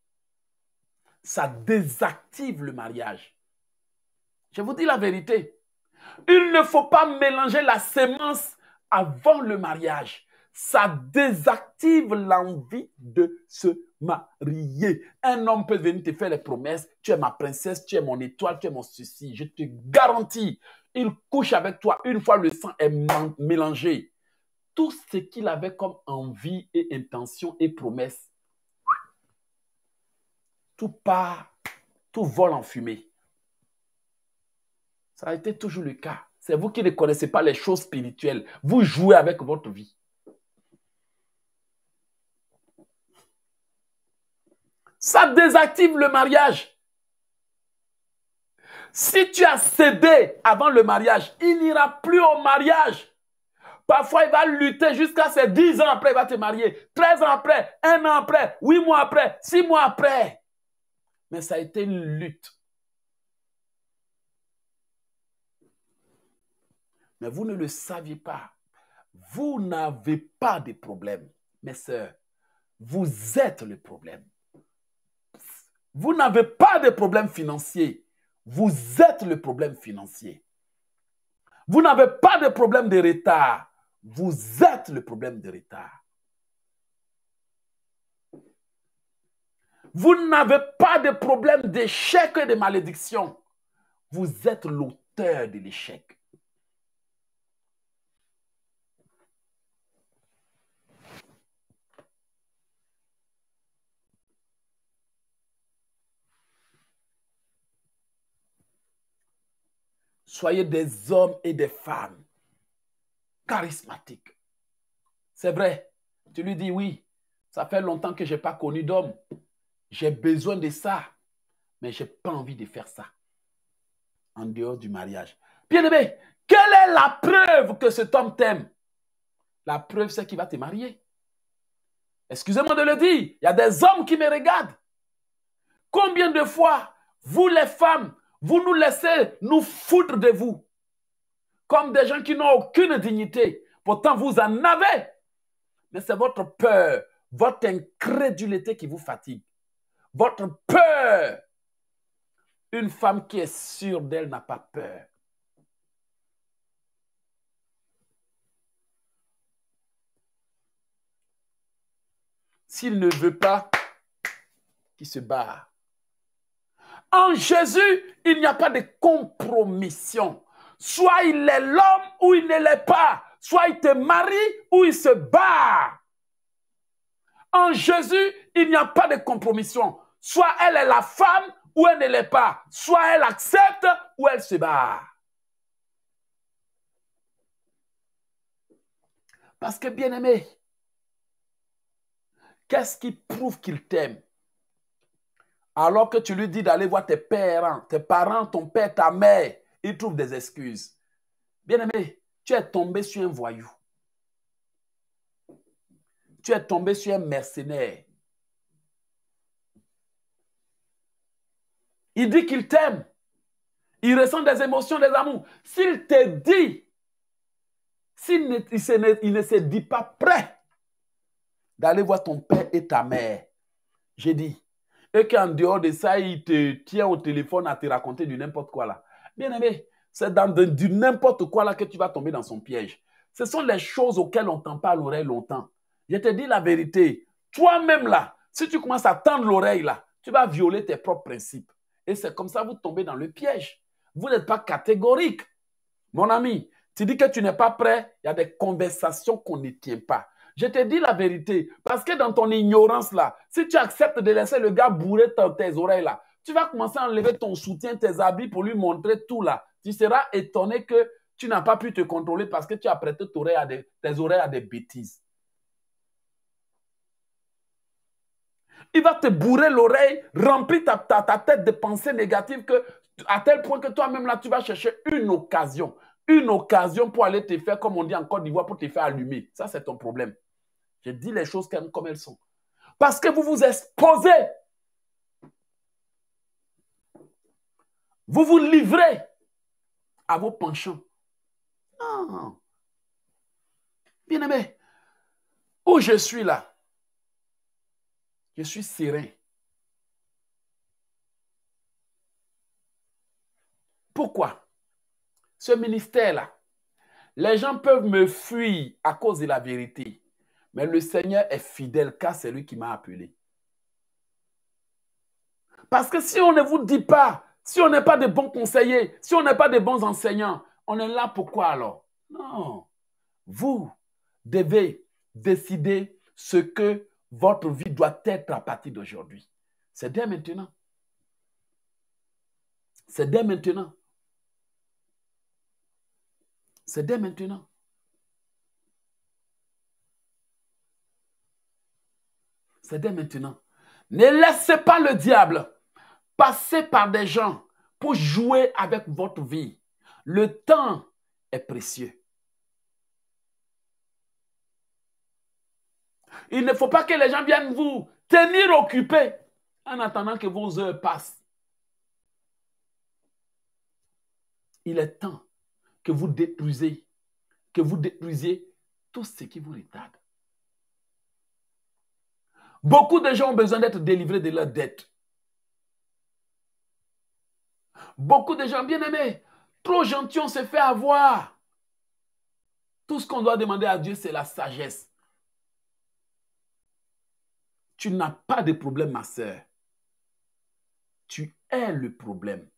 Ça désactive le mariage. Je vous dis la vérité. Il ne faut pas mélanger la sémence avant le mariage, ça désactive l'envie de se marier. Un homme peut venir te faire les promesses, tu es ma princesse, tu es mon étoile, tu es mon souci. Je te garantis, il couche avec toi une fois le sang est mélangé. Tout ce qu'il avait comme envie et intention et promesse, tout part, tout vole en fumée. Ça a été toujours le cas. C'est vous qui ne connaissez pas les choses spirituelles. Vous jouez avec votre vie. Ça désactive le mariage. Si tu as cédé avant le mariage, il n'ira plus au mariage. Parfois, il va lutter jusqu'à ses 10 ans après, il va te marier. 13 ans après, 1 an après, 8 mois après, 6 mois après. Mais ça a été une lutte. Mais vous ne le saviez pas. Vous n'avez pas de problème. Mes sœurs, vous êtes le problème. Vous n'avez pas de problème financier. Vous êtes le problème financier. Vous n'avez pas de problème de retard. Vous êtes le problème de retard. Vous n'avez pas de problème d'échec et de malédiction. Vous êtes l'auteur de l'échec. Soyez des hommes et des femmes charismatiques. C'est vrai. Tu lui dis oui, ça fait longtemps que je n'ai pas connu d'homme. J'ai besoin de ça, mais je n'ai pas envie de faire ça en dehors du mariage. Bien-aimé, quelle est la preuve que cet homme t'aime La preuve, c'est qu'il va te marier. Excusez-moi de le dire, il y a des hommes qui me regardent. Combien de fois, vous les femmes, vous nous laissez nous foutre de vous comme des gens qui n'ont aucune dignité. Pourtant, vous en avez. Mais c'est votre peur, votre incrédulité qui vous fatigue. Votre peur. Une femme qui est sûre d'elle n'a pas peur. S'il ne veut pas, qu'il se barre. En Jésus, il n'y a pas de compromission. Soit il est l'homme ou il ne l'est pas. Soit il te marie ou il se bat. En Jésus, il n'y a pas de compromission. Soit elle est la femme ou elle ne l'est pas. Soit elle accepte ou elle se bat. Parce que bien aimé, qu'est-ce qui prouve qu'il t'aime alors que tu lui dis d'aller voir tes parents, tes parents, ton père, ta mère, il trouve des excuses. Bien-aimé, tu es tombé sur un voyou. Tu es tombé sur un mercenaire. Il dit qu'il t'aime. Il ressent des émotions, des amours. S'il te dit, s'il ne, ne se dit pas prêt d'aller voir ton père et ta mère, j'ai dit, et qu'en dehors de ça, il te tient au téléphone à te raconter du n'importe quoi là. Bien aimé, c'est dans du n'importe quoi là que tu vas tomber dans son piège. Ce sont les choses auxquelles on t'en pas l'oreille longtemps. Je te dis la vérité. Toi-même là, si tu commences à tendre l'oreille là, tu vas violer tes propres principes. Et c'est comme ça que vous tombez dans le piège. Vous n'êtes pas catégorique. Mon ami, tu dis que tu n'es pas prêt. Il y a des conversations qu'on ne tient pas. Je te dis la vérité. Parce que dans ton ignorance là, si tu acceptes de laisser le gars bourrer tes oreilles là, tu vas commencer à enlever ton soutien, tes habits pour lui montrer tout là. Tu seras étonné que tu n'as pas pu te contrôler parce que tu as prêté tes oreilles à des, tes bêtises. Il va te bourrer l'oreille, remplir ta, tête de pensées négatives que, à tel point que toi-même là, tu vas chercher une occasion. Une occasion pour aller te faire, comme on dit en Côte d'Ivoire, pour te faire allumer. Ça, c'est ton problème. Je dis les choses comme, elles sont. Parce que vous vous exposez. Vous vous livrez à vos penchants. Non. Ah. Bien-aimé, où je suis là, je suis serein. Pourquoi Ce ministère-là, les gens peuvent me fuir à cause de la vérité. Mais le Seigneur est fidèle car c'est lui qui m'a appelé. Parce que si on ne vous dit pas, si on n'est pas de bons conseillers, si on n'est pas de bons enseignants, on est là pourquoi alors Non. Vous devez décider ce que votre vie doit être à partir d'aujourd'hui. C'est dès maintenant. C'est dès maintenant. C'est dès maintenant. C'est dès maintenant. Ne laissez pas le diable passer par des gens pour jouer avec votre vie. Le temps est précieux. Il ne faut pas que les gens viennent vous tenir occupés en attendant que vos heures passent. Il est temps que vous détruisez, que vous détruisiez tout ce qui vous retarde. Beaucoup de gens ont besoin d'être délivrés de leurs dettes. Beaucoup de gens, bien aimés, trop gentils, on se fait avoir. Tout ce qu'on doit demander à Dieu, c'est la sagesse. Tu n'as pas de problème, ma soeur. Tu es le problème.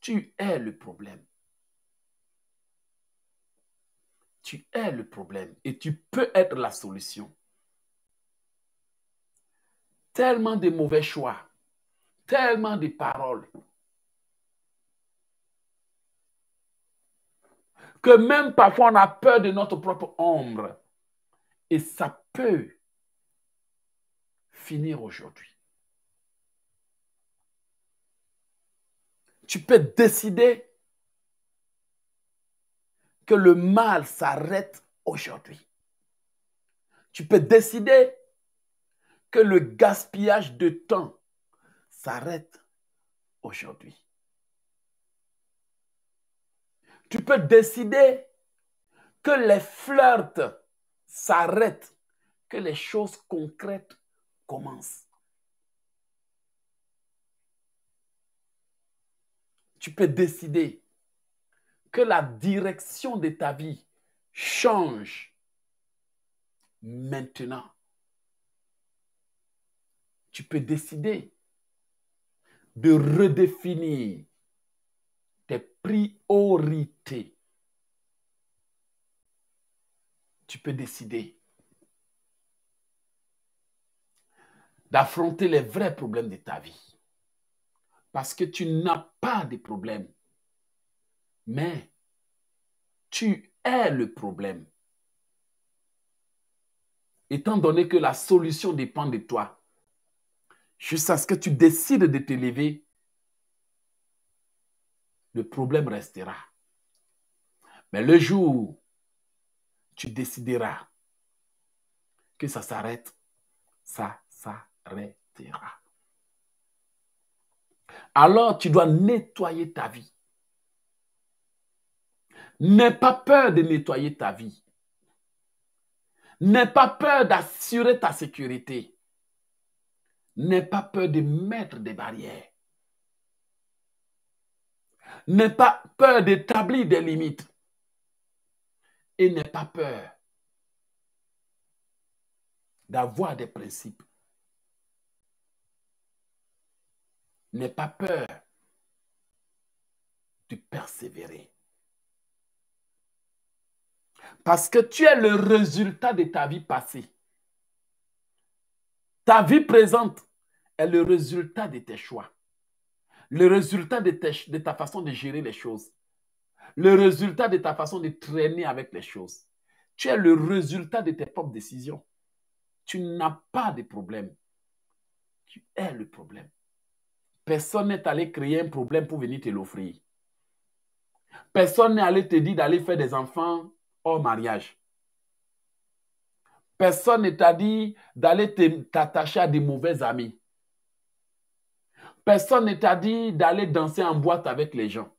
Tu es le problème. Tu es le problème et tu peux être la solution tellement de mauvais choix, tellement de paroles, que même parfois on a peur de notre propre ombre. Et ça peut finir aujourd'hui. Tu peux décider que le mal s'arrête aujourd'hui. Tu peux décider que le gaspillage de temps s'arrête aujourd'hui. Tu peux décider que les flirts s'arrêtent, que les choses concrètes commencent. Tu peux décider que la direction de ta vie change maintenant tu peux décider de redéfinir tes priorités. Tu peux décider d'affronter les vrais problèmes de ta vie. Parce que tu n'as pas de problème, mais tu es le problème. Étant donné que la solution dépend de toi, jusqu'à ce que tu décides de te lever, le problème restera. Mais le jour où tu décideras que ça s'arrête, ça s'arrêtera. Alors tu dois nettoyer ta vie. N'aie pas peur de nettoyer ta vie. N'aie pas peur d'assurer ta sécurité. N'aie pas peur de mettre des barrières. N'aie pas peur d'établir des limites. Et n'aie pas peur d'avoir des principes. N'aie pas peur de persévérer. Parce que tu es le résultat de ta vie passée. Ta vie présente est le résultat de tes choix, le résultat de, ta façon de gérer les choses, le résultat de ta façon de traîner avec les choses. Tu es le résultat de tes propres décisions. Tu n'as pas de problème. Tu es le problème. Personne n'est allé créer un problème pour venir te l'offrir. Personne n'est allé te dire d'aller faire des enfants hors mariage. Personne n'est t'a dit d'aller t'attacher à des mauvais amis. Personne ne t'a dit d'aller danser en boîte avec les gens.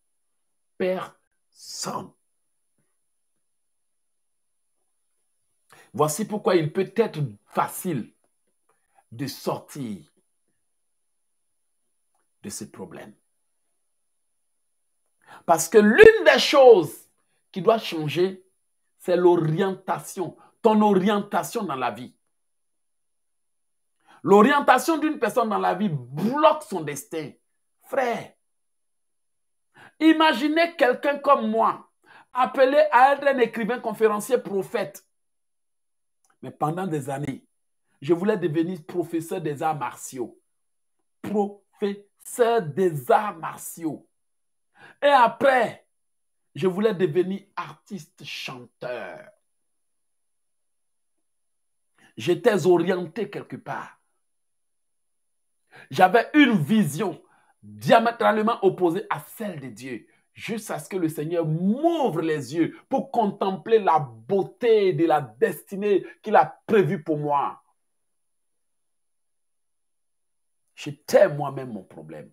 Personne. Voici pourquoi il peut être facile de sortir de ce problème. Parce que l'une des choses qui doit changer, c'est l'orientation, ton orientation dans la vie. L'orientation d'une personne dans la vie bloque son destin. Frère, imaginez quelqu'un comme moi, appelé à être un écrivain, conférencier, prophète. Mais pendant des années, je voulais devenir professeur des arts martiaux. Professeur des arts martiaux. Et après, je voulais devenir artiste chanteur. J'étais orienté quelque part. J'avais une vision diamétralement opposée à celle de Dieu, jusqu'à ce que le Seigneur m'ouvre les yeux pour contempler la beauté de la destinée qu'il a prévue pour moi. J'étais moi-même mon problème.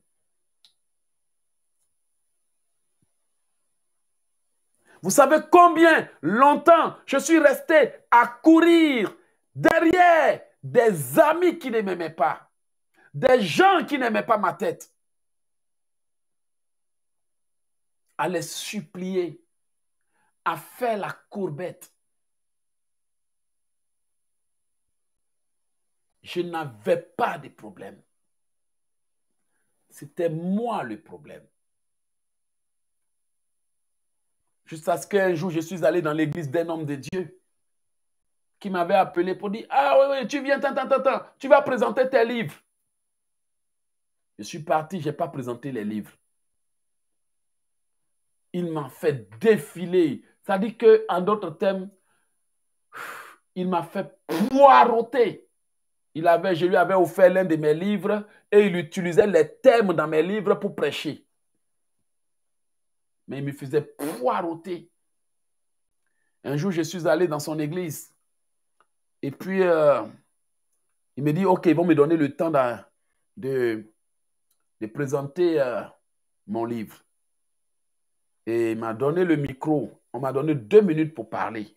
Vous savez combien longtemps je suis resté à courir derrière des amis qui ne m'aimaient pas. Des gens qui n'aimaient pas ma tête à les supplier, à faire la courbette. Je n'avais pas de problème. C'était moi le problème. Jusqu'à ce qu'un jour, je suis allé dans l'église d'un homme de Dieu qui m'avait appelé pour dire, ah oui, oui, tu viens, tant, tant, tant, tu vas présenter tes livres. Je suis parti, je n'ai pas présenté les livres. Il m'a fait défiler. Ça dit que, en d'autres termes, il m'a fait poireauter. Il avait, je lui avais offert l'un de mes livres et il utilisait les thèmes dans mes livres pour prêcher. Mais il me faisait poireauter. Un jour, je suis allé dans son église. Et puis, euh, il me dit, OK, ils vont me donner le temps de de présenter euh, mon livre. Et m'a donné le micro. On m'a donné deux minutes pour parler.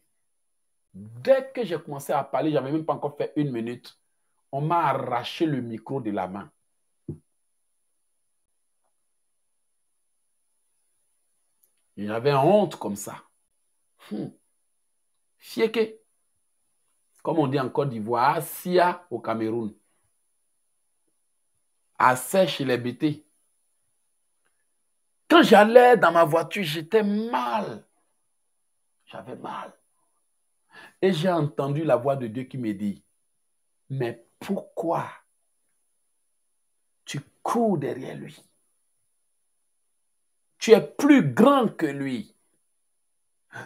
Dès que j'ai commencé à parler, j'avais même pas encore fait une minute. On m'a arraché le micro de la main. J'avais honte comme ça. Hmm. Fieke. Comme on dit en Côte d'Ivoire, Sia au Cameroun assèche les bêtés. Quand j'allais dans ma voiture, j'étais mal. J'avais mal. Et j'ai entendu la voix de Dieu qui me dit, mais pourquoi tu cours derrière lui Tu es plus grand que lui.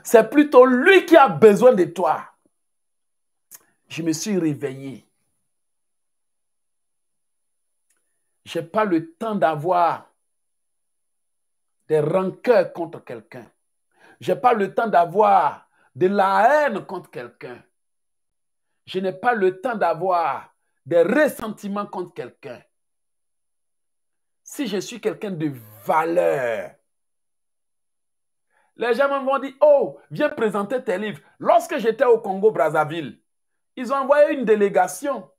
C'est plutôt lui qui a besoin de toi. Je me suis réveillé. Je n'ai pas le temps d'avoir des rancœurs contre quelqu'un. Je n'ai pas le temps d'avoir de la haine contre quelqu'un. Je n'ai pas le temps d'avoir des ressentiments contre quelqu'un. Si je suis quelqu'un de valeur, les gens m'ont dit, oh, viens présenter tes livres. Lorsque j'étais au Congo-Brazzaville, ils ont envoyé une délégation.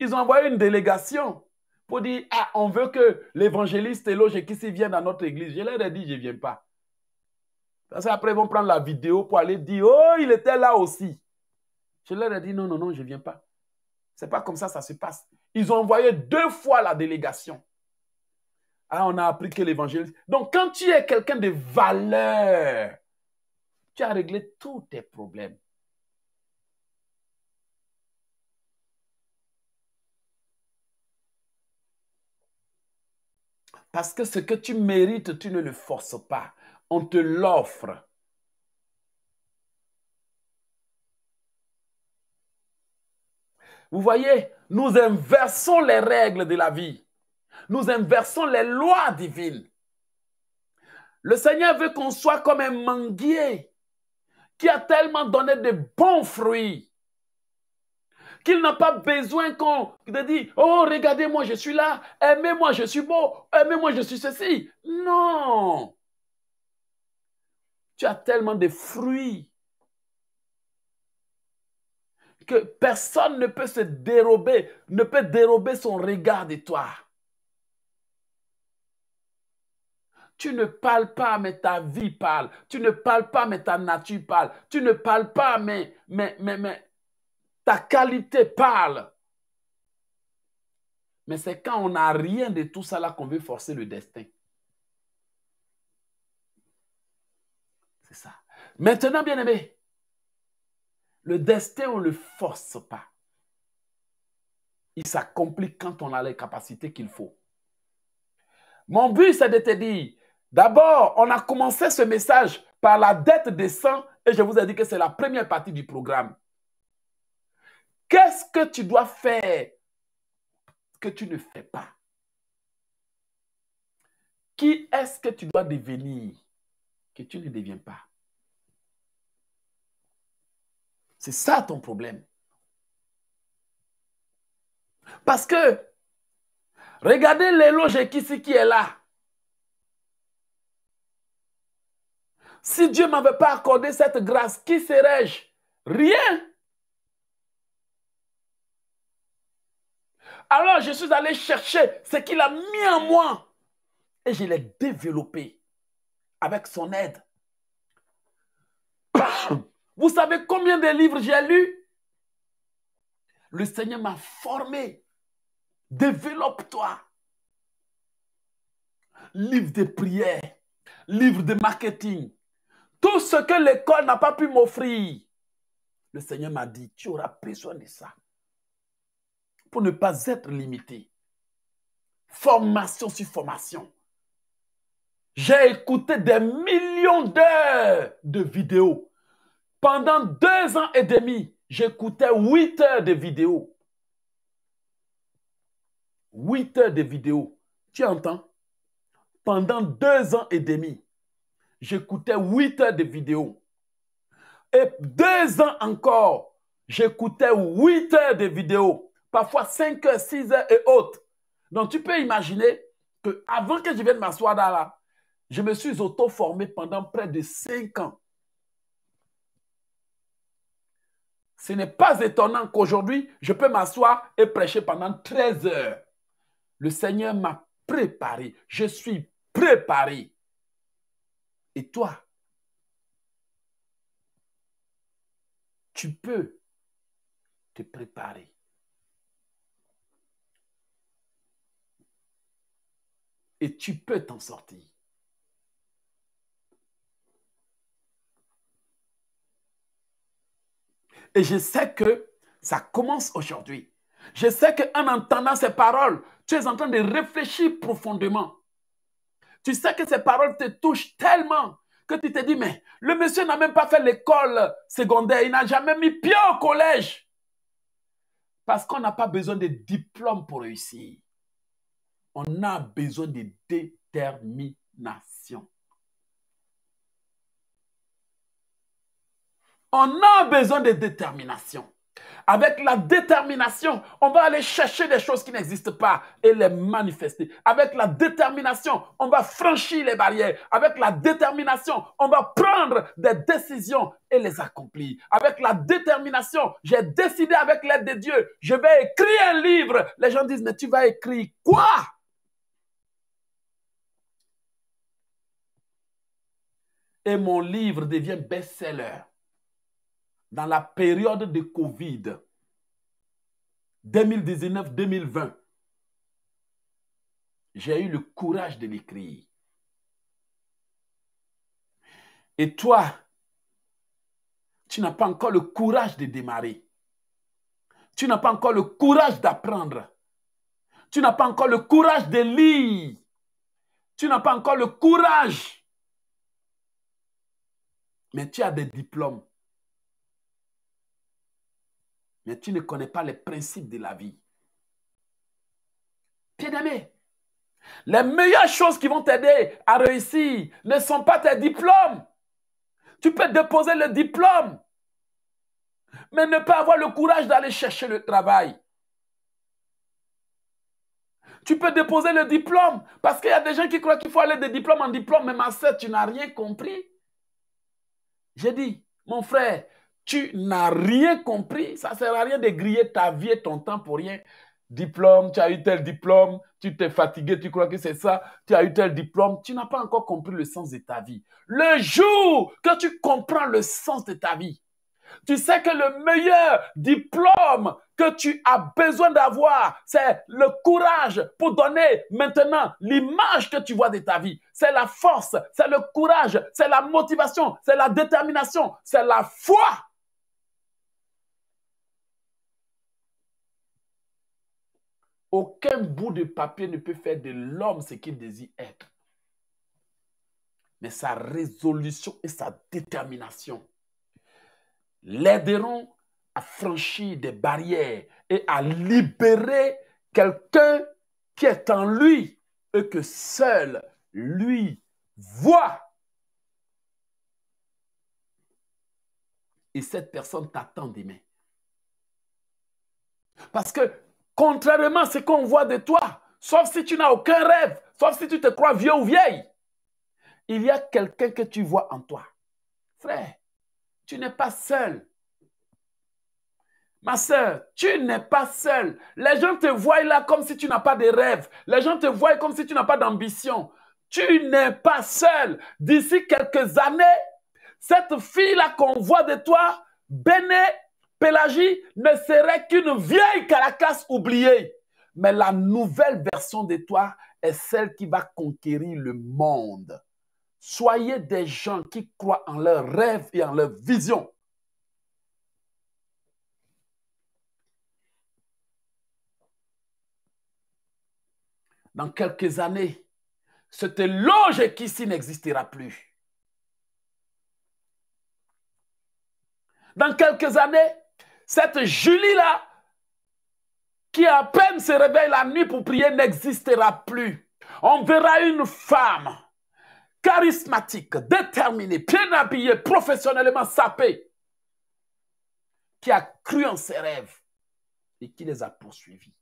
Ils ont envoyé une délégation pour dire Ah, on veut que l'évangéliste qui s'y vienne dans notre église. Je leur ai dit Je ne viens pas. Parce qu'après, ils vont prendre la vidéo pour aller dire Oh, il était là aussi. Je leur ai dit Non, non, non, je ne viens pas. Ce n'est pas comme ça, ça se passe. Ils ont envoyé deux fois la délégation. Ah, on a appris que l'évangéliste. Donc, quand tu es quelqu'un de valeur, tu as réglé tous tes problèmes. Parce que ce que tu mérites, tu ne le forces pas. On te l'offre. Vous voyez, nous inversons les règles de la vie. Nous inversons les lois divines. Le Seigneur veut qu'on soit comme un manguier qui a tellement donné de bons fruits qu'il n'a pas besoin qu'on de dire Oh, regardez-moi, je suis là, aimez-moi, je suis beau, aimez-moi, je suis ceci. Non. Tu as tellement de fruits que personne ne peut se dérober, ne peut dérober son regard de toi. Tu ne parles pas, mais ta vie parle. Tu ne parles pas, mais ta nature parle. Tu ne parles pas, mais, mais, mais la qualité parle. Mais c'est quand on n'a rien de tout ça là qu'on veut forcer le destin. C'est ça. Maintenant, bien aimé, le destin, on ne le force pas. Il s'accomplit quand on a les capacités qu'il faut. Mon but, c'est de te dire, d'abord, on a commencé ce message par la dette des sangs et je vous ai dit que c'est la première partie du programme. Qu'est-ce que tu dois faire que tu ne fais pas Qui est-ce que tu dois devenir que tu ne deviens pas C'est ça ton problème. Parce que, regardez l'éloge qui, qui est là. Si Dieu ne m'avait pas accordé cette grâce, qui serais-je Rien. Alors je suis allé chercher ce qu'il a mis en moi et je l'ai développé avec son aide. [COUGHS] Vous savez combien de livres j'ai lus Le Seigneur m'a formé. Développe-toi. Livre de prière, livre de marketing, tout ce que l'école n'a pas pu m'offrir. Le Seigneur m'a dit, tu auras besoin de ça pour ne pas être limité. Formation sur formation. J'ai écouté des millions d'heures de vidéos. Pendant deux ans et demi, j'écoutais huit heures de vidéos. Huit heures de vidéos. Tu entends Pendant deux ans et demi, j'écoutais huit heures de vidéos. Et deux ans encore, j'écoutais huit heures de vidéos parfois 5 heures, 6 heures et autres. Donc tu peux imaginer que avant que je vienne m'asseoir là, là, je me suis auto-formé pendant près de 5 ans. Ce n'est pas étonnant qu'aujourd'hui, je peux m'asseoir et prêcher pendant 13 heures. Le Seigneur m'a préparé. Je suis préparé. Et toi, tu peux te préparer. et tu peux t'en sortir. Et je sais que ça commence aujourd'hui. Je sais qu'en entendant ces paroles, tu es en train de réfléchir profondément. Tu sais que ces paroles te touchent tellement que tu te dis, mais le monsieur n'a même pas fait l'école secondaire, il n'a jamais mis pied au collège. Parce qu'on n'a pas besoin de diplôme pour réussir. On a besoin de détermination. On a besoin de détermination. Avec la détermination, on va aller chercher des choses qui n'existent pas et les manifester. Avec la détermination, on va franchir les barrières. Avec la détermination, on va prendre des décisions et les accomplir. Avec la détermination, j'ai décidé avec l'aide de Dieu, je vais écrire un livre. Les gens disent, mais tu vas écrire quoi Et mon livre devient best-seller. Dans la période de Covid, 2019-2020, j'ai eu le courage de l'écrire. Et toi, tu n'as pas encore le courage de démarrer. Tu n'as pas encore le courage d'apprendre. Tu n'as pas encore le courage de lire. Tu n'as pas encore le courage mais tu as des diplômes. Mais tu ne connais pas les principes de la vie. Bien-aimé, les meilleures choses qui vont t'aider à réussir ne sont pas tes diplômes. Tu peux déposer le diplôme, mais ne pas avoir le courage d'aller chercher le travail. Tu peux déposer le diplôme parce qu'il y a des gens qui croient qu'il faut aller de diplôme en diplôme, mais ma sœur, tu n'as rien compris. J'ai dit, mon frère, tu n'as rien compris. Ça ne sert à rien de griller ta vie et ton temps pour rien. Diplôme, tu as eu tel diplôme, tu t'es fatigué, tu crois que c'est ça, tu as eu tel diplôme, tu n'as pas encore compris le sens de ta vie. Le jour que tu comprends le sens de ta vie, tu sais que le meilleur diplôme que tu as besoin d'avoir, c'est le courage pour donner maintenant l'image que tu vois de ta vie. C'est la force, c'est le courage, c'est la motivation, c'est la détermination, c'est la foi. Aucun bout de papier ne peut faire de l'homme ce qu'il désire être. Mais sa résolution et sa détermination l'aideront franchir des barrières et à libérer quelqu'un qui est en lui et que seul lui voit. Et cette personne t'attend demain. Parce que, contrairement à ce qu'on voit de toi, sauf si tu n'as aucun rêve, sauf si tu te crois vieux ou vieille, il y a quelqu'un que tu vois en toi. Frère, tu n'es pas seul. Ma sœur, tu n'es pas seule. Les gens te voient là comme si tu n'as pas de rêves. Les gens te voient comme si tu n'as pas d'ambition. Tu n'es pas seule. D'ici quelques années, cette fille-là qu'on voit de toi, Béné, Pélagie, ne serait qu'une vieille caracasse oubliée. Mais la nouvelle version de toi est celle qui va conquérir le monde. Soyez des gens qui croient en leurs rêves et en leurs visions. dans quelques années, cette loge ici n'existera plus. Dans quelques années, cette Julie-là, qui à peine se réveille la nuit pour prier, n'existera plus. On verra une femme charismatique, déterminée, bien habillée, professionnellement sapée, qui a cru en ses rêves et qui les a poursuivis.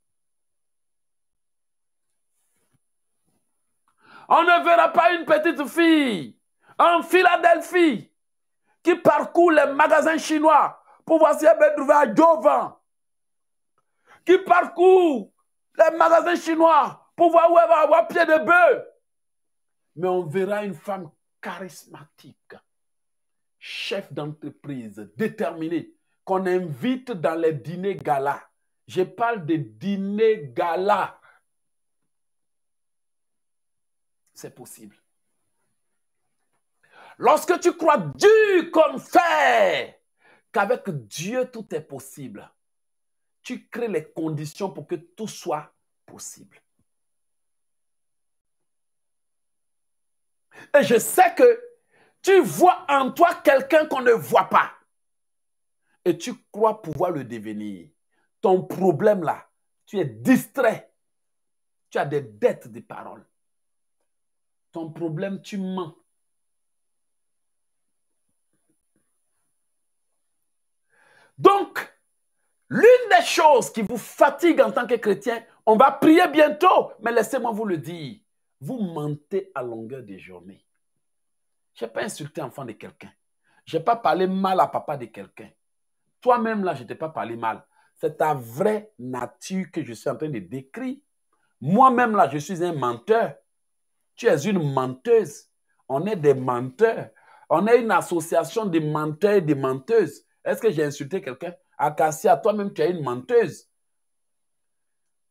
On ne verra pas une petite fille en Philadelphie qui parcourt les magasins chinois pour voir si elle peut trouver un Jovan. Qui parcourt les magasins chinois pour voir où elle va avoir pied de bœuf. Mais on verra une femme charismatique, chef d'entreprise, déterminée, qu'on invite dans les dîners galas. Je parle des dîners galas c'est possible. Lorsque tu crois Dieu comme fait qu'avec Dieu tout est possible, tu crées les conditions pour que tout soit possible. Et je sais que tu vois en toi quelqu'un qu'on ne voit pas. Et tu crois pouvoir le devenir. Ton problème là, tu es distrait. Tu as des dettes de parole. Ton problème, tu mens. Donc, l'une des choses qui vous fatigue en tant que chrétien, on va prier bientôt, mais laissez-moi vous le dire, vous mentez à longueur des journées. Je n'ai pas insulté enfant de quelqu'un. Je n'ai pas parlé mal à papa de quelqu'un. Toi-même, là, je ne t'ai pas parlé mal. C'est ta vraie nature que je suis en train de décrire. Moi-même, là, je suis un menteur. Tu es une menteuse. On est des menteurs. On est une association de menteurs et de menteuses. Est-ce que j'ai insulté quelqu'un à toi-même, tu es une menteuse.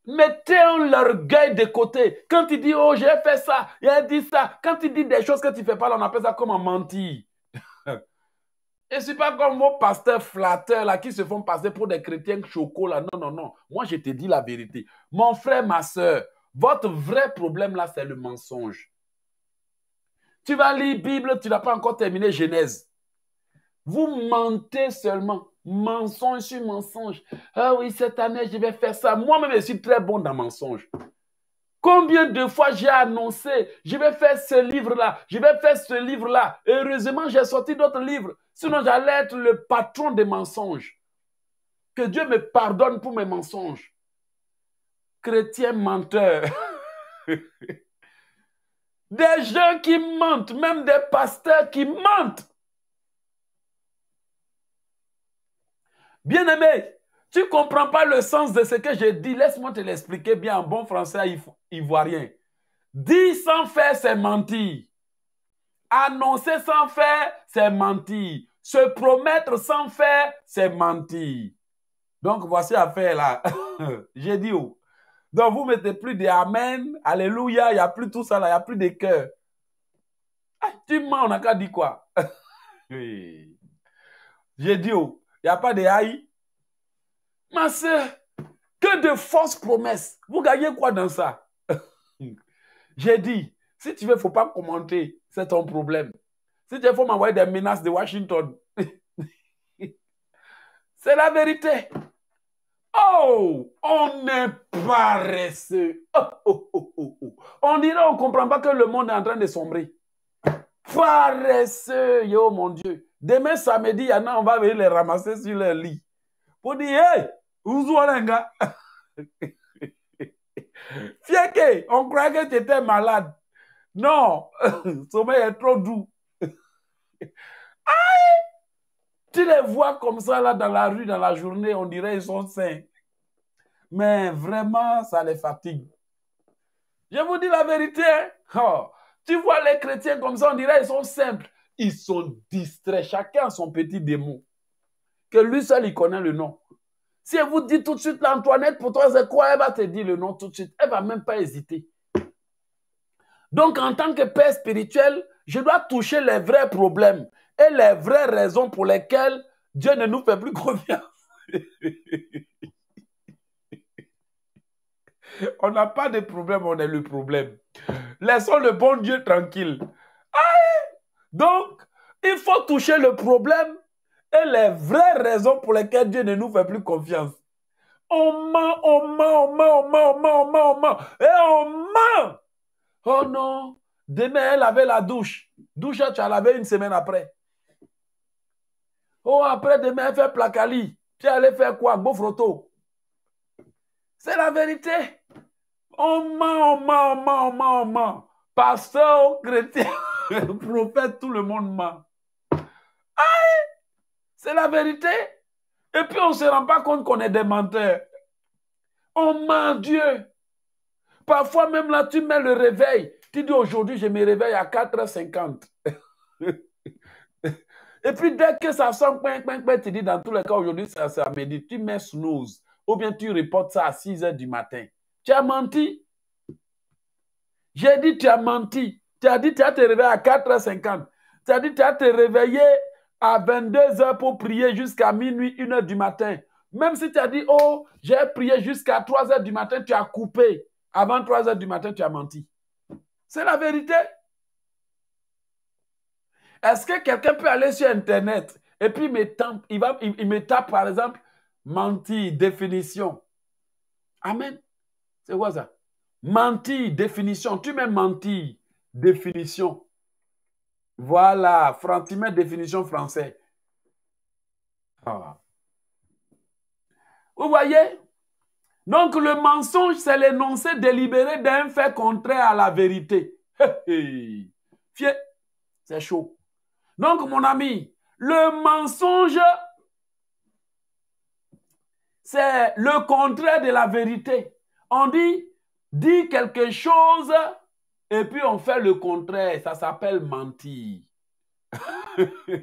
Mettez l'orgueil de côté. Quand tu dis, oh, j'ai fait ça, j'ai dit ça. Quand tu dis des choses que tu ne fais pas, on appelle ça comme un mentir. [LAUGHS] Je ne suis pas comme vos pasteurs flatteurs là, qui se font passer pour des chrétiens chocos. Non, non, non. Moi, je te dis la vérité. Mon frère, ma soeur, votre vrai problème là, c'est le mensonge. Tu vas lire Bible, tu n'as pas encore terminé Genèse. Vous mentez seulement. Mensonge sur mensonge. Ah oui, cette année, je vais faire ça. Moi-même, je suis très bon dans mensonge. Combien de fois j'ai annoncé, je vais faire ce livre-là, je vais faire ce livre-là. Heureusement, j'ai sorti d'autres livres. Sinon, j'allais être le patron des mensonges. Que Dieu me pardonne pour mes mensonges chrétien menteur. [LAUGHS] des gens qui mentent, même des pasteurs qui mentent. Bien-aimé, tu ne comprends pas le sens de ce que j'ai dit. Laisse-moi te l'expliquer bien en bon français ivoirien. Dire sans faire, c'est mentir. Annoncer sans faire, c'est mentir. Se promettre sans faire, c'est mentir. Donc voici l'affaire là. [LAUGHS] j'ai dit où donc vous mettez plus de Amen, Alléluia, il n'y a plus tout ça là, il n'y a plus de cœur. Ah, tu mens, on n'a qu'à quoi [LAUGHS] J'ai dit, oh, il n'y a pas de haï. Ma soeur, que de fausses promesses. Vous gagnez quoi dans ça [LAUGHS] J'ai dit, si tu veux, il ne faut pas commenter, c'est ton problème. Si tu veux, faut m'envoyer des menaces de Washington. [LAUGHS] c'est la vérité. Oh, on est paresseux. Oh, oh, oh, on dirait, on ne comprend pas que le monde est en train de sombrer. Paresseux, yo mon Dieu. Demain samedi, y en a, on va venir les ramasser sur leur lit. Pour dire, hey, vous un gars. [LAUGHS] on croyait que tu étais malade. Non, le [LAUGHS] sommeil est trop doux. Tu les vois comme ça là dans la rue, dans la journée, on dirait qu'ils sont sains. Mais vraiment, ça les fatigue. Je vous dis la vérité. Hein. Oh, tu vois les chrétiens comme ça, on dirait qu'ils sont simples. Ils sont distraits. Chacun a son petit démon. Que lui seul, il connaît le nom. Si elle vous dit tout de suite l'Antoinette, pour toi, c'est quoi Elle va te dire le nom tout de suite. Elle va même pas hésiter. Donc, en tant que père spirituel, je dois toucher les vrais problèmes et les vraies raisons pour lesquelles Dieu ne nous fait plus [LAUGHS] confiance. On n'a pas de problème, on est le problème. Laissons le bon Dieu tranquille. Donc, il faut toucher le problème et les vraies raisons pour lesquelles Dieu ne nous fait plus confiance. On ment, on ment, on ment, on ment, on ment, on ment, on ment. Et on ment. Oh non, demain elle avait la douche. Douche, tu as lavé une semaine après. Oh, après demain, elle fait placali. Tu es allé faire quoi? Beau c'est la vérité. On ment, on ment, on ment, on ment, on ment. Pasteur, chrétien, [LAUGHS] prophète, tout le monde ment. C'est la vérité. Et puis on ne se rend pas compte qu'on est des menteurs. On ment Dieu. Parfois même là, tu mets le réveil. Tu dis aujourd'hui, je me réveille à 4h50. [LAUGHS] Et puis dès que ça sonne, tu dis dans tous les cas, aujourd'hui, ça, ça me tu mets snooze ou bien tu reportes ça à 6 h du matin. Tu as menti. J'ai dit, tu as menti. Tu as dit, tu as te réveillé à 4h50. Tu as dit, tu as te réveillé à 22h pour prier jusqu'à minuit, 1h du matin. Même si tu as dit, oh, j'ai prié jusqu'à 3h du matin, tu as coupé. Avant 3h du matin, tu as menti. C'est la vérité. Est-ce que quelqu'un peut aller sur Internet et puis me il va, il me tape par exemple, Menti, définition. Amen. C'est quoi ça Mentir, définition. Tu mets menti, définition. Voilà, franchement, définition français. Ah. Vous voyez Donc le mensonge, c'est l'énoncé délibéré d'un fait contraire à la vérité. c'est chaud. Donc mon ami, le mensonge c'est le contraire de la vérité. On dit, dit quelque chose et puis on fait le contraire. Ça s'appelle mentir. [LAUGHS]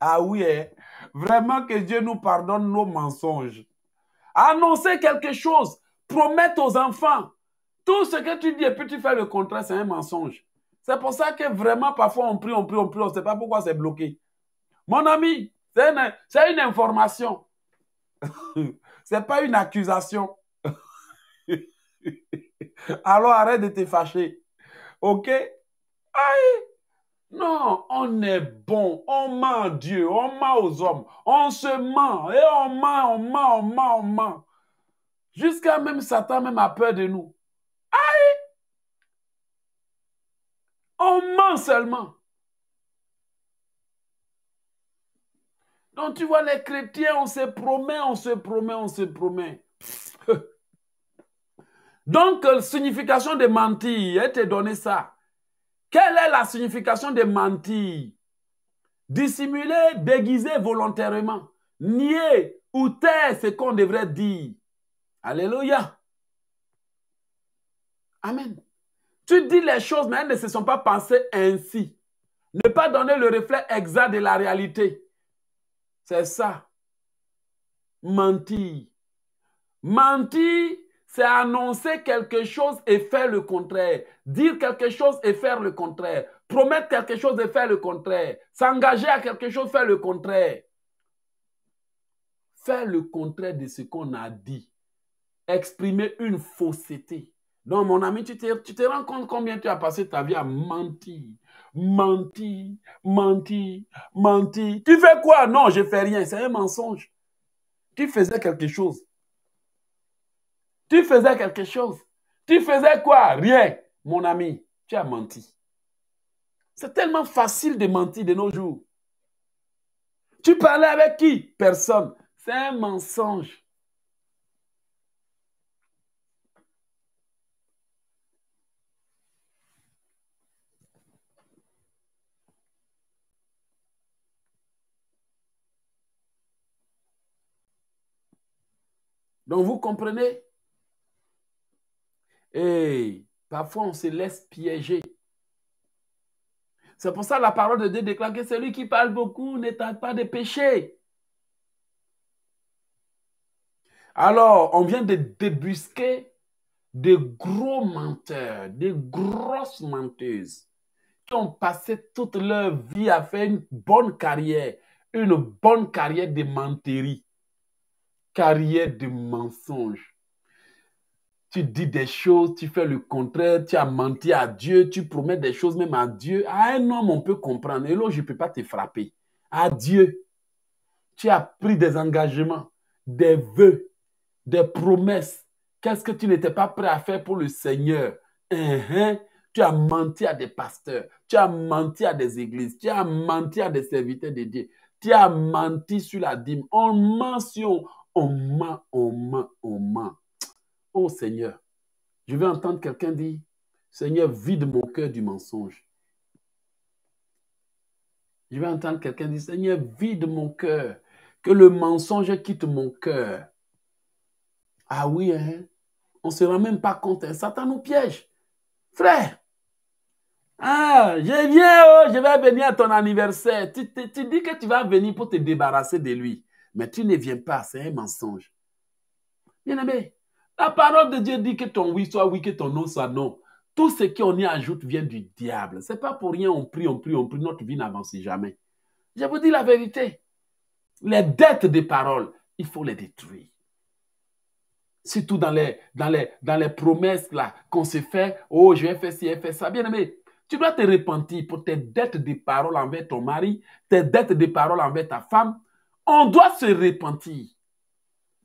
ah oui, hein. vraiment que Dieu nous pardonne nos mensonges. Annoncer quelque chose, promettre aux enfants. Tout ce que tu dis et puis tu fais le contraire, c'est un mensonge. C'est pour ça que vraiment, parfois, on prie, on prie, on prie, on ne sait pas pourquoi c'est bloqué. Mon ami, c'est une information. [LAUGHS] c'est pas une accusation. [LAUGHS] Alors arrête de te fâcher. OK Aïe Non, on est bon. On ment à Dieu, on ment aux hommes. On se ment et on ment, on ment, on ment, on ment. Jusqu'à même Satan même a peur de nous. Aïe On ment seulement. Donc tu vois, les chrétiens, on se promet, on se promet, on se promet. [LAUGHS] Donc, la euh, signification de mentir, elle t'a donné ça. Quelle est la signification de mentir Dissimuler, déguiser volontairement, nier ou taire ce qu'on devrait dire. Alléluia. Amen. Tu dis les choses, mais elles ne se sont pas pensées ainsi. Ne pas donner le reflet exact de la réalité. C'est ça. Mentir. Mentir, c'est annoncer quelque chose et faire le contraire. Dire quelque chose et faire le contraire. Promettre quelque chose et faire le contraire. S'engager à quelque chose, faire le contraire. Faire le contraire de ce qu'on a dit. Exprimer une fausseté. Non, mon ami, tu te rends compte combien tu as passé ta vie à mentir. Menti, menti, menti. Tu fais quoi Non, je fais rien. C'est un mensonge. Tu faisais quelque chose. Tu faisais quelque chose. Tu faisais quoi Rien. Mon ami, tu as menti. C'est tellement facile de mentir de nos jours. Tu parlais avec qui Personne. C'est un mensonge. Donc vous comprenez Et parfois on se laisse piéger. C'est pour ça que la parole de Dieu déclare que celui qui parle beaucoup n'est pas de péché. Alors, on vient de débusquer des gros menteurs, des grosses menteuses qui ont passé toute leur vie à faire une bonne carrière, une bonne carrière de menterie carrière de mensonges. Tu dis des choses, tu fais le contraire, tu as menti à Dieu, tu promets des choses même à Dieu. À un homme, on peut comprendre. Et là, je ne peux pas te frapper. À Dieu, tu as pris des engagements, des vœux, des promesses. Qu'est-ce que tu n'étais pas prêt à faire pour le Seigneur hein, hein? Tu as menti à des pasteurs, tu as menti à des églises, tu as menti à des serviteurs de Dieu, tu as menti sur la dîme. On mentionne, on ment, on ment, on ment. Oh Seigneur, je vais entendre quelqu'un dire, Seigneur, vide mon cœur du mensonge. Je vais entendre quelqu'un dire, Seigneur, vide mon cœur, que le mensonge quitte mon cœur. Ah oui, hein? on ne se rend même pas compte. Hein? Satan nous piège. Frère, ah, je viens, oh, je vais venir à ton anniversaire. tu dis que tu vas venir pour te débarrasser de lui mais tu ne viens pas, c'est un mensonge. Bien-aimé, la parole de Dieu dit que ton oui soit oui, que ton non soit non. Tout ce qu'on y ajoute vient du diable. C'est pas pour rien, on prie, on prie, on prie, notre vie n'avance jamais. Je vous dis la vérité. Les dettes des paroles, il faut les détruire. Surtout dans les, dans les, dans les promesses qu'on se fait, oh, je vais faire ci, je vais faire ça. Bien aimé, tu dois te repentir pour tes dettes de paroles envers ton mari, tes dettes de paroles envers ta femme, on doit se repentir.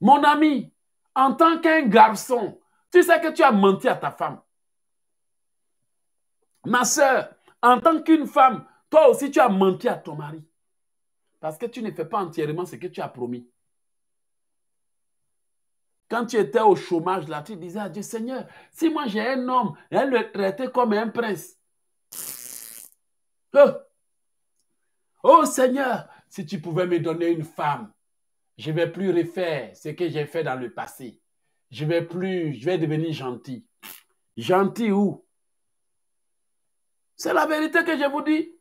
Mon ami, en tant qu'un garçon, tu sais que tu as menti à ta femme. Ma soeur, en tant qu'une femme, toi aussi tu as menti à ton mari. Parce que tu ne fais pas entièrement ce que tu as promis. Quand tu étais au chômage, là, tu disais à Dieu, Seigneur, si moi j'ai un homme, elle le traitait comme un prince. oh, oh Seigneur, si tu pouvais me donner une femme, je ne vais plus refaire ce que j'ai fait dans le passé. Je vais plus, je vais devenir gentil. Gentil où C'est la vérité que je vous dis.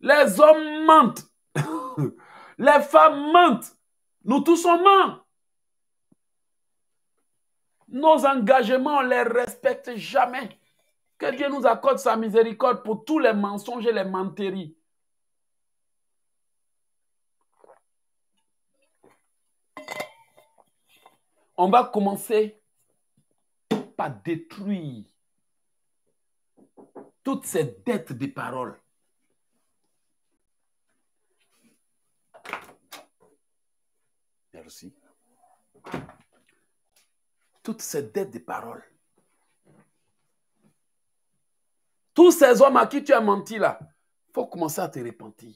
Les hommes mentent. [LAUGHS] Les femmes mentent. Nous tous on ment. Nos engagements, on ne les respecte jamais. Que Dieu nous accorde sa miséricorde pour tous les mensonges et les menteries. on va commencer par détruire toutes ces dettes de paroles. Merci. Toutes ces dettes de paroles. Tous ces hommes à qui tu as menti là, il faut commencer à te repentir.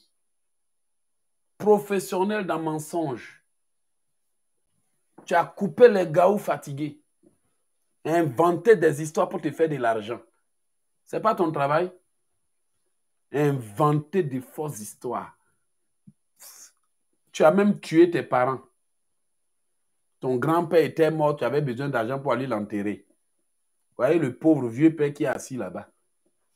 Professionnel d'un mensonge tu as coupé les où fatigués. Inventer des histoires pour te faire de l'argent. C'est pas ton travail. Inventer des fausses histoires. Tu as même tué tes parents. Ton grand-père était mort, tu avais besoin d'argent pour aller l'enterrer. Voyez le pauvre vieux père qui est assis là-bas.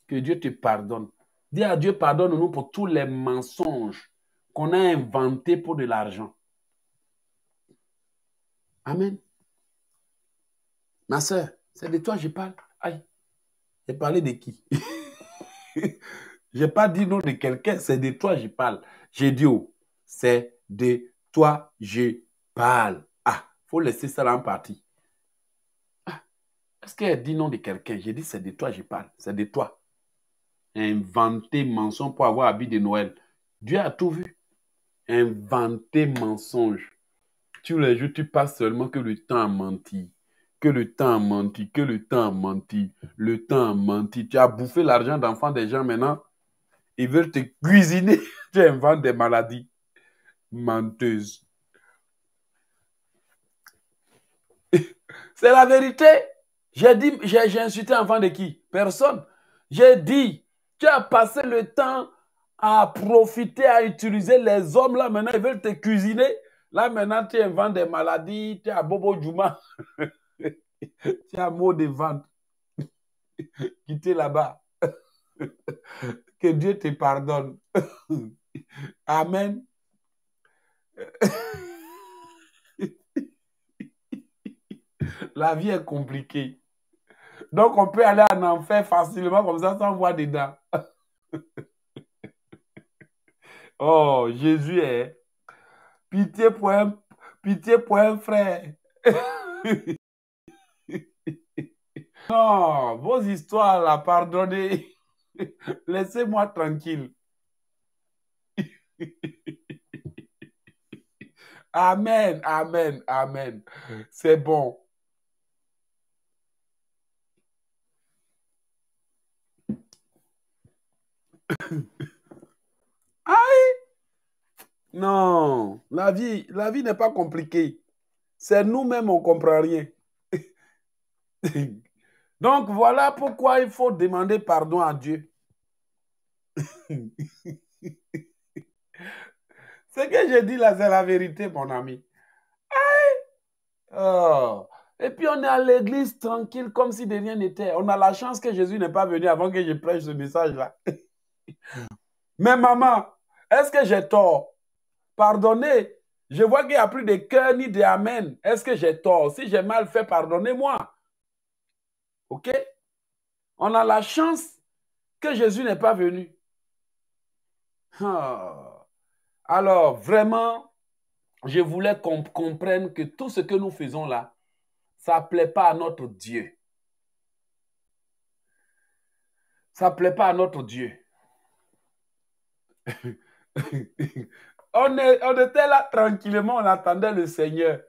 Que Dieu te pardonne. Dis à Dieu, pardonne-nous pour tous les mensonges qu'on a inventés pour de l'argent. Amen. Ma soeur, c'est de toi que je parle. Aïe. J'ai parlé de qui [LAUGHS] Je n'ai pas dit non de quelqu'un, c'est de toi que je parle. J'ai dit, oh, c'est de toi je parle. Ah, faut laisser ça en partie. Ah, est-ce qu'elle dit non de quelqu'un J'ai dit, c'est de toi que je parle. C'est de toi. Inventer mensonge pour avoir vie de Noël. Dieu a tout vu. Inventer mensonge tous les jours, tu passes seulement que le temps à mentir. Que le temps à mentir, que le temps à mentir, le temps à mentir. Tu as bouffé l'argent d'enfants des gens maintenant. Ils veulent te cuisiner. [LAUGHS] tu inventes des maladies. Menteuse. [LAUGHS] C'est la vérité. J'ai dit, j'ai insulté enfant de qui Personne. J'ai dit, tu as passé le temps à profiter, à utiliser les hommes là. Maintenant, ils veulent te cuisiner. Là, maintenant, tu es inventes des maladies, tu es à Bobo Juma. [LAUGHS] tu as mot de vente. [LAUGHS] Quittez là-bas. [LAUGHS] que Dieu te pardonne. Amen. La vie est compliquée. Donc, on peut aller en enfer facilement comme ça sans voir dedans. oh, Jésus est Pitié pour un, pitié pour un frère. [LAUGHS] non, vos histoires là, pardonnez. [LAUGHS] Laissez-moi tranquille. [LAUGHS] Amen, amen, amen. C'est bon. Non, la vie, la vie n'est pas compliquée. C'est nous-mêmes, on ne comprend rien. [LAUGHS] Donc voilà pourquoi il faut demander pardon à Dieu. [LAUGHS] Ce que j'ai dit, là, c'est la vérité, mon ami. Oh. Et puis on est à l'église tranquille comme si de rien n'était. On a la chance que Jésus n'est pas venu avant que je prêche ce message-là. [LAUGHS] Mais maman, est-ce que j'ai tort Pardonnez. Je vois qu'il n'y a plus de cœur ni de amen. Est-ce que j'ai tort Si j'ai mal fait, pardonnez-moi. OK On a la chance que Jésus n'est pas venu. Ah. Alors, vraiment, je voulais qu'on comprenne que tout ce que nous faisons là, ça ne plaît pas à notre Dieu. Ça ne plaît pas à notre Dieu. [LAUGHS] On, était là tranquillement, on attendait le Seigneur.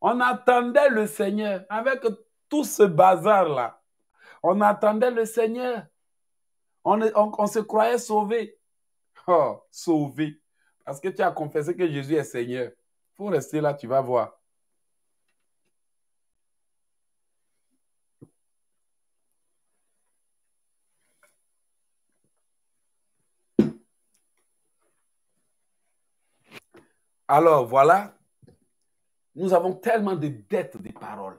On attendait le Seigneur avec tout ce bazar-là. On attendait le Seigneur. On, on se croyait sauvé. Oh, sauvé. Parce que tu as confessé que Jésus est Seigneur. Pour faut rester là, tu vas voir. Alors voilà, nous avons tellement de dettes de paroles.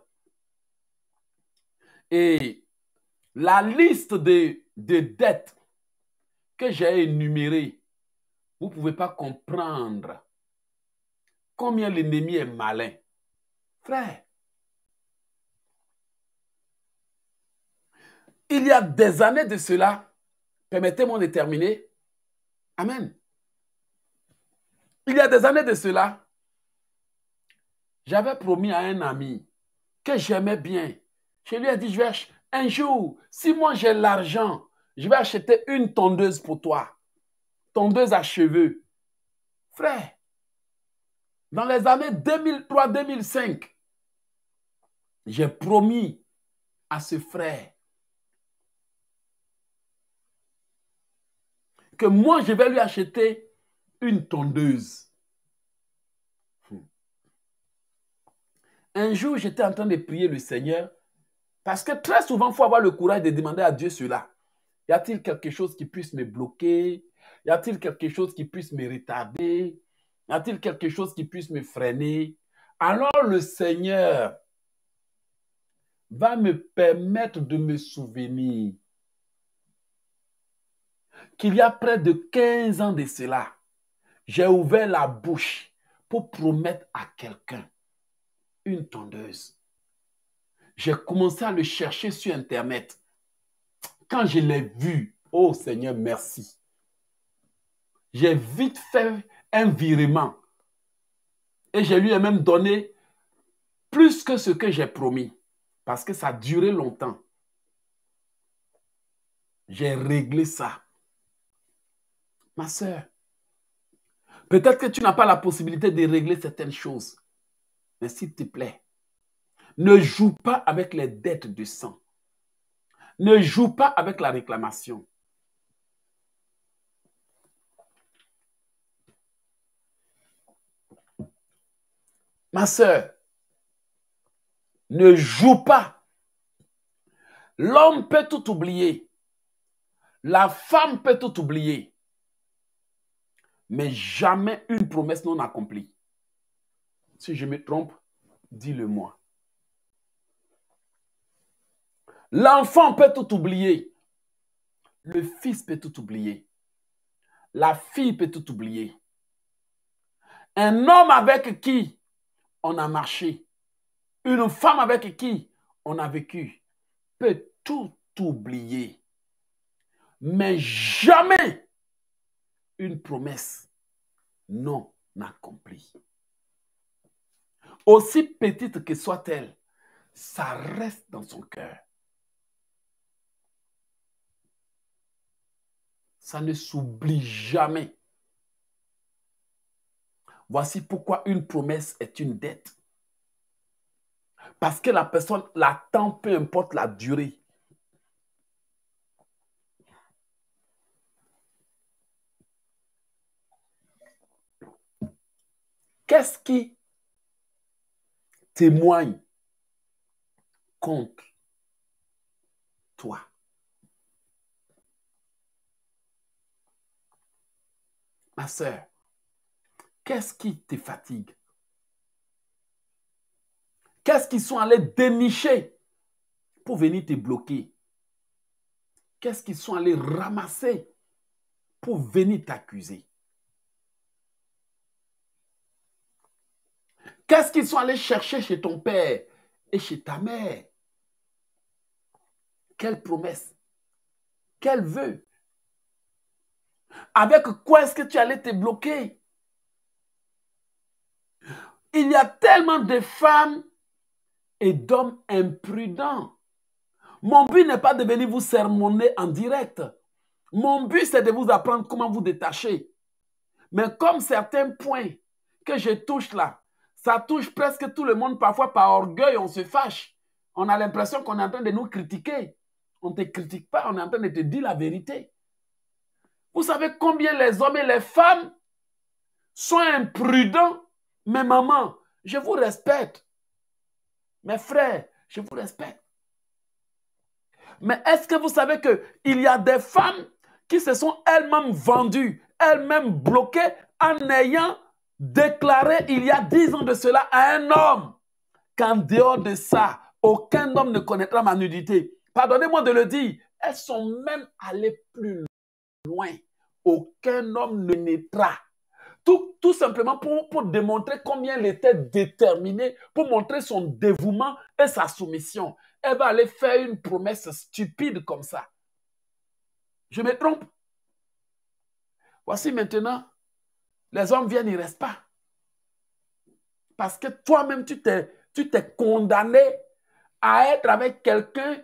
Et la liste de, de dettes que j'ai énumérées, vous ne pouvez pas comprendre combien l'ennemi est malin. Frère, il y a des années de cela, permettez-moi de terminer. Amen. Il y a des années de cela, j'avais promis à un ami que j'aimais bien. Je lui ai dit, je un jour, si moi j'ai l'argent, je vais acheter une tondeuse pour toi. Tondeuse à cheveux. Frère, dans les années 2003-2005, j'ai promis à ce frère que moi je vais lui acheter une tondeuse. Hmm. Un jour, j'étais en train de prier le Seigneur parce que très souvent, il faut avoir le courage de demander à Dieu cela. Y a-t-il quelque chose qui puisse me bloquer Y a-t-il quelque chose qui puisse me retarder Y a-t-il quelque chose qui puisse me freiner Alors le Seigneur va me permettre de me souvenir qu'il y a près de 15 ans de cela, j'ai ouvert la bouche pour promettre à quelqu'un une tondeuse. J'ai commencé à le chercher sur Internet. Quand je l'ai vu, oh Seigneur, merci. J'ai vite fait un virement. Et je lui ai même donné plus que ce que j'ai promis. Parce que ça a duré longtemps. J'ai réglé ça. Ma soeur, Peut-être que tu n'as pas la possibilité de régler certaines choses. Mais s'il te plaît, ne joue pas avec les dettes du sang. Ne joue pas avec la réclamation. Ma sœur, ne joue pas. L'homme peut tout oublier. La femme peut tout oublier mais jamais une promesse non accomplie. Si je me trompe, dis-le-moi. L'enfant peut tout oublier. Le fils peut tout oublier. La fille peut tout oublier. Un homme avec qui on a marché, une femme avec qui on a vécu, peut tout oublier. Mais jamais une promesse non accomplie. Aussi petite que soit-elle, ça reste dans son cœur. Ça ne s'oublie jamais. Voici pourquoi une promesse est une dette. Parce que la personne l'attend, peu importe la durée. Qu'est-ce qui témoigne contre toi? Ma sœur, qu'est-ce qui te fatigue? Qu'est-ce qu'ils sont allés dénicher pour venir te bloquer? Qu'est-ce qu'ils sont allés ramasser pour venir t'accuser? Qu'est-ce qu'ils sont allés chercher chez ton père et chez ta mère Quelle promesse Quel vœu Avec quoi est-ce que tu allais te bloquer Il y a tellement de femmes et d'hommes imprudents. Mon but n'est pas de venir vous sermonner en direct. Mon but, c'est de vous apprendre comment vous détacher. Mais comme certains points que je touche là, ça touche presque tout le monde. Parfois, par orgueil, on se fâche. On a l'impression qu'on est en train de nous critiquer. On ne te critique pas, on est en train de te dire la vérité. Vous savez combien les hommes et les femmes sont imprudents. Mais maman, je vous respecte. Mes frères, je vous respecte. Mais est-ce que vous savez qu'il y a des femmes qui se sont elles-mêmes vendues, elles-mêmes bloquées en ayant déclaré il y a dix ans de cela à un homme qu'en dehors de ça, aucun homme ne connaîtra ma nudité. Pardonnez-moi de le dire, elles sont même allées plus loin. Aucun homme ne naîtra. Tout, tout, simplement pour, pour démontrer combien elle était déterminée, pour montrer son dévouement et sa soumission. Elle va aller faire une promesse stupide comme ça. Je me trompe. Voici maintenant les hommes viennent, ils ne restent pas. Parce que toi-même, tu t'es, tu t'es condamné à être avec quelqu'un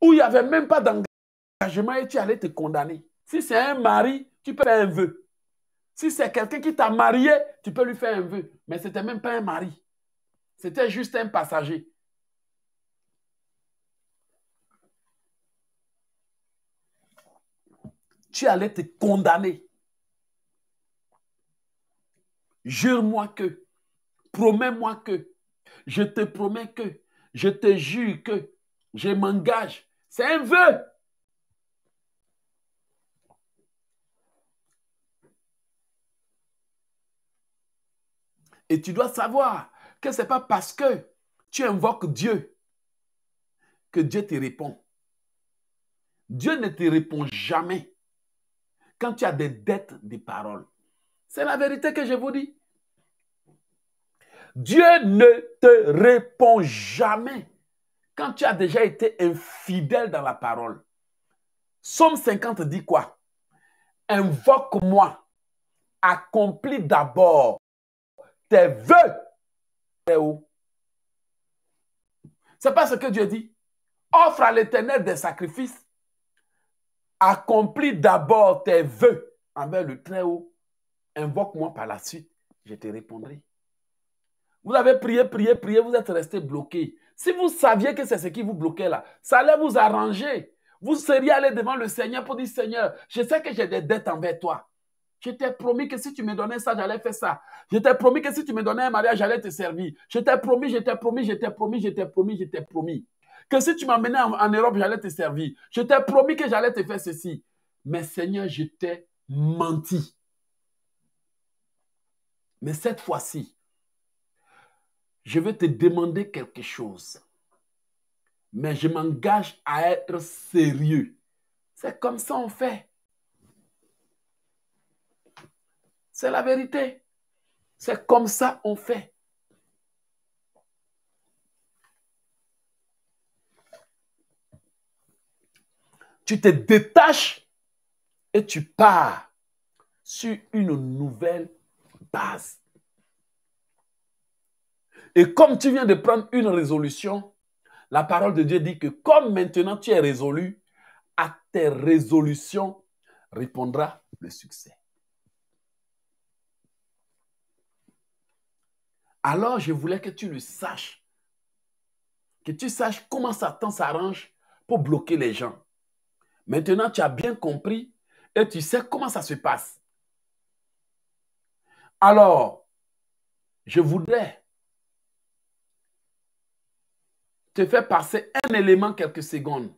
où il n'y avait même pas d'engagement et tu allais te condamner. Si c'est un mari, tu peux faire un vœu. Si c'est quelqu'un qui t'a marié, tu peux lui faire un vœu. Mais ce n'était même pas un mari. C'était juste un passager. Tu allais te condamner. Jure-moi que, promets-moi que, je te promets que, je te jure que, je m'engage. C'est un vœu. Et tu dois savoir que ce n'est pas parce que tu invoques Dieu que Dieu te répond. Dieu ne te répond jamais quand tu as des dettes de paroles. C'est la vérité que je vous dis. Dieu ne te répond jamais quand tu as déjà été infidèle dans la parole. Somme 50 dit quoi Invoque-moi, accomplis d'abord tes vœux. C'est pas ce que Dieu dit. Offre à l'Éternel des sacrifices. Accomplis d'abord tes vœux envers le Très-Haut Invoque-moi par la suite, je te répondrai. Vous avez prié, prié, prié, vous êtes resté bloqué. Si vous saviez que c'est ce qui vous bloquait là, ça allait vous arranger. Vous seriez allé devant le Seigneur pour dire Seigneur, je sais que j'ai des dettes envers toi. Je t'ai promis que si tu me donnais ça, j'allais faire ça. Je t'ai promis que si tu me donnais un mariage, j'allais te servir. Je t'ai promis, je t'ai promis, je t'ai promis, je t'ai promis, je t'ai promis. Que si tu m'amenais en, Europe, j'allais te servir. Je t'ai promis que j'allais te faire ceci. Mais Seigneur, je t'ai menti. Mais cette fois-ci, je vais te demander quelque chose. Mais je m'engage à être sérieux. C'est comme ça on fait. C'est la vérité. C'est comme ça on fait. Tu te détaches et tu pars sur une nouvelle et comme tu viens de prendre une résolution, la parole de Dieu dit que comme maintenant tu es résolu, à tes résolutions répondra le succès. Alors je voulais que tu le saches, que tu saches comment Satan s'arrange pour bloquer les gens. Maintenant tu as bien compris et tu sais comment ça se passe. Alors, je voudrais te faire passer un élément quelques secondes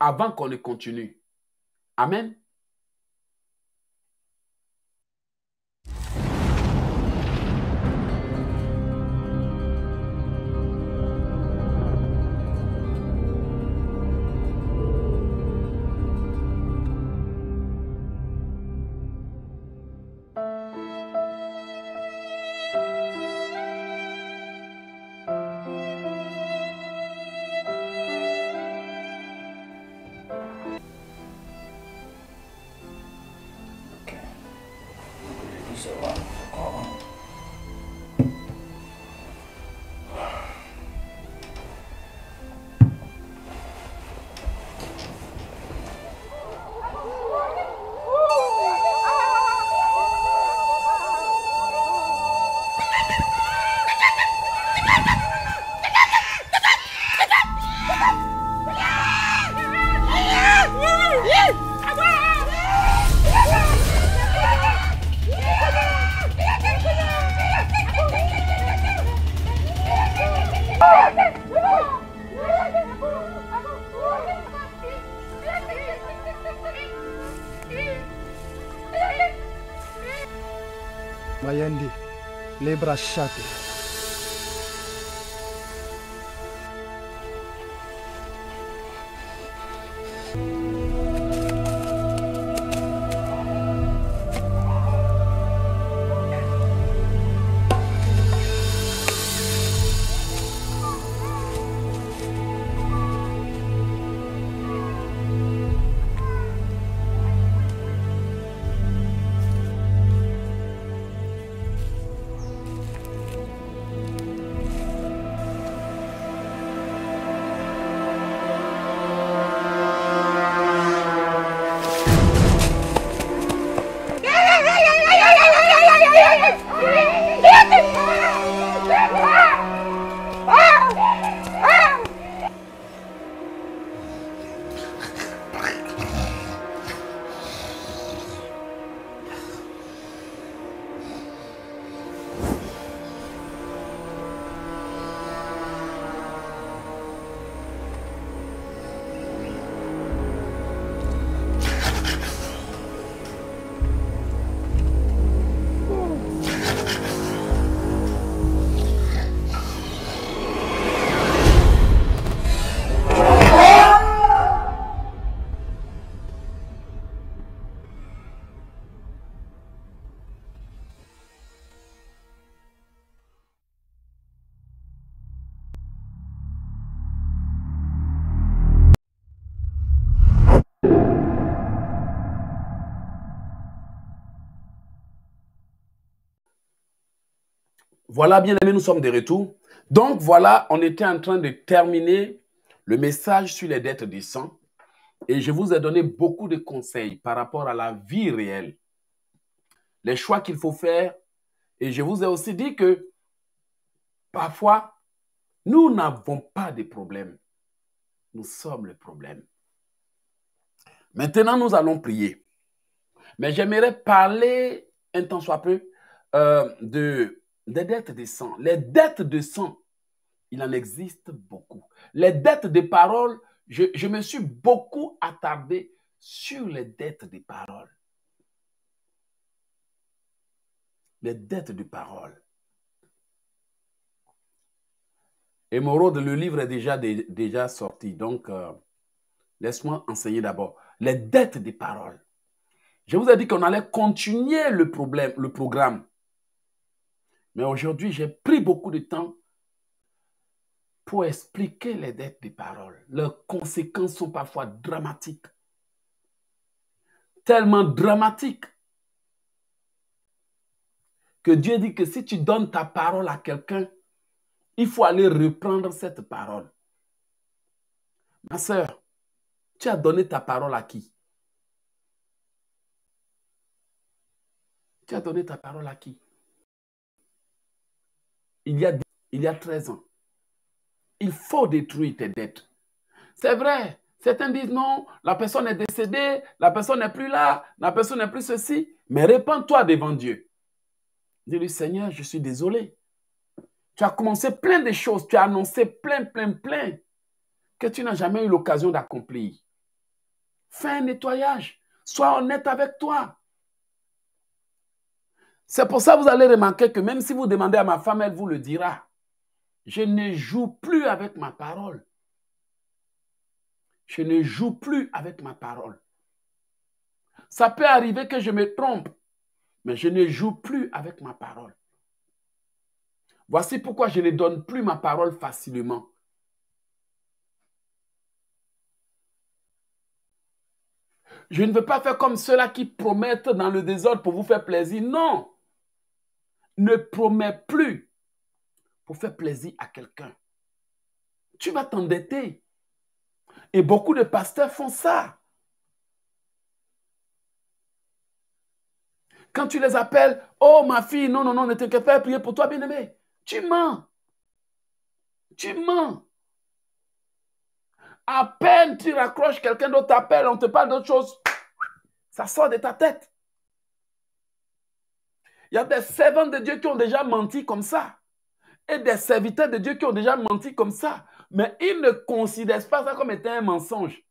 avant qu'on ne continue. Amen. Brachate. Voilà, bien aimé, nous sommes de retour. Donc voilà, on était en train de terminer le message sur les dettes du sang. Et je vous ai donné beaucoup de conseils par rapport à la vie réelle, les choix qu'il faut faire. Et je vous ai aussi dit que parfois, nous n'avons pas de problème. Nous sommes le problème. Maintenant, nous allons prier. Mais j'aimerais parler un temps soit peu euh, de les dettes de sang. Les dettes de sang, il en existe beaucoup. Les dettes de parole, je, me suis beaucoup attardé sur les dettes de parole. Les dettes de parole. Émeraude, le livre est déjà, déjà sorti, donc euh, laisse-moi enseigner d'abord. Les dettes des paroles. Je vous ai dit qu'on allait continuer le, problème, le programme mais aujourd'hui, j'ai pris beaucoup de temps pour expliquer les dettes des paroles. Leurs conséquences sont parfois dramatiques. Tellement dramatiques que Dieu dit que si tu donnes ta parole à quelqu'un, il faut aller reprendre cette parole. Ma sœur, tu as donné ta parole à qui Tu as donné ta parole à qui il y a, 13 ans. Il faut détruire tes dettes. C'est vrai. Certains disent non, la personne est décédée, la personne n'est plus là, la personne n'est plus ceci. Mais répands-toi devant Dieu. Dis-lui, Seigneur, je suis désolé. Tu as commencé plein de choses, tu as annoncé plein, plein, plein que tu n'as jamais eu l'occasion d'accomplir. Fais un nettoyage. Sois honnête avec toi. C'est pour ça que vous allez remarquer que même si vous demandez à ma femme, elle vous le dira. Je ne joue plus avec ma parole. Je ne joue plus avec ma parole. Ça peut arriver que je me trompe, mais je ne joue plus avec ma parole. Voici pourquoi je ne donne plus ma parole facilement. Je ne veux pas faire comme ceux-là qui promettent dans le désordre pour vous faire plaisir. Non ne promets plus pour faire plaisir à quelqu'un. Tu vas t'endetter. Et beaucoup de pasteurs font ça. Quand tu les appelles, oh ma fille, non, non, non, ne t'inquiète pas, prier pour toi, bien-aimé. Tu mens. Tu mens. À peine tu raccroches, quelqu'un d'autre t'appelle, on te parle d'autre chose. Ça sort de ta tête. Il y a des servants de Dieu qui ont déjà menti comme ça. Et des serviteurs de Dieu qui ont déjà menti comme ça. Mais ils ne considèrent pas ça comme étant un mensonge.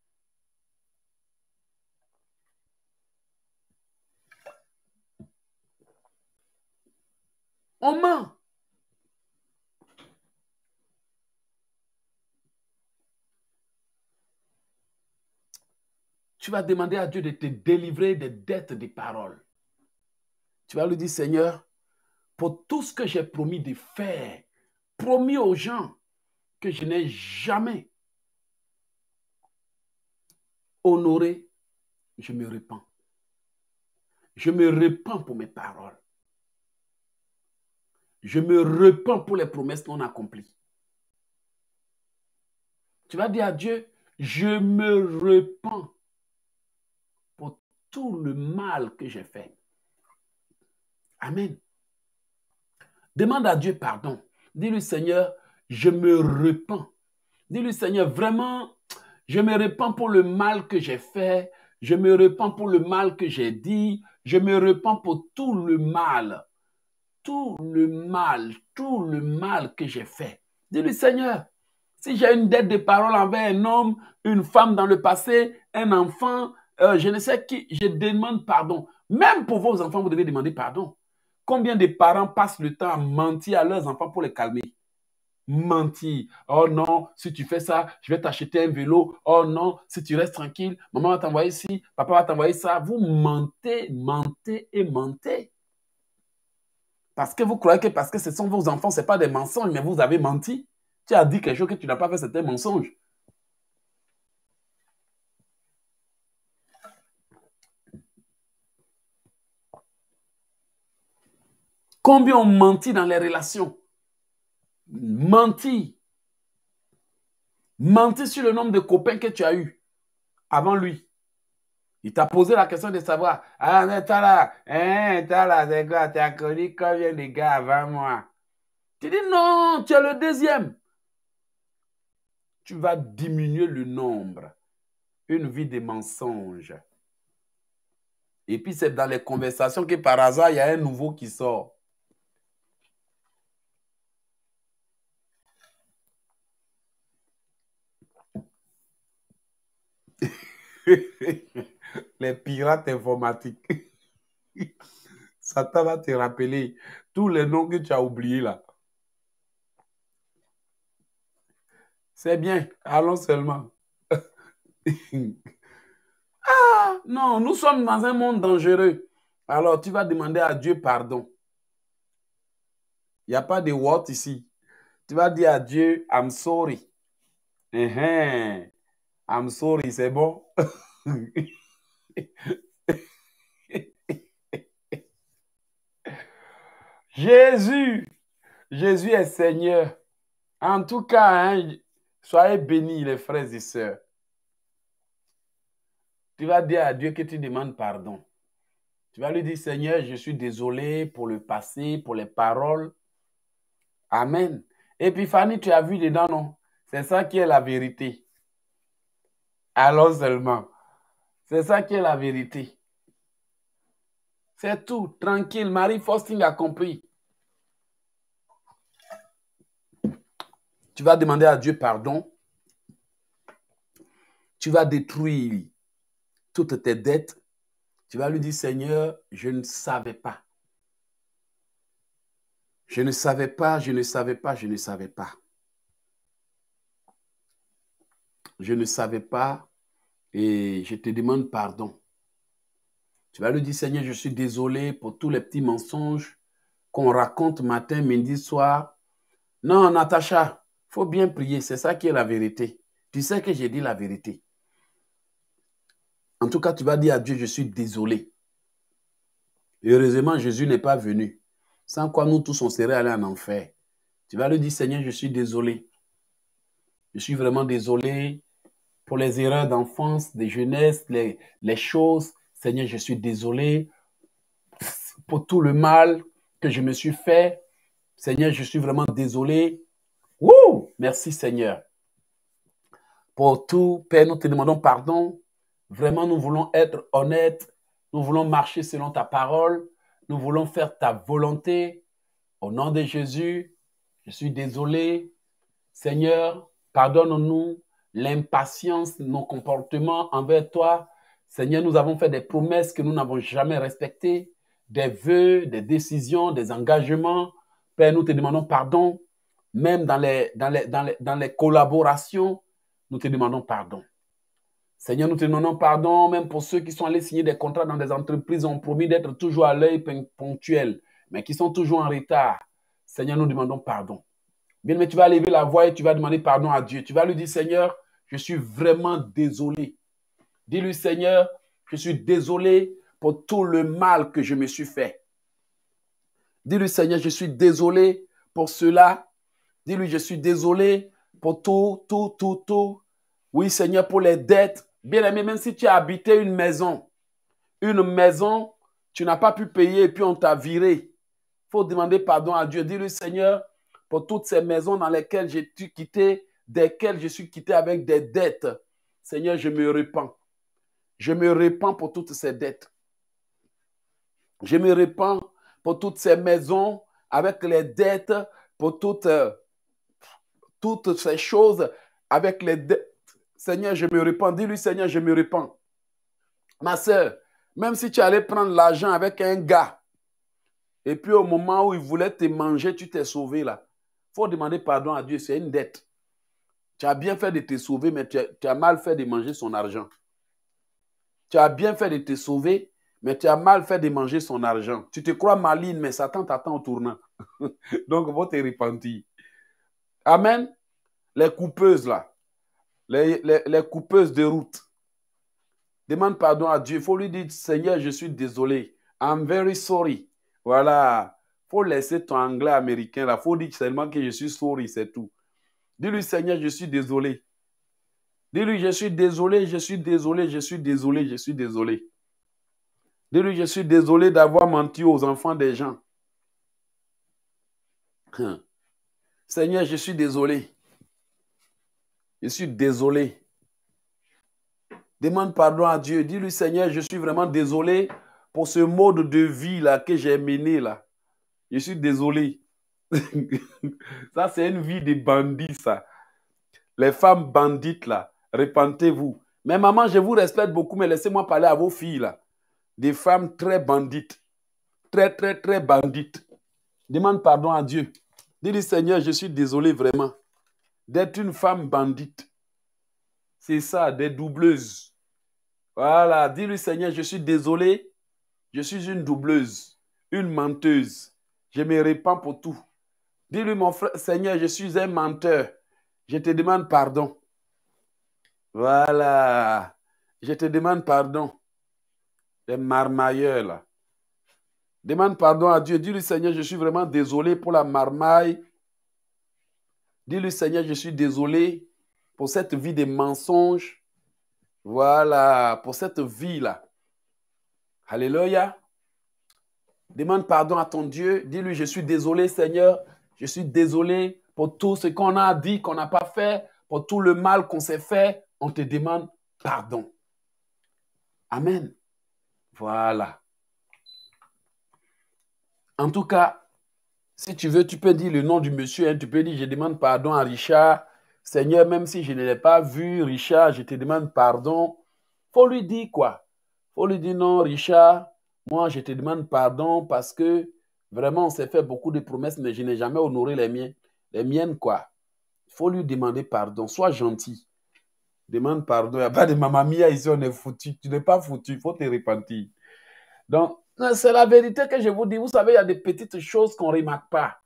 On ment. Tu vas demander à Dieu de te délivrer des dettes des paroles. Tu vas lui dire, Seigneur, pour tout ce que j'ai promis de faire, promis aux gens que je n'ai jamais honoré, je me répands. Je me repens pour mes paroles. Je me repens pour les promesses non accomplies. Tu vas dire à Dieu, je me repens pour tout le mal que j'ai fait. Amen. Demande à Dieu pardon. Dis-lui, Seigneur, je me repens. Dis-lui, Seigneur, vraiment, je me repens pour le mal que j'ai fait. Je me repens pour le mal que j'ai dit. Je me repens pour tout le mal. Tout le mal, tout le mal que j'ai fait. Dis-lui, Seigneur, si j'ai une dette de parole envers un homme, une femme dans le passé, un enfant, euh, je ne sais qui, je demande pardon. Même pour vos enfants, vous devez demander pardon. Combien de parents passent le temps à mentir à leurs enfants pour les calmer Mentir. Oh non, si tu fais ça, je vais t'acheter un vélo. Oh non, si tu restes tranquille, maman va t'envoyer ci, papa va t'envoyer ça. Vous mentez, mentez et mentez. Parce que vous croyez que parce que ce sont vos enfants, ce n'est pas des mensonges, mais vous avez menti. Tu as dit quelque chose que tu n'as pas fait, c'était un mensonge. Combien ont menti dans les relations Menti. Menti sur le nombre de copains que tu as eu avant lui. Il t'a posé la question de savoir Ah, mais t'as là, hein, t'as là, c'est quoi T'as connu combien de gars avant moi Tu dis non, tu es le deuxième. Tu vas diminuer le nombre. Une vie de mensonges. Et puis c'est dans les conversations que par hasard, il y a un nouveau qui sort. [LAUGHS] les pirates informatiques. [LAUGHS] Satan va te rappeler tous les noms que tu as oubliés là. C'est bien, allons seulement. [LAUGHS] ah non, nous sommes dans un monde dangereux. Alors tu vas demander à Dieu pardon. Il n'y a pas de what ici. Tu vas dire à Dieu, I'm sorry. Uh-huh. I'm sorry, c'est bon. [LAUGHS] Jésus, Jésus est Seigneur. En tout cas, hein, soyez bénis les frères et sœurs. Tu vas dire à Dieu que tu demandes pardon. Tu vas lui dire, Seigneur, je suis désolé pour le passé, pour les paroles. Amen. Et puis Fanny, tu as vu dedans, non? C'est ça qui est la vérité. Alors seulement. C'est ça qui est la vérité. C'est tout, tranquille. Marie Faustine a compris. Tu vas demander à Dieu pardon. Tu vas détruire toutes tes dettes. Tu vas lui dire, Seigneur, je ne savais pas. Je ne savais pas, je ne savais pas, je ne savais pas. je ne savais pas et je te demande pardon. Tu vas lui dire, Seigneur, je suis désolé pour tous les petits mensonges qu'on raconte matin, midi, soir. Non, Natacha, faut bien prier, c'est ça qui est la vérité. Tu sais que j'ai dit la vérité. En tout cas, tu vas dire à Dieu, je suis désolé. heureusement, Jésus n'est pas venu. Sans quoi, nous tous, on serait allés en enfer. Tu vas lui dire, Seigneur, je suis désolé. Je suis vraiment désolé pour les erreurs d'enfance, de jeunesse, les, choses. Seigneur, je suis désolé pour tout le mal que je me suis fait. Seigneur, je suis vraiment désolé. Ouh, Merci Seigneur. Pour tout, Père, nous te demandons pardon. Vraiment, nous voulons être honnêtes. Nous voulons marcher selon ta parole. Nous voulons faire ta volonté. Au nom de Jésus, je suis désolé. Seigneur, pardonne-nous l'impatience, nos comportements envers toi. Seigneur, nous avons fait des promesses que nous n'avons jamais respectées, des vœux, des décisions, des engagements. Père, nous te demandons pardon. Même dans les, dans les, collaborations, nous te demandons pardon. Seigneur, nous te demandons pardon même pour ceux qui sont allés signer des contrats dans des entreprises, ont promis d'être toujours à l'œil ponctuel, mais qui sont toujours en retard. Seigneur, nous demandons pardon. Bien, mais tu vas lever la voix et tu vas demander pardon à Dieu. Tu vas lui dire, Seigneur, je suis vraiment désolé. Dis-lui, Seigneur, je suis désolé pour tout le mal que je me suis fait. Dis-lui, Seigneur, je suis désolé pour cela. Dis-lui, je suis désolé pour tout, tout, tout, tout. Oui, Seigneur, pour les dettes. Bien-aimé, même si tu as habité une maison, une maison, tu n'as pas pu payer et puis on t'a viré. Il faut demander pardon à Dieu. Dis-lui, Seigneur, pour toutes ces maisons dans lesquelles j'ai quitté desquels je suis quitté avec des dettes. Seigneur, je me répands. Je me répands pour toutes ces dettes. Je me répands pour toutes ces maisons avec les dettes, pour toutes, euh, toutes ces choses avec les dettes. Seigneur, je me répands. Dis-lui, Seigneur, je me répands. Ma soeur, même si tu allais prendre l'argent avec un gars, et puis au moment où il voulait te manger, tu t'es sauvé là. Il faut demander pardon à Dieu, c'est une dette. Tu as bien fait de te sauver, mais tu as, mal fait de manger son argent. Tu as bien fait de te sauver, mais tu as mal fait de manger son argent. Tu te crois maligne, mais Satan t'attend au tournant. [LAUGHS] Donc, va te Amen. Les coupeuses, là. Les, les coupeuses de route. Demande pardon à Dieu. Il faut lui dire, Seigneur, je suis désolé. I'm very sorry. Voilà. Il faut laisser ton anglais américain, là. Il faut dire seulement que je suis sorry, c'est tout. Dis-lui, Seigneur, je suis désolé. Dis-lui, je suis désolé, je suis désolé, je suis désolé, je suis désolé. Dis-lui, je suis désolé d'avoir menti aux enfants des gens. Hein. Seigneur, je suis désolé. Je suis désolé. Demande pardon à Dieu. Dis-lui, Seigneur, je suis vraiment désolé pour ce mode de vie là que j'ai mené là. Je suis désolé. [LAUGHS] ça, c'est une vie de bandit, ça. Les femmes bandites, là, répentez-vous. Mais maman, je vous respecte beaucoup, mais laissez-moi parler à vos filles, là. Des femmes très bandites. Très, très, très bandites. Demande pardon à Dieu. Dis-lui, Seigneur, je suis désolé vraiment d'être une femme bandite. C'est ça, des doubleuses. Voilà, dis-lui, Seigneur, je suis désolé. Je suis une doubleuse, une menteuse. Je me répands pour tout. Dis-lui, mon frère, Seigneur, je suis un menteur. Je te demande pardon. Voilà. Je te demande pardon. Les marmailleurs, là. Demande pardon à Dieu. Dis-lui, Seigneur, je suis vraiment désolé pour la marmaille. Dis-lui, Seigneur, je suis désolé pour cette vie de mensonges. Voilà, pour cette vie-là. Alléluia. Demande pardon à ton Dieu. Dis-lui, je suis désolé, Seigneur, je suis désolé pour tout ce qu'on a dit, qu'on n'a pas fait, pour tout le mal qu'on s'est fait. On te demande pardon. Amen. Voilà. En tout cas, si tu veux, tu peux dire le nom du monsieur. Hein. tu peux dire, je demande pardon à Richard. Seigneur, même si je ne l'ai pas vu, Richard, je te demande pardon. faut lui dire quoi faut lui dire, non, Richard, moi, je te demande pardon parce que Vraiment, on s'est fait beaucoup de promesses, mais je n'ai jamais honoré les miennes. Les miennes, quoi. Il faut lui demander pardon. Sois gentil. Demande pardon. Il n'y a pas de mamamia mia ici, on est foutu. Tu n'es pas foutu. Il faut te repentir. Donc, c'est la vérité que je vous dis. Vous savez, il y a des petites choses qu'on ne remarque pas.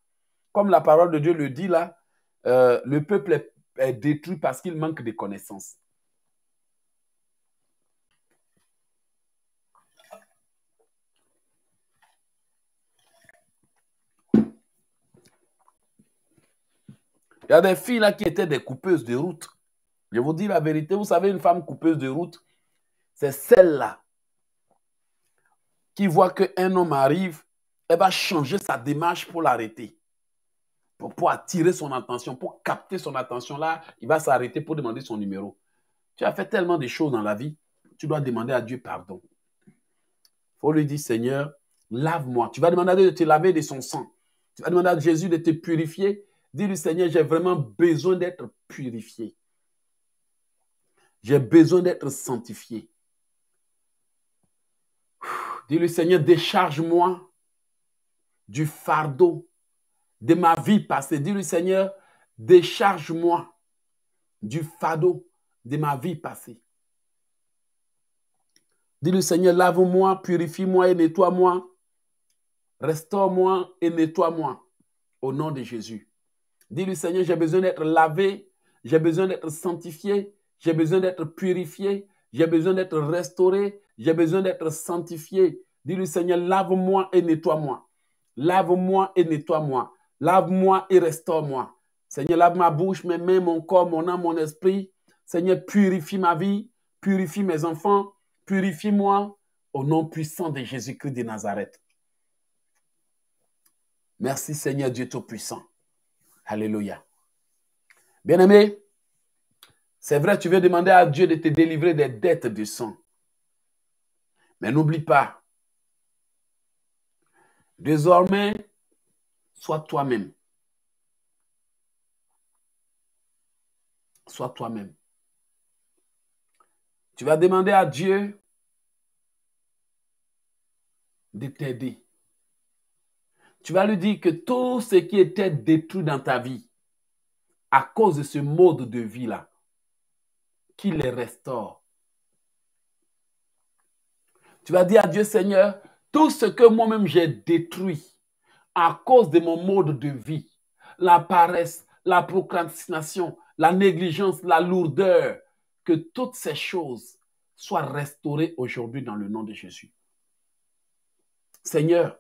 Comme la parole de Dieu le dit là, euh, le peuple est détruit parce qu'il manque de connaissances. Il y a des filles là qui étaient des coupeuses de route. Je vous dis la vérité, vous savez, une femme coupeuse de route, c'est celle-là qui voit qu'un homme arrive, elle va changer sa démarche pour l'arrêter, pour, attirer son attention, pour capter son attention. Là, il va s'arrêter pour demander son numéro. Tu as fait tellement de choses dans la vie, tu dois demander à Dieu pardon. Il faut lui dire, Seigneur, lave-moi. Tu vas demander à Dieu de te laver de son sang. Tu vas demander à Jésus de te purifier Dis-lui, Seigneur, j'ai vraiment besoin d'être purifié. J'ai besoin d'être sanctifié. dis le Seigneur, décharge-moi du fardeau de ma vie passée. dis le Seigneur, décharge-moi du fardeau de ma vie passée. dis le Seigneur, lave-moi, purifie-moi et nettoie-moi. Restaure-moi et nettoie-moi. Au nom de Jésus. Dis-lui, Seigneur, j'ai besoin d'être lavé, j'ai besoin d'être sanctifié, j'ai besoin d'être purifié, j'ai besoin d'être restauré, j'ai besoin d'être sanctifié. Dis-lui, Seigneur, lave-moi et nettoie-moi. Lave-moi et nettoie-moi. Lave-moi et restaure-moi. Seigneur, lave ma bouche, mes mains, mon corps, mon âme, mon esprit. Seigneur, purifie ma vie, purifie mes enfants, purifie-moi au nom puissant de Jésus-Christ de Nazareth. Merci Seigneur Dieu Tout-Puissant. Alléluia. Bien-aimé, c'est vrai, tu veux demander à Dieu de te délivrer des dettes du sang. Mais n'oublie pas, désormais, sois toi-même. Sois toi-même. Tu vas demander à Dieu de t'aider. Tu vas lui dire que tout ce qui était détruit dans ta vie, à cause de ce mode de vie-là, qu'il les restaure. Tu vas dire à Dieu, Seigneur, tout ce que moi-même j'ai détruit à cause de mon mode de vie, la paresse, la procrastination, la négligence, la lourdeur, que toutes ces choses soient restaurées aujourd'hui dans le nom de Jésus. Seigneur,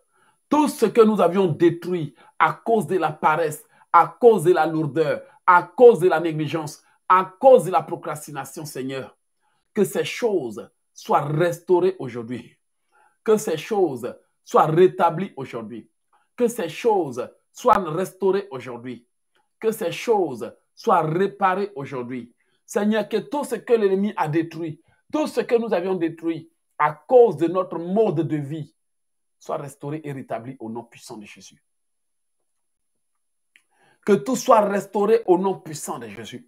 tout ce que nous avions détruit à cause de la paresse, à cause de la lourdeur, à cause de la négligence, à cause de la procrastination, Seigneur, que ces choses soient restaurées aujourd'hui, que ces choses soient rétablies aujourd'hui, que ces choses soient restaurées aujourd'hui, que ces choses soient réparées aujourd'hui. Seigneur, que tout ce que l'ennemi a détruit, tout ce que nous avions détruit à cause de notre mode de vie, soit restauré et rétabli au nom puissant de Jésus. Que tout soit restauré au nom puissant de Jésus.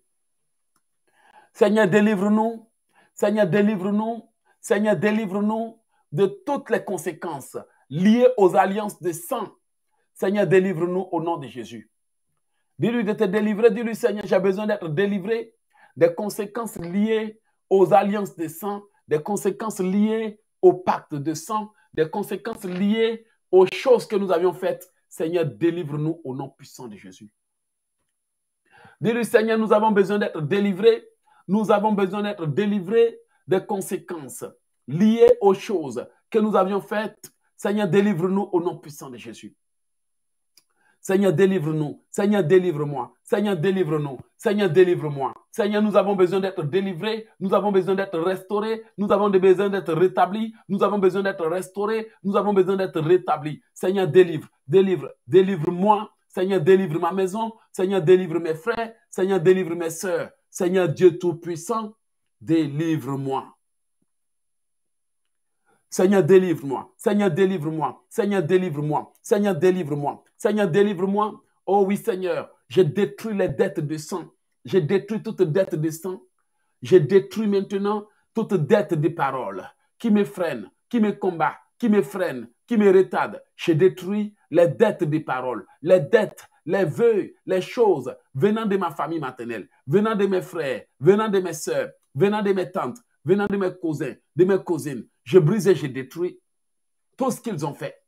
Seigneur, délivre-nous. Seigneur, délivre-nous. Seigneur, délivre-nous de toutes les conséquences liées aux alliances de sang. Seigneur, délivre-nous au nom de Jésus. Dis-lui de te délivrer. Dis-lui, Seigneur, j'ai besoin d'être délivré des conséquences liées aux alliances de sang, des conséquences liées au pacte de sang, des conséquences liées aux choses que nous avions faites. Seigneur, délivre-nous au nom puissant de Jésus. Dis-lui, Seigneur, nous avons besoin d'être délivrés. Nous avons besoin d'être délivrés des conséquences liées aux choses que nous avions faites. Seigneur, délivre-nous au nom puissant de Jésus. Seigneur, délivre-nous. Seigneur, délivre-moi. Seigneur, délivre-nous. Seigneur, délivre-moi. Seigneur, nous avons besoin d'être délivrés. Nous avons besoin d'être restaurés. Nous avons besoin d'être rétablis. Nous avons besoin d'être restaurés. Nous avons besoin d'être rétablis. Seigneur, délivre, délivre, délivre-moi. Seigneur, délivre ma maison. Seigneur, délivre mes frères. Seigneur, délivre mes sœurs. Seigneur Dieu Tout-Puissant, délivre-moi. Seigneur, délivre-moi. Seigneur, délivre-moi. Seigneur, délivre-moi. Seigneur, délivre-moi. Seigneur, délivre-moi. Oh oui, Seigneur, je détruis les dettes de sang. Je détruis toute dette de sang. Je détruis maintenant toute dette de paroles, qui me freine, qui me combat, qui me freine, qui me retarde. Je détruis les dettes de paroles, les dettes, les vœux, les choses venant de ma famille maternelle, venant de mes frères, venant de mes sœurs, venant de mes tantes, venant de mes cousins, de mes cousines, je brise et je détruis tout ce qu'ils ont fait.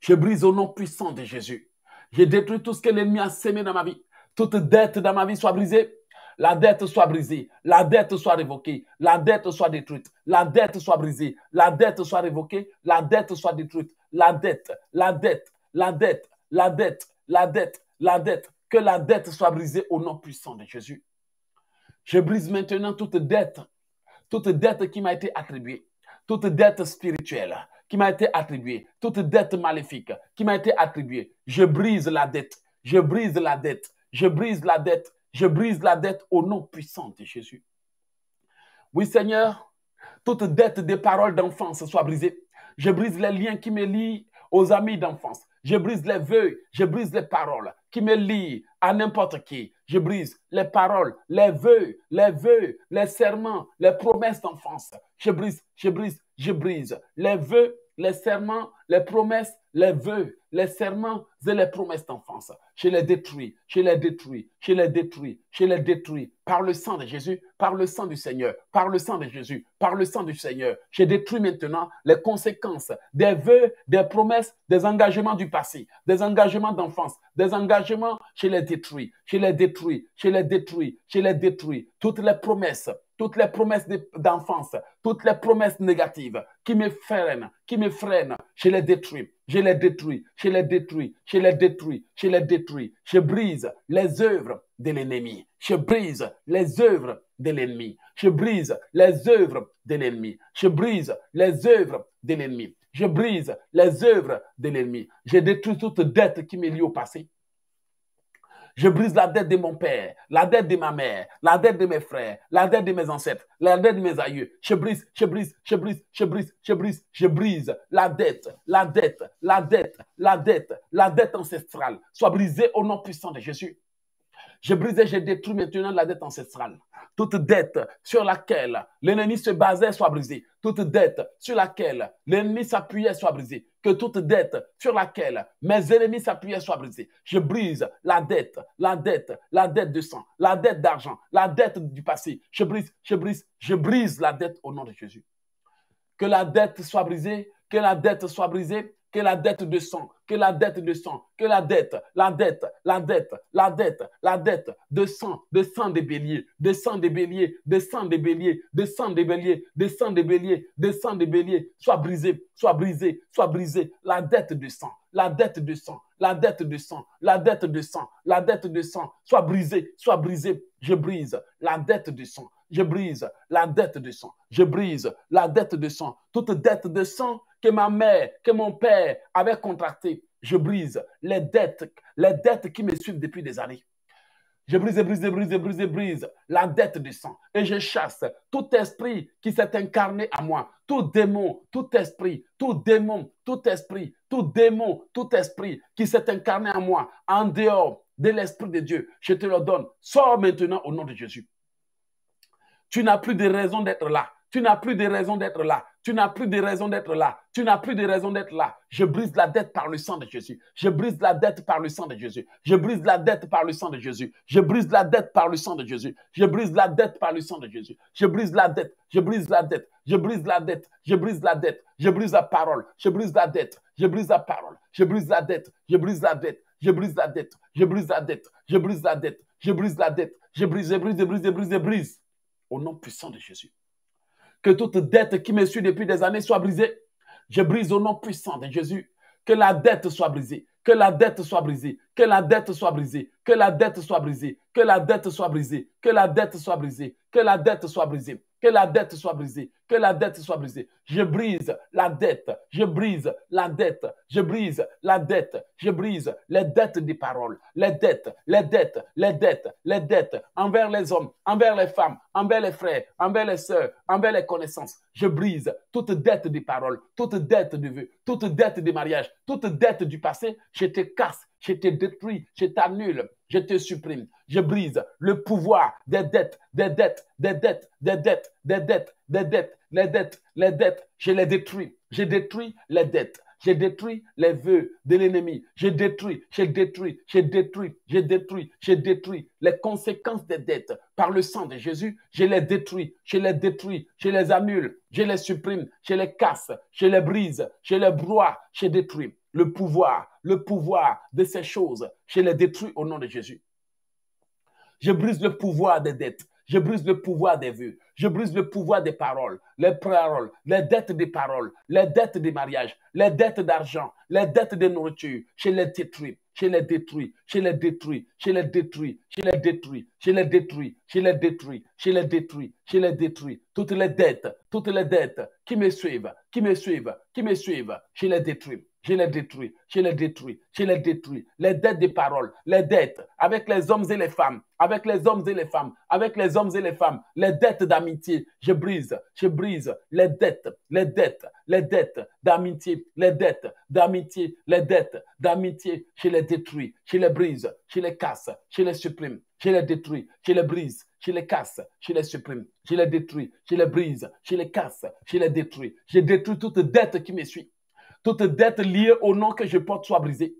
Je brise au nom puissant de Jésus. Je détruis tout ce que l'ennemi a sémé dans ma vie. Toute dette dans ma vie soit brisée. La dette soit brisée. La dette soit révoquée. La dette soit détruite. La dette soit brisée. La dette soit révoquée. La dette soit détruite. La dette, la dette, la dette, la dette, la dette, la dette. Que la dette soit brisée au nom puissant de Jésus. Je brise maintenant toute dette toute dette qui m'a été attribuée, toute dette spirituelle qui m'a été attribuée, toute dette maléfique qui m'a été attribuée, je brise la dette, je brise la dette, je brise la dette, je brise la dette au nom puissant de Jésus. Oui Seigneur, toute dette des paroles d'enfance soit brisée. Je brise les liens qui me lient aux amis d'enfance. Je brise les vœux, je brise les paroles qui me lient à n'importe qui. Je brise les paroles, les vœux, les vœux, les serments, les promesses d'enfance. Je brise, je brise, je brise les vœux les serments, les promesses, les vœux, les serments et les promesses d'enfance. Je les détruis, je les détruis, je les détruis, je les détruis par le sang de Jésus, par le sang du Seigneur, par le sang de Jésus, par le sang du Seigneur. Je détruis maintenant les conséquences des vœux, des promesses, des engagements du passé, des engagements d'enfance, des engagements. Je les détruis, je les détruis, je les détruis, je les détruis. Toutes les promesses toutes les promesses d'enfance, toutes les promesses négatives qui me freinent, qui me freinent, je les détruis, je les détruis, je les détruis, je les détruis, je les détruis, je brise les œuvres de l'ennemi, je brise les œuvres de l'ennemi, je brise les œuvres de l'ennemi, je brise les œuvres de l'ennemi, je brise les œuvres de l'ennemi, je détruis toute dette qui m'est au passé, je brise la dette de mon père, la dette de ma mère, la dette de mes frères, la dette de mes ancêtres, la dette de mes aïeux. Je brise, je brise, je brise, je brise, je brise, je brise la dette, la dette, la dette, la dette, la dette ancestrale. Soit brisée au nom puissant de Jésus. Je brise je détruis maintenant la dette ancestrale. Toute dette sur laquelle l'ennemi se basait soit brisée. Toute dette sur laquelle l'ennemi s'appuyait soit brisée. Que toute dette sur laquelle mes ennemis s'appuyaient soit brisée. Je brise la dette, la dette, la dette de sang, la dette d'argent, la dette du passé. Je brise, je brise, je brise la dette au nom de Jésus. Que la dette soit brisée, que la dette soit brisée, que la dette de sang, que la dette de sang, que la dette, la dette, la dette, la dette, la dette, de sang, de sang des béliers, de sang des béliers, de sang des béliers, de sang des béliers, de sang des béliers, de sang des béliers, soit brisée, soit brisée, soit brisée la dette de sang, la dette de sang, la dette de sang, la dette de sang, la dette de sang, soit brisée, soit brisée je brise la dette de sang, je brise la dette de sang, je brise la dette de sang, toute dette de sang que ma mère, que mon père avait contracté, je brise les dettes, les dettes qui me suivent depuis des années. Je brise, brise, brise, brise, brise la dette du sang et je chasse tout esprit qui s'est incarné à moi, tout démon, tout esprit, tout démon, tout esprit, tout démon, tout esprit qui s'est incarné à moi en dehors de l'esprit de Dieu. Je te le donne. Sors maintenant au nom de Jésus. Tu n'as plus de raison d'être là. Tu n'as plus de raison d'être là. Tu n'as plus de raison d'être là. Tu n'as plus de raison d'être là. Je brise la dette par le sang de Jésus. Je brise la dette par le sang de Jésus. Je brise la dette par le sang de Jésus. Je brise la dette par le sang de Jésus. Je brise la dette par le sang de Jésus. Je brise la dette. Je brise la dette. Je brise la dette. Je brise la dette. Je brise la parole. Je brise la dette. Je brise la parole. Je brise la dette. Je brise la dette. Je brise la dette. Je brise la dette. Je brise la dette. Je brise la dette. Je brise, je brise, je brise, je brise, je brise. Au nom puissant de Jésus. Que toute dette qui me suit depuis des années soit brisée. Je brise au nom puissant de Jésus. Que la dette soit brisée. Que la dette soit brisée. Que la dette soit brisée. Que la dette soit brisée. Que la dette soit brisée. Que la dette soit brisée. Que la dette soit brisée. Que la dette soit brisée. Que la dette soit brisée. Je brise la dette. Je brise la dette. Je brise la dette. Je brise les dettes des paroles. Les dettes, les dettes, les dettes, les dettes envers les hommes, envers les femmes, envers les frères, envers les sœurs, envers les connaissances. Je brise toute dette des paroles, toute dette de vœux, toute dette des mariages, toute dette du passé. Je te casse, je te détruis, je t'annule, je te supprime, je brise le pouvoir des dettes, des dettes, des dettes, des dettes, des dettes, des dettes, les dettes, les dettes, je les détruis, je détruis les dettes. Je détruis les vœux de l'ennemi. Je détruis, je détruis, je détruis, je détruis, je détruis les conséquences des dettes par le sang de Jésus. Je les détruis, je les détruis, je les annule, je les supprime, je les casse, je les brise, je les broie, je détruis le pouvoir, le pouvoir de ces choses. Je les détruis au nom de Jésus. Je brise le pouvoir des dettes. Je brise le pouvoir des vues. Je brise le pouvoir des paroles, les paroles, les dettes des paroles, les dettes des mariages, les dettes d'argent, les dettes de nourriture. Je les détruis. Je les détruis. Je les détruis. Je les détruis. Je les détruis. Je les détruis. Je les détruis. Je les détruis. Je les détruis. Toutes les dettes, toutes les dettes qui me suivent, qui me suivent, qui me suivent, je les détruis. Je les détruis, je les détruis, je les détruis. Les dettes des paroles, les dettes avec les hommes et les femmes, avec les hommes et les femmes, avec les hommes et les femmes, les dettes d'amitié, je brise, je brise les dettes, les dettes, les dettes d'amitié, les dettes d'amitié, les dettes d'amitié, je les détruis, je les brise, je les casse, je les supprime, je les détruis, je les brise, je les casse, je les supprime, je les détruis, je les brise, je les casse, je les détruis, je détruis toute dette qui me suit toute dette liée au nom que je porte soit brisée.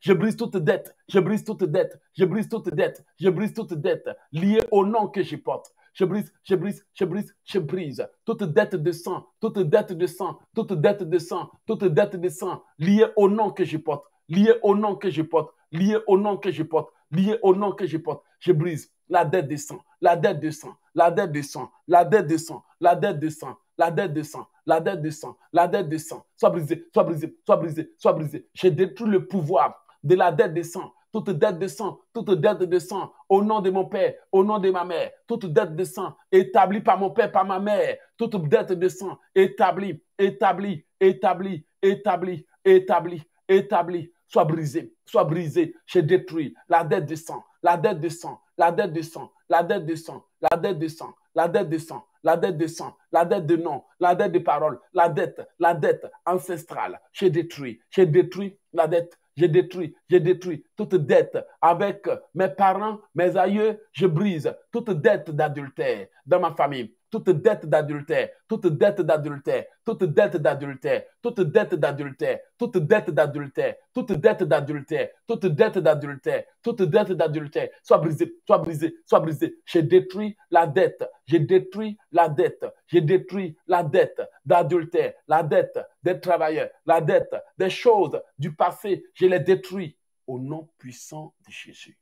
Je brise toute dette, je brise toute dette, je brise toute dette, je brise toute dette liée au nom que je porte. Je brise, je brise, je brise, je brise toute dette de sang, toute dette de sang, toute dette de sang, toute dette de sang liée au nom que je porte, liée au nom que je porte, liée au nom que je porte, liée au nom que je porte. Je brise la dette de sang, la dette de sang, la dette de sang, la dette de sang, la dette de sang, la dette de sang, la dette de sang, la dette de sang. soit brisée, soit brisée, soit brisée, soit brisée. Je détruis le pouvoir de la dette de sang. Toute dette de sang, toute dette de sang, au nom de mon père, au nom de ma mère, toute dette de sang établie par mon père, par ma mère, toute dette de sang établie, établie, établie, établie, établie, établie, soit brisée, soit brisée. Je détruis la dette de sang, la dette de sang, la dette de sang, la dette de sang, la dette de sang, la dette de sang, la dette de sang, la dette de nom, la dette de parole, la dette, la dette ancestrale. J'ai détruit, j'ai détruit la dette, j'ai détruit, j'ai détruit toute dette avec mes parents, mes aïeux, je brise toute dette d'adultère dans ma famille, toute dette d'adultère, toute dette d'adultère, toute dette d'adultère, toute dette d'adultère, toute dette d'adultère, toute dette d'adultère, toute dette d'adultère, toute dette d'adultère, soit brisée, soit brisée, soit brisée. Je détruis la dette, j'ai détruit la dette, je détruit la dette d'adultère, la dette des travailleurs, la dette des choses du passé, je les détruis au nom puissant de Jésus.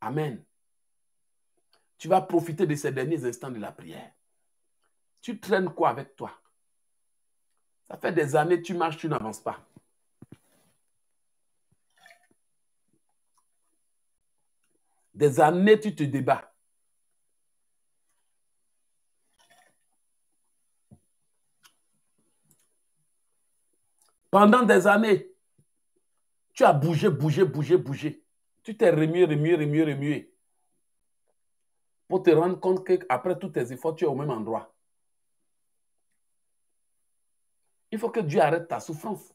Amen. Tu vas profiter de ces derniers instants de la prière. Tu traînes quoi avec toi Ça fait des années, tu marches, tu n'avances pas. Des années, tu te débats. Pendant des années, tu as bougé, bougé, bougé, bougé. Tu t'es remué, remué, remué, remué. Pour te rendre compte qu'après tous tes efforts, tu es au même endroit. Il faut que Dieu arrête ta souffrance.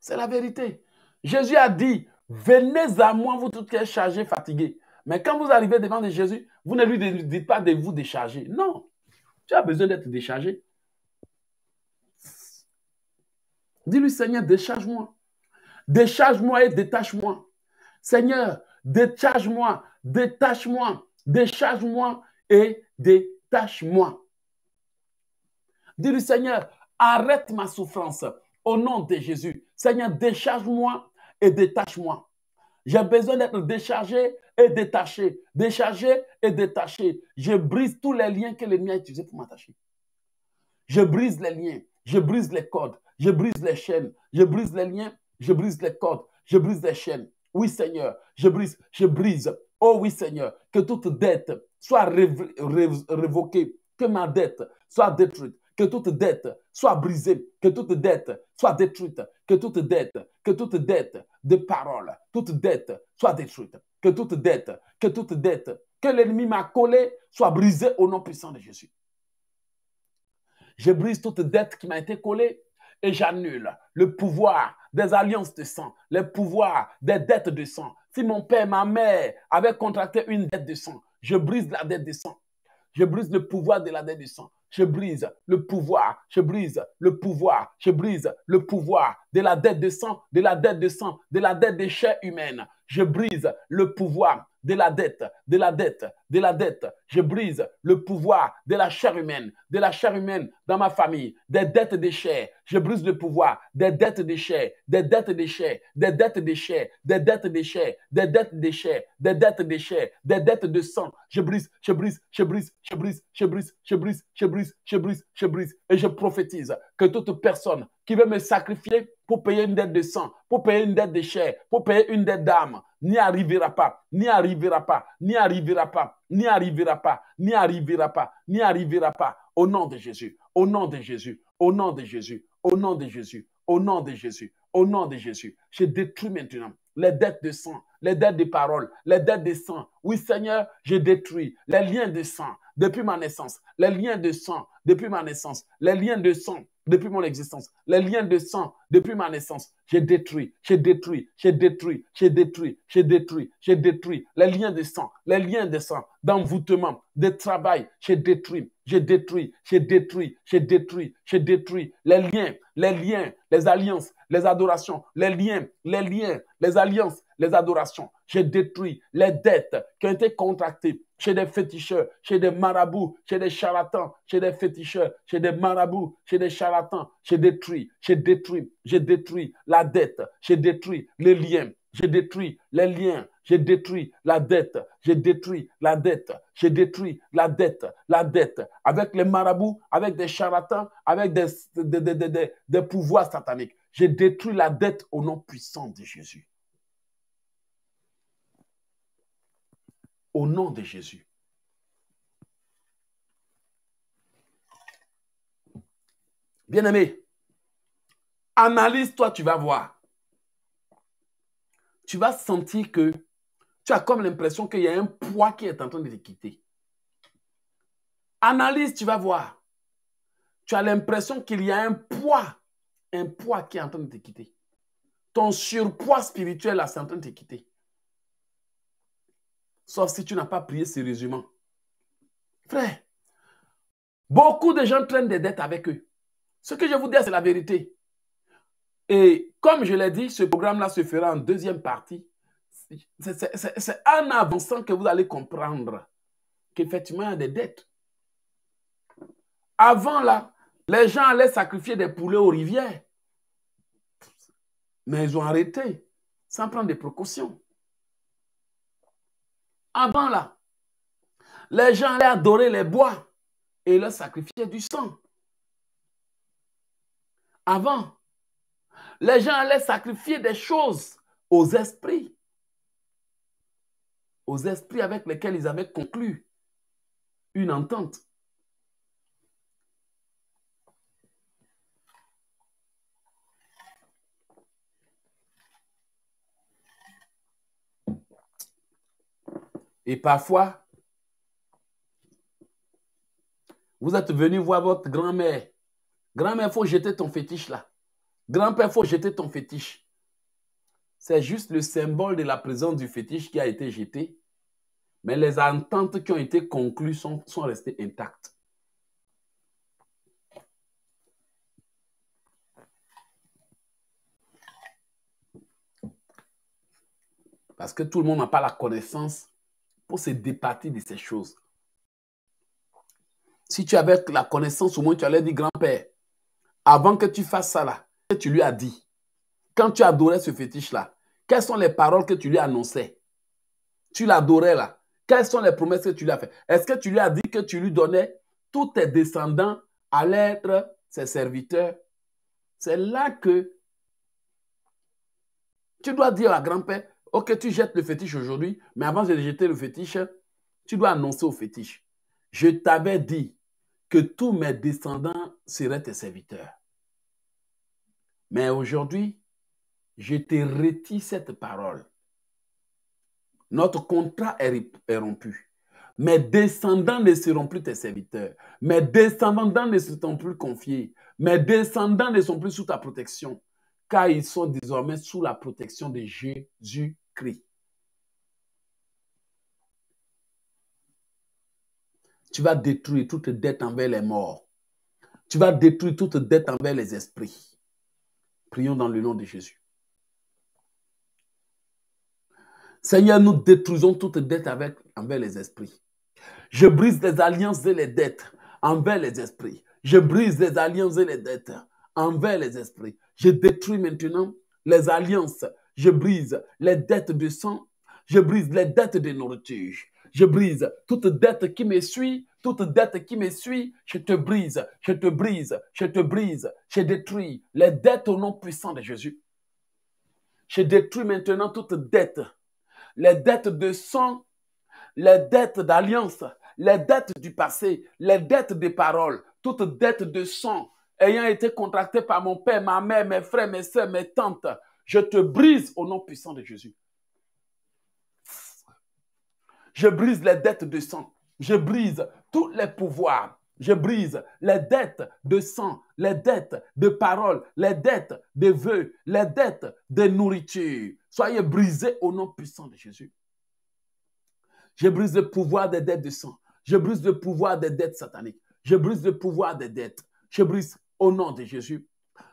C'est la vérité. Jésus a dit, venez à moi, vous toutes qui êtes chargés, fatigués. Mais quand vous arrivez devant Jésus, vous ne lui dites pas de vous décharger. Non. Tu as besoin d'être déchargé. Dis-lui, Seigneur, décharge-moi. Décharge-moi et détache-moi. Seigneur, décharge-moi, détache-moi, décharge-moi et détache-moi. Dis-lui, Seigneur, arrête ma souffrance au nom de Jésus. Seigneur, décharge-moi et détache-moi. J'ai besoin d'être déchargé et détaché, déchargé et détaché. Je brise tous les liens que l'ennemi a utilisé pour m'attacher. Je brise les liens, je brise les cordes, je brise les chaînes, je brise les liens, je brise les cordes, je brise les chaînes. Oui, Seigneur, je brise, je brise. Oh oui, Seigneur, que toute dette soit révoquée, que ma dette soit détruite, que toute dette soit brisée, que toute dette soit détruite, que toute dette, que toute dette de parole, toute dette soit détruite, que toute dette, que toute dette que l'ennemi m'a collée soit brisée au nom puissant de Jésus. Je brise toute dette qui m'a été collée et j'annule le pouvoir des alliances de sang, le pouvoir des dettes de sang. Si mon père, ma mère avaient contracté une dette de sang, je brise la dette de sang. Je brise le pouvoir de la dette de sang. Je brise le pouvoir, je brise le pouvoir, je brise le pouvoir de la dette de sang, de la dette de sang, de la dette des chairs humaines. Je brise le pouvoir de la dette, de la dette, de la dette. Je brise le pouvoir de la chair humaine, de la chair humaine dans ma famille, des dettes des chair, Je brise le pouvoir des dettes des chair, des dettes des des dettes des des dettes des des dettes des des dettes des des dettes de sang. Je brise, je brise, je brise, je brise, je brise, je brise, je brise, je brise, je brise. Et je prophétise que toute personne qui veut me sacrifier pour payer une dette de sang, pour payer une dette de chair, pour payer une dette d'âme, n'y arrivera pas, n'y arrivera pas, n'y arrivera pas n'y arrivera pas, n'y arrivera pas, n'y arrivera pas. Au nom de Jésus, au nom de Jésus, au nom de Jésus, au nom de Jésus, au nom de Jésus, au nom de Jésus. Je détruis maintenant les dettes de sang, les dettes de parole, les dettes de sang. Oui, Seigneur, je détruis les liens de sang depuis ma naissance, les liens de sang depuis ma naissance, les liens de sang depuis mon existence. Les liens de sang depuis ma naissance. J'ai détruit, j'ai détruit, j'ai détruit, j'ai détruit, j'ai détruit, j'ai détruit. Les liens de sang, les liens de sang, d'envoûtement, de travail, j'ai détruit, j'ai détruit, j'ai détruit, j'ai détruit, j'ai détruit. Les liens, les liens, les alliances, les adorations, les liens, les liens, les alliances, les adorations, J'ai détruit les dettes qui ont été contractées chez des féticheurs, chez des marabouts, chez des charlatans, chez des féticheurs, chez des marabouts, chez des charlatans. J'ai détruit, j'ai détruit, j'ai détruit la dette, J'ai détruit les liens, J'ai détruit les liens, J'ai détruit la dette, J'ai détruit la dette, J'ai détruit la dette, la dette, avec les marabouts, avec des charlatans, avec des, des, pouvoirs sataniques. J'ai détruit la dette au nom puissant de Jésus. au nom de Jésus. Bien-aimé, analyse-toi, tu vas voir. Tu vas sentir que tu as comme l'impression qu'il y a un poids qui est en train de te quitter. Analyse, tu vas voir. Tu as l'impression qu'il y a un poids, un poids qui est en train de te quitter. Ton surpoids spirituel, là, c'est en train de te quitter sauf si tu n'as pas prié sérieusement. Frère, beaucoup de gens traînent des dettes avec eux. Ce que je vous dis, c'est la vérité. Et comme je l'ai dit, ce programme-là se fera en deuxième partie. C'est en avançant que vous allez comprendre qu'effectivement, il y a des dettes. Avant, là, les gens allaient sacrifier des poulets aux rivières. Mais ils ont arrêté sans prendre des précautions. Avant là, les gens allaient adorer les bois et leur sacrifier du sang. Avant, les gens allaient sacrifier des choses aux esprits, aux esprits avec lesquels ils avaient conclu une entente. Et parfois, vous êtes venu voir votre grand-mère. Grand-mère, il faut jeter ton fétiche là. Grand-père, il faut jeter ton fétiche. C'est juste le symbole de la présence du fétiche qui a été jeté. Mais les ententes qui ont été conclues sont, sont restées intactes. Parce que tout le monde n'a pas la connaissance pour se départir de ces choses. Si tu avais la connaissance, au moins tu allais dire, grand-père, avant que tu fasses ça là, que tu lui as dit, quand tu adorais ce fétiche-là, quelles sont les paroles que tu lui annonçais Tu l'adorais là. Quelles sont les promesses que tu lui as faites Est-ce que tu lui as dit que tu lui donnais tous tes descendants à l'être ses serviteurs C'est là que tu dois dire à grand-père, Ok, tu jettes le fétiche aujourd'hui, mais avant de jeter le fétiche, tu dois annoncer au fétiche. Je t'avais dit que tous mes descendants seraient tes serviteurs. Mais aujourd'hui, je t'ai retire cette parole. Notre contrat est rompu. Mes descendants ne seront plus tes serviteurs. Mes descendants ne seront plus confiés. Mes descendants ne sont plus sous ta protection, car ils sont désormais sous la protection de Jésus tu vas détruire toute dette envers les morts. Tu vas détruire toute dette envers les esprits. Prions dans le nom de Jésus. Seigneur, nous détruisons toute dette avec, envers les esprits. Je brise les alliances et les dettes envers les esprits. Je brise les alliances et les dettes envers les esprits. Je détruis maintenant les alliances je brise les dettes de sang. Je brise les dettes de nourriture. Je brise toute dette qui me suit, toute dette qui me suit. Je te brise, je te brise, je te brise. Je détruis les dettes au nom puissant de Jésus. Je détruis maintenant toute dette. Les dettes de sang, les dettes d'alliance, les dettes du passé, les dettes des paroles, toute dette de sang ayant été contractée par mon père, ma mère, mes frères, mes soeurs, mes tantes, je te brise au nom puissant de Jésus. Je brise les dettes de sang. Je brise tous les pouvoirs. Je brise les dettes de sang, les dettes de paroles, les dettes de vœux, les dettes de nourriture. Soyez brisés au nom puissant de Jésus. Je brise le pouvoir des dettes de sang. Je brise le pouvoir des dettes sataniques. Je brise le pouvoir des dettes. Je brise au nom de Jésus.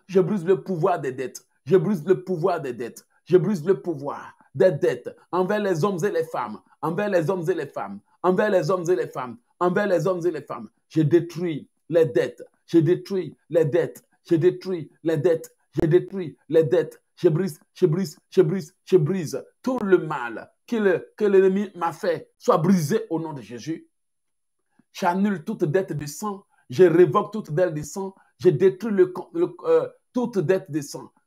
Je brise le pouvoir des dettes. Je brise le pouvoir des dettes. Je brise le pouvoir des dettes envers les hommes et les femmes, envers les hommes et les femmes, envers les hommes et les femmes, envers les hommes et les femmes. Je détruis les dettes. Je détruis les dettes. Je détruis les dettes. Je détruis les dettes. Je brise, je brise, je brise, je brise tout le mal que l'ennemi m'a fait soit brisé au nom de Jésus. J'annule toute dette de sang. Je révoque toute dette de sang. Je détruis le, euh, toute dette de sang.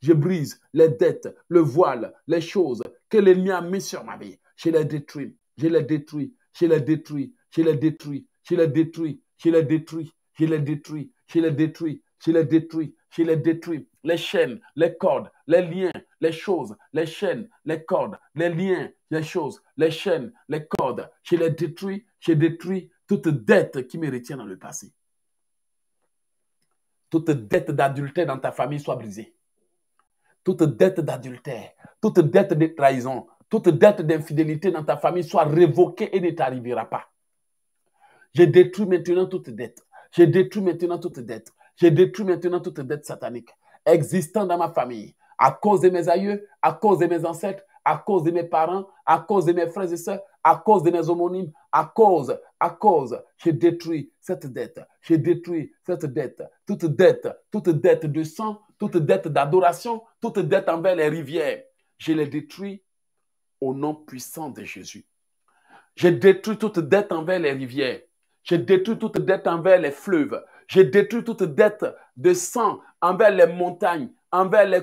Je brise les dettes, le voile, les choses que l'ennemi a mis sur ma vie. Je les détruis, je les détruis, je les détruis, je les détruis, je les détruis, je les détruis, je les détruis, je les détruis, je les détruis, je les détruis. Les chaînes, les cordes, les liens, les choses, les chaînes, les cordes, les liens, les choses, les chaînes, les cordes. Je les détruis, je détruis toute dette qui me retient dans le passé. Toute dette d'adultère dans ta famille soit brisée toute dette d'adultère, toute dette de trahison, toute dette d'infidélité dans ta famille soit révoquée et ne t'arrivera pas. Je détruis maintenant toute dette. Je détruis maintenant toute dette. Je détruis maintenant toute dette satanique existant dans ma famille, à cause de mes aïeux, à cause de mes ancêtres, à cause de mes parents, à cause de mes frères et sœurs, à cause de mes homonymes, à cause, à cause, j'ai détruit cette dette, j'ai détruit cette dette, toute dette, toute dette de sang, toute dette d'adoration, toute dette envers les rivières. Je les détruis au nom puissant de Jésus. J'ai détruit toute dette envers les rivières. j'ai détruit toute dette envers les fleuves. j'ai détruit toute dette de sang envers les montagnes, envers les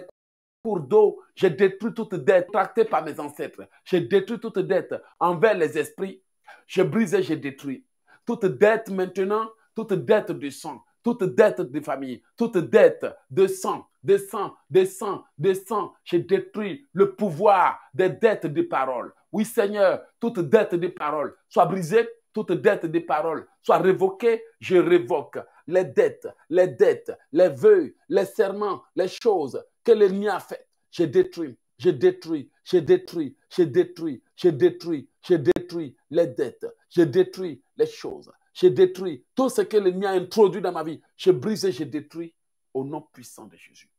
cours d'eau. j'ai détruis toute dette tractée par mes ancêtres. J'ai détruit toute dette envers les esprits. Je brise et je Toute dette maintenant, toute dette de sang, toute dette de famille, toute dette de sang, de sang, de sang, de sang. J'ai détruit le pouvoir des dettes de parole. Oui, Seigneur, toute dette de paroles soit brisée, toute dette de paroles soit révoquée. Je révoque les dettes, les dettes, les vœux, les serments, les choses, que l'ennemi a fait. j'ai détruit, j'ai détruit, j'ai détruit, j'ai détruit, j'ai détruit j'ai détruit les dettes, je détruis les choses, j'ai détruit tout ce que le l'ennemi a introduit dans ma vie. j'ai brisé, j'ai détruit au nom puissant de Jésus.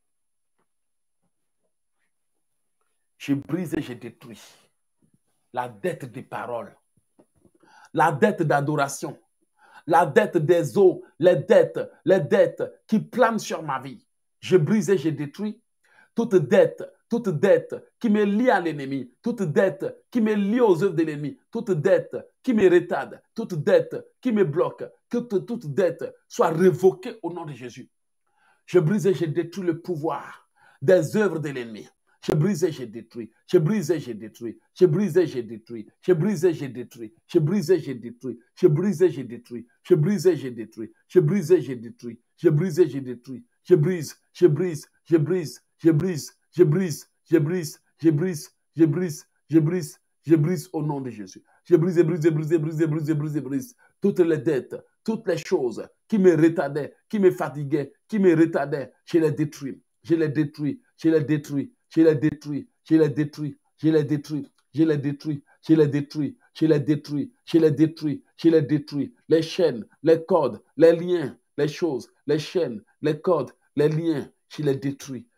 J'ai brisé, j'ai détruit la dette des paroles, la dette d'adoration, la dette des eaux, les dettes, les dettes qui planent sur ma vie. Je brisé, j'ai détruit toute dette, toute dette qui me lie à l'ennemi, toute dette qui me lie aux œuvres de l'ennemi, toute dette qui me retarde, toute dette qui me bloque, que toute, toute dette soit révoquée au nom de Jésus. Je brise et je détruis le pouvoir des œuvres de l'ennemi. Je brise et je détruis. Je brise et je détruis. Je brise et je détruis. Je brise et je détruis. Je brise et je détruis. Je brise et je détruis. Je brise et je détruis. Je brise et je détruis. Je brise et je détruis. Je brise, je brise, je brise, je brise, je brise, je brise, je brise, je brise, je brise, je brise au nom de Jésus. Je brise, je brise, je brise, je brise, je brise, je brise, brise toutes les dettes, toutes les choses qui me retardaient, qui me fatiguaient, qui me retardaient. Je les détruis, je les détruis, je les détruis, je les détruis, je les détruis, je les détruis, je les détruis, je les détruis, je les détruis, je les détruis, je les détruis. Les chaînes, les cordes, les liens, les choses, les chaînes, les cordes, les liens, je les détruis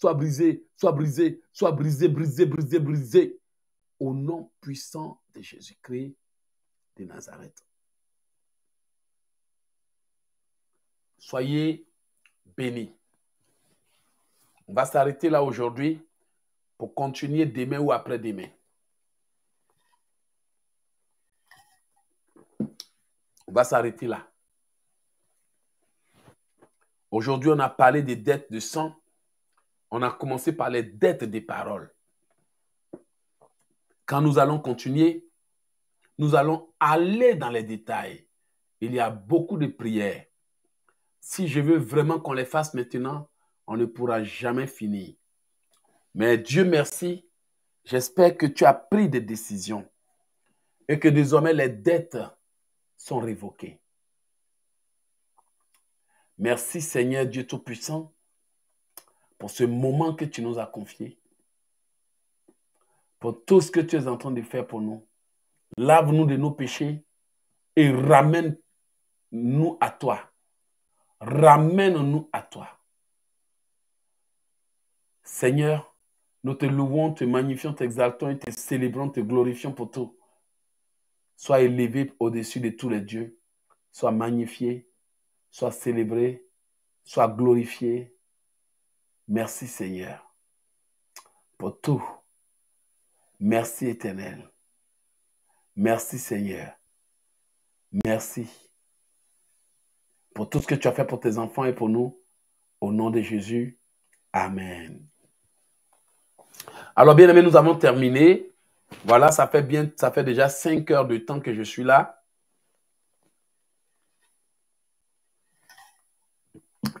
Sois brisé, soit brisé, soit brisé, brisé, brisé, brisé. Au nom puissant de Jésus-Christ de Nazareth. Soyez bénis. On va s'arrêter là aujourd'hui pour continuer demain ou après-demain. On va s'arrêter là. Aujourd'hui, on a parlé des dettes de sang. On a commencé par les dettes des paroles. Quand nous allons continuer, nous allons aller dans les détails. Il y a beaucoup de prières. Si je veux vraiment qu'on les fasse maintenant, on ne pourra jamais finir. Mais Dieu merci, j'espère que tu as pris des décisions et que désormais les dettes sont révoquées. Merci Seigneur Dieu Tout-Puissant pour ce moment que tu nous as confié, pour tout ce que tu es en train de faire pour nous. Lave-nous de nos péchés et ramène-nous à toi. Ramène-nous à toi. Seigneur, nous te louons, te magnifions, t'exaltons et te célébrons, te glorifions pour tout. Sois élevé au-dessus de tous les dieux. Sois magnifié, sois célébré, sois glorifié, Merci Seigneur pour tout. Merci Éternel. Merci Seigneur. Merci pour tout ce que tu as fait pour tes enfants et pour nous. Au nom de Jésus. Amen. Alors, bien aimé, nous avons terminé. Voilà, ça fait bien, ça fait déjà cinq heures de temps que je suis là.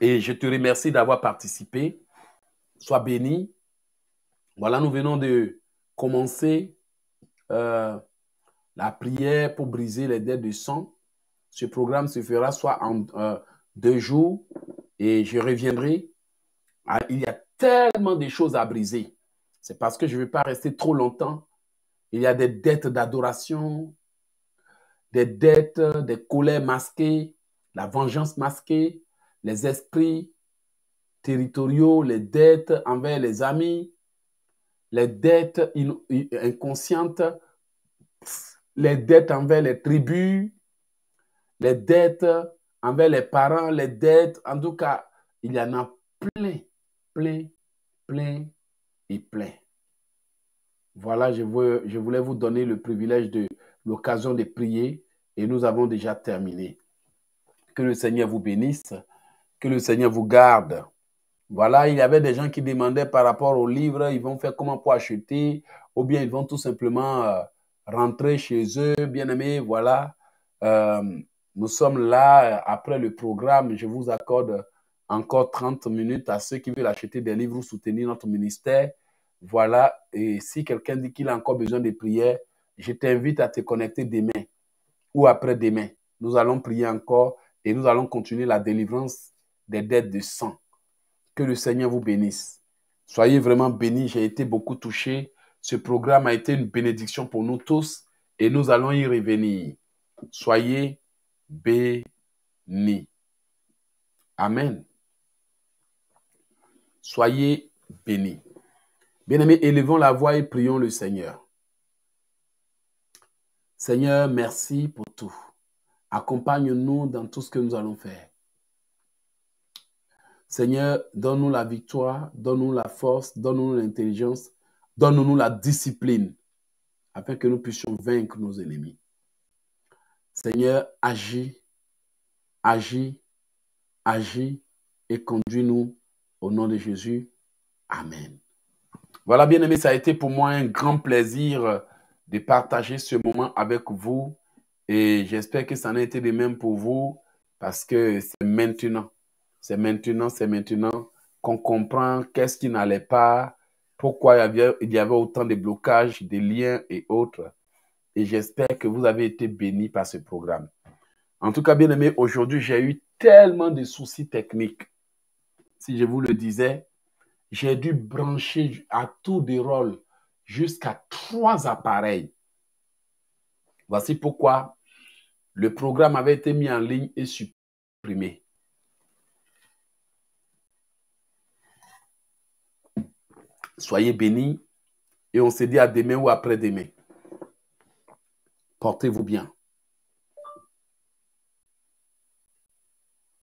Et je te remercie d'avoir participé sois béni. Voilà, nous venons de commencer euh, la prière pour briser les dettes de sang. Ce programme se fera soit en euh, deux jours et je reviendrai. Ah, il y a tellement de choses à briser. C'est parce que je ne veux pas rester trop longtemps. Il y a des dettes d'adoration, des dettes, des colères masquées, la vengeance masquée, les esprits, territoriaux, les dettes envers les amis, les dettes inconscientes, les dettes envers les tribus, les dettes envers les parents, les dettes. En tout cas, il y en a plein, plein, plein et plein. Voilà, je, je voulais vous donner le privilège de l'occasion de prier et nous avons déjà terminé. Que le Seigneur vous bénisse, que le Seigneur vous garde. Voilà, il y avait des gens qui demandaient par rapport au livre, ils vont faire comment pour acheter, ou bien ils vont tout simplement euh, rentrer chez eux, bien aimés, voilà. Euh, nous sommes là, euh, après le programme, je vous accorde encore 30 minutes à ceux qui veulent acheter des livres ou soutenir notre ministère. Voilà, et si quelqu'un dit qu'il a encore besoin de prières, je t'invite à te connecter demain ou après-demain. Nous allons prier encore et nous allons continuer la délivrance des dettes de sang. Que le Seigneur vous bénisse. Soyez vraiment bénis. J'ai été beaucoup touché. Ce programme a été une bénédiction pour nous tous et nous allons y revenir. Soyez bénis. Amen. Soyez bénis. Bien-aimés, élevons la voix et prions le Seigneur. Seigneur, merci pour tout. Accompagne-nous dans tout ce que nous allons faire. Seigneur, donne-nous la victoire, donne-nous la force, donne-nous l'intelligence, donne-nous la discipline afin que nous puissions vaincre nos ennemis. Seigneur, agis, agis, agis et conduis-nous au nom de Jésus. Amen. Voilà, bien aimés ça a été pour moi un grand plaisir de partager ce moment avec vous et j'espère que ça en a été de même pour vous parce que c'est maintenant. C'est maintenant, c'est maintenant qu'on comprend qu'est-ce qui n'allait pas, pourquoi il y, avait, autant de blocages, de liens et autres. Et j'espère que vous avez été bénis par ce programme. En tout cas, bien aimé, aujourd'hui, j'ai eu tellement de soucis techniques. Si je vous le disais, j'ai dû brancher à tout des rôles jusqu'à trois appareils. Voici pourquoi le programme avait été mis en ligne et supprimé. Soyez bénis et on se dit à demain ou après-demain. Portez-vous bien.